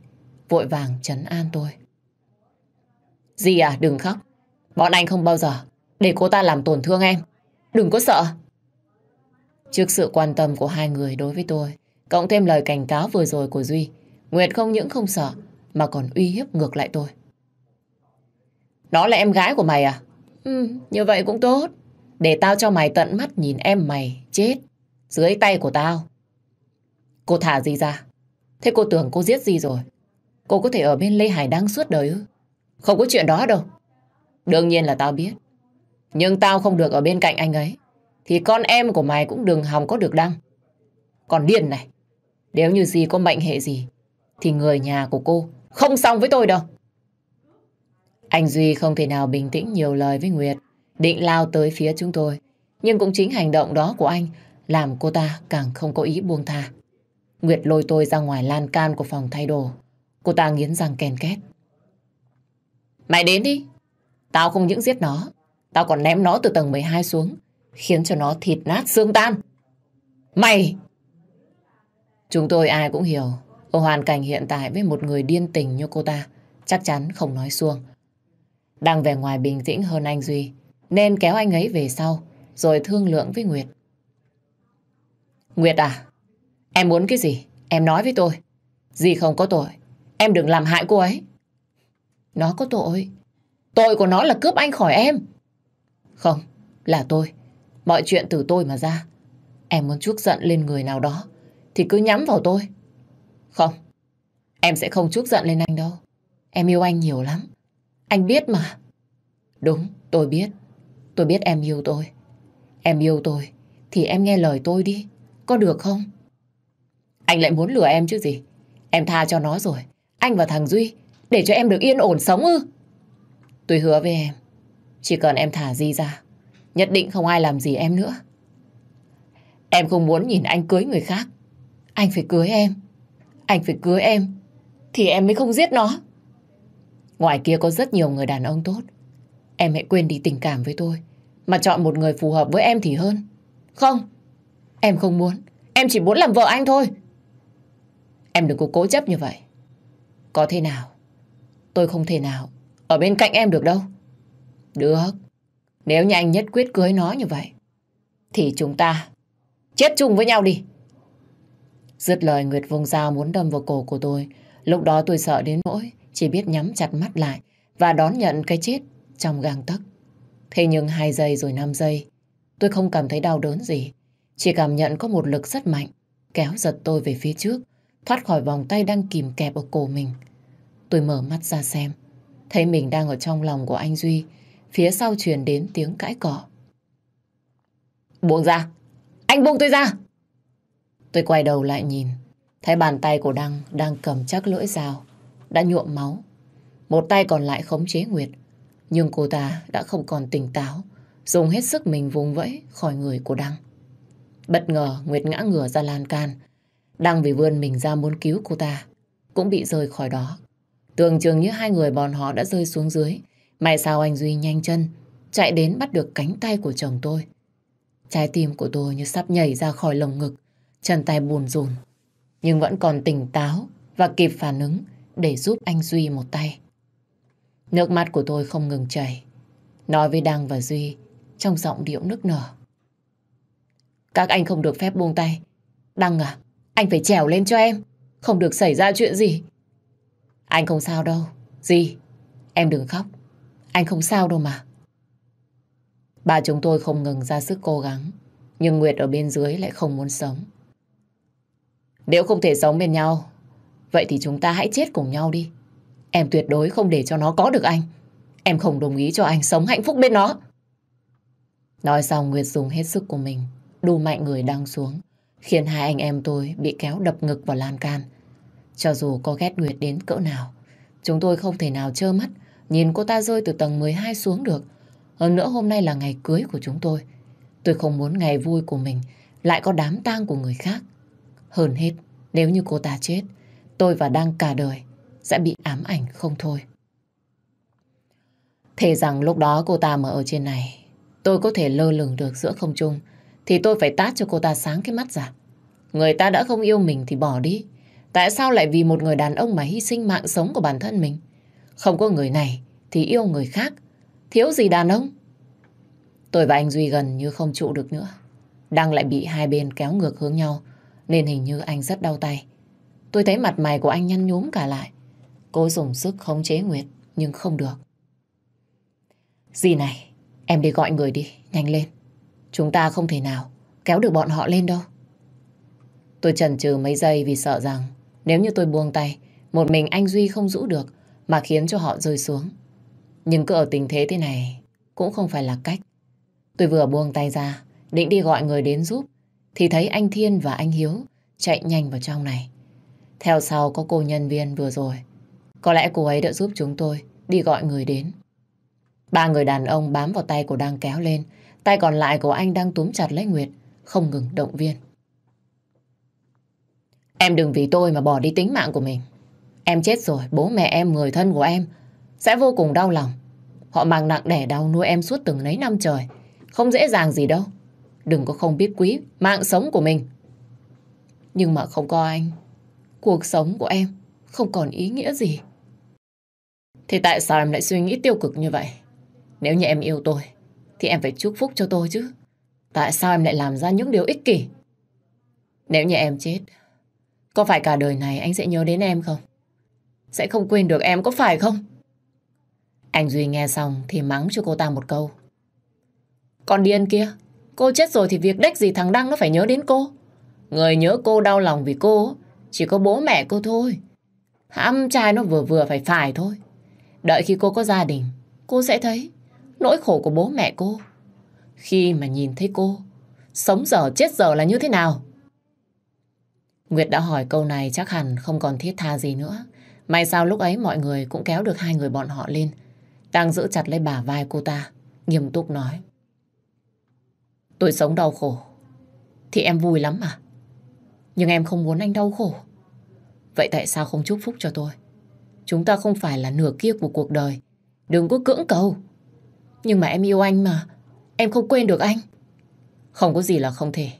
vội vàng chấn an tôi. Dì à, đừng khóc. Bọn anh không bao giờ để cô ta làm tổn thương em. Đừng có sợ. Trước sự quan tâm của hai người đối với tôi, cộng thêm lời cảnh cáo vừa rồi của Duy, Nguyệt không những không sợ, mà còn uy hiếp ngược lại tôi. Đó là em gái của mày à? Ừ, như vậy cũng tốt. Để tao cho mày tận mắt nhìn em mày chết dưới tay của tao. Cô thả gì ra? Thế cô tưởng cô giết gì rồi? Cô có thể ở bên Lê Hải Đăng suốt đời ư? Không có chuyện đó đâu. Đương nhiên là tao biết. Nhưng tao không được ở bên cạnh anh ấy. Thì con em của mày cũng đừng hòng có được đăng. Còn điên này, nếu như gì có mệnh hệ gì, thì người nhà của cô không xong với tôi đâu. Anh Duy không thể nào bình tĩnh nhiều lời với Nguyệt, định lao tới phía chúng tôi. Nhưng cũng chính hành động đó của anh làm cô ta càng không có ý buông tha. Nguyệt lôi tôi ra ngoài lan can của phòng thay đồ. Cô ta nghiến răng kèn két. Mày đến đi. Tao không những giết nó, tao còn ném nó từ tầng 12 xuống, khiến cho nó thịt nát xương tan. Mày! Chúng tôi ai cũng hiểu, ở hoàn cảnh hiện tại với một người điên tình như cô ta, chắc chắn không nói xuông. Đang về ngoài bình tĩnh hơn anh Duy, nên kéo anh ấy về sau, rồi thương lượng với Nguyệt. Nguyệt à, em muốn cái gì? Em nói với tôi. Dì không có tội, Em đừng làm hại cô ấy. Nó có tội. Tội của nó là cướp anh khỏi em. Không, là tôi. Mọi chuyện từ tôi mà ra. Em muốn chuốc giận lên người nào đó thì cứ nhắm vào tôi. Không, em sẽ không chuốc giận lên anh đâu. Em yêu anh nhiều lắm. Anh biết mà. Đúng, tôi biết. Tôi biết em yêu tôi. Em yêu tôi thì em nghe lời tôi đi. Có được không? Anh lại muốn lừa em chứ gì? Em tha cho nó rồi. Anh và thằng Duy Để cho em được yên ổn sống ư Tôi hứa với em Chỉ cần em thả Di ra Nhất định không ai làm gì em nữa Em không muốn nhìn anh cưới người khác Anh phải cưới em Anh phải cưới em Thì em mới không giết nó Ngoài kia có rất nhiều người đàn ông tốt Em hãy quên đi tình cảm với tôi Mà chọn một người phù hợp với em thì hơn Không Em không muốn Em chỉ muốn làm vợ anh thôi Em đừng có cố chấp như vậy có thể nào? Tôi không thể nào ở bên cạnh em được đâu. Được, nếu như anh nhất quyết cưới nó như vậy, thì chúng ta chết chung với nhau đi. Dứt lời Nguyệt vùng dao muốn đâm vào cổ của tôi. Lúc đó tôi sợ đến nỗi chỉ biết nhắm chặt mắt lại và đón nhận cái chết trong gang tấc. Thế nhưng hai giây rồi 5 giây, tôi không cảm thấy đau đớn gì. Chỉ cảm nhận có một lực rất mạnh kéo giật tôi về phía trước thoát khỏi vòng tay đang kìm kẹp ở cổ mình. Tôi mở mắt ra xem, thấy mình đang ở trong lòng của anh Duy, phía sau truyền đến tiếng cãi cỏ. Buông ra! Anh buông tôi ra! Tôi quay đầu lại nhìn, thấy bàn tay của Đăng đang cầm chắc lưỡi dao, đã nhuộm máu. Một tay còn lại khống chế Nguyệt, nhưng cô ta đã không còn tỉnh táo, dùng hết sức mình vùng vẫy khỏi người của Đăng. Bất ngờ Nguyệt ngã ngửa ra lan can, đang vì vươn mình ra muốn cứu cô ta, cũng bị rơi khỏi đó. Tưởng chừng như hai người bọn họ đã rơi xuống dưới, may sao anh Duy nhanh chân, chạy đến bắt được cánh tay của chồng tôi. Trái tim của tôi như sắp nhảy ra khỏi lồng ngực, chân tay buồn rùn, nhưng vẫn còn tỉnh táo và kịp phản ứng để giúp anh Duy một tay. Nước mắt của tôi không ngừng chảy, nói với Đăng và Duy trong giọng điệu nức nở. Các anh không được phép buông tay. Đăng à, anh phải trèo lên cho em. Không được xảy ra chuyện gì. Anh không sao đâu. Gì? Em đừng khóc. Anh không sao đâu mà. Ba chúng tôi không ngừng ra sức cố gắng. Nhưng Nguyệt ở bên dưới lại không muốn sống. Nếu không thể sống bên nhau, vậy thì chúng ta hãy chết cùng nhau đi. Em tuyệt đối không để cho nó có được anh. Em không đồng ý cho anh sống hạnh phúc bên nó. Nói xong Nguyệt dùng hết sức của mình, đu mạnh người đang xuống khiến hai anh em tôi bị kéo đập ngực vào lan can. Cho dù có ghét Nguyệt đến cỡ nào, chúng tôi không thể nào trơ mắt nhìn cô ta rơi từ tầng 12 xuống được. Hơn nữa hôm nay là ngày cưới của chúng tôi. Tôi không muốn ngày vui của mình lại có đám tang của người khác. Hơn hết, nếu như cô ta chết, tôi và đang cả đời sẽ bị ám ảnh không thôi. Thế rằng lúc đó cô ta mà ở trên này, tôi có thể lơ lửng được giữa không trung, thì tôi phải tát cho cô ta sáng cái mắt ra. Người ta đã không yêu mình thì bỏ đi. Tại sao lại vì một người đàn ông mà hy sinh mạng sống của bản thân mình? Không có người này thì yêu người khác. Thiếu gì đàn ông? Tôi và anh Duy gần như không trụ được nữa. Đang lại bị hai bên kéo ngược hướng nhau nên hình như anh rất đau tay. Tôi thấy mặt mày của anh nhăn nhúm cả lại. Cô dùng sức khống chế Nguyệt nhưng không được. Dì này, em đi gọi người đi, nhanh lên. Chúng ta không thể nào kéo được bọn họ lên đâu. Tôi chần chừ mấy giây vì sợ rằng nếu như tôi buông tay, một mình anh Duy không rũ được mà khiến cho họ rơi xuống. Nhưng cứ ở tình thế thế này cũng không phải là cách. Tôi vừa buông tay ra, định đi gọi người đến giúp, thì thấy anh Thiên và anh Hiếu chạy nhanh vào trong này. Theo sau có cô nhân viên vừa rồi. Có lẽ cô ấy đã giúp chúng tôi đi gọi người đến. Ba người đàn ông bám vào tay của đang kéo lên, Tay còn lại của anh đang túm chặt lấy Nguyệt, không ngừng động viên. Em đừng vì tôi mà bỏ đi tính mạng của mình. Em chết rồi, bố mẹ em, người thân của em sẽ vô cùng đau lòng. Họ mang nặng đẻ đau nuôi em suốt từng nấy năm trời. Không dễ dàng gì đâu. Đừng có không biết quý mạng sống của mình. Nhưng mà không có anh, cuộc sống của em không còn ý nghĩa gì. Thì tại sao em lại suy nghĩ tiêu cực như vậy? Nếu như em yêu tôi, thì em phải chúc phúc cho tôi chứ. Tại sao em lại làm ra những điều ích kỷ? Nếu như em chết, có phải cả đời này anh sẽ nhớ đến em không? Sẽ không quên được em có phải không? Anh Duy nghe xong thì mắng cho cô ta một câu. Còn điên kia, cô chết rồi thì việc đếch gì thằng Đăng nó phải nhớ đến cô. Người nhớ cô đau lòng vì cô chỉ có bố mẹ cô thôi. Hãm trai nó vừa vừa phải phải thôi. Đợi khi cô có gia đình, cô sẽ thấy nỗi khổ của bố mẹ cô. Khi mà nhìn thấy cô, sống giờ chết giờ là như thế nào? Nguyệt đã hỏi câu này chắc hẳn không còn thiết tha gì nữa. May sao lúc ấy mọi người cũng kéo được hai người bọn họ lên. Đang giữ chặt lấy bả vai cô ta, nghiêm túc nói. Tôi sống đau khổ, thì em vui lắm mà. Nhưng em không muốn anh đau khổ. Vậy tại sao không chúc phúc cho tôi? Chúng ta không phải là nửa kia của cuộc đời. Đừng có cưỡng cầu. Nhưng mà em yêu anh mà. Em không quên được anh. Không có gì là không thể.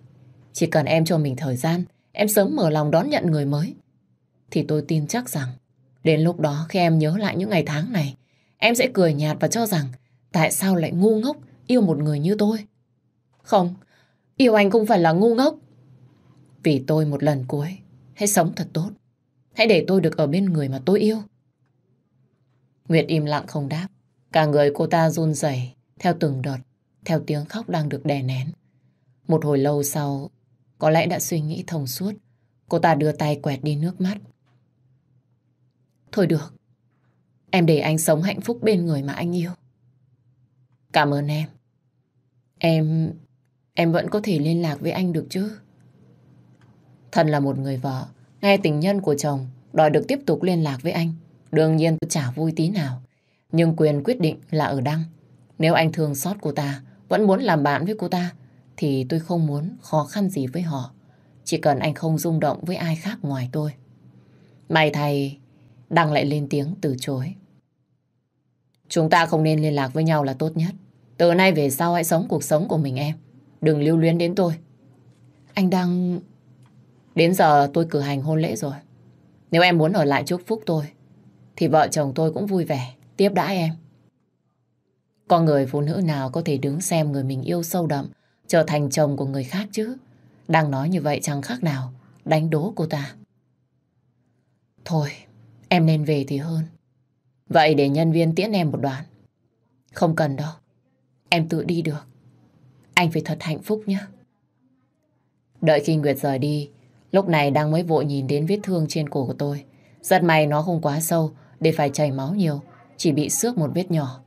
Chỉ cần em cho mình thời gian, em sớm mở lòng đón nhận người mới. Thì tôi tin chắc rằng, đến lúc đó khi em nhớ lại những ngày tháng này, em sẽ cười nhạt và cho rằng tại sao lại ngu ngốc yêu một người như tôi. Không, yêu anh không phải là ngu ngốc. Vì tôi một lần cuối, hãy sống thật tốt. Hãy để tôi được ở bên người mà tôi yêu. Nguyệt im lặng không đáp. Cả người cô ta run rẩy theo từng đợt, theo tiếng khóc đang được đè nén. Một hồi lâu sau, có lẽ đã suy nghĩ thông suốt, cô ta đưa tay quẹt đi nước mắt. Thôi được, em để anh sống hạnh phúc bên người mà anh yêu. Cảm ơn em. Em... em vẫn có thể liên lạc với anh được chứ? thân là một người vợ, nghe tình nhân của chồng đòi được tiếp tục liên lạc với anh. Đương nhiên tôi chả vui tí nào. Nhưng quyền quyết định là ở Đăng. Nếu anh thương xót cô ta, vẫn muốn làm bạn với cô ta, thì tôi không muốn khó khăn gì với họ. Chỉ cần anh không rung động với ai khác ngoài tôi. May thầy, Đăng lại lên tiếng từ chối. Chúng ta không nên liên lạc với nhau là tốt nhất. Từ nay về sau hãy sống cuộc sống của mình em. Đừng lưu luyến đến tôi. Anh Đăng Đến giờ tôi cử hành hôn lễ rồi. Nếu em muốn ở lại chúc phúc tôi, thì vợ chồng tôi cũng vui vẻ tiếp đã em. Có người phụ nữ nào có thể đứng xem người mình yêu sâu đậm trở thành chồng của người khác chứ? Đang nói như vậy chẳng khác nào đánh đố cô ta. Thôi, em nên về thì hơn. Vậy để nhân viên tiễn em một đoạn. Không cần đâu, em tự đi được. Anh phải thật hạnh phúc nhé. Đợi khi Nguyệt rời đi, lúc này đang mới vội nhìn đến vết thương trên cổ của tôi. giật may nó không quá sâu để phải chảy máu nhiều chỉ bị xước một vết nhỏ.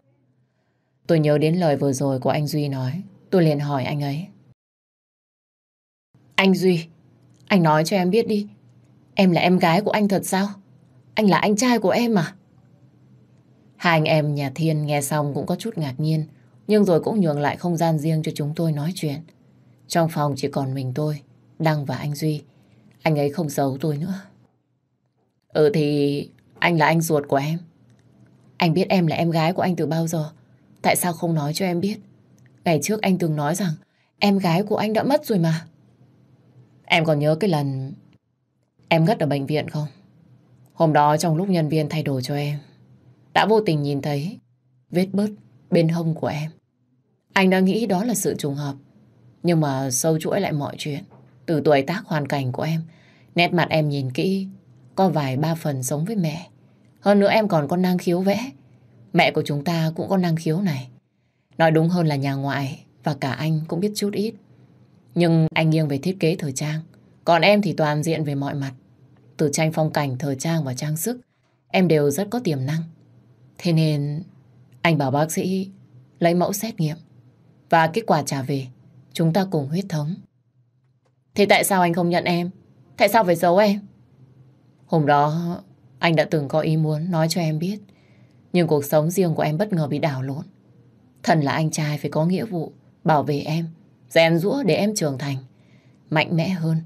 Tôi nhớ đến lời vừa rồi của anh Duy nói, tôi liền hỏi anh ấy. Anh Duy, anh nói cho em biết đi, em là em gái của anh thật sao? Anh là anh trai của em à? Hai anh em nhà Thiên nghe xong cũng có chút ngạc nhiên, nhưng rồi cũng nhường lại không gian riêng cho chúng tôi nói chuyện. Trong phòng chỉ còn mình tôi, Đăng và anh Duy. Anh ấy không giấu tôi nữa. Ừ thì anh là anh ruột của em. Anh biết em là em gái của anh từ bao giờ. Tại sao không nói cho em biết? Ngày trước anh từng nói rằng em gái của anh đã mất rồi mà. Em còn nhớ cái lần em ngất ở bệnh viện không? Hôm đó trong lúc nhân viên thay đồ cho em, đã vô tình nhìn thấy vết bớt bên hông của em. Anh đã nghĩ đó là sự trùng hợp, nhưng mà sâu chuỗi lại mọi chuyện. Từ tuổi tác hoàn cảnh của em, nét mặt em nhìn kỹ, có vài ba phần giống với mẹ. Hơn nữa em còn có năng khiếu vẽ. Mẹ của chúng ta cũng có năng khiếu này. Nói đúng hơn là nhà ngoại và cả anh cũng biết chút ít. Nhưng anh nghiêng về thiết kế thời trang. Còn em thì toàn diện về mọi mặt. Từ tranh phong cảnh, thời trang và trang sức, em đều rất có tiềm năng. Thế nên anh bảo bác sĩ lấy mẫu xét nghiệm và kết quả trả về. Chúng ta cùng huyết thống. Thế tại sao anh không nhận em? Tại sao phải giấu em? Hôm đó anh đã từng có ý muốn nói cho em biết, nhưng cuộc sống riêng của em bất ngờ bị đảo lộn. Thần là anh trai phải có nghĩa vụ bảo vệ em, rèn rũa để em trưởng thành, mạnh mẽ hơn.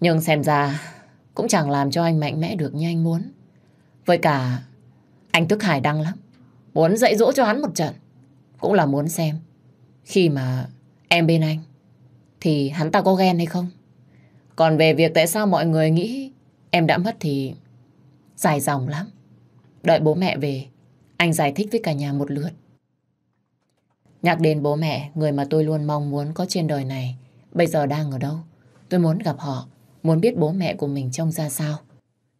Nhưng xem ra cũng chẳng làm cho anh mạnh mẽ được như anh muốn. Với cả anh tức hải đăng lắm, muốn dạy dỗ cho hắn một trận, cũng là muốn xem khi mà em bên anh thì hắn ta có ghen hay không. Còn về việc tại sao mọi người nghĩ em đã mất thì Dài dòng lắm. Đợi bố mẹ về, anh giải thích với cả nhà một lượt. Nhắc đến bố mẹ, người mà tôi luôn mong muốn có trên đời này, bây giờ đang ở đâu? Tôi muốn gặp họ, muốn biết bố mẹ của mình trông ra sao.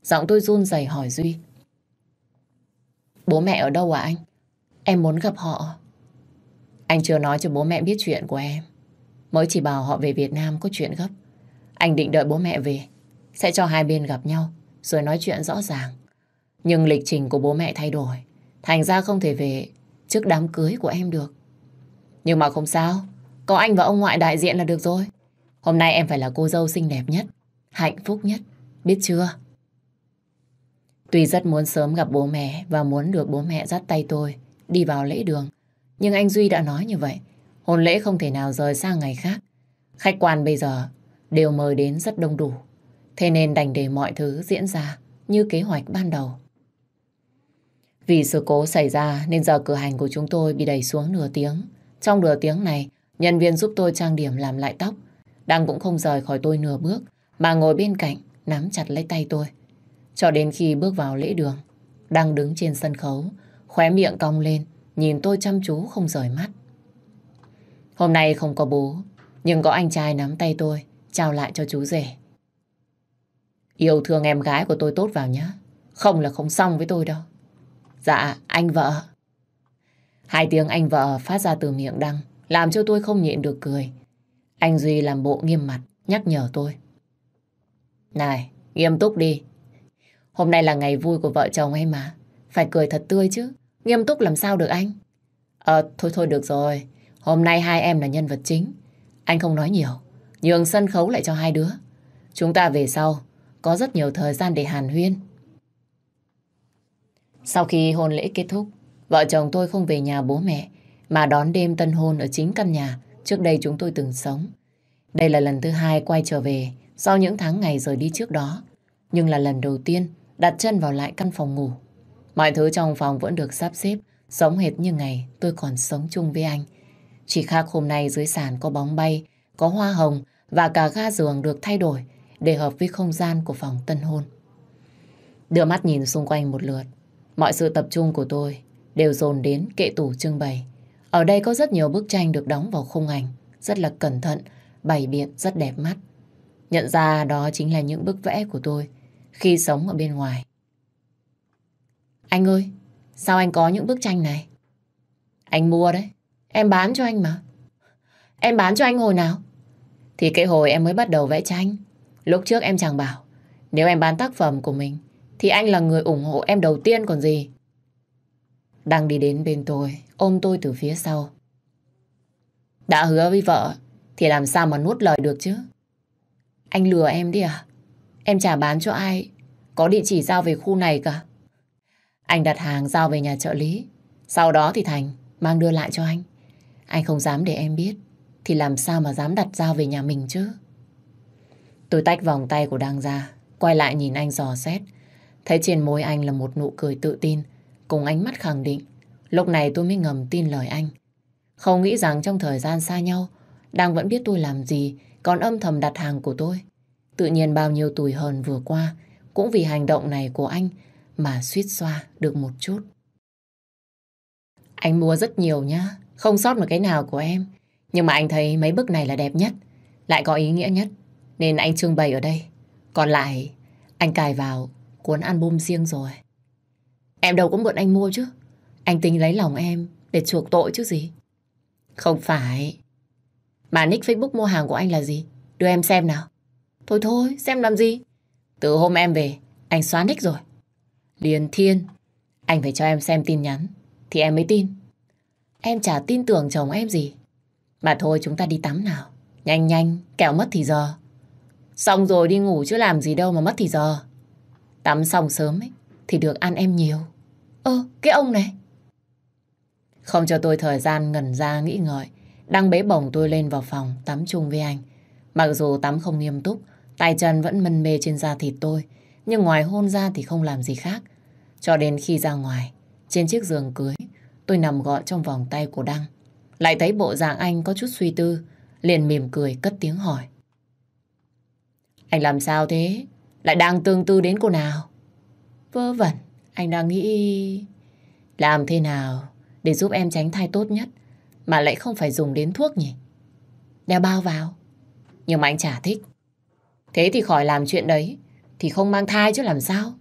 Giọng tôi run rẩy hỏi Duy. Bố mẹ ở đâu à anh? Em muốn gặp họ. Anh chưa nói cho bố mẹ biết chuyện của em. Mới chỉ bảo họ về Việt Nam có chuyện gấp. Anh định đợi bố mẹ về, sẽ cho hai bên gặp nhau rồi nói chuyện rõ ràng. Nhưng lịch trình của bố mẹ thay đổi, thành ra không thể về trước đám cưới của em được. Nhưng mà không sao, có anh và ông ngoại đại diện là được rồi. Hôm nay em phải là cô dâu xinh đẹp nhất, hạnh phúc nhất, biết chưa? Tuy rất muốn sớm gặp bố mẹ và muốn được bố mẹ dắt tay tôi đi vào lễ đường, nhưng anh Duy đã nói như vậy, hôn lễ không thể nào rời sang ngày khác. Khách quan bây giờ đều mời đến rất đông đủ. Thế nên đành để mọi thứ diễn ra như kế hoạch ban đầu. Vì sự cố xảy ra nên giờ cửa hàng của chúng tôi bị đẩy xuống nửa tiếng. Trong nửa tiếng này, nhân viên giúp tôi trang điểm làm lại tóc. Đang cũng không rời khỏi tôi nửa bước, mà ngồi bên cạnh, nắm chặt lấy tay tôi. Cho đến khi bước vào lễ đường, đang đứng trên sân khấu, khóe miệng cong lên, nhìn tôi chăm chú không rời mắt. Hôm nay không có bố, nhưng có anh trai nắm tay tôi, chào lại cho chú rể. Yêu thương em gái của tôi tốt vào nhé. Không là không xong với tôi đâu. Dạ, anh vợ. Hai tiếng anh vợ phát ra từ miệng Đăng, làm cho tôi không nhịn được cười. Anh Duy làm bộ nghiêm mặt, nhắc nhở tôi. Này, nghiêm túc đi. Hôm nay là ngày vui của vợ chồng em mà. Phải cười thật tươi chứ. Nghiêm túc làm sao được anh? Ờ, thôi thôi được rồi. Hôm nay hai em là nhân vật chính. Anh không nói nhiều. Nhường sân khấu lại cho hai đứa. Chúng ta về sau có rất nhiều thời gian để hàn huyên. Sau khi hôn lễ kết thúc, vợ chồng tôi không về nhà bố mẹ, mà đón đêm tân hôn ở chính căn nhà trước đây chúng tôi từng sống. Đây là lần thứ hai quay trở về sau những tháng ngày rời đi trước đó, nhưng là lần đầu tiên đặt chân vào lại căn phòng ngủ. Mọi thứ trong phòng vẫn được sắp xếp, giống hệt như ngày tôi còn sống chung với anh. Chỉ khác hôm nay dưới sàn có bóng bay, có hoa hồng và cả ga giường được thay đổi để hợp với không gian của phòng tân hôn. Đưa mắt nhìn xung quanh một lượt, mọi sự tập trung của tôi đều dồn đến kệ tủ trưng bày. Ở đây có rất nhiều bức tranh được đóng vào khung ảnh, rất là cẩn thận, bày biện rất đẹp mắt. Nhận ra đó chính là những bức vẽ của tôi khi sống ở bên ngoài. Anh ơi, sao anh có những bức tranh này? Anh mua đấy, em bán cho anh mà. Em bán cho anh hồi nào? Thì cái hồi em mới bắt đầu vẽ tranh, Lúc trước em chẳng bảo, nếu em bán tác phẩm của mình, thì anh là người ủng hộ em đầu tiên còn gì. Đang đi đến bên tôi, ôm tôi từ phía sau. Đã hứa với vợ, thì làm sao mà nuốt lời được chứ? Anh lừa em đi à? Em trả bán cho ai, có địa chỉ giao về khu này cả. Anh đặt hàng giao về nhà trợ lý, sau đó thì Thành mang đưa lại cho anh. Anh không dám để em biết, thì làm sao mà dám đặt giao về nhà mình chứ? Tôi tách vòng tay của đang ra, quay lại nhìn anh dò xét. Thấy trên môi anh là một nụ cười tự tin, cùng ánh mắt khẳng định. Lúc này tôi mới ngầm tin lời anh. Không nghĩ rằng trong thời gian xa nhau, đang vẫn biết tôi làm gì, còn âm thầm đặt hàng của tôi. Tự nhiên bao nhiêu tuổi hờn vừa qua, cũng vì hành động này của anh mà suýt xoa được một chút. Anh mua rất nhiều nhá, không sót một cái nào của em. Nhưng mà anh thấy mấy bức này là đẹp nhất, lại có ý nghĩa nhất. Nên anh trưng bày ở đây. Còn lại, anh cài vào cuốn album riêng rồi. Em đâu có mượn anh mua chứ. Anh tính lấy lòng em để chuộc tội chứ gì. Không phải. Mà nick Facebook mua hàng của anh là gì? Đưa em xem nào. Thôi thôi, xem làm gì. Từ hôm em về, anh xóa nick rồi. Liền thiên, anh phải cho em xem tin nhắn. Thì em mới tin. Em chả tin tưởng chồng em gì. Mà thôi chúng ta đi tắm nào. Nhanh nhanh, kẻo mất thì giờ. Xong rồi đi ngủ chứ làm gì đâu mà mất thì giờ. Tắm xong sớm ấy, thì được ăn em nhiều. Ơ, cái ông này. Không cho tôi thời gian ngẩn ra nghĩ ngợi, Đăng bế bổng tôi lên vào phòng tắm chung với anh. Mặc dù tắm không nghiêm túc, tay chân vẫn mân mê trên da thịt tôi, nhưng ngoài hôn ra thì không làm gì khác. Cho đến khi ra ngoài, trên chiếc giường cưới, tôi nằm gọn trong vòng tay của Đăng. Lại thấy bộ dạng anh có chút suy tư, liền mỉm cười cất tiếng hỏi. Anh làm sao thế? Lại đang tương tư đến cô nào? Vớ vẩn, anh đang nghĩ... Làm thế nào để giúp em tránh thai tốt nhất mà lại không phải dùng đến thuốc nhỉ? Đeo bao vào. Nhưng mà anh chả thích. Thế thì khỏi làm chuyện đấy. Thì không mang thai chứ làm sao?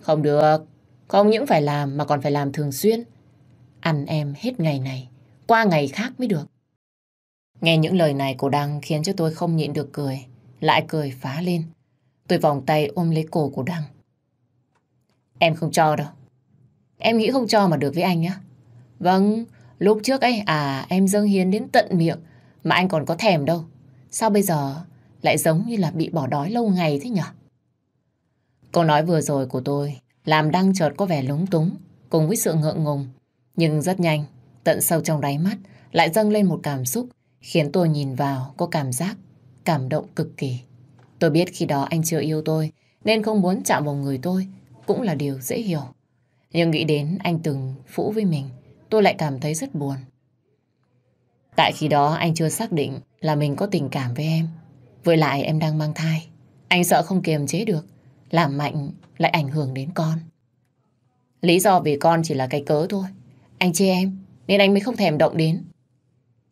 Không được. Không những phải làm mà còn phải làm thường xuyên. Ăn em hết ngày này, qua ngày khác mới được. Nghe những lời này cô Đăng khiến cho tôi không nhịn được cười lại cười phá lên. Tôi vòng tay ôm lấy cổ của Đăng. Em không cho đâu. Em nghĩ không cho mà được với anh á. Vâng, lúc trước ấy, à em dâng hiến đến tận miệng mà anh còn có thèm đâu. Sao bây giờ lại giống như là bị bỏ đói lâu ngày thế nhở? Câu nói vừa rồi của tôi làm Đăng chợt có vẻ lúng túng cùng với sự ngượng ngùng. Nhưng rất nhanh, tận sâu trong đáy mắt lại dâng lên một cảm xúc khiến tôi nhìn vào có cảm giác cảm động cực kỳ. Tôi biết khi đó anh chưa yêu tôi, nên không muốn chạm vào người tôi, cũng là điều dễ hiểu. Nhưng nghĩ đến anh từng phũ với mình, tôi lại cảm thấy rất buồn. Tại khi đó anh chưa xác định là mình có tình cảm với em. Với lại em đang mang thai. Anh sợ không kiềm chế được, làm mạnh lại ảnh hưởng đến con. Lý do vì con chỉ là cái cớ thôi. Anh chê em, nên anh mới không thèm động đến.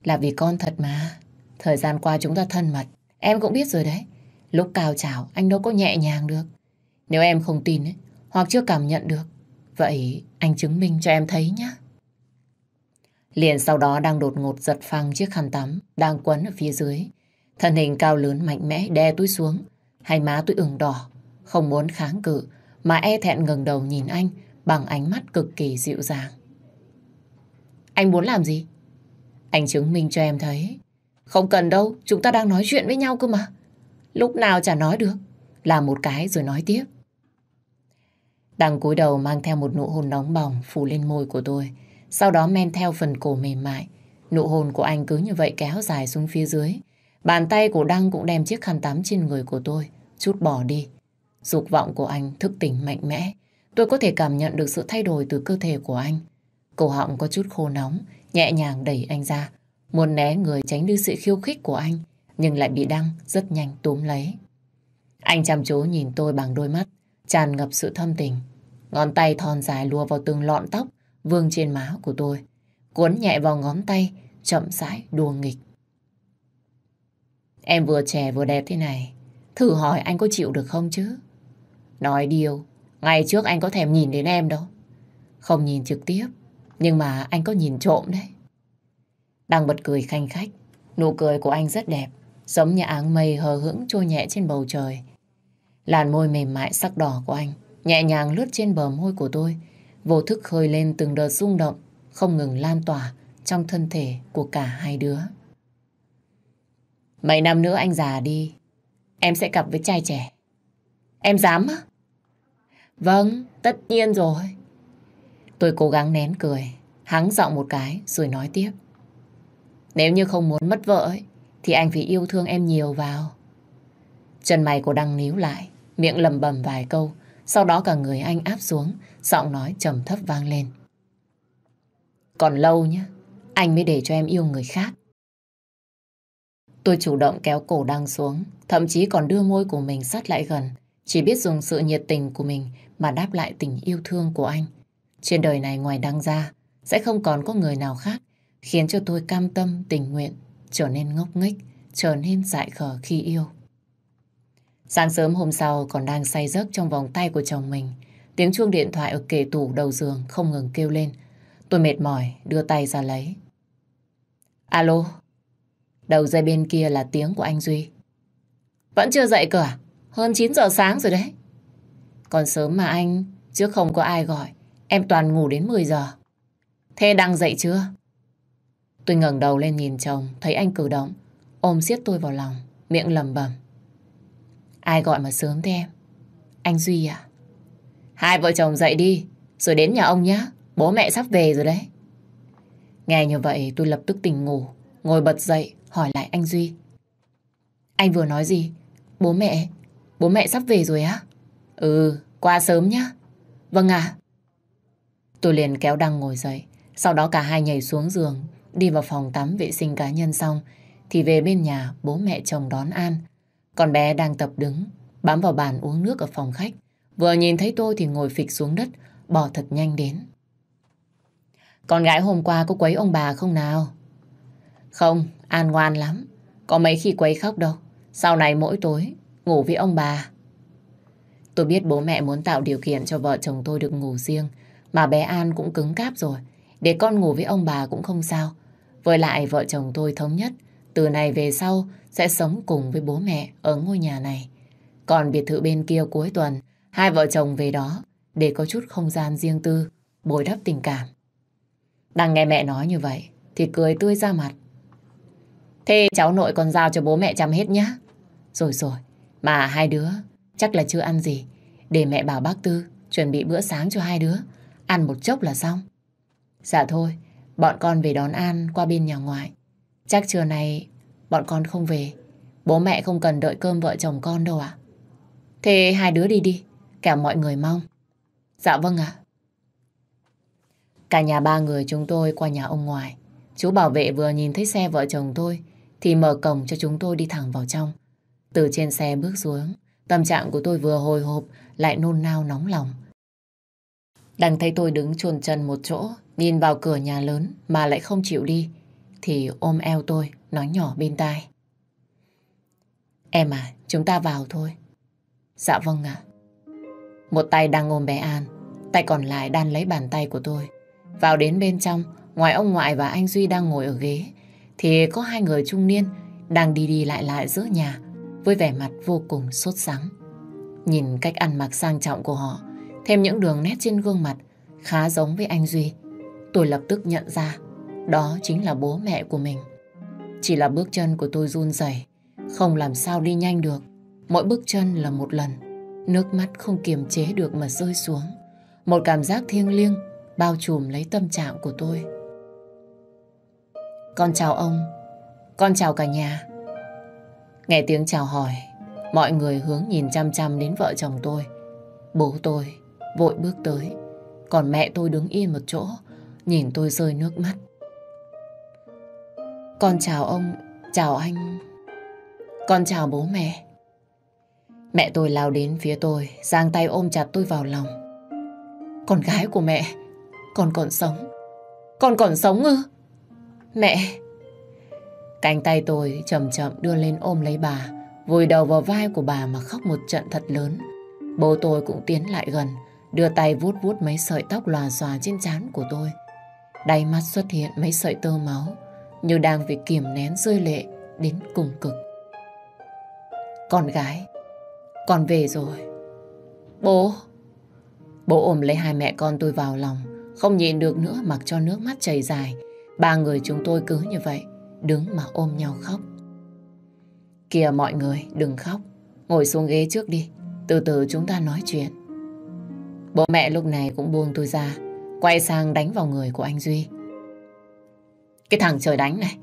Là vì con thật mà. Thời gian qua chúng ta thân mật, Em cũng biết rồi đấy. Lúc cao trào anh đâu có nhẹ nhàng được. Nếu em không tin ấy, hoặc chưa cảm nhận được, vậy anh chứng minh cho em thấy nhé. Liền sau đó đang đột ngột giật phăng chiếc khăn tắm đang quấn ở phía dưới. Thân hình cao lớn mạnh mẽ đe túi xuống, hai má tôi ửng đỏ, không muốn kháng cự mà e thẹn ngẩng đầu nhìn anh bằng ánh mắt cực kỳ dịu dàng. Anh muốn làm gì? Anh chứng minh cho em thấy không cần đâu, chúng ta đang nói chuyện với nhau cơ mà. Lúc nào chả nói được. Làm một cái rồi nói tiếp. Đằng cúi đầu mang theo một nụ hôn nóng bỏng phủ lên môi của tôi. Sau đó men theo phần cổ mềm mại. Nụ hôn của anh cứ như vậy kéo dài xuống phía dưới. Bàn tay của Đăng cũng đem chiếc khăn tắm trên người của tôi, chút bỏ đi. Dục vọng của anh thức tỉnh mạnh mẽ. Tôi có thể cảm nhận được sự thay đổi từ cơ thể của anh. Cổ họng có chút khô nóng, nhẹ nhàng đẩy anh ra muốn né người tránh đi sự khiêu khích của anh, nhưng lại bị Đăng rất nhanh túm lấy. Anh chăm chú nhìn tôi bằng đôi mắt, tràn ngập sự thâm tình. Ngón tay thon dài lùa vào từng lọn tóc vương trên má của tôi, cuốn nhẹ vào ngón tay, chậm rãi đùa nghịch. Em vừa trẻ vừa đẹp thế này, thử hỏi anh có chịu được không chứ? Nói điều, ngày trước anh có thèm nhìn đến em đâu. Không nhìn trực tiếp, nhưng mà anh có nhìn trộm đấy đang bật cười khanh khách. Nụ cười của anh rất đẹp, giống như áng mây hờ hững trôi nhẹ trên bầu trời. Làn môi mềm mại sắc đỏ của anh nhẹ nhàng lướt trên bờ môi của tôi, vô thức khơi lên từng đợt rung động, không ngừng lan tỏa trong thân thể của cả hai đứa. Mấy năm nữa anh già đi, em sẽ cặp với trai trẻ. Em dám á? Vâng, tất nhiên rồi. Tôi cố gắng nén cười, hắng giọng một cái rồi nói tiếp. Nếu như không muốn mất vợ ấy, thì anh phải yêu thương em nhiều vào. Chân mày của Đăng níu lại, miệng lầm bầm vài câu, sau đó cả người anh áp xuống, giọng nói trầm thấp vang lên. Còn lâu nhé, anh mới để cho em yêu người khác. Tôi chủ động kéo cổ Đăng xuống, thậm chí còn đưa môi của mình sát lại gần, chỉ biết dùng sự nhiệt tình của mình mà đáp lại tình yêu thương của anh. Trên đời này ngoài Đăng ra, sẽ không còn có người nào khác khiến cho tôi cam tâm tình nguyện, trở nên ngốc nghếch, trở nên dại khờ khi yêu. Sáng sớm hôm sau còn đang say giấc trong vòng tay của chồng mình, tiếng chuông điện thoại ở kề tủ đầu giường không ngừng kêu lên. Tôi mệt mỏi, đưa tay ra lấy. Alo, đầu dây bên kia là tiếng của anh Duy. Vẫn chưa dậy cửa, à? hơn 9 giờ sáng rồi đấy. Còn sớm mà anh, chứ không có ai gọi, em toàn ngủ đến 10 giờ. Thế đang dậy chưa? Tôi ngẩng đầu lên nhìn chồng, thấy anh cử động, ôm siết tôi vào lòng, miệng lầm bẩm Ai gọi mà sớm thế em? Anh Duy à? Hai vợ chồng dậy đi, rồi đến nhà ông nhé, bố mẹ sắp về rồi đấy. Nghe như vậy tôi lập tức tỉnh ngủ, ngồi bật dậy hỏi lại anh Duy. Anh vừa nói gì? Bố mẹ, bố mẹ sắp về rồi á? Ừ, qua sớm nhá. Vâng ạ. Tôi liền kéo Đăng ngồi dậy, sau đó cả hai nhảy xuống giường, Đi vào phòng tắm vệ sinh cá nhân xong thì về bên nhà bố mẹ chồng đón An. Còn bé đang tập đứng, bám vào bàn uống nước ở phòng khách. Vừa nhìn thấy tôi thì ngồi phịch xuống đất, bỏ thật nhanh đến. Con gái hôm qua có quấy ông bà không nào? Không, An ngoan lắm. Có mấy khi quấy khóc đâu. Sau này mỗi tối, ngủ với ông bà. Tôi biết bố mẹ muốn tạo điều kiện cho vợ chồng tôi được ngủ riêng. Mà bé An cũng cứng cáp rồi. Để con ngủ với ông bà cũng không sao. Với lại vợ chồng tôi thống nhất, từ nay về sau sẽ sống cùng với bố mẹ ở ngôi nhà này. Còn biệt thự bên kia cuối tuần, hai vợ chồng về đó để có chút không gian riêng tư, bồi đắp tình cảm. Đang nghe mẹ nói như vậy thì cười tươi ra mặt. Thế cháu nội còn giao cho bố mẹ chăm hết nhá. Rồi rồi, mà hai đứa chắc là chưa ăn gì. Để mẹ bảo bác Tư chuẩn bị bữa sáng cho hai đứa. Ăn một chốc là xong. Dạ thôi, Bọn con về đón An qua bên nhà ngoại. Chắc trưa này bọn con không về. Bố mẹ không cần đợi cơm vợ chồng con đâu ạ. Thế hai đứa đi đi, cả mọi người mong. Dạ vâng ạ. Cả nhà ba người chúng tôi qua nhà ông ngoại. Chú bảo vệ vừa nhìn thấy xe vợ chồng tôi thì mở cổng cho chúng tôi đi thẳng vào trong. Từ trên xe bước xuống, tâm trạng của tôi vừa hồi hộp lại nôn nao nóng lòng. Đằng thấy tôi đứng chuồn chân một chỗ Nhìn vào cửa nhà lớn mà lại không chịu đi, thì ôm eo tôi, nói nhỏ bên tai. Em à, chúng ta vào thôi. Dạ vâng ạ. Một tay đang ôm bé An, tay còn lại đang lấy bàn tay của tôi. Vào đến bên trong, ngoài ông ngoại và anh Duy đang ngồi ở ghế, thì có hai người trung niên đang đi đi lại lại giữa nhà với vẻ mặt vô cùng sốt sắng. Nhìn cách ăn mặc sang trọng của họ, thêm những đường nét trên gương mặt khá giống với anh Duy, Tôi lập tức nhận ra đó chính là bố mẹ của mình. Chỉ là bước chân của tôi run rẩy, không làm sao đi nhanh được. Mỗi bước chân là một lần, nước mắt không kiềm chế được mà rơi xuống. Một cảm giác thiêng liêng bao trùm lấy tâm trạng của tôi. Con chào ông, con chào cả nhà. Nghe tiếng chào hỏi, mọi người hướng nhìn chăm chăm đến vợ chồng tôi. Bố tôi vội bước tới, còn mẹ tôi đứng yên một chỗ, nhìn tôi rơi nước mắt. Con chào ông, chào anh. Con chào bố mẹ. Mẹ tôi lao đến phía tôi, giang tay ôm chặt tôi vào lòng. Con gái của mẹ, con còn sống. Con còn sống ư? Mẹ! Cánh tay tôi chậm chậm đưa lên ôm lấy bà, vùi đầu vào vai của bà mà khóc một trận thật lớn. Bố tôi cũng tiến lại gần, đưa tay vuốt vuốt mấy sợi tóc lòa xòa trên trán của tôi. Đáy mắt xuất hiện mấy sợi tơ máu Như đang vì kiềm nén rơi lệ Đến cùng cực Con gái Con về rồi Bố Bố ôm lấy hai mẹ con tôi vào lòng Không nhịn được nữa mặc cho nước mắt chảy dài Ba người chúng tôi cứ như vậy Đứng mà ôm nhau khóc Kìa mọi người đừng khóc Ngồi xuống ghế trước đi Từ từ chúng ta nói chuyện Bố mẹ lúc này cũng buông tôi ra quay sang đánh vào người của anh Duy. Cái thằng trời đánh này,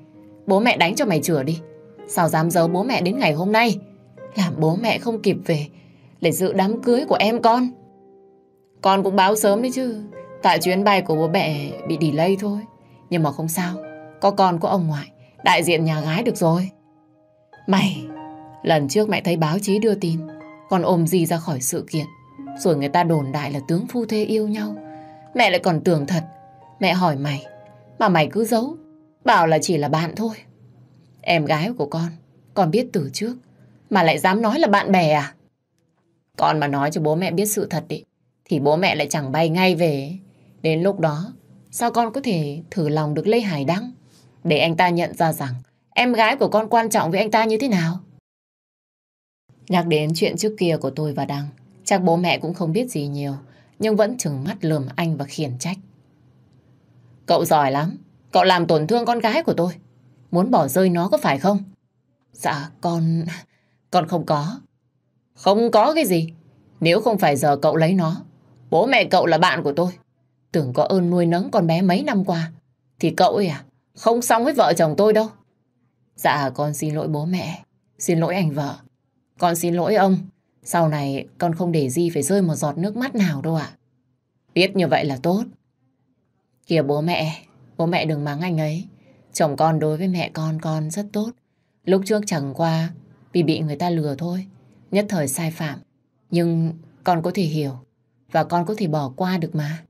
bố mẹ đánh cho mày chửa đi. Sao dám giấu bố mẹ đến ngày hôm nay? Làm bố mẹ không kịp về để dự đám cưới của em con. Con cũng báo sớm đấy chứ. Tại chuyến bay của bố mẹ bị delay thôi. Nhưng mà không sao, có con của ông ngoại, đại diện nhà gái được rồi. Mày, lần trước mẹ thấy báo chí đưa tin, con ôm gì ra khỏi sự kiện. Rồi người ta đồn đại là tướng phu thê yêu nhau Mẹ lại còn tưởng thật. Mẹ hỏi mày, mà mày cứ giấu, bảo là chỉ là bạn thôi. Em gái của con, con biết từ trước, mà lại dám nói là bạn bè à? Con mà nói cho bố mẹ biết sự thật đi, thì bố mẹ lại chẳng bay ngay về. Đến lúc đó, sao con có thể thử lòng được Lê Hải Đăng? Để anh ta nhận ra rằng em gái của con quan trọng với anh ta như thế nào? Nhắc đến chuyện trước kia của tôi và Đăng, chắc bố mẹ cũng không biết gì nhiều nhưng vẫn chừng mắt lườm anh và khiển trách. Cậu giỏi lắm, cậu làm tổn thương con gái của tôi. Muốn bỏ rơi nó có phải không? Dạ, con... con không có. Không có cái gì. Nếu không phải giờ cậu lấy nó, bố mẹ cậu là bạn của tôi. Tưởng có ơn nuôi nấng con bé mấy năm qua, thì cậu ấy à, không xong với vợ chồng tôi đâu. Dạ, con xin lỗi bố mẹ, xin lỗi anh vợ. Con xin lỗi ông sau này con không để Di phải rơi một giọt nước mắt nào đâu ạ. Biết như vậy là tốt. Kìa bố mẹ, bố mẹ đừng mắng anh ấy. Chồng con đối với mẹ con con rất tốt. Lúc trước chẳng qua vì bị người ta lừa thôi. Nhất thời sai phạm. Nhưng con có thể hiểu. Và con có thể bỏ qua được mà.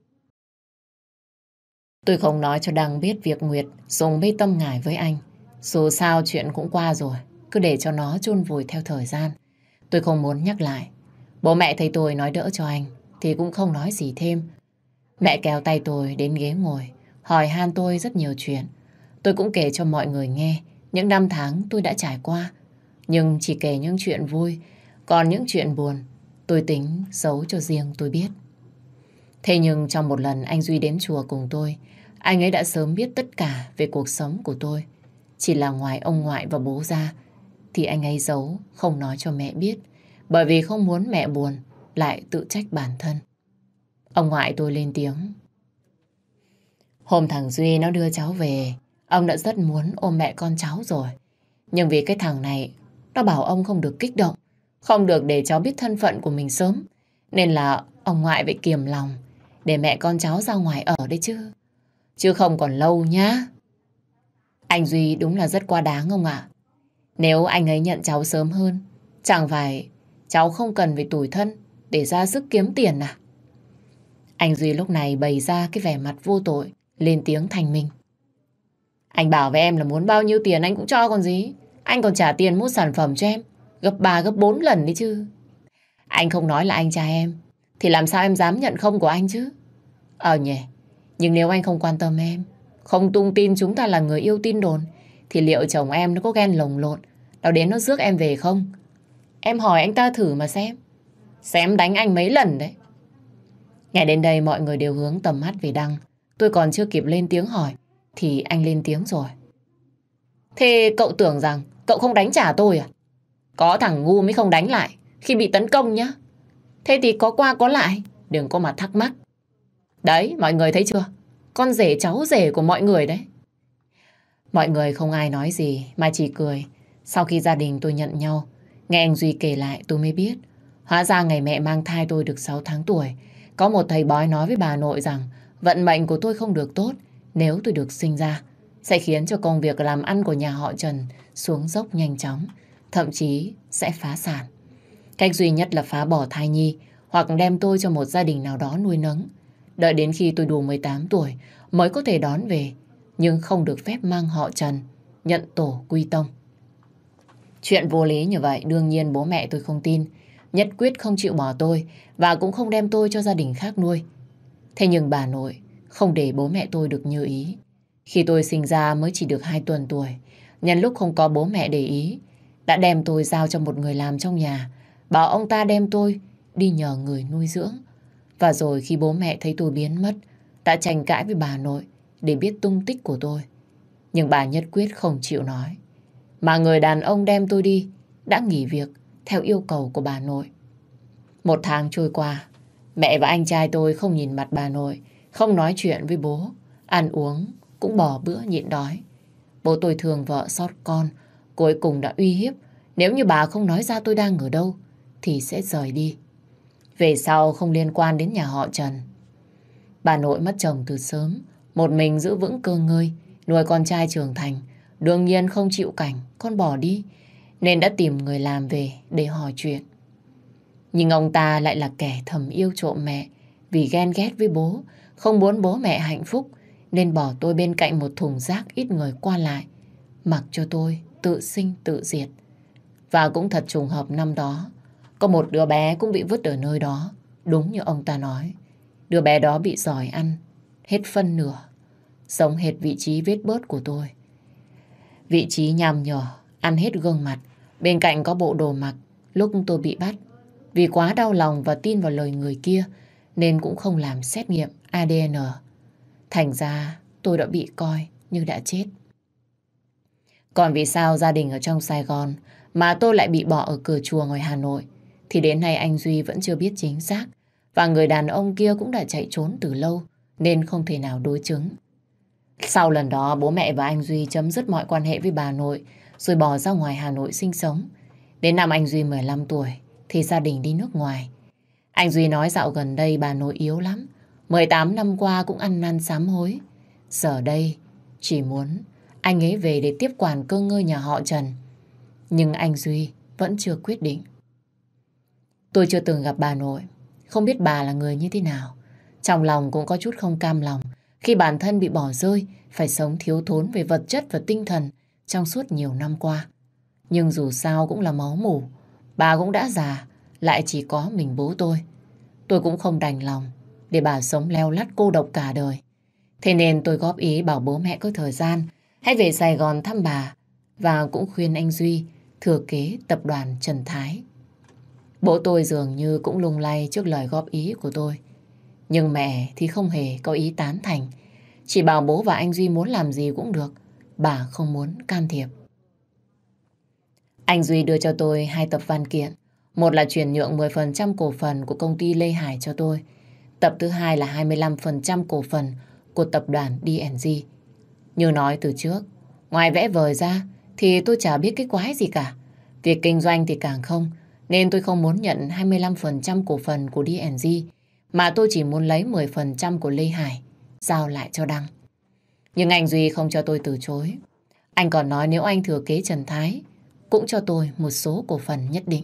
Tôi không nói cho Đăng biết việc Nguyệt dùng bê tâm ngải với anh. Dù sao chuyện cũng qua rồi. Cứ để cho nó chôn vùi theo thời gian. Tôi không muốn nhắc lại. Bố mẹ thấy tôi nói đỡ cho anh thì cũng không nói gì thêm. Mẹ kéo tay tôi đến ghế ngồi, hỏi han tôi rất nhiều chuyện. Tôi cũng kể cho mọi người nghe những năm tháng tôi đã trải qua. Nhưng chỉ kể những chuyện vui, còn những chuyện buồn tôi tính giấu cho riêng tôi biết. Thế nhưng trong một lần anh Duy đến chùa cùng tôi, anh ấy đã sớm biết tất cả về cuộc sống của tôi. Chỉ là ngoài ông ngoại và bố ra, thì anh ấy giấu, không nói cho mẹ biết, bởi vì không muốn mẹ buồn, lại tự trách bản thân. Ông ngoại tôi lên tiếng. Hôm thằng Duy nó đưa cháu về, ông đã rất muốn ôm mẹ con cháu rồi. Nhưng vì cái thằng này, nó bảo ông không được kích động, không được để cháu biết thân phận của mình sớm. Nên là ông ngoại phải kiềm lòng, để mẹ con cháu ra ngoài ở đấy chứ. Chứ không còn lâu nhá. Anh Duy đúng là rất quá đáng ông ạ. Nếu anh ấy nhận cháu sớm hơn, chẳng phải cháu không cần về tuổi thân để ra sức kiếm tiền à? Anh Duy lúc này bày ra cái vẻ mặt vô tội, lên tiếng thành minh. Anh bảo với em là muốn bao nhiêu tiền anh cũng cho còn gì. Anh còn trả tiền mua sản phẩm cho em, gấp 3 gấp 4 lần đấy chứ. Anh không nói là anh trai em, thì làm sao em dám nhận không của anh chứ? Ờ nhỉ, nhưng nếu anh không quan tâm em, không tung tin chúng ta là người yêu tin đồn, thì liệu chồng em nó có ghen lồng lộn, nó đến nó rước em về không? Em hỏi anh ta thử mà xem. Xem đánh anh mấy lần đấy. Nghe đến đây mọi người đều hướng tầm mắt về Đăng. Tôi còn chưa kịp lên tiếng hỏi, thì anh lên tiếng rồi. Thế cậu tưởng rằng cậu không đánh trả tôi à? Có thằng ngu mới không đánh lại khi bị tấn công nhá. Thế thì có qua có lại, đừng có mà thắc mắc. Đấy, mọi người thấy chưa? Con rể cháu rể của mọi người đấy. Mọi người không ai nói gì mà chỉ cười. Sau khi gia đình tôi nhận nhau, nghe anh Duy kể lại tôi mới biết. Hóa ra ngày mẹ mang thai tôi được 6 tháng tuổi, có một thầy bói nói với bà nội rằng vận mệnh của tôi không được tốt nếu tôi được sinh ra. Sẽ khiến cho công việc làm ăn của nhà họ Trần xuống dốc nhanh chóng, thậm chí sẽ phá sản. Cách duy nhất là phá bỏ thai nhi hoặc đem tôi cho một gia đình nào đó nuôi nấng. Đợi đến khi tôi đủ 18 tuổi mới có thể đón về nhưng không được phép mang họ Trần, nhận tổ quy tông. Chuyện vô lý như vậy đương nhiên bố mẹ tôi không tin, nhất quyết không chịu bỏ tôi và cũng không đem tôi cho gia đình khác nuôi. Thế nhưng bà nội không để bố mẹ tôi được như ý. Khi tôi sinh ra mới chỉ được 2 tuần tuổi, nhân lúc không có bố mẹ để ý, đã đem tôi giao cho một người làm trong nhà, bảo ông ta đem tôi đi nhờ người nuôi dưỡng. Và rồi khi bố mẹ thấy tôi biến mất, đã tranh cãi với bà nội, để biết tung tích của tôi. Nhưng bà nhất quyết không chịu nói. Mà người đàn ông đem tôi đi đã nghỉ việc theo yêu cầu của bà nội. Một tháng trôi qua, mẹ và anh trai tôi không nhìn mặt bà nội, không nói chuyện với bố, ăn uống, cũng bỏ bữa nhịn đói. Bố tôi thường vợ sót con, cuối cùng đã uy hiếp, nếu như bà không nói ra tôi đang ở đâu, thì sẽ rời đi. Về sau không liên quan đến nhà họ Trần. Bà nội mất chồng từ sớm, một mình giữ vững cơ ngơi, nuôi con trai trưởng thành, đương nhiên không chịu cảnh, con bỏ đi, nên đã tìm người làm về để hỏi chuyện. Nhưng ông ta lại là kẻ thầm yêu trộm mẹ, vì ghen ghét với bố, không muốn bố mẹ hạnh phúc, nên bỏ tôi bên cạnh một thùng rác ít người qua lại, mặc cho tôi tự sinh tự diệt. Và cũng thật trùng hợp năm đó, có một đứa bé cũng bị vứt ở nơi đó, đúng như ông ta nói. Đứa bé đó bị giỏi ăn, hết phân nửa sống hết vị trí vết bớt của tôi. Vị trí nhằm nhở, ăn hết gương mặt, bên cạnh có bộ đồ mặc lúc tôi bị bắt. Vì quá đau lòng và tin vào lời người kia nên cũng không làm xét nghiệm ADN. Thành ra tôi đã bị coi như đã chết. Còn vì sao gia đình ở trong Sài Gòn mà tôi lại bị bỏ ở cửa chùa ngoài Hà Nội thì đến nay anh Duy vẫn chưa biết chính xác và người đàn ông kia cũng đã chạy trốn từ lâu nên không thể nào đối chứng. Sau lần đó, bố mẹ và anh Duy chấm dứt mọi quan hệ với bà nội, rồi bỏ ra ngoài Hà Nội sinh sống. Đến năm anh Duy 15 tuổi, thì gia đình đi nước ngoài. Anh Duy nói dạo gần đây bà nội yếu lắm, 18 năm qua cũng ăn năn sám hối. Giờ đây, chỉ muốn anh ấy về để tiếp quản cơ ngơi nhà họ Trần. Nhưng anh Duy vẫn chưa quyết định. Tôi chưa từng gặp bà nội, không biết bà là người như thế nào. Trong lòng cũng có chút không cam lòng khi bản thân bị bỏ rơi, phải sống thiếu thốn về vật chất và tinh thần trong suốt nhiều năm qua. Nhưng dù sao cũng là máu mủ, bà cũng đã già, lại chỉ có mình bố tôi. Tôi cũng không đành lòng để bà sống leo lắt cô độc cả đời. Thế nên tôi góp ý bảo bố mẹ có thời gian hãy về Sài Gòn thăm bà và cũng khuyên anh Duy thừa kế tập đoàn Trần Thái. Bố tôi dường như cũng lung lay trước lời góp ý của tôi. Nhưng mẹ thì không hề có ý tán thành chỉ bảo bố và anh Duy muốn làm gì cũng được. Bà không muốn can thiệp. Anh Duy đưa cho tôi hai tập văn kiện. Một là chuyển nhượng 10% cổ phần của công ty Lê Hải cho tôi. Tập thứ hai là 25% cổ phần của tập đoàn D&G. Như nói từ trước, ngoài vẽ vời ra thì tôi chả biết cái quái gì cả. Việc kinh doanh thì càng không, nên tôi không muốn nhận 25% cổ phần của D&G, mà tôi chỉ muốn lấy 10% của Lê Hải giao lại cho Đăng. Nhưng anh Duy không cho tôi từ chối. Anh còn nói nếu anh thừa kế Trần Thái, cũng cho tôi một số cổ phần nhất định.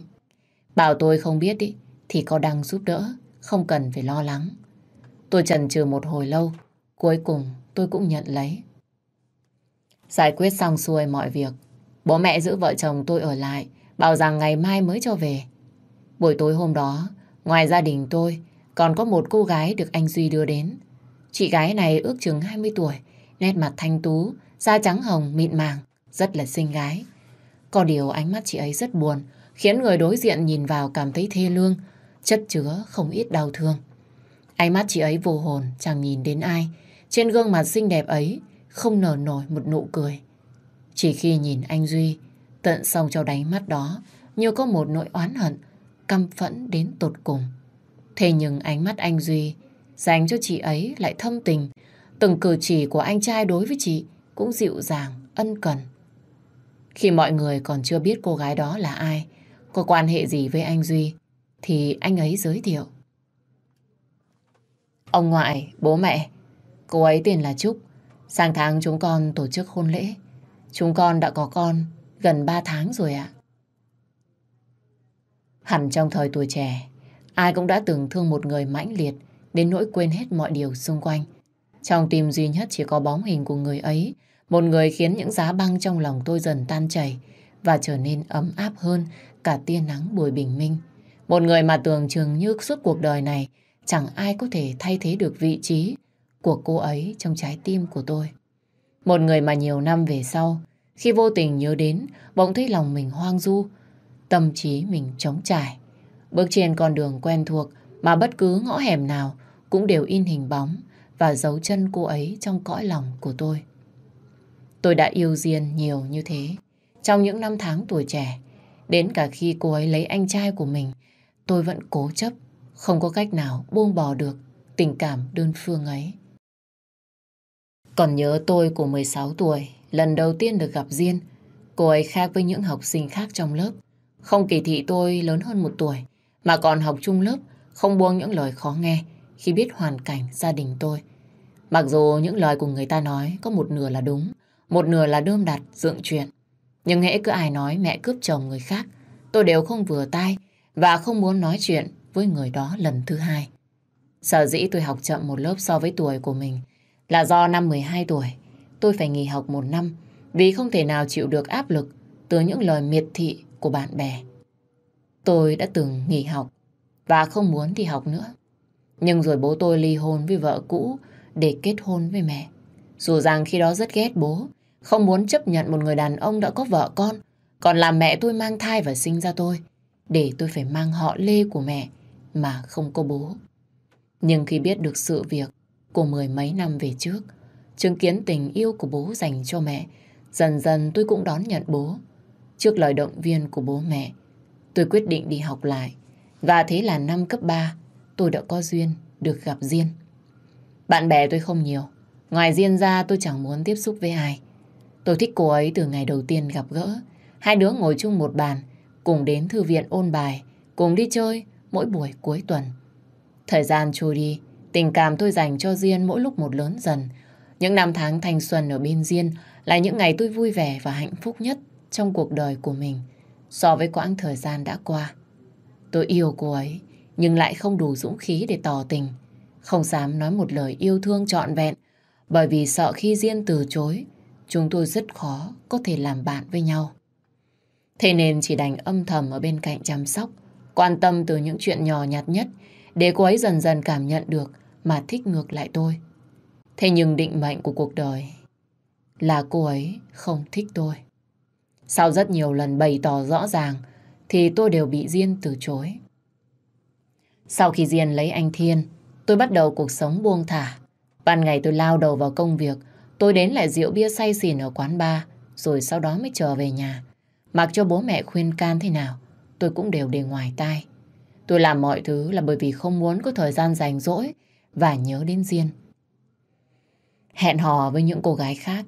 Bảo tôi không biết ý, thì có Đăng giúp đỡ, không cần phải lo lắng. Tôi trần trừ một hồi lâu, cuối cùng tôi cũng nhận lấy. Giải quyết xong xuôi mọi việc, bố mẹ giữ vợ chồng tôi ở lại, bảo rằng ngày mai mới cho về. Buổi tối hôm đó, ngoài gia đình tôi, còn có một cô gái được anh Duy đưa đến. Chị gái này ước chừng 20 tuổi, nét mặt thanh tú, da trắng hồng, mịn màng, rất là xinh gái. Có điều ánh mắt chị ấy rất buồn, khiến người đối diện nhìn vào cảm thấy thê lương, chất chứa không ít đau thương. Ánh mắt chị ấy vô hồn, chẳng nhìn đến ai. Trên gương mặt xinh đẹp ấy, không nở nổi một nụ cười. Chỉ khi nhìn anh Duy, tận sâu cho đáy mắt đó, như có một nỗi oán hận, căm phẫn đến tột cùng. Thế nhưng ánh mắt anh Duy dành cho chị ấy lại thâm tình. Từng cử chỉ của anh trai đối với chị cũng dịu dàng, ân cần. Khi mọi người còn chưa biết cô gái đó là ai, có quan hệ gì với anh Duy, thì anh ấy giới thiệu. Ông ngoại, bố mẹ, cô ấy tên là Trúc. Sang tháng chúng con tổ chức hôn lễ. Chúng con đã có con gần 3 tháng rồi ạ. Hẳn trong thời tuổi trẻ, ai cũng đã từng thương một người mãnh liệt, đến nỗi quên hết mọi điều xung quanh. Trong tim duy nhất chỉ có bóng hình của người ấy, một người khiến những giá băng trong lòng tôi dần tan chảy và trở nên ấm áp hơn cả tia nắng buổi bình minh. Một người mà tưởng chừng như suốt cuộc đời này chẳng ai có thể thay thế được vị trí của cô ấy trong trái tim của tôi. Một người mà nhiều năm về sau, khi vô tình nhớ đến, bỗng thấy lòng mình hoang du, tâm trí mình trống trải. Bước trên con đường quen thuộc mà bất cứ ngõ hẻm nào cũng đều in hình bóng và dấu chân cô ấy trong cõi lòng của tôi. Tôi đã yêu Diên nhiều như thế. Trong những năm tháng tuổi trẻ, đến cả khi cô ấy lấy anh trai của mình, tôi vẫn cố chấp, không có cách nào buông bỏ được tình cảm đơn phương ấy. Còn nhớ tôi của 16 tuổi, lần đầu tiên được gặp Diên, cô ấy khác với những học sinh khác trong lớp. Không kỳ thị tôi lớn hơn một tuổi, mà còn học chung lớp, không buông những lời khó nghe, khi biết hoàn cảnh gia đình tôi. Mặc dù những lời của người ta nói có một nửa là đúng, một nửa là đơm đặt, dựng chuyện. Nhưng hễ cứ ai nói mẹ cướp chồng người khác, tôi đều không vừa tai và không muốn nói chuyện với người đó lần thứ hai. Sở dĩ tôi học chậm một lớp so với tuổi của mình là do năm 12 tuổi tôi phải nghỉ học một năm vì không thể nào chịu được áp lực từ những lời miệt thị của bạn bè. Tôi đã từng nghỉ học và không muốn đi học nữa. Nhưng rồi bố tôi ly hôn với vợ cũ để kết hôn với mẹ. Dù rằng khi đó rất ghét bố, không muốn chấp nhận một người đàn ông đã có vợ con, còn làm mẹ tôi mang thai và sinh ra tôi, để tôi phải mang họ lê của mẹ mà không có bố. Nhưng khi biết được sự việc của mười mấy năm về trước, chứng kiến tình yêu của bố dành cho mẹ, dần dần tôi cũng đón nhận bố. Trước lời động viên của bố mẹ, tôi quyết định đi học lại. Và thế là năm cấp 3, tôi đã có duyên được gặp Diên. Bạn bè tôi không nhiều. Ngoài Diên ra tôi chẳng muốn tiếp xúc với ai. Tôi thích cô ấy từ ngày đầu tiên gặp gỡ. Hai đứa ngồi chung một bàn, cùng đến thư viện ôn bài, cùng đi chơi mỗi buổi cuối tuần. Thời gian trôi đi, tình cảm tôi dành cho Diên mỗi lúc một lớn dần. Những năm tháng thanh xuân ở bên Diên là những ngày tôi vui vẻ và hạnh phúc nhất trong cuộc đời của mình so với quãng thời gian đã qua. Tôi yêu cô ấy nhưng lại không đủ dũng khí để tỏ tình, không dám nói một lời yêu thương trọn vẹn, bởi vì sợ khi Diên từ chối, chúng tôi rất khó có thể làm bạn với nhau. Thế nên chỉ đành âm thầm ở bên cạnh chăm sóc, quan tâm từ những chuyện nhỏ nhặt nhất, để cô ấy dần dần cảm nhận được mà thích ngược lại tôi. Thế nhưng định mệnh của cuộc đời là cô ấy không thích tôi. Sau rất nhiều lần bày tỏ rõ ràng thì tôi đều bị Diên từ chối. Sau khi Diên lấy anh Thiên, tôi bắt đầu cuộc sống buông thả. Ban ngày tôi lao đầu vào công việc, tôi đến lại rượu bia say xỉn ở quán bar, rồi sau đó mới trở về nhà. Mặc cho bố mẹ khuyên can thế nào, tôi cũng đều để ngoài tai. Tôi làm mọi thứ là bởi vì không muốn có thời gian rảnh rỗi và nhớ đến Diên. Hẹn hò với những cô gái khác,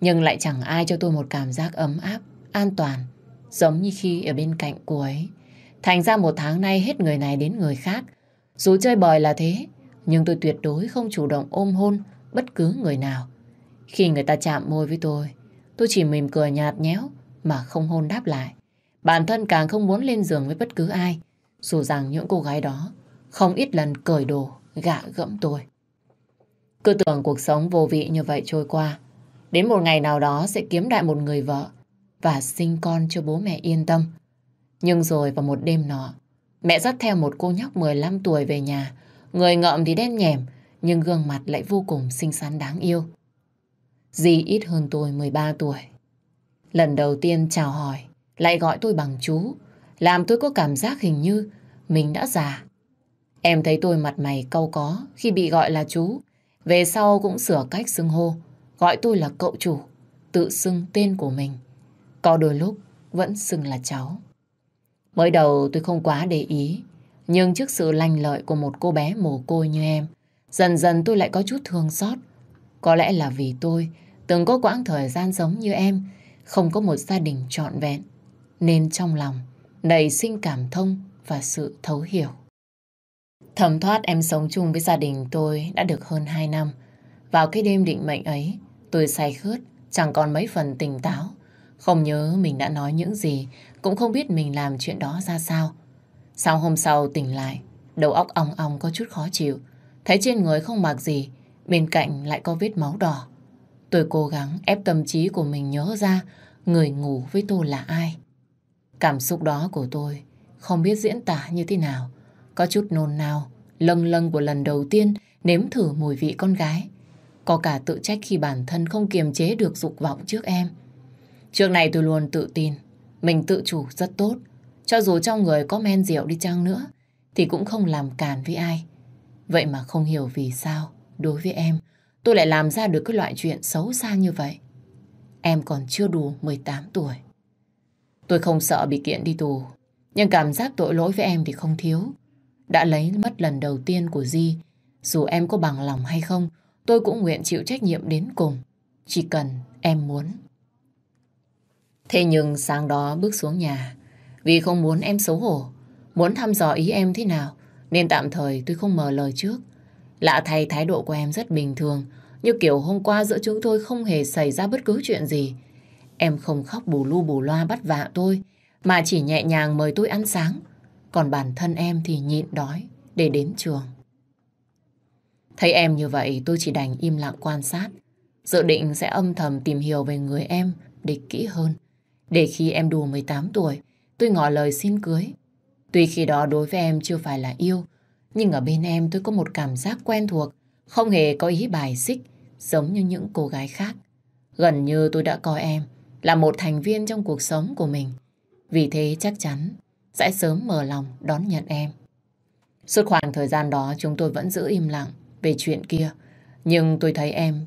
nhưng lại chẳng ai cho tôi một cảm giác ấm áp, an toàn, giống như khi ở bên cạnh cô ấy. Thành ra một tháng nay hết người này đến người khác. Dù chơi bời là thế, nhưng tôi tuyệt đối không chủ động ôm hôn bất cứ người nào. Khi người ta chạm môi với tôi, tôi chỉ mỉm cười nhạt nhẽo mà không hôn đáp lại. Bản thân càng không muốn lên giường với bất cứ ai, dù rằng những cô gái đó không ít lần cởi đồ, gạ gẫm tôi. Cứ tưởng cuộc sống vô vị như vậy trôi qua, đến một ngày nào đó sẽ kiếm đại một người vợ và sinh con cho bố mẹ yên tâm nhưng rồi vào một đêm nọ, mẹ dắt theo một cô nhóc 15 tuổi về nhà. Người ngợm thì đen nhẻm, nhưng gương mặt lại vô cùng xinh xắn đáng yêu. Dì ít hơn tôi 13 tuổi. Lần đầu tiên chào hỏi, lại gọi tôi bằng chú, làm tôi có cảm giác hình như mình đã già. Em thấy tôi mặt mày cau có khi bị gọi là chú, về sau cũng sửa cách xưng hô, gọi tôi là cậu chủ, tự xưng tên của mình. Có đôi lúc vẫn xưng là cháu. Mới đầu tôi không quá để ý, nhưng trước sự lanh lợi của một cô bé mồ côi như em, dần dần tôi lại có chút thương xót. Có lẽ là vì tôi từng có quãng thời gian giống như em, không có một gia đình trọn vẹn, nên trong lòng đầy sinh cảm thông và sự thấu hiểu. Thẩm thoát em sống chung với gia đình tôi đã được hơn 2 năm. Vào cái đêm định mệnh ấy, tôi say khướt, chẳng còn mấy phần tỉnh táo. Không nhớ mình đã nói những gì cũng không biết mình làm chuyện đó ra sao. Sau hôm sau tỉnh lại, đầu óc ong ong có chút khó chịu. Thấy trên người không mặc gì, bên cạnh lại có vết máu đỏ. Tôi cố gắng ép tâm trí của mình nhớ ra người ngủ với tôi là ai. Cảm xúc đó của tôi không biết diễn tả như thế nào. Có chút nôn nao, lâng lâng của lần đầu tiên nếm thử mùi vị con gái. Có cả tự trách khi bản thân không kiềm chế được dục vọng trước em. Trước này tôi luôn tự tin mình tự chủ rất tốt. Cho dù trong người có men rượu đi chăng nữa, thì cũng không làm càn với ai. Vậy mà không hiểu vì sao, đối với em, tôi lại làm ra được cái loại chuyện xấu xa như vậy. Em còn chưa đủ 18 tuổi. Tôi không sợ bị kiện đi tù, nhưng cảm giác tội lỗi với em thì không thiếu. Đã lấy mất lần đầu tiên của Di, dù em có bằng lòng hay không, tôi cũng nguyện chịu trách nhiệm đến cùng. Chỉ cần em muốn. Thế nhưng sáng đó bước xuống nhà, vì không muốn em xấu hổ, muốn thăm dò ý em thế nào, nên tạm thời tôi không mở lời trước. Lạ thay thái độ của em rất bình thường, như kiểu hôm qua giữa chúng tôi không hề xảy ra bất cứ chuyện gì. Em không khóc bù lu bù loa bắt vạ tôi, mà chỉ nhẹ nhàng mời tôi ăn sáng. Còn bản thân em thì nhịn đói để đến trường. Thấy em như vậy tôi chỉ đành im lặng quan sát, dự định sẽ âm thầm tìm hiểu về người em để kỹ hơn để khi em đủ 18 tuổi, tôi ngỏ lời xin cưới. Tuy khi đó đối với em chưa phải là yêu, nhưng ở bên em tôi có một cảm giác quen thuộc, không hề có ý bài xích, giống như những cô gái khác. Gần như tôi đã coi em là một thành viên trong cuộc sống của mình. Vì thế chắc chắn sẽ sớm mở lòng đón nhận em. Suốt khoảng thời gian đó chúng tôi vẫn giữ im lặng về chuyện kia. Nhưng tôi thấy em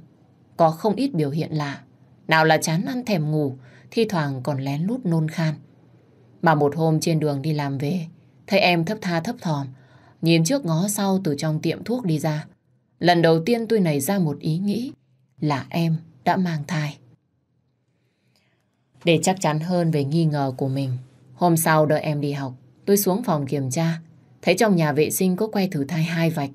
có không ít biểu hiện lạ. Nào là chán ăn thèm ngủ, thi thoảng còn lén lút nôn khan. Mà một hôm trên đường đi làm về, thấy em thấp tha thấp thòm, nhìn trước ngó sau từ trong tiệm thuốc đi ra. Lần đầu tiên tôi nảy ra một ý nghĩ là em đã mang thai. Để chắc chắn hơn về nghi ngờ của mình, hôm sau đợi em đi học, tôi xuống phòng kiểm tra, thấy trong nhà vệ sinh có que thử thai hai vạch.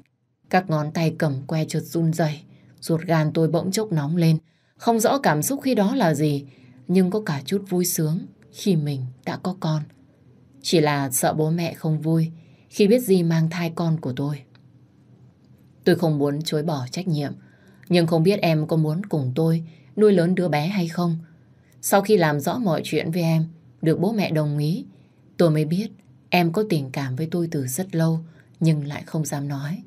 Các ngón tay cầm que trượt run rẩy, ruột gan tôi bỗng chốc nóng lên, không rõ cảm xúc khi đó là gì, nhưng có cả chút vui sướng khi mình đã có con. Chỉ là sợ bố mẹ không vui khi biết gì mang thai con của tôi. Tôi không muốn chối bỏ trách nhiệm, nhưng không biết em có muốn cùng tôi nuôi lớn đứa bé hay không. Sau khi làm rõ mọi chuyện với em, được bố mẹ đồng ý, tôi mới biết em có tình cảm với tôi từ rất lâu nhưng lại không dám nói.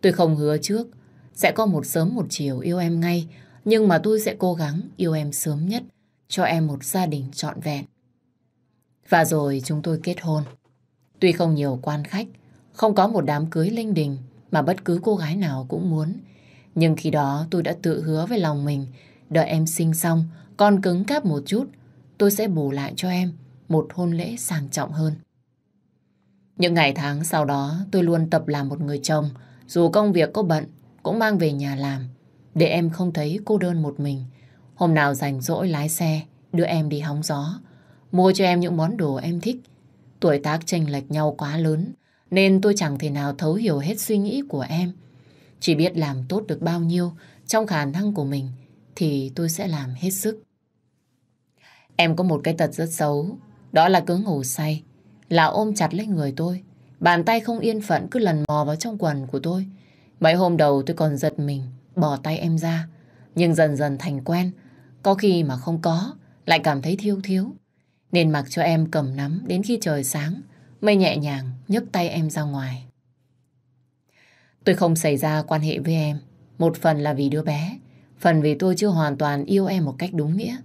Tôi không hứa trước sẽ có một sớm một chiều yêu em ngay, nhưng mà tôi sẽ cố gắng yêu em sớm nhất cho em một gia đình trọn vẹn. Và rồi chúng tôi kết hôn. Tuy không nhiều quan khách, không có một đám cưới linh đình mà bất cứ cô gái nào cũng muốn. Nhưng khi đó tôi đã tự hứa với lòng mình, đợi em sinh xong, con cứng cáp một chút, tôi sẽ bù lại cho em một hôn lễ sang trọng hơn. Những ngày tháng sau đó tôi luôn tập làm một người chồng, dù công việc có bận, cũng mang về nhà làm, để em không thấy cô đơn một mình, Hôm nào rảnh rỗi lái xe, đưa em đi hóng gió. Mua cho em những món đồ em thích. Tuổi tác chênh lệch nhau quá lớn, nên tôi chẳng thể nào thấu hiểu hết suy nghĩ của em. Chỉ biết làm tốt được bao nhiêu trong khả năng của mình thì tôi sẽ làm hết sức. Em có một cái tật rất xấu, đó là cứ ngủ say, là ôm chặt lấy người tôi. Bàn tay không yên phận cứ lần mò vào trong quần của tôi. Mấy hôm đầu tôi còn giật mình, bỏ tay em ra. Nhưng dần dần thành quen, có khi mà không có, lại cảm thấy thiêu thiếu. Nên mặc cho em cầm nắm đến khi trời sáng mây nhẹ nhàng nhấc tay em ra ngoài. Tôi không xảy ra quan hệ với em. Một phần là vì đứa bé, phần vì tôi chưa hoàn toàn yêu em một cách đúng nghĩa.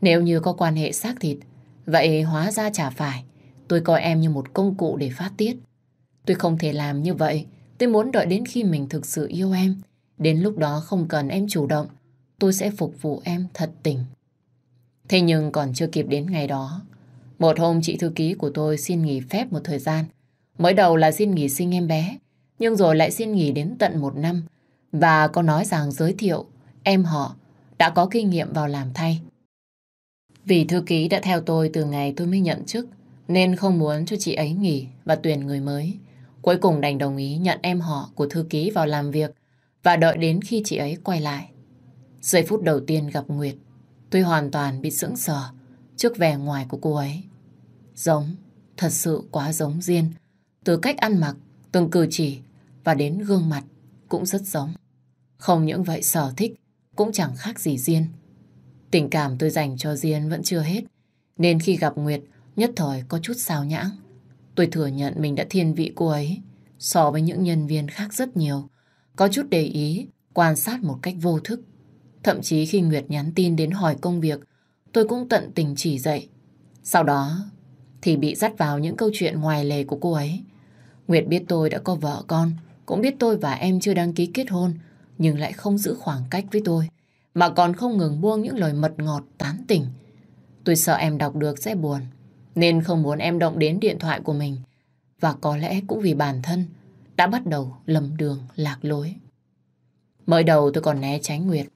Nếu như có quan hệ xác thịt, vậy hóa ra chả phải. Tôi coi em như một công cụ để phát tiết. Tôi không thể làm như vậy. Tôi muốn đợi đến khi mình thực sự yêu em. Đến lúc đó không cần em chủ động, tôi sẽ phục vụ em thật tình. Thế nhưng còn chưa kịp đến ngày đó. Một hôm chị thư ký của tôi xin nghỉ phép một thời gian. Mới đầu là xin nghỉ sinh em bé, nhưng rồi lại xin nghỉ đến tận một năm. Và có nói rằng giới thiệu em họ đã có kinh nghiệm vào làm thay. Vì thư ký đã theo tôi từ ngày tôi mới nhận chức, nên không muốn cho chị ấy nghỉ và tuyển người mới. Cuối cùng đành đồng ý nhận em họ của thư ký vào làm việc và đợi đến khi chị ấy quay lại. Giây phút đầu tiên gặp Nguyệt, tôi hoàn toàn bị sững sờ trước vẻ ngoài của cô ấy. Giống, thật sự quá giống Diên. Từ cách ăn mặc, từng cử chỉ và đến gương mặt cũng rất giống. Không những vậy sở thích cũng chẳng khác gì Diên. Tình cảm tôi dành cho Diên vẫn chưa hết, nên khi gặp Nguyệt nhất thời có chút sao nhãng. Tôi thừa nhận mình đã thiên vị cô ấy so với những nhân viên khác rất nhiều. Có chút để ý, quan sát một cách vô thức. Thậm chí khi Nguyệt nhắn tin đến hỏi công việc, tôi cũng tận tình chỉ dạy. Sau đó thì bị dắt vào những câu chuyện ngoài lề của cô ấy. Nguyệt biết tôi đã có vợ con, cũng biết tôi và em chưa đăng ký kết hôn, nhưng lại không giữ khoảng cách với tôi, mà còn không ngừng buông những lời mật ngọt tán tỉnh. Tôi sợ em đọc được sẽ buồn, nên không muốn em động đến điện thoại của mình. Và có lẽ cũng vì bản thân đã bắt đầu lầm đường lạc lối. Mới đầu tôi còn né tránh Nguyệt,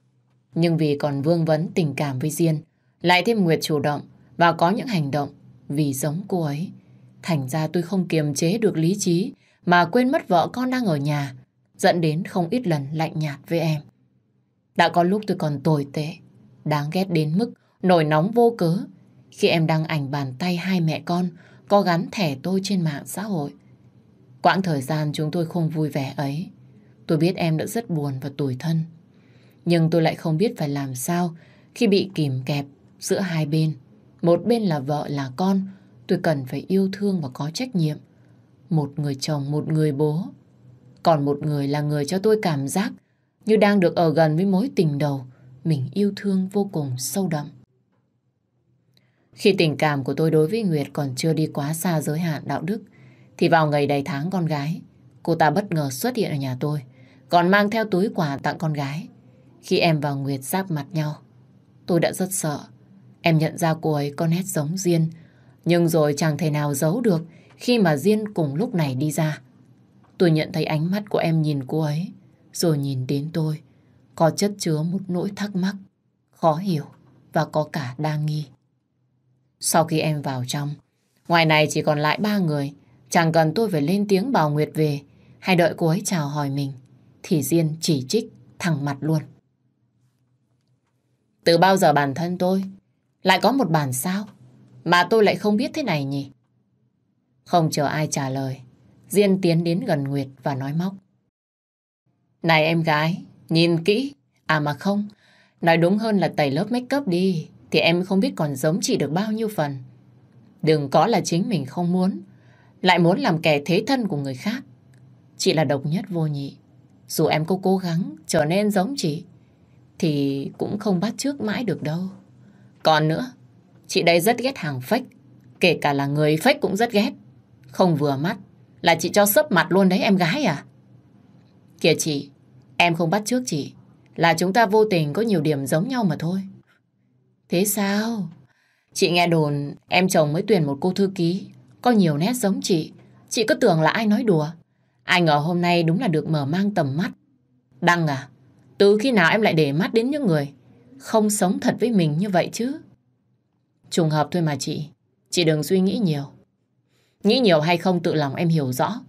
nhưng vì còn vương vấn tình cảm với Diên, lại thêm Nguyệt chủ động và có những hành động vì giống cô ấy. Thành ra tôi không kiềm chế được lý trí mà quên mất vợ con đang ở nhà, dẫn đến không ít lần lạnh nhạt với em. Đã có lúc tôi còn tồi tệ, đáng ghét đến mức nổi nóng vô cớ khi em đăng ảnh bàn tay hai mẹ con có gắn thẻ tôi trên mạng xã hội. Quãng thời gian chúng tôi không vui vẻ ấy, tôi biết em đã rất buồn và tủi thân. Nhưng tôi lại không biết phải làm sao khi bị kìm kẹp giữa hai bên. Một bên là vợ là con, tôi cần phải yêu thương và có trách nhiệm. Một người chồng, một người bố. Còn một người là người cho tôi cảm giác như đang được ở gần với mối tình đầu mình yêu thương vô cùng sâu đậm. Khi tình cảm của tôi đối với Nguyệt còn chưa đi quá xa giới hạn đạo đức, thì vào ngày đầy tháng con gái, cô ta bất ngờ xuất hiện ở nhà tôi, còn mang theo túi quà tặng con gái. Khi em và Nguyệt giáp mặt nhau, tôi đã rất sợ. Em nhận ra cô ấy có nét giống Diên, nhưng rồi chẳng thể nào giấu được khi mà Diên cùng lúc này đi ra. Tôi nhận thấy ánh mắt của em nhìn cô ấy, rồi nhìn đến tôi, có chất chứa một nỗi thắc mắc, khó hiểu và có cả đa nghi. Sau khi em vào trong, ngoài này chỉ còn lại ba người, chẳng cần tôi phải lên tiếng bảo Nguyệt về hay đợi cô ấy chào hỏi mình, thì Diên chỉ trích thẳng mặt luôn. Từ bao giờ bản thân tôi lại có một bản sao mà tôi lại không biết thế này nhỉ? Không chờ ai trả lời, Diên tiến đến gần Nguyệt và nói móc. Này em gái, nhìn kỹ, à mà không, nói đúng hơn là tẩy lớp make up đi, thì em không biết còn giống chị được bao nhiêu phần. Đừng có là chính mình không muốn, lại muốn làm kẻ thế thân của người khác. Chị là độc nhất vô nhị, dù em có cố gắng trở nên giống chị, thì cũng không bắt trước mãi được đâu. Còn nữa, chị đây rất ghét hàng fake, kể cả là người fake cũng rất ghét. Không vừa mắt, là chị cho sấp mặt luôn đấy em gái à? Kìa chị, em không bắt trước chị, là chúng ta vô tình có nhiều điểm giống nhau mà thôi. Thế sao? Chị nghe đồn em chồng mới tuyển một cô thư ký, có nhiều nét giống chị. Chị cứ tưởng là ai nói đùa. Ai ngờ hôm nay đúng là được mở mang tầm mắt. Đăng à, từ khi nào em lại để mắt đến những người không sống thật với mình như vậy chứ? Trùng hợp thôi mà chị. Chị đừng suy nghĩ nhiều. Nghĩ nhiều hay không tự lòng em hiểu rõ.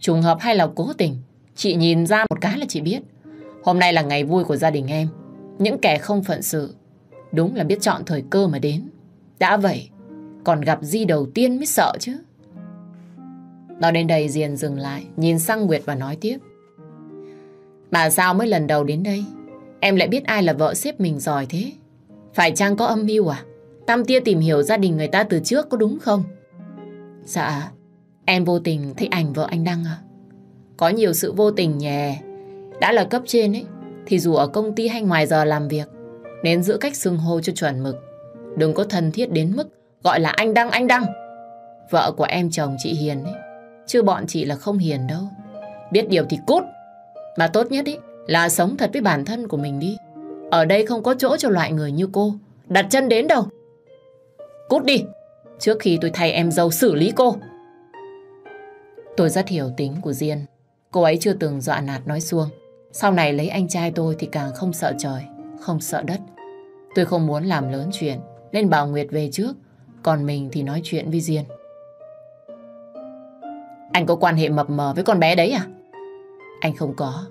Trùng hợp hay là cố tình. Chị nhìn ra một cái là chị biết. Hôm nay là ngày vui của gia đình em. Những kẻ không phận sự. Đúng là biết chọn thời cơ mà đến. Đã vậy, còn gặp Di đầu tiên mới sợ chứ. Nó đến đây Diền dừng lại, nhìn sang Nguyệt và nói tiếp. Bà sao mới lần đầu đến đây Em lại biết ai là vợ xếp mình giỏi thế Phải chăng có âm mưu à Tam Tia tìm hiểu gia đình người ta từ trước có đúng không Dạ Em vô tình thấy ảnh vợ anh Đăng à Có nhiều sự vô tình nhè Đã là cấp trên ấy Thì dù ở công ty hay ngoài giờ làm việc Nên giữ cách xưng hô cho chuẩn mực Đừng có thân thiết đến mức Gọi là anh Đăng anh Đăng Vợ của em chồng chị Hiền ấy Chứ bọn chị là không hiền đâu Biết điều thì cút mà tốt nhất ý, là sống thật với bản thân của mình đi. Ở đây không có chỗ cho loại người như cô. Đặt chân đến đâu. Cút đi, trước khi tôi thay em dâu xử lý cô. Tôi rất hiểu tính của Diên. Cô ấy chưa từng dọa nạt nói xuông. Sau này lấy anh trai tôi thì càng không sợ trời, không sợ đất. Tôi không muốn làm lớn chuyện, nên bảo Nguyệt về trước. Còn mình thì nói chuyện với Diên. Anh có quan hệ mập mờ với con bé đấy à? Anh không có.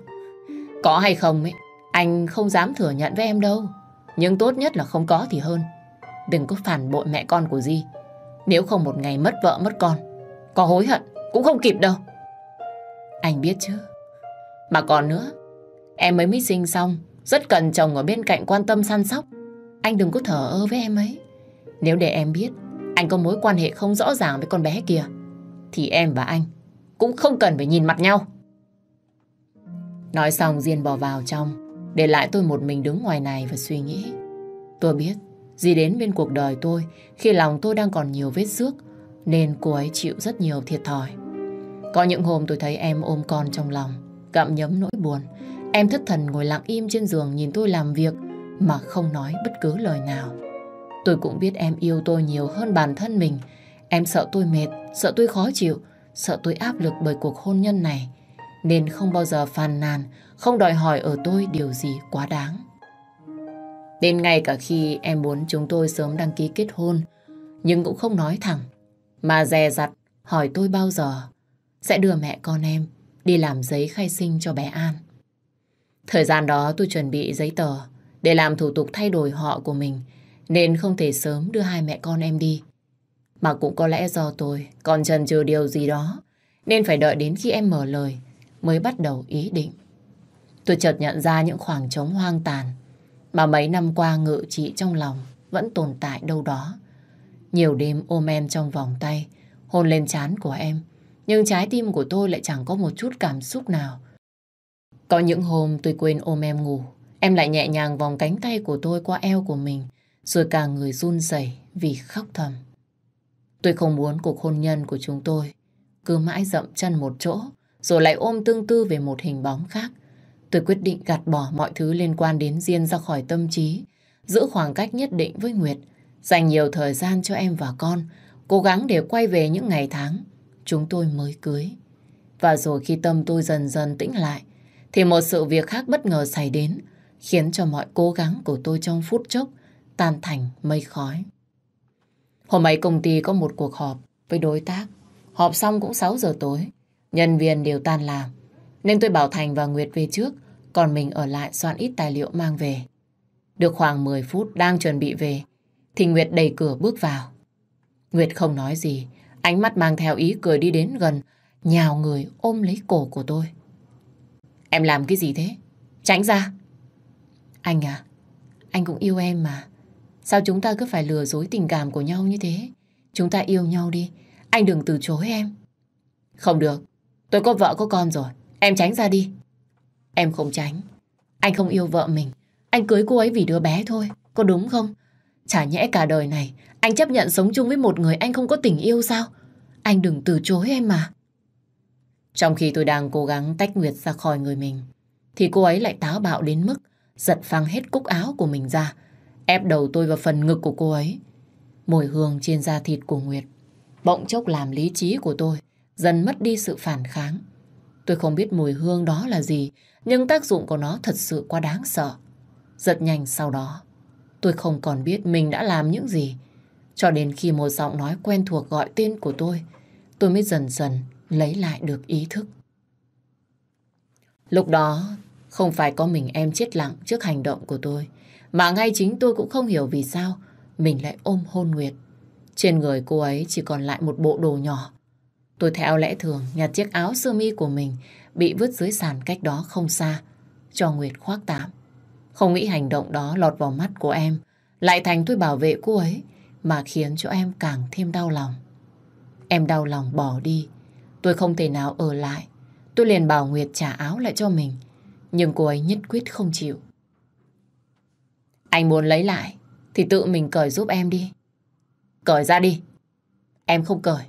Có hay không ấy, anh không dám thừa nhận với em đâu. Nhưng tốt nhất là không có thì hơn. Đừng có phản bội mẹ con của Di. Nếu không một ngày mất vợ mất con, có hối hận cũng không kịp đâu. Anh biết chứ. Mà còn nữa, em mới mới sinh xong, rất cần chồng ở bên cạnh quan tâm săn sóc. Anh đừng có thở ơ với em ấy. Nếu để em biết, anh có mối quan hệ không rõ ràng với con bé kia, thì em và anh cũng không cần phải nhìn mặt nhau. Nói xong Diên bỏ vào trong, để lại tôi một mình đứng ngoài này và suy nghĩ. Tôi biết, Di đến bên cuộc đời tôi khi lòng tôi đang còn nhiều vết xước, nên cô ấy chịu rất nhiều thiệt thòi. Có những hôm tôi thấy em ôm con trong lòng, gặm nhấm nỗi buồn. Em thất thần ngồi lặng im trên giường nhìn tôi làm việc mà không nói bất cứ lời nào. Tôi cũng biết em yêu tôi nhiều hơn bản thân mình. Em sợ tôi mệt, sợ tôi khó chịu, sợ tôi áp lực bởi cuộc hôn nhân này nên không bao giờ phàn nàn, không đòi hỏi ở tôi điều gì quá đáng. Đến ngay cả khi em muốn chúng tôi sớm đăng ký kết hôn, nhưng cũng không nói thẳng, mà dè dặt hỏi tôi bao giờ sẽ đưa mẹ con em đi làm giấy khai sinh cho bé An. Thời gian đó tôi chuẩn bị giấy tờ để làm thủ tục thay đổi họ của mình, nên không thể sớm đưa hai mẹ con em đi. Mà cũng có lẽ do tôi còn chần chừ điều gì đó, nên phải đợi đến khi em mở lời mới bắt đầu ý định. Tôi chợt nhận ra những khoảng trống hoang tàn mà mấy năm qua ngự trị trong lòng vẫn tồn tại đâu đó. Nhiều đêm ôm em trong vòng tay, hôn lên trán của em, nhưng trái tim của tôi lại chẳng có một chút cảm xúc nào. Có những hôm tôi quên ôm em ngủ, em lại nhẹ nhàng vòng cánh tay của tôi qua eo của mình, rồi cả người run rẩy vì khóc thầm. Tôi không muốn cuộc hôn nhân của chúng tôi cứ mãi dậm chân một chỗ, rồi lại ôm tương tư về một hình bóng khác. Tôi quyết định gạt bỏ mọi thứ liên quan đến Diên ra khỏi tâm trí, giữ khoảng cách nhất định với Nguyệt, dành nhiều thời gian cho em và con, cố gắng để quay về những ngày tháng chúng tôi mới cưới. Và rồi khi tâm tôi dần dần tĩnh lại, thì một sự việc khác bất ngờ xảy đến, khiến cho mọi cố gắng của tôi trong phút chốc tan thành mây khói. Hôm ấy công ty có một cuộc họp với đối tác, họp xong cũng 6 giờ tối. Nhân viên đều tan làm, nên tôi bảo Thành và Nguyệt về trước, còn mình ở lại soạn ít tài liệu mang về. Được khoảng 10 phút đang chuẩn bị về, thì Nguyệt đẩy cửa bước vào. Nguyệt không nói gì, ánh mắt mang theo ý cười đi đến gần, nhào người ôm lấy cổ của tôi. Em làm cái gì thế? Tránh ra! Anh à, anh cũng yêu em mà. Sao chúng ta cứ phải lừa dối tình cảm của nhau như thế? Chúng ta yêu nhau đi, anh đừng từ chối em. Không được, Tôi có vợ có con rồi, em tránh ra đi. Em không tránh. Anh không yêu vợ mình, anh cưới cô ấy vì đứa bé thôi, có đúng không? Chả nhẽ cả đời này, anh chấp nhận sống chung với một người anh không có tình yêu sao? Anh đừng từ chối em mà. Trong khi tôi đang cố gắng tách Nguyệt ra khỏi người mình, thì cô ấy lại táo bạo đến mức giật phăng hết cúc áo của mình ra, ép đầu tôi vào phần ngực của cô ấy. Mùi hương trên da thịt của Nguyệt bỗng chốc làm lý trí của tôi dần mất đi sự phản kháng. Tôi không biết mùi hương đó là gì, nhưng tác dụng của nó thật sự quá đáng sợ. Giật nhanh sau đó, tôi không còn biết mình đã làm những gì. Cho đến khi một giọng nói quen thuộc gọi tên của tôi, tôi mới dần dần lấy lại được ý thức. Lúc đó, không phải có mình em chết lặng trước hành động của tôi, mà ngay chính tôi cũng không hiểu vì sao mình lại ôm hôn Nguyệt. Trên người cô ấy chỉ còn lại một bộ đồ nhỏ, Tôi theo lẽ thường nhặt chiếc áo sơ mi của mình bị vứt dưới sàn cách đó không xa, cho Nguyệt khoác tạm. Không nghĩ hành động đó lọt vào mắt của em, lại thành tôi bảo vệ cô ấy, mà khiến cho em càng thêm đau lòng. Em đau lòng bỏ đi, tôi không thể nào ở lại. Tôi liền bảo Nguyệt trả áo lại cho mình, nhưng cô ấy nhất quyết không chịu. Anh muốn lấy lại, thì tự mình cởi giúp em đi. Cởi ra đi. Em không cởi.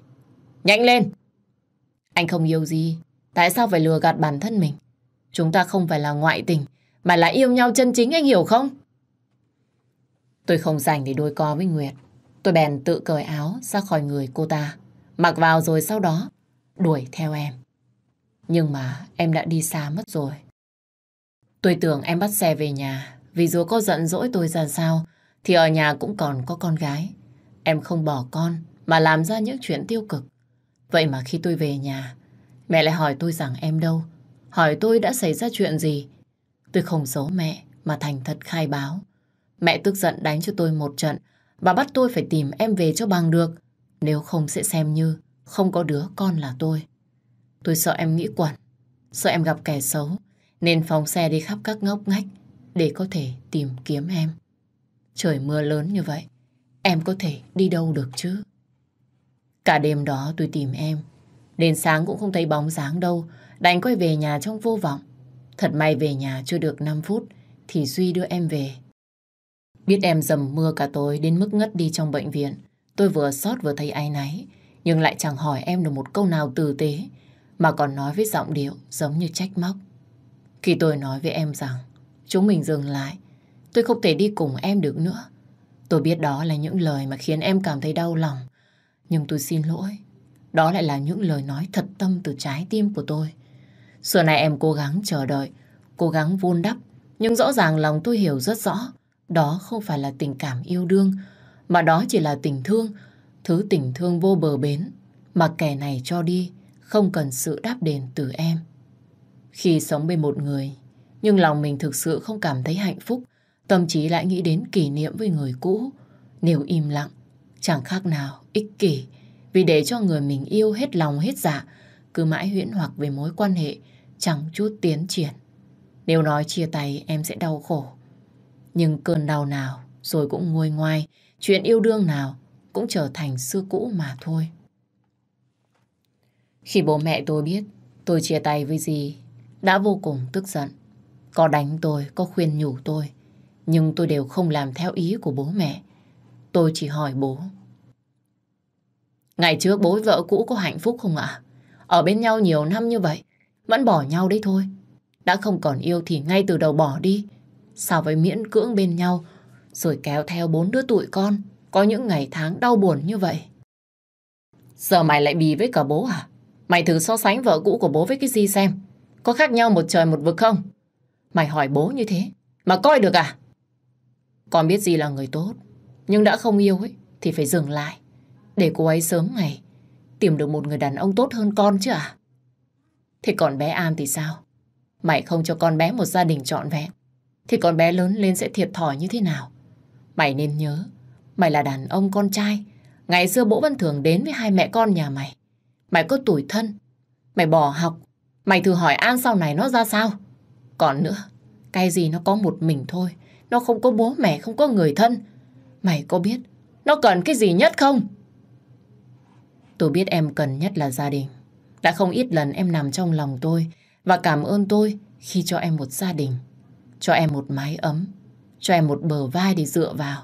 Nhanh lên! Anh không yêu gì, tại sao phải lừa gạt bản thân mình? Chúng ta không phải là ngoại tình, mà là yêu nhau chân chính anh hiểu không? Tôi không dành để đôi co với Nguyệt. Tôi bèn tự cởi áo ra khỏi người cô ta, mặc vào rồi sau đó đuổi theo em. Nhưng mà em đã đi xa mất rồi. Tôi tưởng em bắt xe về nhà, vì dù có giận dỗi tôi ra sao, thì ở nhà cũng còn có con gái. Em không bỏ con mà làm ra những chuyện tiêu cực. Vậy mà khi tôi về nhà, mẹ lại hỏi tôi rằng em đâu, hỏi tôi đã xảy ra chuyện gì. Tôi không giấu mẹ mà thành thật khai báo. Mẹ tức giận đánh cho tôi một trận và bắt tôi phải tìm em về cho bằng được. Nếu không sẽ xem như không có đứa con là tôi. Tôi sợ em nghĩ quẩn, sợ em gặp kẻ xấu, nên phóng xe đi khắp các ngóc ngách để có thể tìm kiếm em. Trời mưa lớn như vậy, em có thể đi đâu được chứ? Cả đêm đó tôi tìm em, đến sáng cũng không thấy bóng dáng đâu, đành quay về nhà trong vô vọng. Thật may về nhà chưa được 5 phút thì Duy đưa em về. Biết em dầm mưa cả tối đến mức ngất đi trong bệnh viện, tôi vừa xót vừa thấy ai náy, nhưng lại chẳng hỏi em được một câu nào tử tế, mà còn nói với giọng điệu giống như trách móc. Khi tôi nói với em rằng chúng mình dừng lại, tôi không thể đi cùng em được nữa. Tôi biết đó là những lời mà khiến em cảm thấy đau lòng, nhưng tôi xin lỗi, đó lại là những lời nói thật tâm từ trái tim của tôi. Xưa nay em cố gắng chờ đợi, cố gắng vun đắp, nhưng rõ ràng lòng tôi hiểu rất rõ, đó không phải là tình cảm yêu đương, mà đó chỉ là tình thương, thứ tình thương vô bờ bến, mà kẻ này cho đi, không cần sự đáp đền từ em. Khi sống bên một người, nhưng lòng mình thực sự không cảm thấy hạnh phúc, tâm trí lại nghĩ đến kỷ niệm với người cũ. Nếu im lặng, Chẳng khác nào ích kỷ vì để cho người mình yêu hết lòng hết dạ cứ mãi huyễn hoặc về mối quan hệ chẳng chút tiến triển. Nếu nói chia tay em sẽ đau khổ. Nhưng cơn đau nào rồi cũng nguôi ngoai, chuyện yêu đương nào cũng trở thành xưa cũ mà thôi. Khi bố mẹ tôi biết tôi chia tay với gì đã vô cùng tức giận. Có đánh tôi, có khuyên nhủ tôi, nhưng tôi đều không làm theo ý của bố mẹ tôi chỉ hỏi bố. Ngày trước bố vợ cũ có hạnh phúc không ạ? Ở bên nhau nhiều năm như vậy, vẫn bỏ nhau đấy thôi. Đã không còn yêu thì ngay từ đầu bỏ đi. Sao với miễn cưỡng bên nhau, rồi kéo theo bốn đứa tụi con, có những ngày tháng đau buồn như vậy. Giờ mày lại bì với cả bố à? Mày thử so sánh vợ cũ của bố với cái gì xem. Có khác nhau một trời một vực không? Mày hỏi bố như thế, mà coi được à? Con biết gì là người tốt, nhưng đã không yêu ấy thì phải dừng lại. Để cô ấy sớm ngày tìm được một người đàn ông tốt hơn con chứ à. Thế còn bé An thì sao? Mày không cho con bé một gia đình trọn vẹn thì con bé lớn lên sẽ thiệt thòi như thế nào? Mày nên nhớ, mày là đàn ông con trai. Ngày xưa bố Văn Thường đến với hai mẹ con nhà mày. Mày có tuổi thân, mày bỏ học. Mày thử hỏi An sau này nó ra sao? Còn nữa, cái gì nó có một mình thôi. Nó không có bố mẹ, không có người thân. Mày có biết nó cần cái gì nhất không? Tôi biết em cần nhất là gia đình. Đã không ít lần em nằm trong lòng tôi và cảm ơn tôi khi cho em một gia đình, cho em một mái ấm, cho em một bờ vai để dựa vào.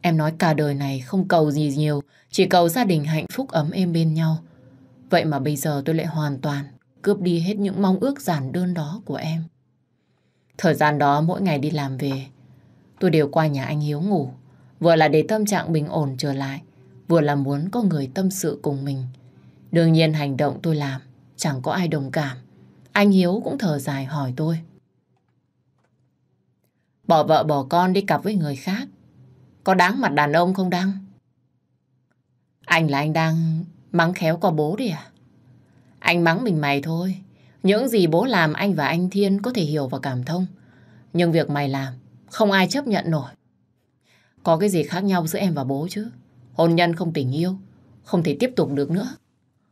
Em nói cả đời này không cầu gì nhiều, chỉ cầu gia đình hạnh phúc ấm êm bên nhau. Vậy mà bây giờ tôi lại hoàn toàn cướp đi hết những mong ước giản đơn đó của em. Thời gian đó mỗi ngày đi làm về, tôi đều qua nhà anh Hiếu ngủ. Vừa là để tâm trạng bình ổn trở lại, vừa là muốn có người tâm sự cùng mình. Đương nhiên hành động tôi làm, chẳng có ai đồng cảm. Anh Hiếu cũng thở dài hỏi tôi. Bỏ vợ bỏ con đi cặp với người khác, có đáng mặt đàn ông không Đăng? Anh là anh đang mắng khéo qua bố đi à? Anh mắng mình mày thôi. Những gì bố làm anh và anh Thiên có thể hiểu và cảm thông. Nhưng việc mày làm, không ai chấp nhận nổi. Có cái gì khác nhau giữa em và bố chứ? Hôn nhân không tình yêu, không thể tiếp tục được nữa.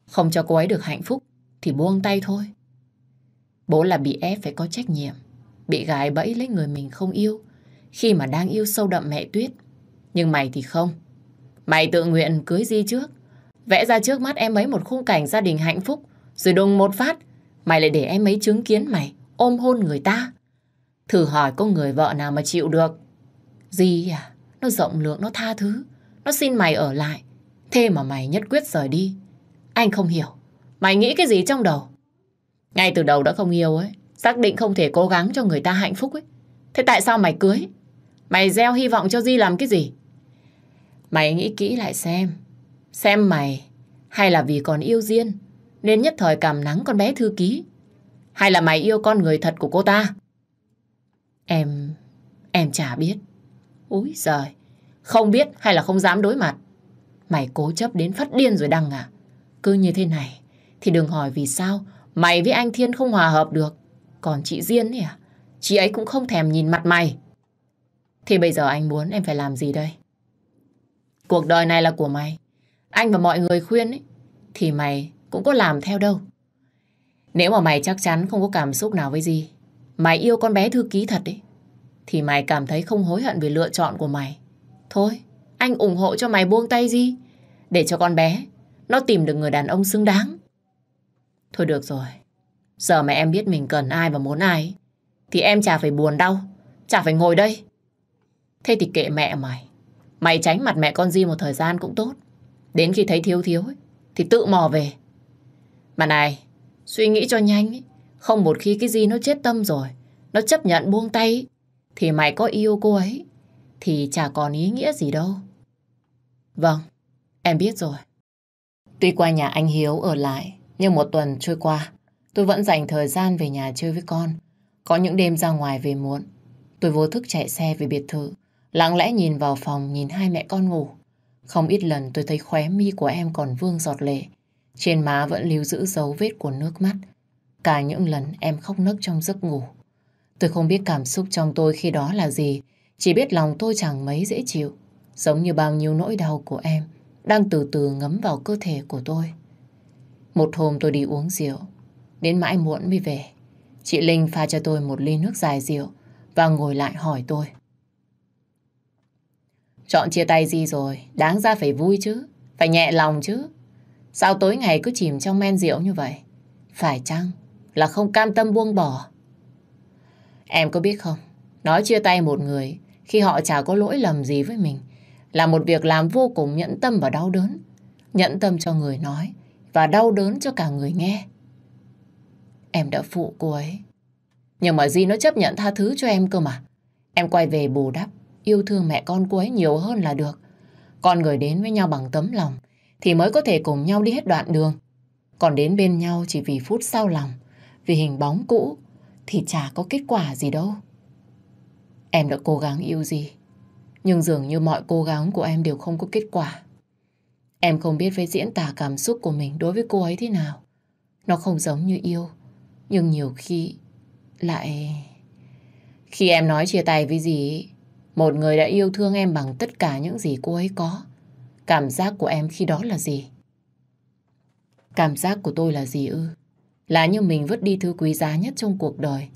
Không cho cô ấy được hạnh phúc thì buông tay thôi. Bố là bị ép phải có trách nhiệm, bị gái bẫy lấy người mình không yêu khi mà đang yêu sâu đậm mẹ Tuyết. Nhưng mày thì không. Mày tự nguyện cưới Di trước, vẽ ra trước mắt em ấy một khung cảnh gia đình hạnh phúc, rồi đùng một phát, mày lại để em ấy chứng kiến mày ôm hôn người ta. Thử hỏi có người vợ nào mà chịu được. Di à? Nó rộng lượng, nó tha thứ. Nó xin mày ở lại. Thế mà mày nhất quyết rời đi. Anh không hiểu. Mày nghĩ cái gì trong đầu? Ngay từ đầu đã không yêu ấy. Xác định không thể cố gắng cho người ta hạnh phúc ấy. Thế tại sao mày cưới? Mày gieo hy vọng cho Di làm cái gì? Mày nghĩ kỹ lại xem. Xem mày hay là vì còn yêu Diên nên nhất thời cảm nắng con bé thư ký? Hay là mày yêu con người thật của cô ta? Em... em chả biết. Úi giời, không biết hay là không dám đối mặt. Mày cố chấp đến phát điên rồi đăng à? Cứ như thế này thì đừng hỏi vì sao mày với anh Thiên không hòa hợp được. Còn chị Diên ấy à? Chị ấy cũng không thèm nhìn mặt mày. Thì bây giờ anh muốn em phải làm gì đây? Cuộc đời này là của mày. Anh và mọi người khuyên ấy, thì mày cũng có làm theo đâu. Nếu mà mày chắc chắn không có cảm xúc nào với gì, mày yêu con bé thư ký thật ấy, thì mày cảm thấy không hối hận về lựa chọn của mày. Thôi, anh ủng hộ cho mày buông tay gì? Để cho con bé, nó tìm được người đàn ông xứng đáng. Thôi được rồi, giờ mà em biết mình cần ai và muốn ai, thì em chả phải buồn đau, chả phải ngồi đây. Thế thì kệ mẹ mày, mày tránh mặt mẹ con Di một thời gian cũng tốt. Đến khi thấy thiếu thiếu thì tự mò về. Mà này, suy nghĩ cho nhanh Không một khi cái gì nó chết tâm rồi Nó chấp nhận buông tay Thì mày có yêu cô ấy thì chả còn ý nghĩa gì đâu. Vâng, em biết rồi. Tuy qua nhà anh Hiếu ở lại, nhưng một tuần trôi qua, tôi vẫn dành thời gian về nhà chơi với con. Có những đêm ra ngoài về muộn, tôi vô thức chạy xe về biệt thự, lặng lẽ nhìn vào phòng nhìn hai mẹ con ngủ. Không ít lần tôi thấy khóe mi của em còn vương giọt lệ, trên má vẫn lưu giữ dấu vết của nước mắt. Cả những lần em khóc nấc trong giấc ngủ. Tôi không biết cảm xúc trong tôi khi đó là gì, chỉ biết lòng tôi chẳng mấy dễ chịu, giống như bao nhiêu nỗi đau của em đang từ từ ngấm vào cơ thể của tôi. Một hôm tôi đi uống rượu, đến mãi muộn mới về. Chị Linh pha cho tôi một ly nước dài rượu và ngồi lại hỏi tôi. Chọn chia tay gì rồi, đáng ra phải vui chứ, phải nhẹ lòng chứ. Sao tối ngày cứ chìm trong men rượu như vậy? Phải chăng là không cam tâm buông bỏ? Em có biết không, nói chia tay một người khi họ chả có lỗi lầm gì với mình. Là một việc làm vô cùng nhẫn tâm và đau đớn. Nhẫn tâm cho người nói và đau đớn cho cả người nghe. Em đã phụ cô ấy. Nhưng mà Di nó chấp nhận tha thứ cho em cơ mà. Em quay về bù đắp, yêu thương mẹ con cô ấy nhiều hơn là được. Con người đến với nhau bằng tấm lòng thì mới có thể cùng nhau đi hết đoạn đường. Còn đến bên nhau chỉ vì phút sau lòng, vì hình bóng cũ thì chả có kết quả gì đâu. Em đã cố gắng yêu gì Nhưng dường như mọi cố gắng của em đều không có kết quả Em không biết phải diễn tả cảm xúc của mình đối với cô ấy thế nào Nó không giống như yêu Nhưng nhiều khi Lại Khi em nói chia tay với gì Một người đã yêu thương em bằng tất cả những gì cô ấy có Cảm giác của em khi đó là gì Cảm giác của tôi là gì ư Là như mình vứt đi thứ quý giá nhất trong cuộc đời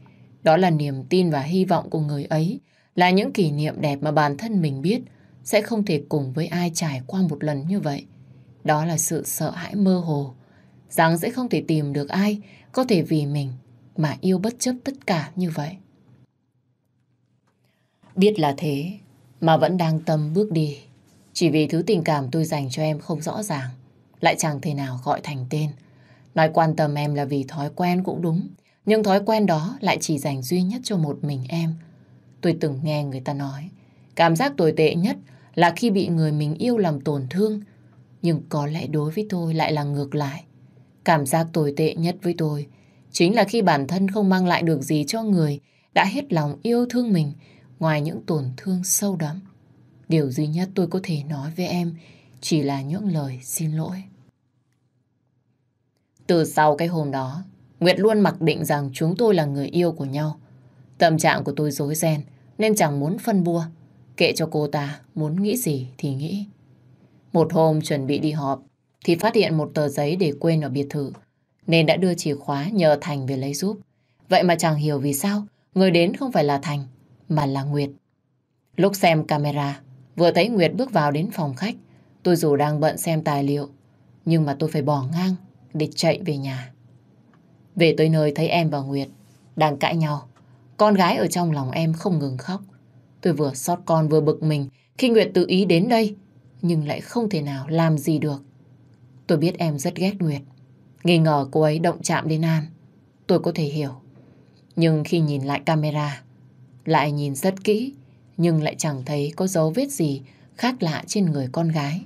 Đó là niềm tin và hy vọng của người ấy là những kỷ niệm đẹp mà bản thân mình biết sẽ không thể cùng với ai trải qua một lần như vậy. Đó là sự sợ hãi mơ hồ, rằng sẽ không thể tìm được ai có thể vì mình mà yêu bất chấp tất cả như vậy. Biết là thế mà vẫn đang tâm bước đi, chỉ vì thứ tình cảm tôi dành cho em không rõ ràng, lại chẳng thể nào gọi thành tên. Nói quan tâm em là vì thói quen cũng đúng, nhưng thói quen đó lại chỉ dành duy nhất cho một mình em. Tôi từng nghe người ta nói, cảm giác tồi tệ nhất là khi bị người mình yêu làm tổn thương. Nhưng có lẽ đối với tôi lại là ngược lại. Cảm giác tồi tệ nhất với tôi chính là khi bản thân không mang lại được gì cho người đã hết lòng yêu thương mình ngoài những tổn thương sâu đậm. Điều duy nhất tôi có thể nói với em chỉ là những lời xin lỗi. Từ sau cái hôm đó, Nguyệt luôn mặc định rằng chúng tôi là người yêu của nhau. Tâm trạng của tôi rối ren nên chẳng muốn phân bua. Kệ cho cô ta muốn nghĩ gì thì nghĩ. Một hôm chuẩn bị đi họp thì phát hiện một tờ giấy để quên ở biệt thự nên đã đưa chìa khóa nhờ Thành về lấy giúp. Vậy mà chẳng hiểu vì sao người đến không phải là Thành mà là Nguyệt. Lúc xem camera vừa thấy Nguyệt bước vào đến phòng khách tôi dù đang bận xem tài liệu nhưng mà tôi phải bỏ ngang để chạy về nhà. Về tới nơi thấy em và Nguyệt đang cãi nhau con gái ở trong lòng em không ngừng khóc. Tôi vừa xót con vừa bực mình khi Nguyệt tự ý đến đây, nhưng lại không thể nào làm gì được. Tôi biết em rất ghét Nguyệt. Nghi ngờ cô ấy động chạm đến An. Tôi có thể hiểu. Nhưng khi nhìn lại camera, lại nhìn rất kỹ, nhưng lại chẳng thấy có dấu vết gì khác lạ trên người con gái.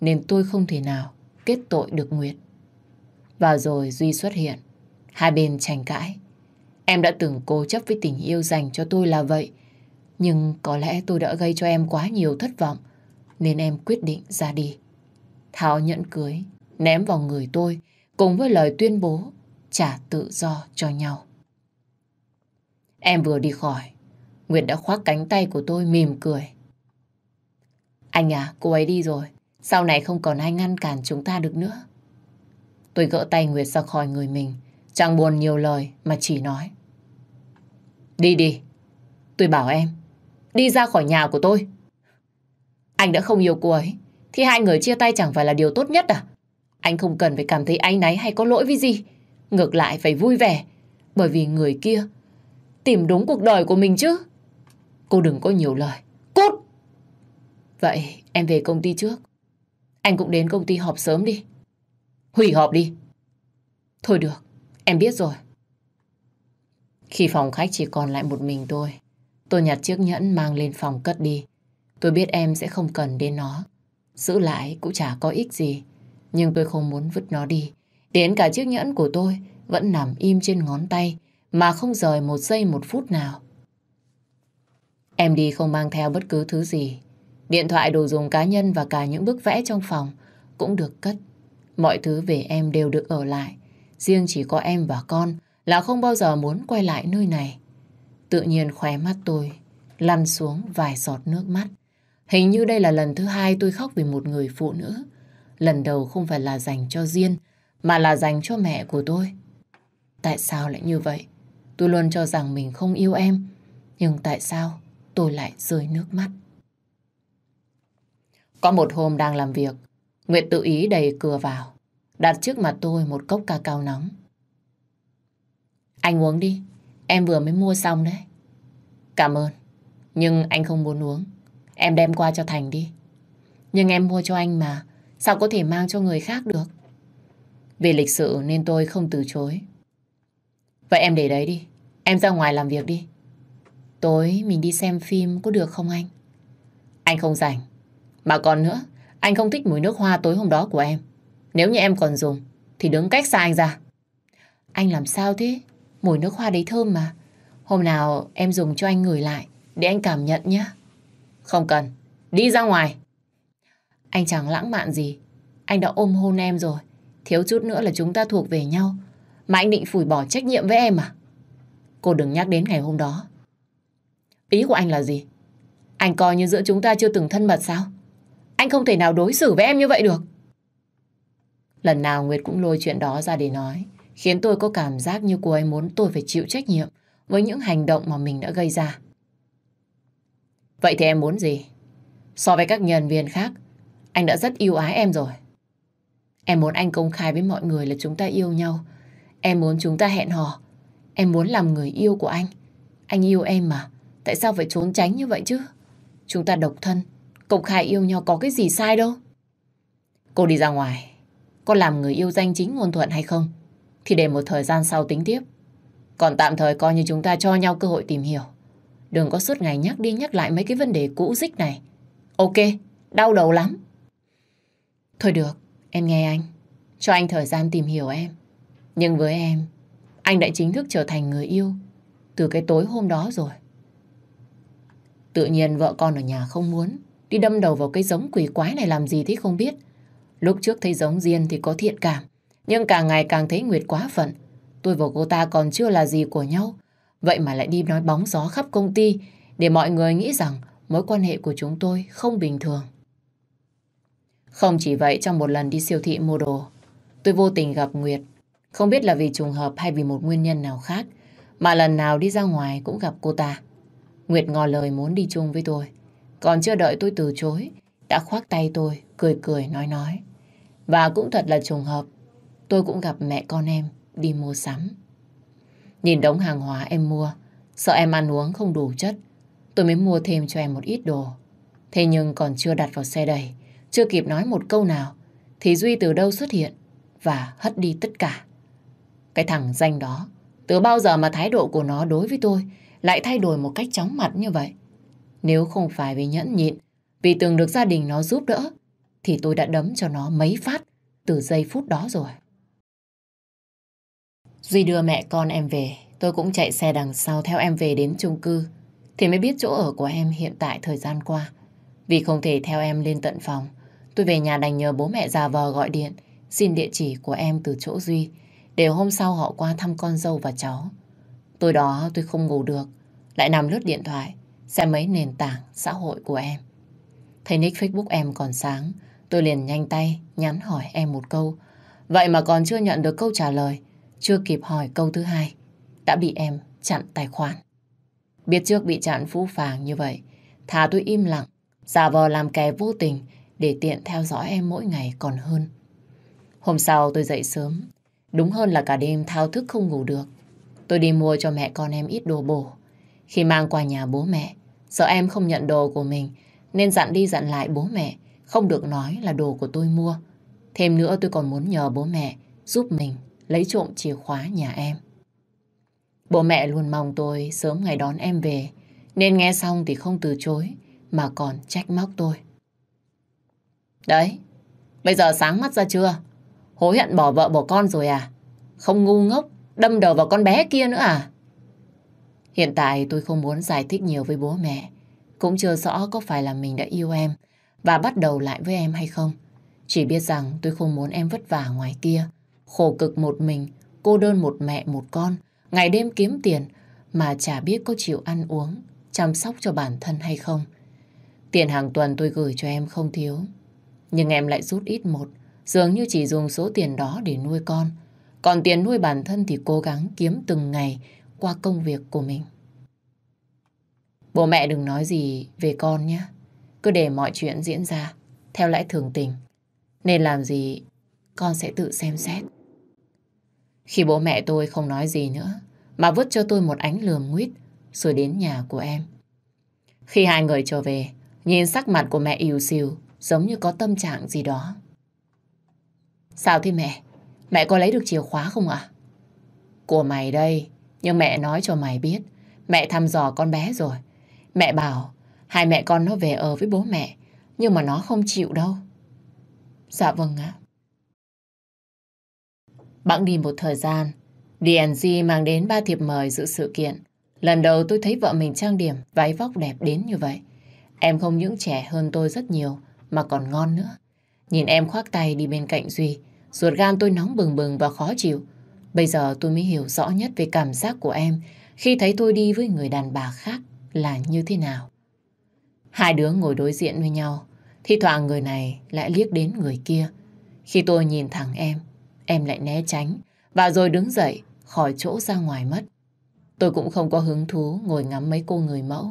Nên tôi không thể nào kết tội được Nguyệt. Và rồi Duy xuất hiện. Hai bên tranh cãi. Em đã từng cố chấp với tình yêu dành cho tôi là vậy. Nhưng có lẽ tôi đã gây cho em quá nhiều thất vọng, nên em quyết định ra đi. Tháo nhẫn cưới, ném vào người tôi, cùng với lời tuyên bố trả tự do cho nhau. Em vừa đi khỏi, Nguyệt đã khoác cánh tay của tôi mỉm cười. Anh à, cô ấy đi rồi, sau này không còn ai ngăn cản chúng ta được nữa. Tôi gỡ tay Nguyệt ra khỏi người mình, chẳng buồn nhiều lời mà chỉ nói. Đi đi, tôi bảo em, đi ra khỏi nhà của tôi. Anh đã không yêu cô ấy, thì hai người chia tay chẳng phải là điều tốt nhất à? Anh không cần phải cảm thấy áy náy hay có lỗi với gì. Ngược lại phải vui vẻ, bởi vì người kia tìm đúng cuộc đời của mình chứ. Cô đừng có nhiều lời. Cút! Vậy em về công ty trước. Anh cũng đến công ty họp sớm đi. Hủy họp đi. Thôi được, em biết rồi. Khi phòng khách chỉ còn lại một mình tôi, tôi nhặt chiếc nhẫn mang lên phòng cất đi. Tôi biết em sẽ không cần đến nó. Giữ lại cũng chả có ích gì. Nhưng tôi không muốn vứt nó đi. Đến cả chiếc nhẫn của tôi vẫn nằm im trên ngón tay mà không rời một giây một phút nào. Em đi không mang theo bất cứ thứ gì. Điện thoại đồ dùng cá nhân và cả những bức vẽ trong phòng cũng được cất. Mọi thứ về em đều được ở lại. Riêng chỉ có em và con là không bao giờ muốn quay lại nơi này. Tự nhiên khóe mắt tôi lăn xuống vài giọt nước mắt. Hình như đây là lần thứ hai tôi khóc vì một người phụ nữ. Lần đầu không phải là dành cho Diên, mà là dành cho mẹ của tôi. Tại sao lại như vậy? Tôi luôn cho rằng mình không yêu em, nhưng tại sao tôi lại rơi nước mắt? Có một hôm đang làm việc, Nguyệt tự ý đẩy cửa vào, đặt trước mặt tôi một cốc cacao nóng. Anh uống đi, em vừa mới mua xong đấy. Cảm ơn, nhưng anh không muốn uống. Em đem qua cho Thành đi. Nhưng em mua cho anh mà, sao có thể mang cho người khác được? Vì lịch sự nên tôi không từ chối. Vậy em để đấy đi, em ra ngoài làm việc đi. Tối mình đi xem phim có được không anh? Anh không rảnh. Mà còn nữa, anh không thích mùi nước hoa tối hôm đó của em. Nếu như em còn dùng, thì đứng cách xa anh ra. Anh làm sao thế? Mùi nước hoa đấy thơm mà. Hôm nào em dùng cho anh ngửi lại để anh cảm nhận nhé. Không cần, đi ra ngoài. Anh chẳng lãng mạn gì. Anh đã ôm hôn em rồi. Thiếu chút nữa là chúng ta thuộc về nhau. Mà anh định phủi bỏ trách nhiệm với em à? Cô đừng nhắc đến ngày hôm đó. Ý của anh là gì? Anh coi như giữa chúng ta chưa từng thân mật sao? Anh không thể nào đối xử với em như vậy được. Lần nào Nguyệt cũng lôi chuyện đó ra để nói khiến tôi có cảm giác như cô ấy muốn tôi phải chịu trách nhiệm với những hành động mà mình đã gây ra. Vậy thì em muốn gì? So với các nhân viên khác, anh đã rất yêu ái em rồi. Em muốn anh công khai với mọi người là chúng ta yêu nhau. Em muốn chúng ta hẹn hò. Em muốn làm người yêu của anh. Anh yêu em mà. Tại sao phải trốn tránh như vậy chứ? Chúng ta độc thân, công khai yêu nhau có cái gì sai đâu. Cô đi ra ngoài, có làm người yêu danh chính ngôn thuận hay không? thì để một thời gian sau tính tiếp. Còn tạm thời coi như chúng ta cho nhau cơ hội tìm hiểu. Đừng có suốt ngày nhắc đi nhắc lại mấy cái vấn đề cũ dích này. Ok, đau đầu lắm. Thôi được, em nghe anh. Cho anh thời gian tìm hiểu em. Nhưng với em, anh đã chính thức trở thành người yêu từ cái tối hôm đó rồi. Tự nhiên vợ con ở nhà không muốn đi đâm đầu vào cái giống quỷ quái này làm gì thế không biết. Lúc trước thấy giống riêng thì có thiện cảm. Nhưng càng ngày càng thấy Nguyệt quá phận. Tôi và cô ta còn chưa là gì của nhau. Vậy mà lại đi nói bóng gió khắp công ty để mọi người nghĩ rằng mối quan hệ của chúng tôi không bình thường. Không chỉ vậy, trong một lần đi siêu thị mua đồ, tôi vô tình gặp Nguyệt. Không biết là vì trùng hợp hay vì một nguyên nhân nào khác, mà lần nào đi ra ngoài cũng gặp cô ta. Nguyệt ngò lời muốn đi chung với tôi. Còn chưa đợi tôi từ chối, đã khoác tay tôi, cười cười nói nói. Và cũng thật là trùng hợp, tôi cũng gặp mẹ con em đi mua sắm. Nhìn đống hàng hóa em mua, sợ em ăn uống không đủ chất, tôi mới mua thêm cho em một ít đồ. Thế nhưng còn chưa đặt vào xe đầy, chưa kịp nói một câu nào, thì Duy từ đâu xuất hiện và hất đi tất cả. Cái thằng danh đó, từ bao giờ mà thái độ của nó đối với tôi lại thay đổi một cách chóng mặt như vậy? Nếu không phải vì nhẫn nhịn, vì từng được gia đình nó giúp đỡ, thì tôi đã đấm cho nó mấy phát từ giây phút đó rồi. Duy đưa mẹ con em về, tôi cũng chạy xe đằng sau theo em về đến chung cư, thì mới biết chỗ ở của em hiện tại thời gian qua. Vì không thể theo em lên tận phòng, tôi về nhà đành nhờ bố mẹ già vờ gọi điện, xin địa chỉ của em từ chỗ Duy, để hôm sau họ qua thăm con dâu và cháu. Tối đó tôi không ngủ được, lại nằm lướt điện thoại, xem mấy nền tảng xã hội của em. Thấy nick Facebook em còn sáng, tôi liền nhanh tay nhắn hỏi em một câu. Vậy mà còn chưa nhận được câu trả lời, chưa kịp hỏi câu thứ hai, đã bị em chặn tài khoản. Biết trước bị chặn phũ phàng như vậy, thà tôi im lặng, giả vờ làm kẻ vô tình để tiện theo dõi em mỗi ngày còn hơn. Hôm sau tôi dậy sớm, đúng hơn là cả đêm thao thức không ngủ được. Tôi đi mua cho mẹ con em ít đồ bổ. Khi mang qua nhà bố mẹ, sợ em không nhận đồ của mình, nên dặn đi dặn lại bố mẹ, không được nói là đồ của tôi mua. Thêm nữa tôi còn muốn nhờ bố mẹ giúp mình lấy trộm chìa khóa nhà em. Bố mẹ luôn mong tôi sớm ngày đón em về, nên nghe xong thì không từ chối, mà còn trách móc tôi. Đấy, bây giờ sáng mắt ra chưa? Hối hận bỏ vợ bỏ con rồi à? Không ngu ngốc, đâm đầu vào con bé kia nữa à? Hiện tại tôi không muốn giải thích nhiều với bố mẹ. Cũng chưa rõ có phải là mình đã yêu em và bắt đầu lại với em hay không. Chỉ biết rằng tôi không muốn em vất vả ngoài kia Khổ cực một mình, cô đơn một mẹ một con, ngày đêm kiếm tiền mà chả biết có chịu ăn uống, chăm sóc cho bản thân hay không. Tiền hàng tuần tôi gửi cho em không thiếu, nhưng em lại rút ít một, dường như chỉ dùng số tiền đó để nuôi con. Còn tiền nuôi bản thân thì cố gắng kiếm từng ngày qua công việc của mình. Bố mẹ đừng nói gì về con nhé. Cứ để mọi chuyện diễn ra theo lẽ thường tình. Nên làm gì con sẽ tự xem xét. Khi bố mẹ tôi không nói gì nữa, mà vứt cho tôi một ánh lườm nguyết, rồi đến nhà của em. Khi hai người trở về, nhìn sắc mặt của mẹ yêu xìu, giống như có tâm trạng gì đó. Sao thế mẹ? Mẹ có lấy được chìa khóa không ạ? Của mày đây, nhưng mẹ nói cho mày biết, mẹ thăm dò con bé rồi. Mẹ bảo, hai mẹ con nó về ở với bố mẹ, nhưng mà nó không chịu đâu. Dạ vâng ạ. Bẵng đi một thời gian, DNG mang đến ba thiệp mời dự sự kiện. Lần đầu tôi thấy vợ mình trang điểm, váy vóc đẹp đến như vậy. Em không những trẻ hơn tôi rất nhiều, mà còn ngon nữa. Nhìn em khoác tay đi bên cạnh Duy, ruột gan tôi nóng bừng bừng và khó chịu. Bây giờ tôi mới hiểu rõ nhất về cảm giác của em khi thấy tôi đi với người đàn bà khác là như thế nào. Hai đứa ngồi đối diện với nhau, thi thoảng người này lại liếc đến người kia. Khi tôi nhìn thẳng em, em lại né tránh và rồi đứng dậy khỏi chỗ ra ngoài mất. Tôi cũng không có hứng thú ngồi ngắm mấy cô người mẫu.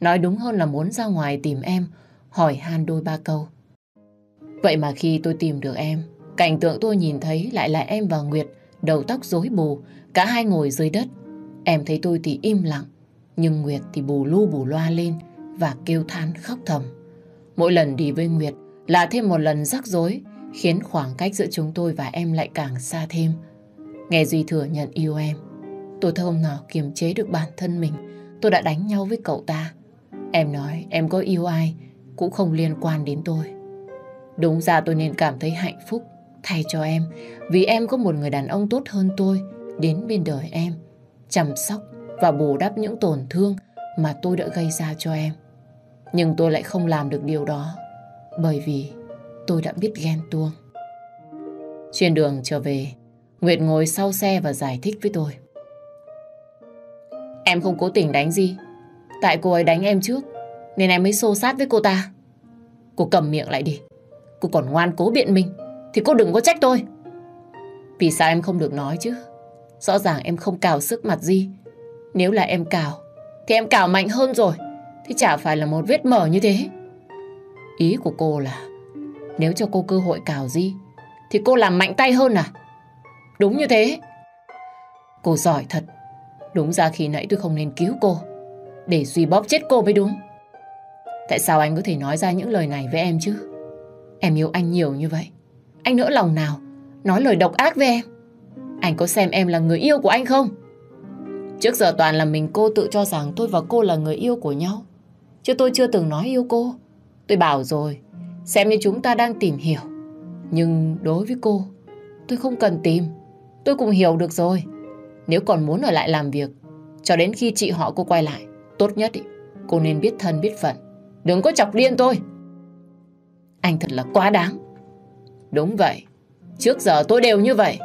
Nói đúng hơn là muốn ra ngoài tìm em, hỏi han đôi ba câu. Vậy mà khi tôi tìm được em, cảnh tượng tôi nhìn thấy lại là em và Nguyệt, đầu tóc rối bù, cả hai ngồi dưới đất. Em thấy tôi thì im lặng, nhưng Nguyệt thì bù lu bù loa lên và kêu than khóc thầm. Mỗi lần đi với Nguyệt là thêm một lần rắc rối khiến khoảng cách giữa chúng tôi và em lại càng xa thêm. Nghe Duy thừa nhận yêu em, tôi không nào kiềm chế được bản thân mình, tôi đã đánh nhau với cậu ta. Em nói em có yêu ai cũng không liên quan đến tôi. Đúng ra tôi nên cảm thấy hạnh phúc thay cho em vì em có một người đàn ông tốt hơn tôi đến bên đời em, chăm sóc và bù đắp những tổn thương mà tôi đã gây ra cho em. Nhưng tôi lại không làm được điều đó bởi vì tôi đã biết ghen tuông. Trên đường trở về, Nguyệt ngồi sau xe và giải thích với tôi. Em không cố tình đánh gì. Tại cô ấy đánh em trước, nên em mới xô sát với cô ta. Cô cầm miệng lại đi. Cô còn ngoan cố biện mình, thì cô đừng có trách tôi. Vì sao em không được nói chứ? Rõ ràng em không cào sức mặt gì. Nếu là em cào, thì em cào mạnh hơn rồi. Thì chả phải là một vết mở như thế. Ý của cô là nếu cho cô cơ hội cào gì Thì cô làm mạnh tay hơn à Đúng như thế Cô giỏi thật Đúng ra khi nãy tôi không nên cứu cô Để suy bóp chết cô mới đúng Tại sao anh có thể nói ra những lời này với em chứ Em yêu anh nhiều như vậy Anh nỡ lòng nào Nói lời độc ác với em Anh có xem em là người yêu của anh không Trước giờ toàn là mình cô tự cho rằng tôi và cô là người yêu của nhau Chứ tôi chưa từng nói yêu cô Tôi bảo rồi Xem như chúng ta đang tìm hiểu. Nhưng đối với cô, tôi không cần tìm. Tôi cũng hiểu được rồi. Nếu còn muốn ở lại làm việc, cho đến khi chị họ cô quay lại, tốt nhất ý, cô nên biết thân biết phận. Đừng có chọc điên tôi. Anh thật là quá đáng. Đúng vậy, trước giờ tôi đều như vậy.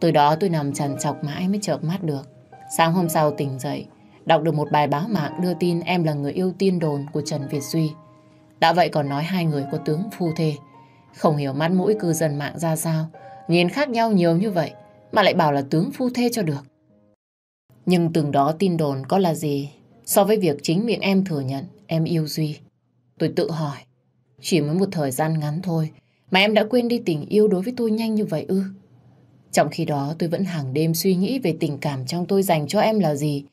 Từ đó tôi nằm trằn chọc mãi mới chợp mắt được. Sáng hôm sau tỉnh dậy, đọc được một bài báo mạng đưa tin em là người yêu tiên đồn của Trần Việt Duy. Đã vậy còn nói hai người có tướng phu thê. Không hiểu mắt mũi cư dân mạng ra sao, nhìn khác nhau nhiều như vậy mà lại bảo là tướng phu thê cho được. Nhưng từng đó tin đồn có là gì so với việc chính miệng em thừa nhận em yêu Duy. Tôi tự hỏi, chỉ mới một thời gian ngắn thôi mà em đã quên đi tình yêu đối với tôi nhanh như vậy ư? Trong khi đó tôi vẫn hàng đêm suy nghĩ về tình cảm trong tôi dành cho em là gì.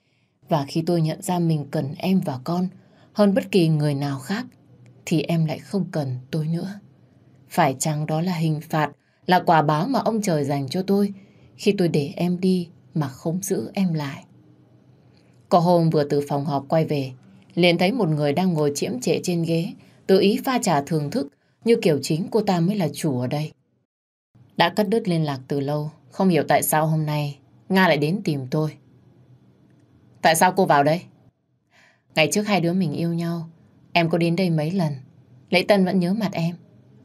Và khi tôi nhận ra mình cần em và con hơn bất kỳ người nào khác, thì em lại không cần tôi nữa. Phải chăng đó là hình phạt, là quả báo mà ông trời dành cho tôi khi tôi để em đi mà không giữ em lại. Có hôm vừa từ phòng họp quay về, liền thấy một người đang ngồi chiếm trệ trên ghế, tự ý pha trà thưởng thức như kiểu chính cô ta mới là chủ ở đây. Đã cắt đứt liên lạc từ lâu, không hiểu tại sao hôm nay Nga lại đến tìm tôi. Tại sao cô vào đây? Ngày trước hai đứa mình yêu nhau, Em có đến đây mấy lần, Lễ Tân vẫn nhớ mặt em,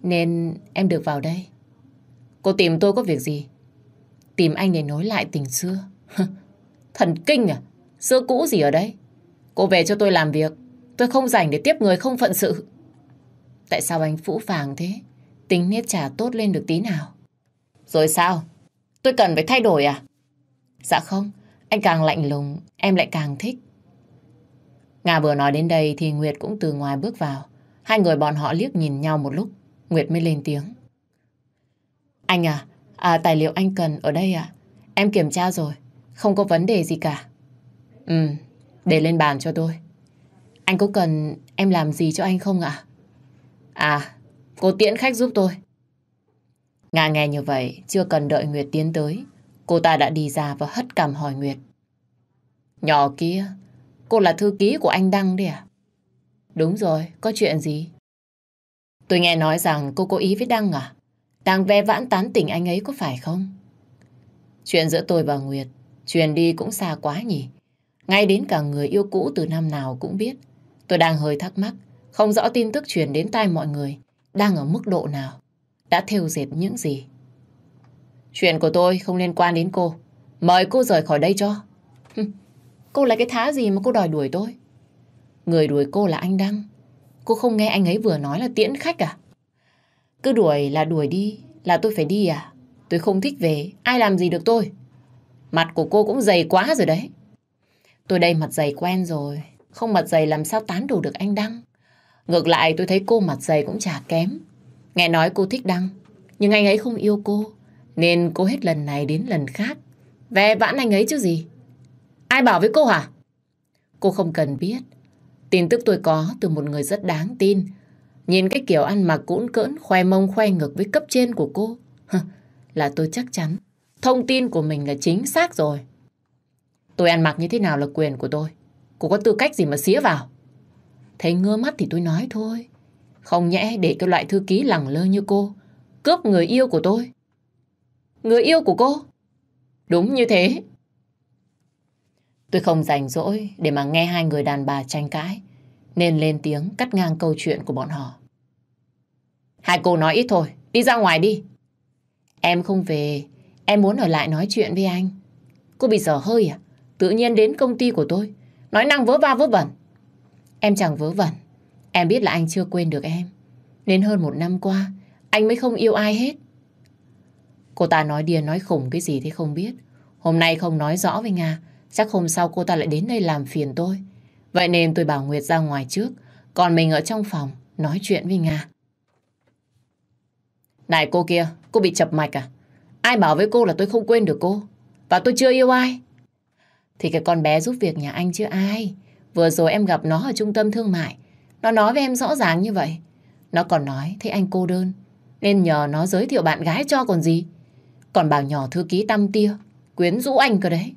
nên em được vào đây. Cô tìm tôi có việc gì? Tìm anh để nối lại tình xưa. Thần kinh à? Xưa cũ gì ở đây? Cô về cho tôi làm việc, tôi không rảnh để tiếp người không phận sự. Tại sao anh phũ phàng thế? Tính nết trả tốt lên được tí nào? Rồi sao? Tôi cần phải thay đổi à? Dạ không, anh càng lạnh lùng, em lại càng thích. Nga vừa nói đến đây thì Nguyệt cũng từ ngoài bước vào. Hai người bọn họ liếc nhìn nhau một lúc. Nguyệt mới lên tiếng. Anh à, à tài liệu anh cần ở đây ạ. À? Em kiểm tra rồi, không có vấn đề gì cả. Ừ, để lên bàn cho tôi. Anh có cần em làm gì cho anh không ạ? À? à, cô tiễn khách giúp tôi. Nga nghe như vậy, chưa cần đợi Nguyệt tiến tới. Cô ta đã đi ra và hất cằm hỏi Nguyệt. Nhỏ kia, Cô là thư ký của anh Đăng đấy à? Đúng rồi, có chuyện gì? Tôi nghe nói rằng cô có ý với Đăng à? Đang ve vãn tán tỉnh anh ấy có phải không? Chuyện giữa tôi và Nguyệt, truyền đi cũng xa quá nhỉ? Ngay đến cả người yêu cũ từ năm nào cũng biết. Tôi đang hơi thắc mắc, không rõ tin tức truyền đến tai mọi người đang ở mức độ nào, đã thêu dệt những gì. Chuyện của tôi không liên quan đến cô. Mời cô rời khỏi đây cho. Cô là cái thá gì mà cô đòi đuổi tôi? Người đuổi cô là anh Đăng. Cô không nghe anh ấy vừa nói là tiễn khách à? Cứ đuổi là đuổi đi, là tôi phải đi à? Tôi không thích về, ai làm gì được tôi? Mặt của cô cũng dày quá rồi đấy. Tôi đây mặt dày quen rồi, không mặt dày làm sao tán đủ được anh Đăng. Ngược lại tôi thấy cô mặt dày cũng chả kém. Nghe nói cô thích Đăng, nhưng anh ấy không yêu cô, nên cô hết lần này đến lần khác. Về vãn anh ấy chứ gì? Ai bảo với cô hả? Cô không cần biết. Tin tức tôi có từ một người rất đáng tin. Nhìn cái kiểu ăn mặc cũn cỡn, khoe mông khoe ngực với cấp trên của cô. là tôi chắc chắn. Thông tin của mình là chính xác rồi. Tôi ăn mặc như thế nào là quyền của tôi. Cô có tư cách gì mà xía vào. Thấy ngơ mắt thì tôi nói thôi. Không nhẽ để cái loại thư ký lẳng lơ như cô cướp người yêu của tôi. Người yêu của cô? Đúng như thế. Tôi không rảnh rỗi để mà nghe hai người đàn bà tranh cãi, nên lên tiếng cắt ngang câu chuyện của bọn họ. Hai cô nói ít thôi, đi ra ngoài đi. Em không về, em muốn ở lại nói chuyện với anh. Cô bị dở hơi à? Tự nhiên đến công ty của tôi, nói năng vớ va vớ vẩn. Em chẳng vớ vẩn, em biết là anh chưa quên được em. Nên hơn một năm qua, anh mới không yêu ai hết. Cô ta nói điên nói khủng cái gì thế không biết. Hôm nay không nói rõ với Nga, Chắc hôm sau cô ta lại đến đây làm phiền tôi. Vậy nên tôi bảo Nguyệt ra ngoài trước, còn mình ở trong phòng nói chuyện với Nga. Này cô kia, cô bị chập mạch à? Ai bảo với cô là tôi không quên được cô? Và tôi chưa yêu ai? Thì cái con bé giúp việc nhà anh chứ ai? Vừa rồi em gặp nó ở trung tâm thương mại. Nó nói với em rõ ràng như vậy. Nó còn nói thấy anh cô đơn. Nên nhờ nó giới thiệu bạn gái cho còn gì. Còn bảo nhỏ thư ký tăm tia. Quyến rũ anh cơ đấy.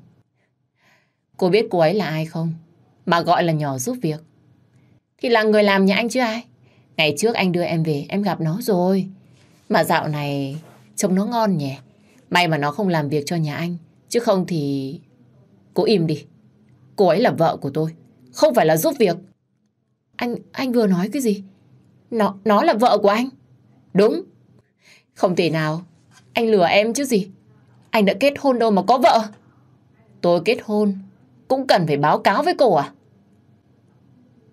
Cô biết cô ấy là ai không? Mà gọi là nhỏ giúp việc. Thì là người làm nhà anh chứ ai? Ngày trước anh đưa em về, em gặp nó rồi. Mà dạo này trông nó ngon nhỉ? May mà nó không làm việc cho nhà anh. Chứ không thì... Cô im đi. Cô ấy là vợ của tôi. Không phải là giúp việc. Anh anh vừa nói cái gì? Nó, nó là vợ của anh. Đúng. Không thể nào. Anh lừa em chứ gì. Anh đã kết hôn đâu mà có vợ. Tôi kết hôn cũng cần phải báo cáo với cô à?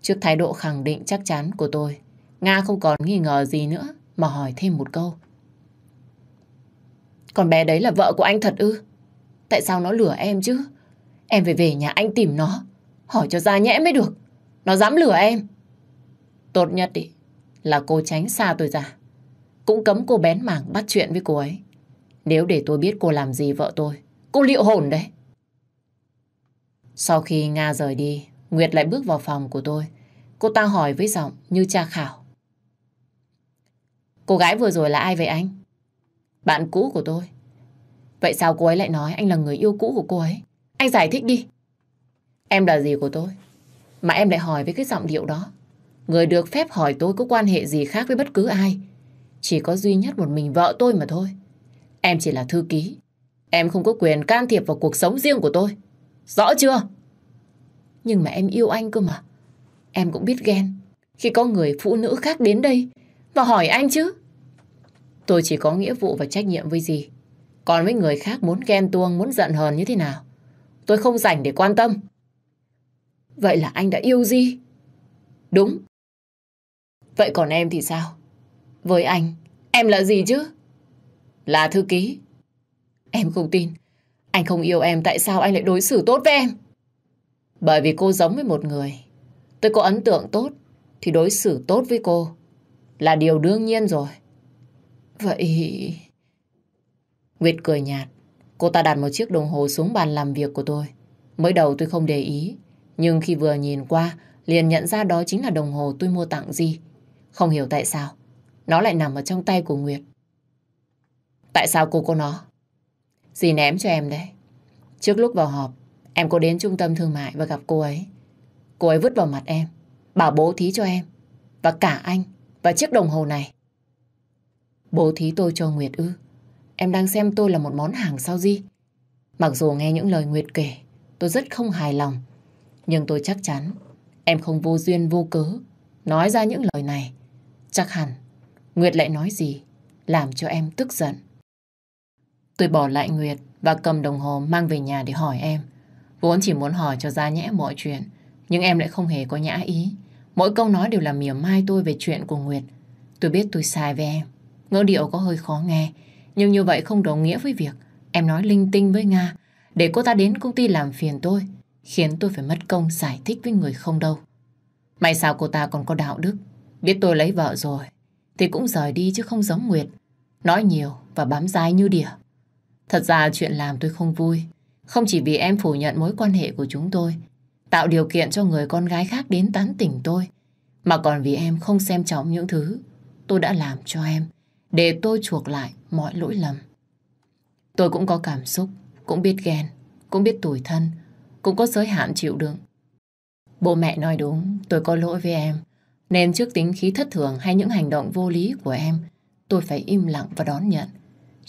Trước thái độ khẳng định chắc chắn của tôi, Nga không còn nghi ngờ gì nữa mà hỏi thêm một câu. Còn bé đấy là vợ của anh thật ư? Tại sao nó lừa em chứ? Em phải về nhà anh tìm nó, hỏi cho ra nhẽ mới được. Nó dám lừa em. Tốt nhất ý, là cô tránh xa tôi ra. Cũng cấm cô bén mảng bắt chuyện với cô ấy. Nếu để tôi biết cô làm gì vợ tôi, cô liệu hồn đấy. Sau khi Nga rời đi, Nguyệt lại bước vào phòng của tôi. Cô ta hỏi với giọng như cha khảo. Cô gái vừa rồi là ai vậy anh? Bạn cũ của tôi. Vậy sao cô ấy lại nói anh là người yêu cũ của cô ấy? Anh giải thích đi. Em là gì của tôi? Mà em lại hỏi với cái giọng điệu đó. Người được phép hỏi tôi có quan hệ gì khác với bất cứ ai. Chỉ có duy nhất một mình vợ tôi mà thôi. Em chỉ là thư ký. Em không có quyền can thiệp vào cuộc sống riêng của tôi. Rõ chưa? Nhưng mà em yêu anh cơ mà. Em cũng biết ghen khi có người phụ nữ khác đến đây và hỏi anh chứ. Tôi chỉ có nghĩa vụ và trách nhiệm với gì. Còn với người khác muốn ghen tuông, muốn giận hờn như thế nào, tôi không rảnh để quan tâm. Vậy là anh đã yêu gì? Đúng. Vậy còn em thì sao? Với anh, em là gì chứ? Là thư ký. Em không tin anh không yêu em tại sao anh lại đối xử tốt với em? Bởi vì cô giống với một người. Tôi có ấn tượng tốt thì đối xử tốt với cô là điều đương nhiên rồi. Vậy... Nguyệt cười nhạt. Cô ta đặt một chiếc đồng hồ xuống bàn làm việc của tôi. Mới đầu tôi không để ý. Nhưng khi vừa nhìn qua, liền nhận ra đó chính là đồng hồ tôi mua tặng Di. Không hiểu tại sao. Nó lại nằm ở trong tay của Nguyệt. Tại sao cô có nó? Dì ném cho em đấy. Trước lúc vào họp, em có đến trung tâm thương mại và gặp cô ấy. Cô ấy vứt vào mặt em, bảo bố thí cho em, và cả anh, và chiếc đồng hồ này. Bố thí tôi cho Nguyệt ư. Em đang xem tôi là một món hàng sao gì? Mặc dù nghe những lời Nguyệt kể, tôi rất không hài lòng. Nhưng tôi chắc chắn, em không vô duyên vô cớ, nói ra những lời này. Chắc hẳn, Nguyệt lại nói gì, làm cho em tức giận. Tôi bỏ lại Nguyệt và cầm đồng hồ mang về nhà để hỏi em. Vốn chỉ muốn hỏi cho ra nhẽ mọi chuyện, nhưng em lại không hề có nhã ý. Mỗi câu nói đều làm mỉa mai tôi về chuyện của Nguyệt. Tôi biết tôi sai với em. Ngữ điệu có hơi khó nghe, nhưng như vậy không đồng nghĩa với việc em nói linh tinh với Nga để cô ta đến công ty làm phiền tôi, khiến tôi phải mất công giải thích với người không đâu. May sao cô ta còn có đạo đức, biết tôi lấy vợ rồi, thì cũng rời đi chứ không giống Nguyệt. Nói nhiều và bám dai như đỉa. Thật ra chuyện làm tôi không vui. Không chỉ vì em phủ nhận mối quan hệ của chúng tôi, tạo điều kiện cho người con gái khác đến tán tỉnh tôi, mà còn vì em không xem trọng những thứ tôi đã làm cho em, để tôi chuộc lại mọi lỗi lầm. Tôi cũng có cảm xúc, cũng biết ghen, cũng biết tủi thân, cũng có giới hạn chịu đựng. Bố mẹ nói đúng, tôi có lỗi với em, nên trước tính khí thất thường hay những hành động vô lý của em, tôi phải im lặng và đón nhận.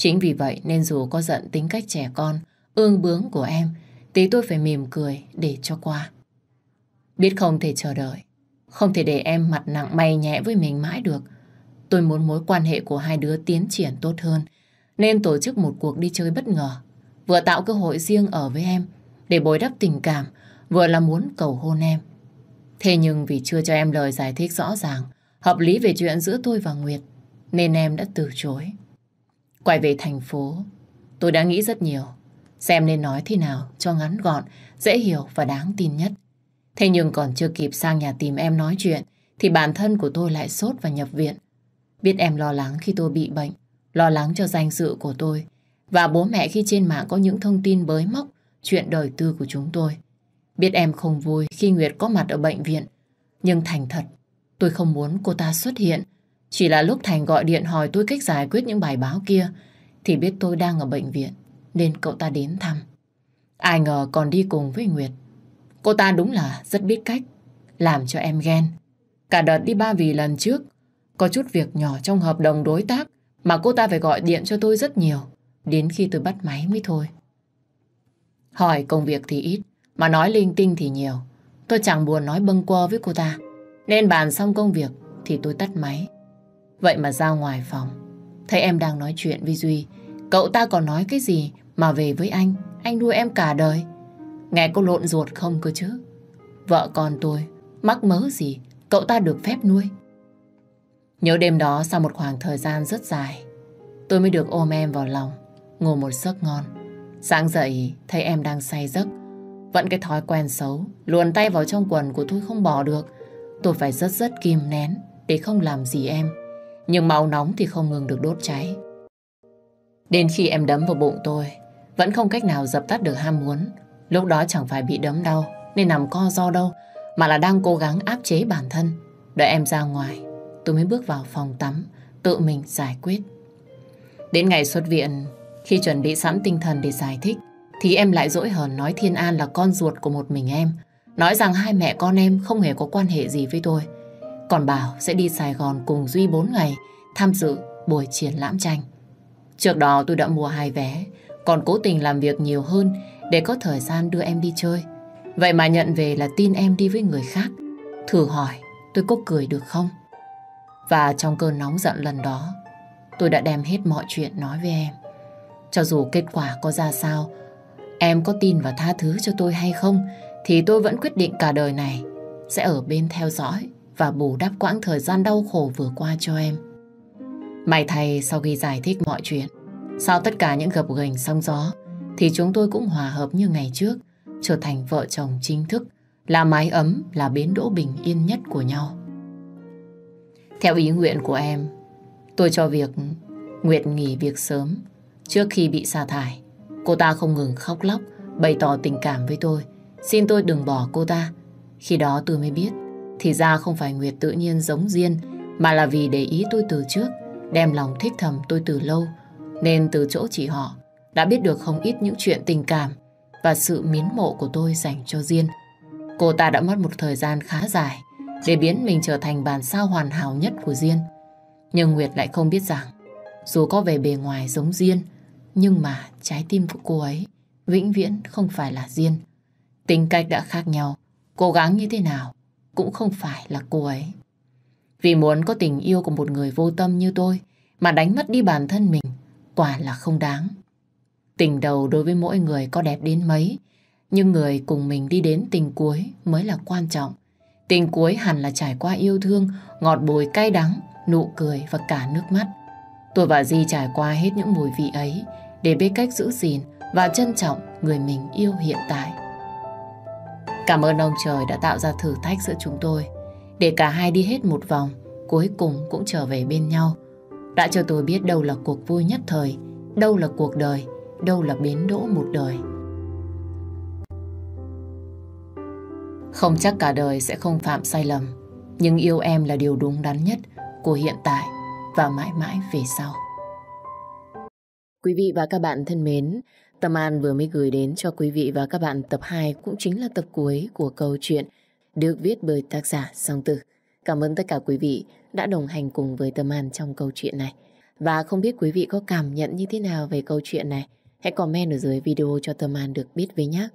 Chính vì vậy nên dù có giận tính cách trẻ con, ương bướng của em, tí tôi phải mỉm cười để cho qua. Biết không thể chờ đợi, không thể để em mặt nặng mày nhẹ với mình mãi được. Tôi muốn mối quan hệ của hai đứa tiến triển tốt hơn, nên tổ chức một cuộc đi chơi bất ngờ. Vừa tạo cơ hội riêng ở với em, để bồi đắp tình cảm, vừa là muốn cầu hôn em. Thế nhưng vì chưa cho em lời giải thích rõ ràng, hợp lý về chuyện giữa tôi và Nguyệt, nên em đã từ chối. Quay về thành phố, tôi đã nghĩ rất nhiều. Xem nên nói thế nào cho ngắn gọn, dễ hiểu và đáng tin nhất. Thế nhưng còn chưa kịp sang nhà tìm em nói chuyện, thì bản thân của tôi lại sốt và nhập viện. Biết em lo lắng khi tôi bị bệnh, lo lắng cho danh dự của tôi, và bố mẹ khi trên mạng có những thông tin bới móc chuyện đời tư của chúng tôi. Biết em không vui khi Nguyệt có mặt ở bệnh viện, nhưng thành thật, tôi không muốn cô ta xuất hiện chỉ là lúc Thành gọi điện hỏi tôi cách giải quyết những bài báo kia thì biết tôi đang ở bệnh viện nên cậu ta đến thăm. Ai ngờ còn đi cùng với Nguyệt. Cô ta đúng là rất biết cách làm cho em ghen. Cả đợt đi Ba Vì lần trước có chút việc nhỏ trong hợp đồng đối tác mà cô ta phải gọi điện cho tôi rất nhiều đến khi tôi bắt máy mới thôi. Hỏi công việc thì ít mà nói linh tinh thì nhiều. Tôi chẳng buồn nói bâng quơ với cô ta. Nên bàn xong công việc thì tôi tắt máy Vậy mà ra ngoài phòng, thấy em đang nói chuyện với Duy. Cậu ta còn nói cái gì mà về với anh, anh nuôi em cả đời. Nghe cô lộn ruột không cơ chứ. Vợ con tôi, mắc mớ gì, cậu ta được phép nuôi. Nhớ đêm đó sau một khoảng thời gian rất dài, tôi mới được ôm em vào lòng, ngủ một giấc ngon. Sáng dậy, thấy em đang say giấc. Vẫn cái thói quen xấu, luồn tay vào trong quần của tôi không bỏ được. Tôi phải rất rất kìm nén để không làm gì em nhưng máu nóng thì không ngừng được đốt cháy. Đến khi em đấm vào bụng tôi, vẫn không cách nào dập tắt được ham muốn. Lúc đó chẳng phải bị đấm đau nên nằm co do đâu, mà là đang cố gắng áp chế bản thân. Đợi em ra ngoài, tôi mới bước vào phòng tắm, tự mình giải quyết. Đến ngày xuất viện, khi chuẩn bị sẵn tinh thần để giải thích, thì em lại dỗi hờn nói Thiên An là con ruột của một mình em. Nói rằng hai mẹ con em không hề có quan hệ gì với tôi còn bảo sẽ đi Sài Gòn cùng Duy 4 ngày tham dự buổi triển lãm tranh. Trước đó tôi đã mua hai vé, còn cố tình làm việc nhiều hơn để có thời gian đưa em đi chơi. Vậy mà nhận về là tin em đi với người khác. Thử hỏi tôi có cười được không? Và trong cơn nóng giận lần đó, tôi đã đem hết mọi chuyện nói với em. Cho dù kết quả có ra sao, em có tin và tha thứ cho tôi hay không, thì tôi vẫn quyết định cả đời này sẽ ở bên theo dõi và bù đắp quãng thời gian đau khổ vừa qua cho em. May thay sau khi giải thích mọi chuyện, sau tất cả những gập ghềnh sóng gió, thì chúng tôi cũng hòa hợp như ngày trước, trở thành vợ chồng chính thức, là mái ấm, là bến đỗ bình yên nhất của nhau. Theo ý nguyện của em, tôi cho việc Nguyệt nghỉ việc sớm. Trước khi bị sa thải, cô ta không ngừng khóc lóc, bày tỏ tình cảm với tôi. Xin tôi đừng bỏ cô ta. Khi đó tôi mới biết thì ra không phải Nguyệt tự nhiên giống Diên Mà là vì để ý tôi từ trước Đem lòng thích thầm tôi từ lâu Nên từ chỗ chị họ Đã biết được không ít những chuyện tình cảm Và sự miến mộ của tôi dành cho Diên Cô ta đã mất một thời gian khá dài Để biến mình trở thành bản sao hoàn hảo nhất của Diên Nhưng Nguyệt lại không biết rằng Dù có về bề ngoài giống Diên Nhưng mà trái tim của cô ấy Vĩnh viễn không phải là Diên Tính cách đã khác nhau Cố gắng như thế nào cũng không phải là cô ấy. Vì muốn có tình yêu của một người vô tâm như tôi mà đánh mất đi bản thân mình, quả là không đáng. Tình đầu đối với mỗi người có đẹp đến mấy, nhưng người cùng mình đi đến tình cuối mới là quan trọng. Tình cuối hẳn là trải qua yêu thương, ngọt bùi cay đắng, nụ cười và cả nước mắt. Tôi và Di trải qua hết những mùi vị ấy để biết cách giữ gìn và trân trọng người mình yêu hiện tại. Cảm ơn ông trời đã tạo ra thử thách giữa chúng tôi để cả hai đi hết một vòng cuối cùng cũng trở về bên nhau. Đã cho tôi biết đâu là cuộc vui nhất thời, đâu là cuộc đời, đâu là biến đỗ một đời. Không chắc cả đời sẽ không phạm sai lầm, nhưng yêu em là điều đúng đắn nhất của hiện tại và mãi mãi về sau. Quý vị và các bạn thân mến, Tâm An vừa mới gửi đến cho quý vị và các bạn tập 2 cũng chính là tập cuối của câu chuyện được viết bởi tác giả Song Tử. Cảm ơn tất cả quý vị đã đồng hành cùng với Tâm An trong câu chuyện này. Và không biết quý vị có cảm nhận như thế nào về câu chuyện này? Hãy comment ở dưới video cho Tâm An được biết với nhé.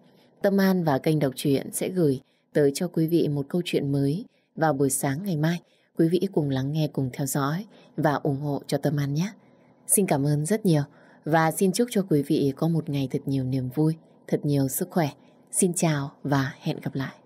Tâm An và kênh đọc truyện sẽ gửi tới cho quý vị một câu chuyện mới vào buổi sáng ngày mai. Quý vị cùng lắng nghe, cùng theo dõi và ủng hộ cho Tâm An nhé. Xin cảm ơn rất nhiều và xin chúc cho quý vị có một ngày thật nhiều niềm vui, thật nhiều sức khỏe. Xin chào và hẹn gặp lại.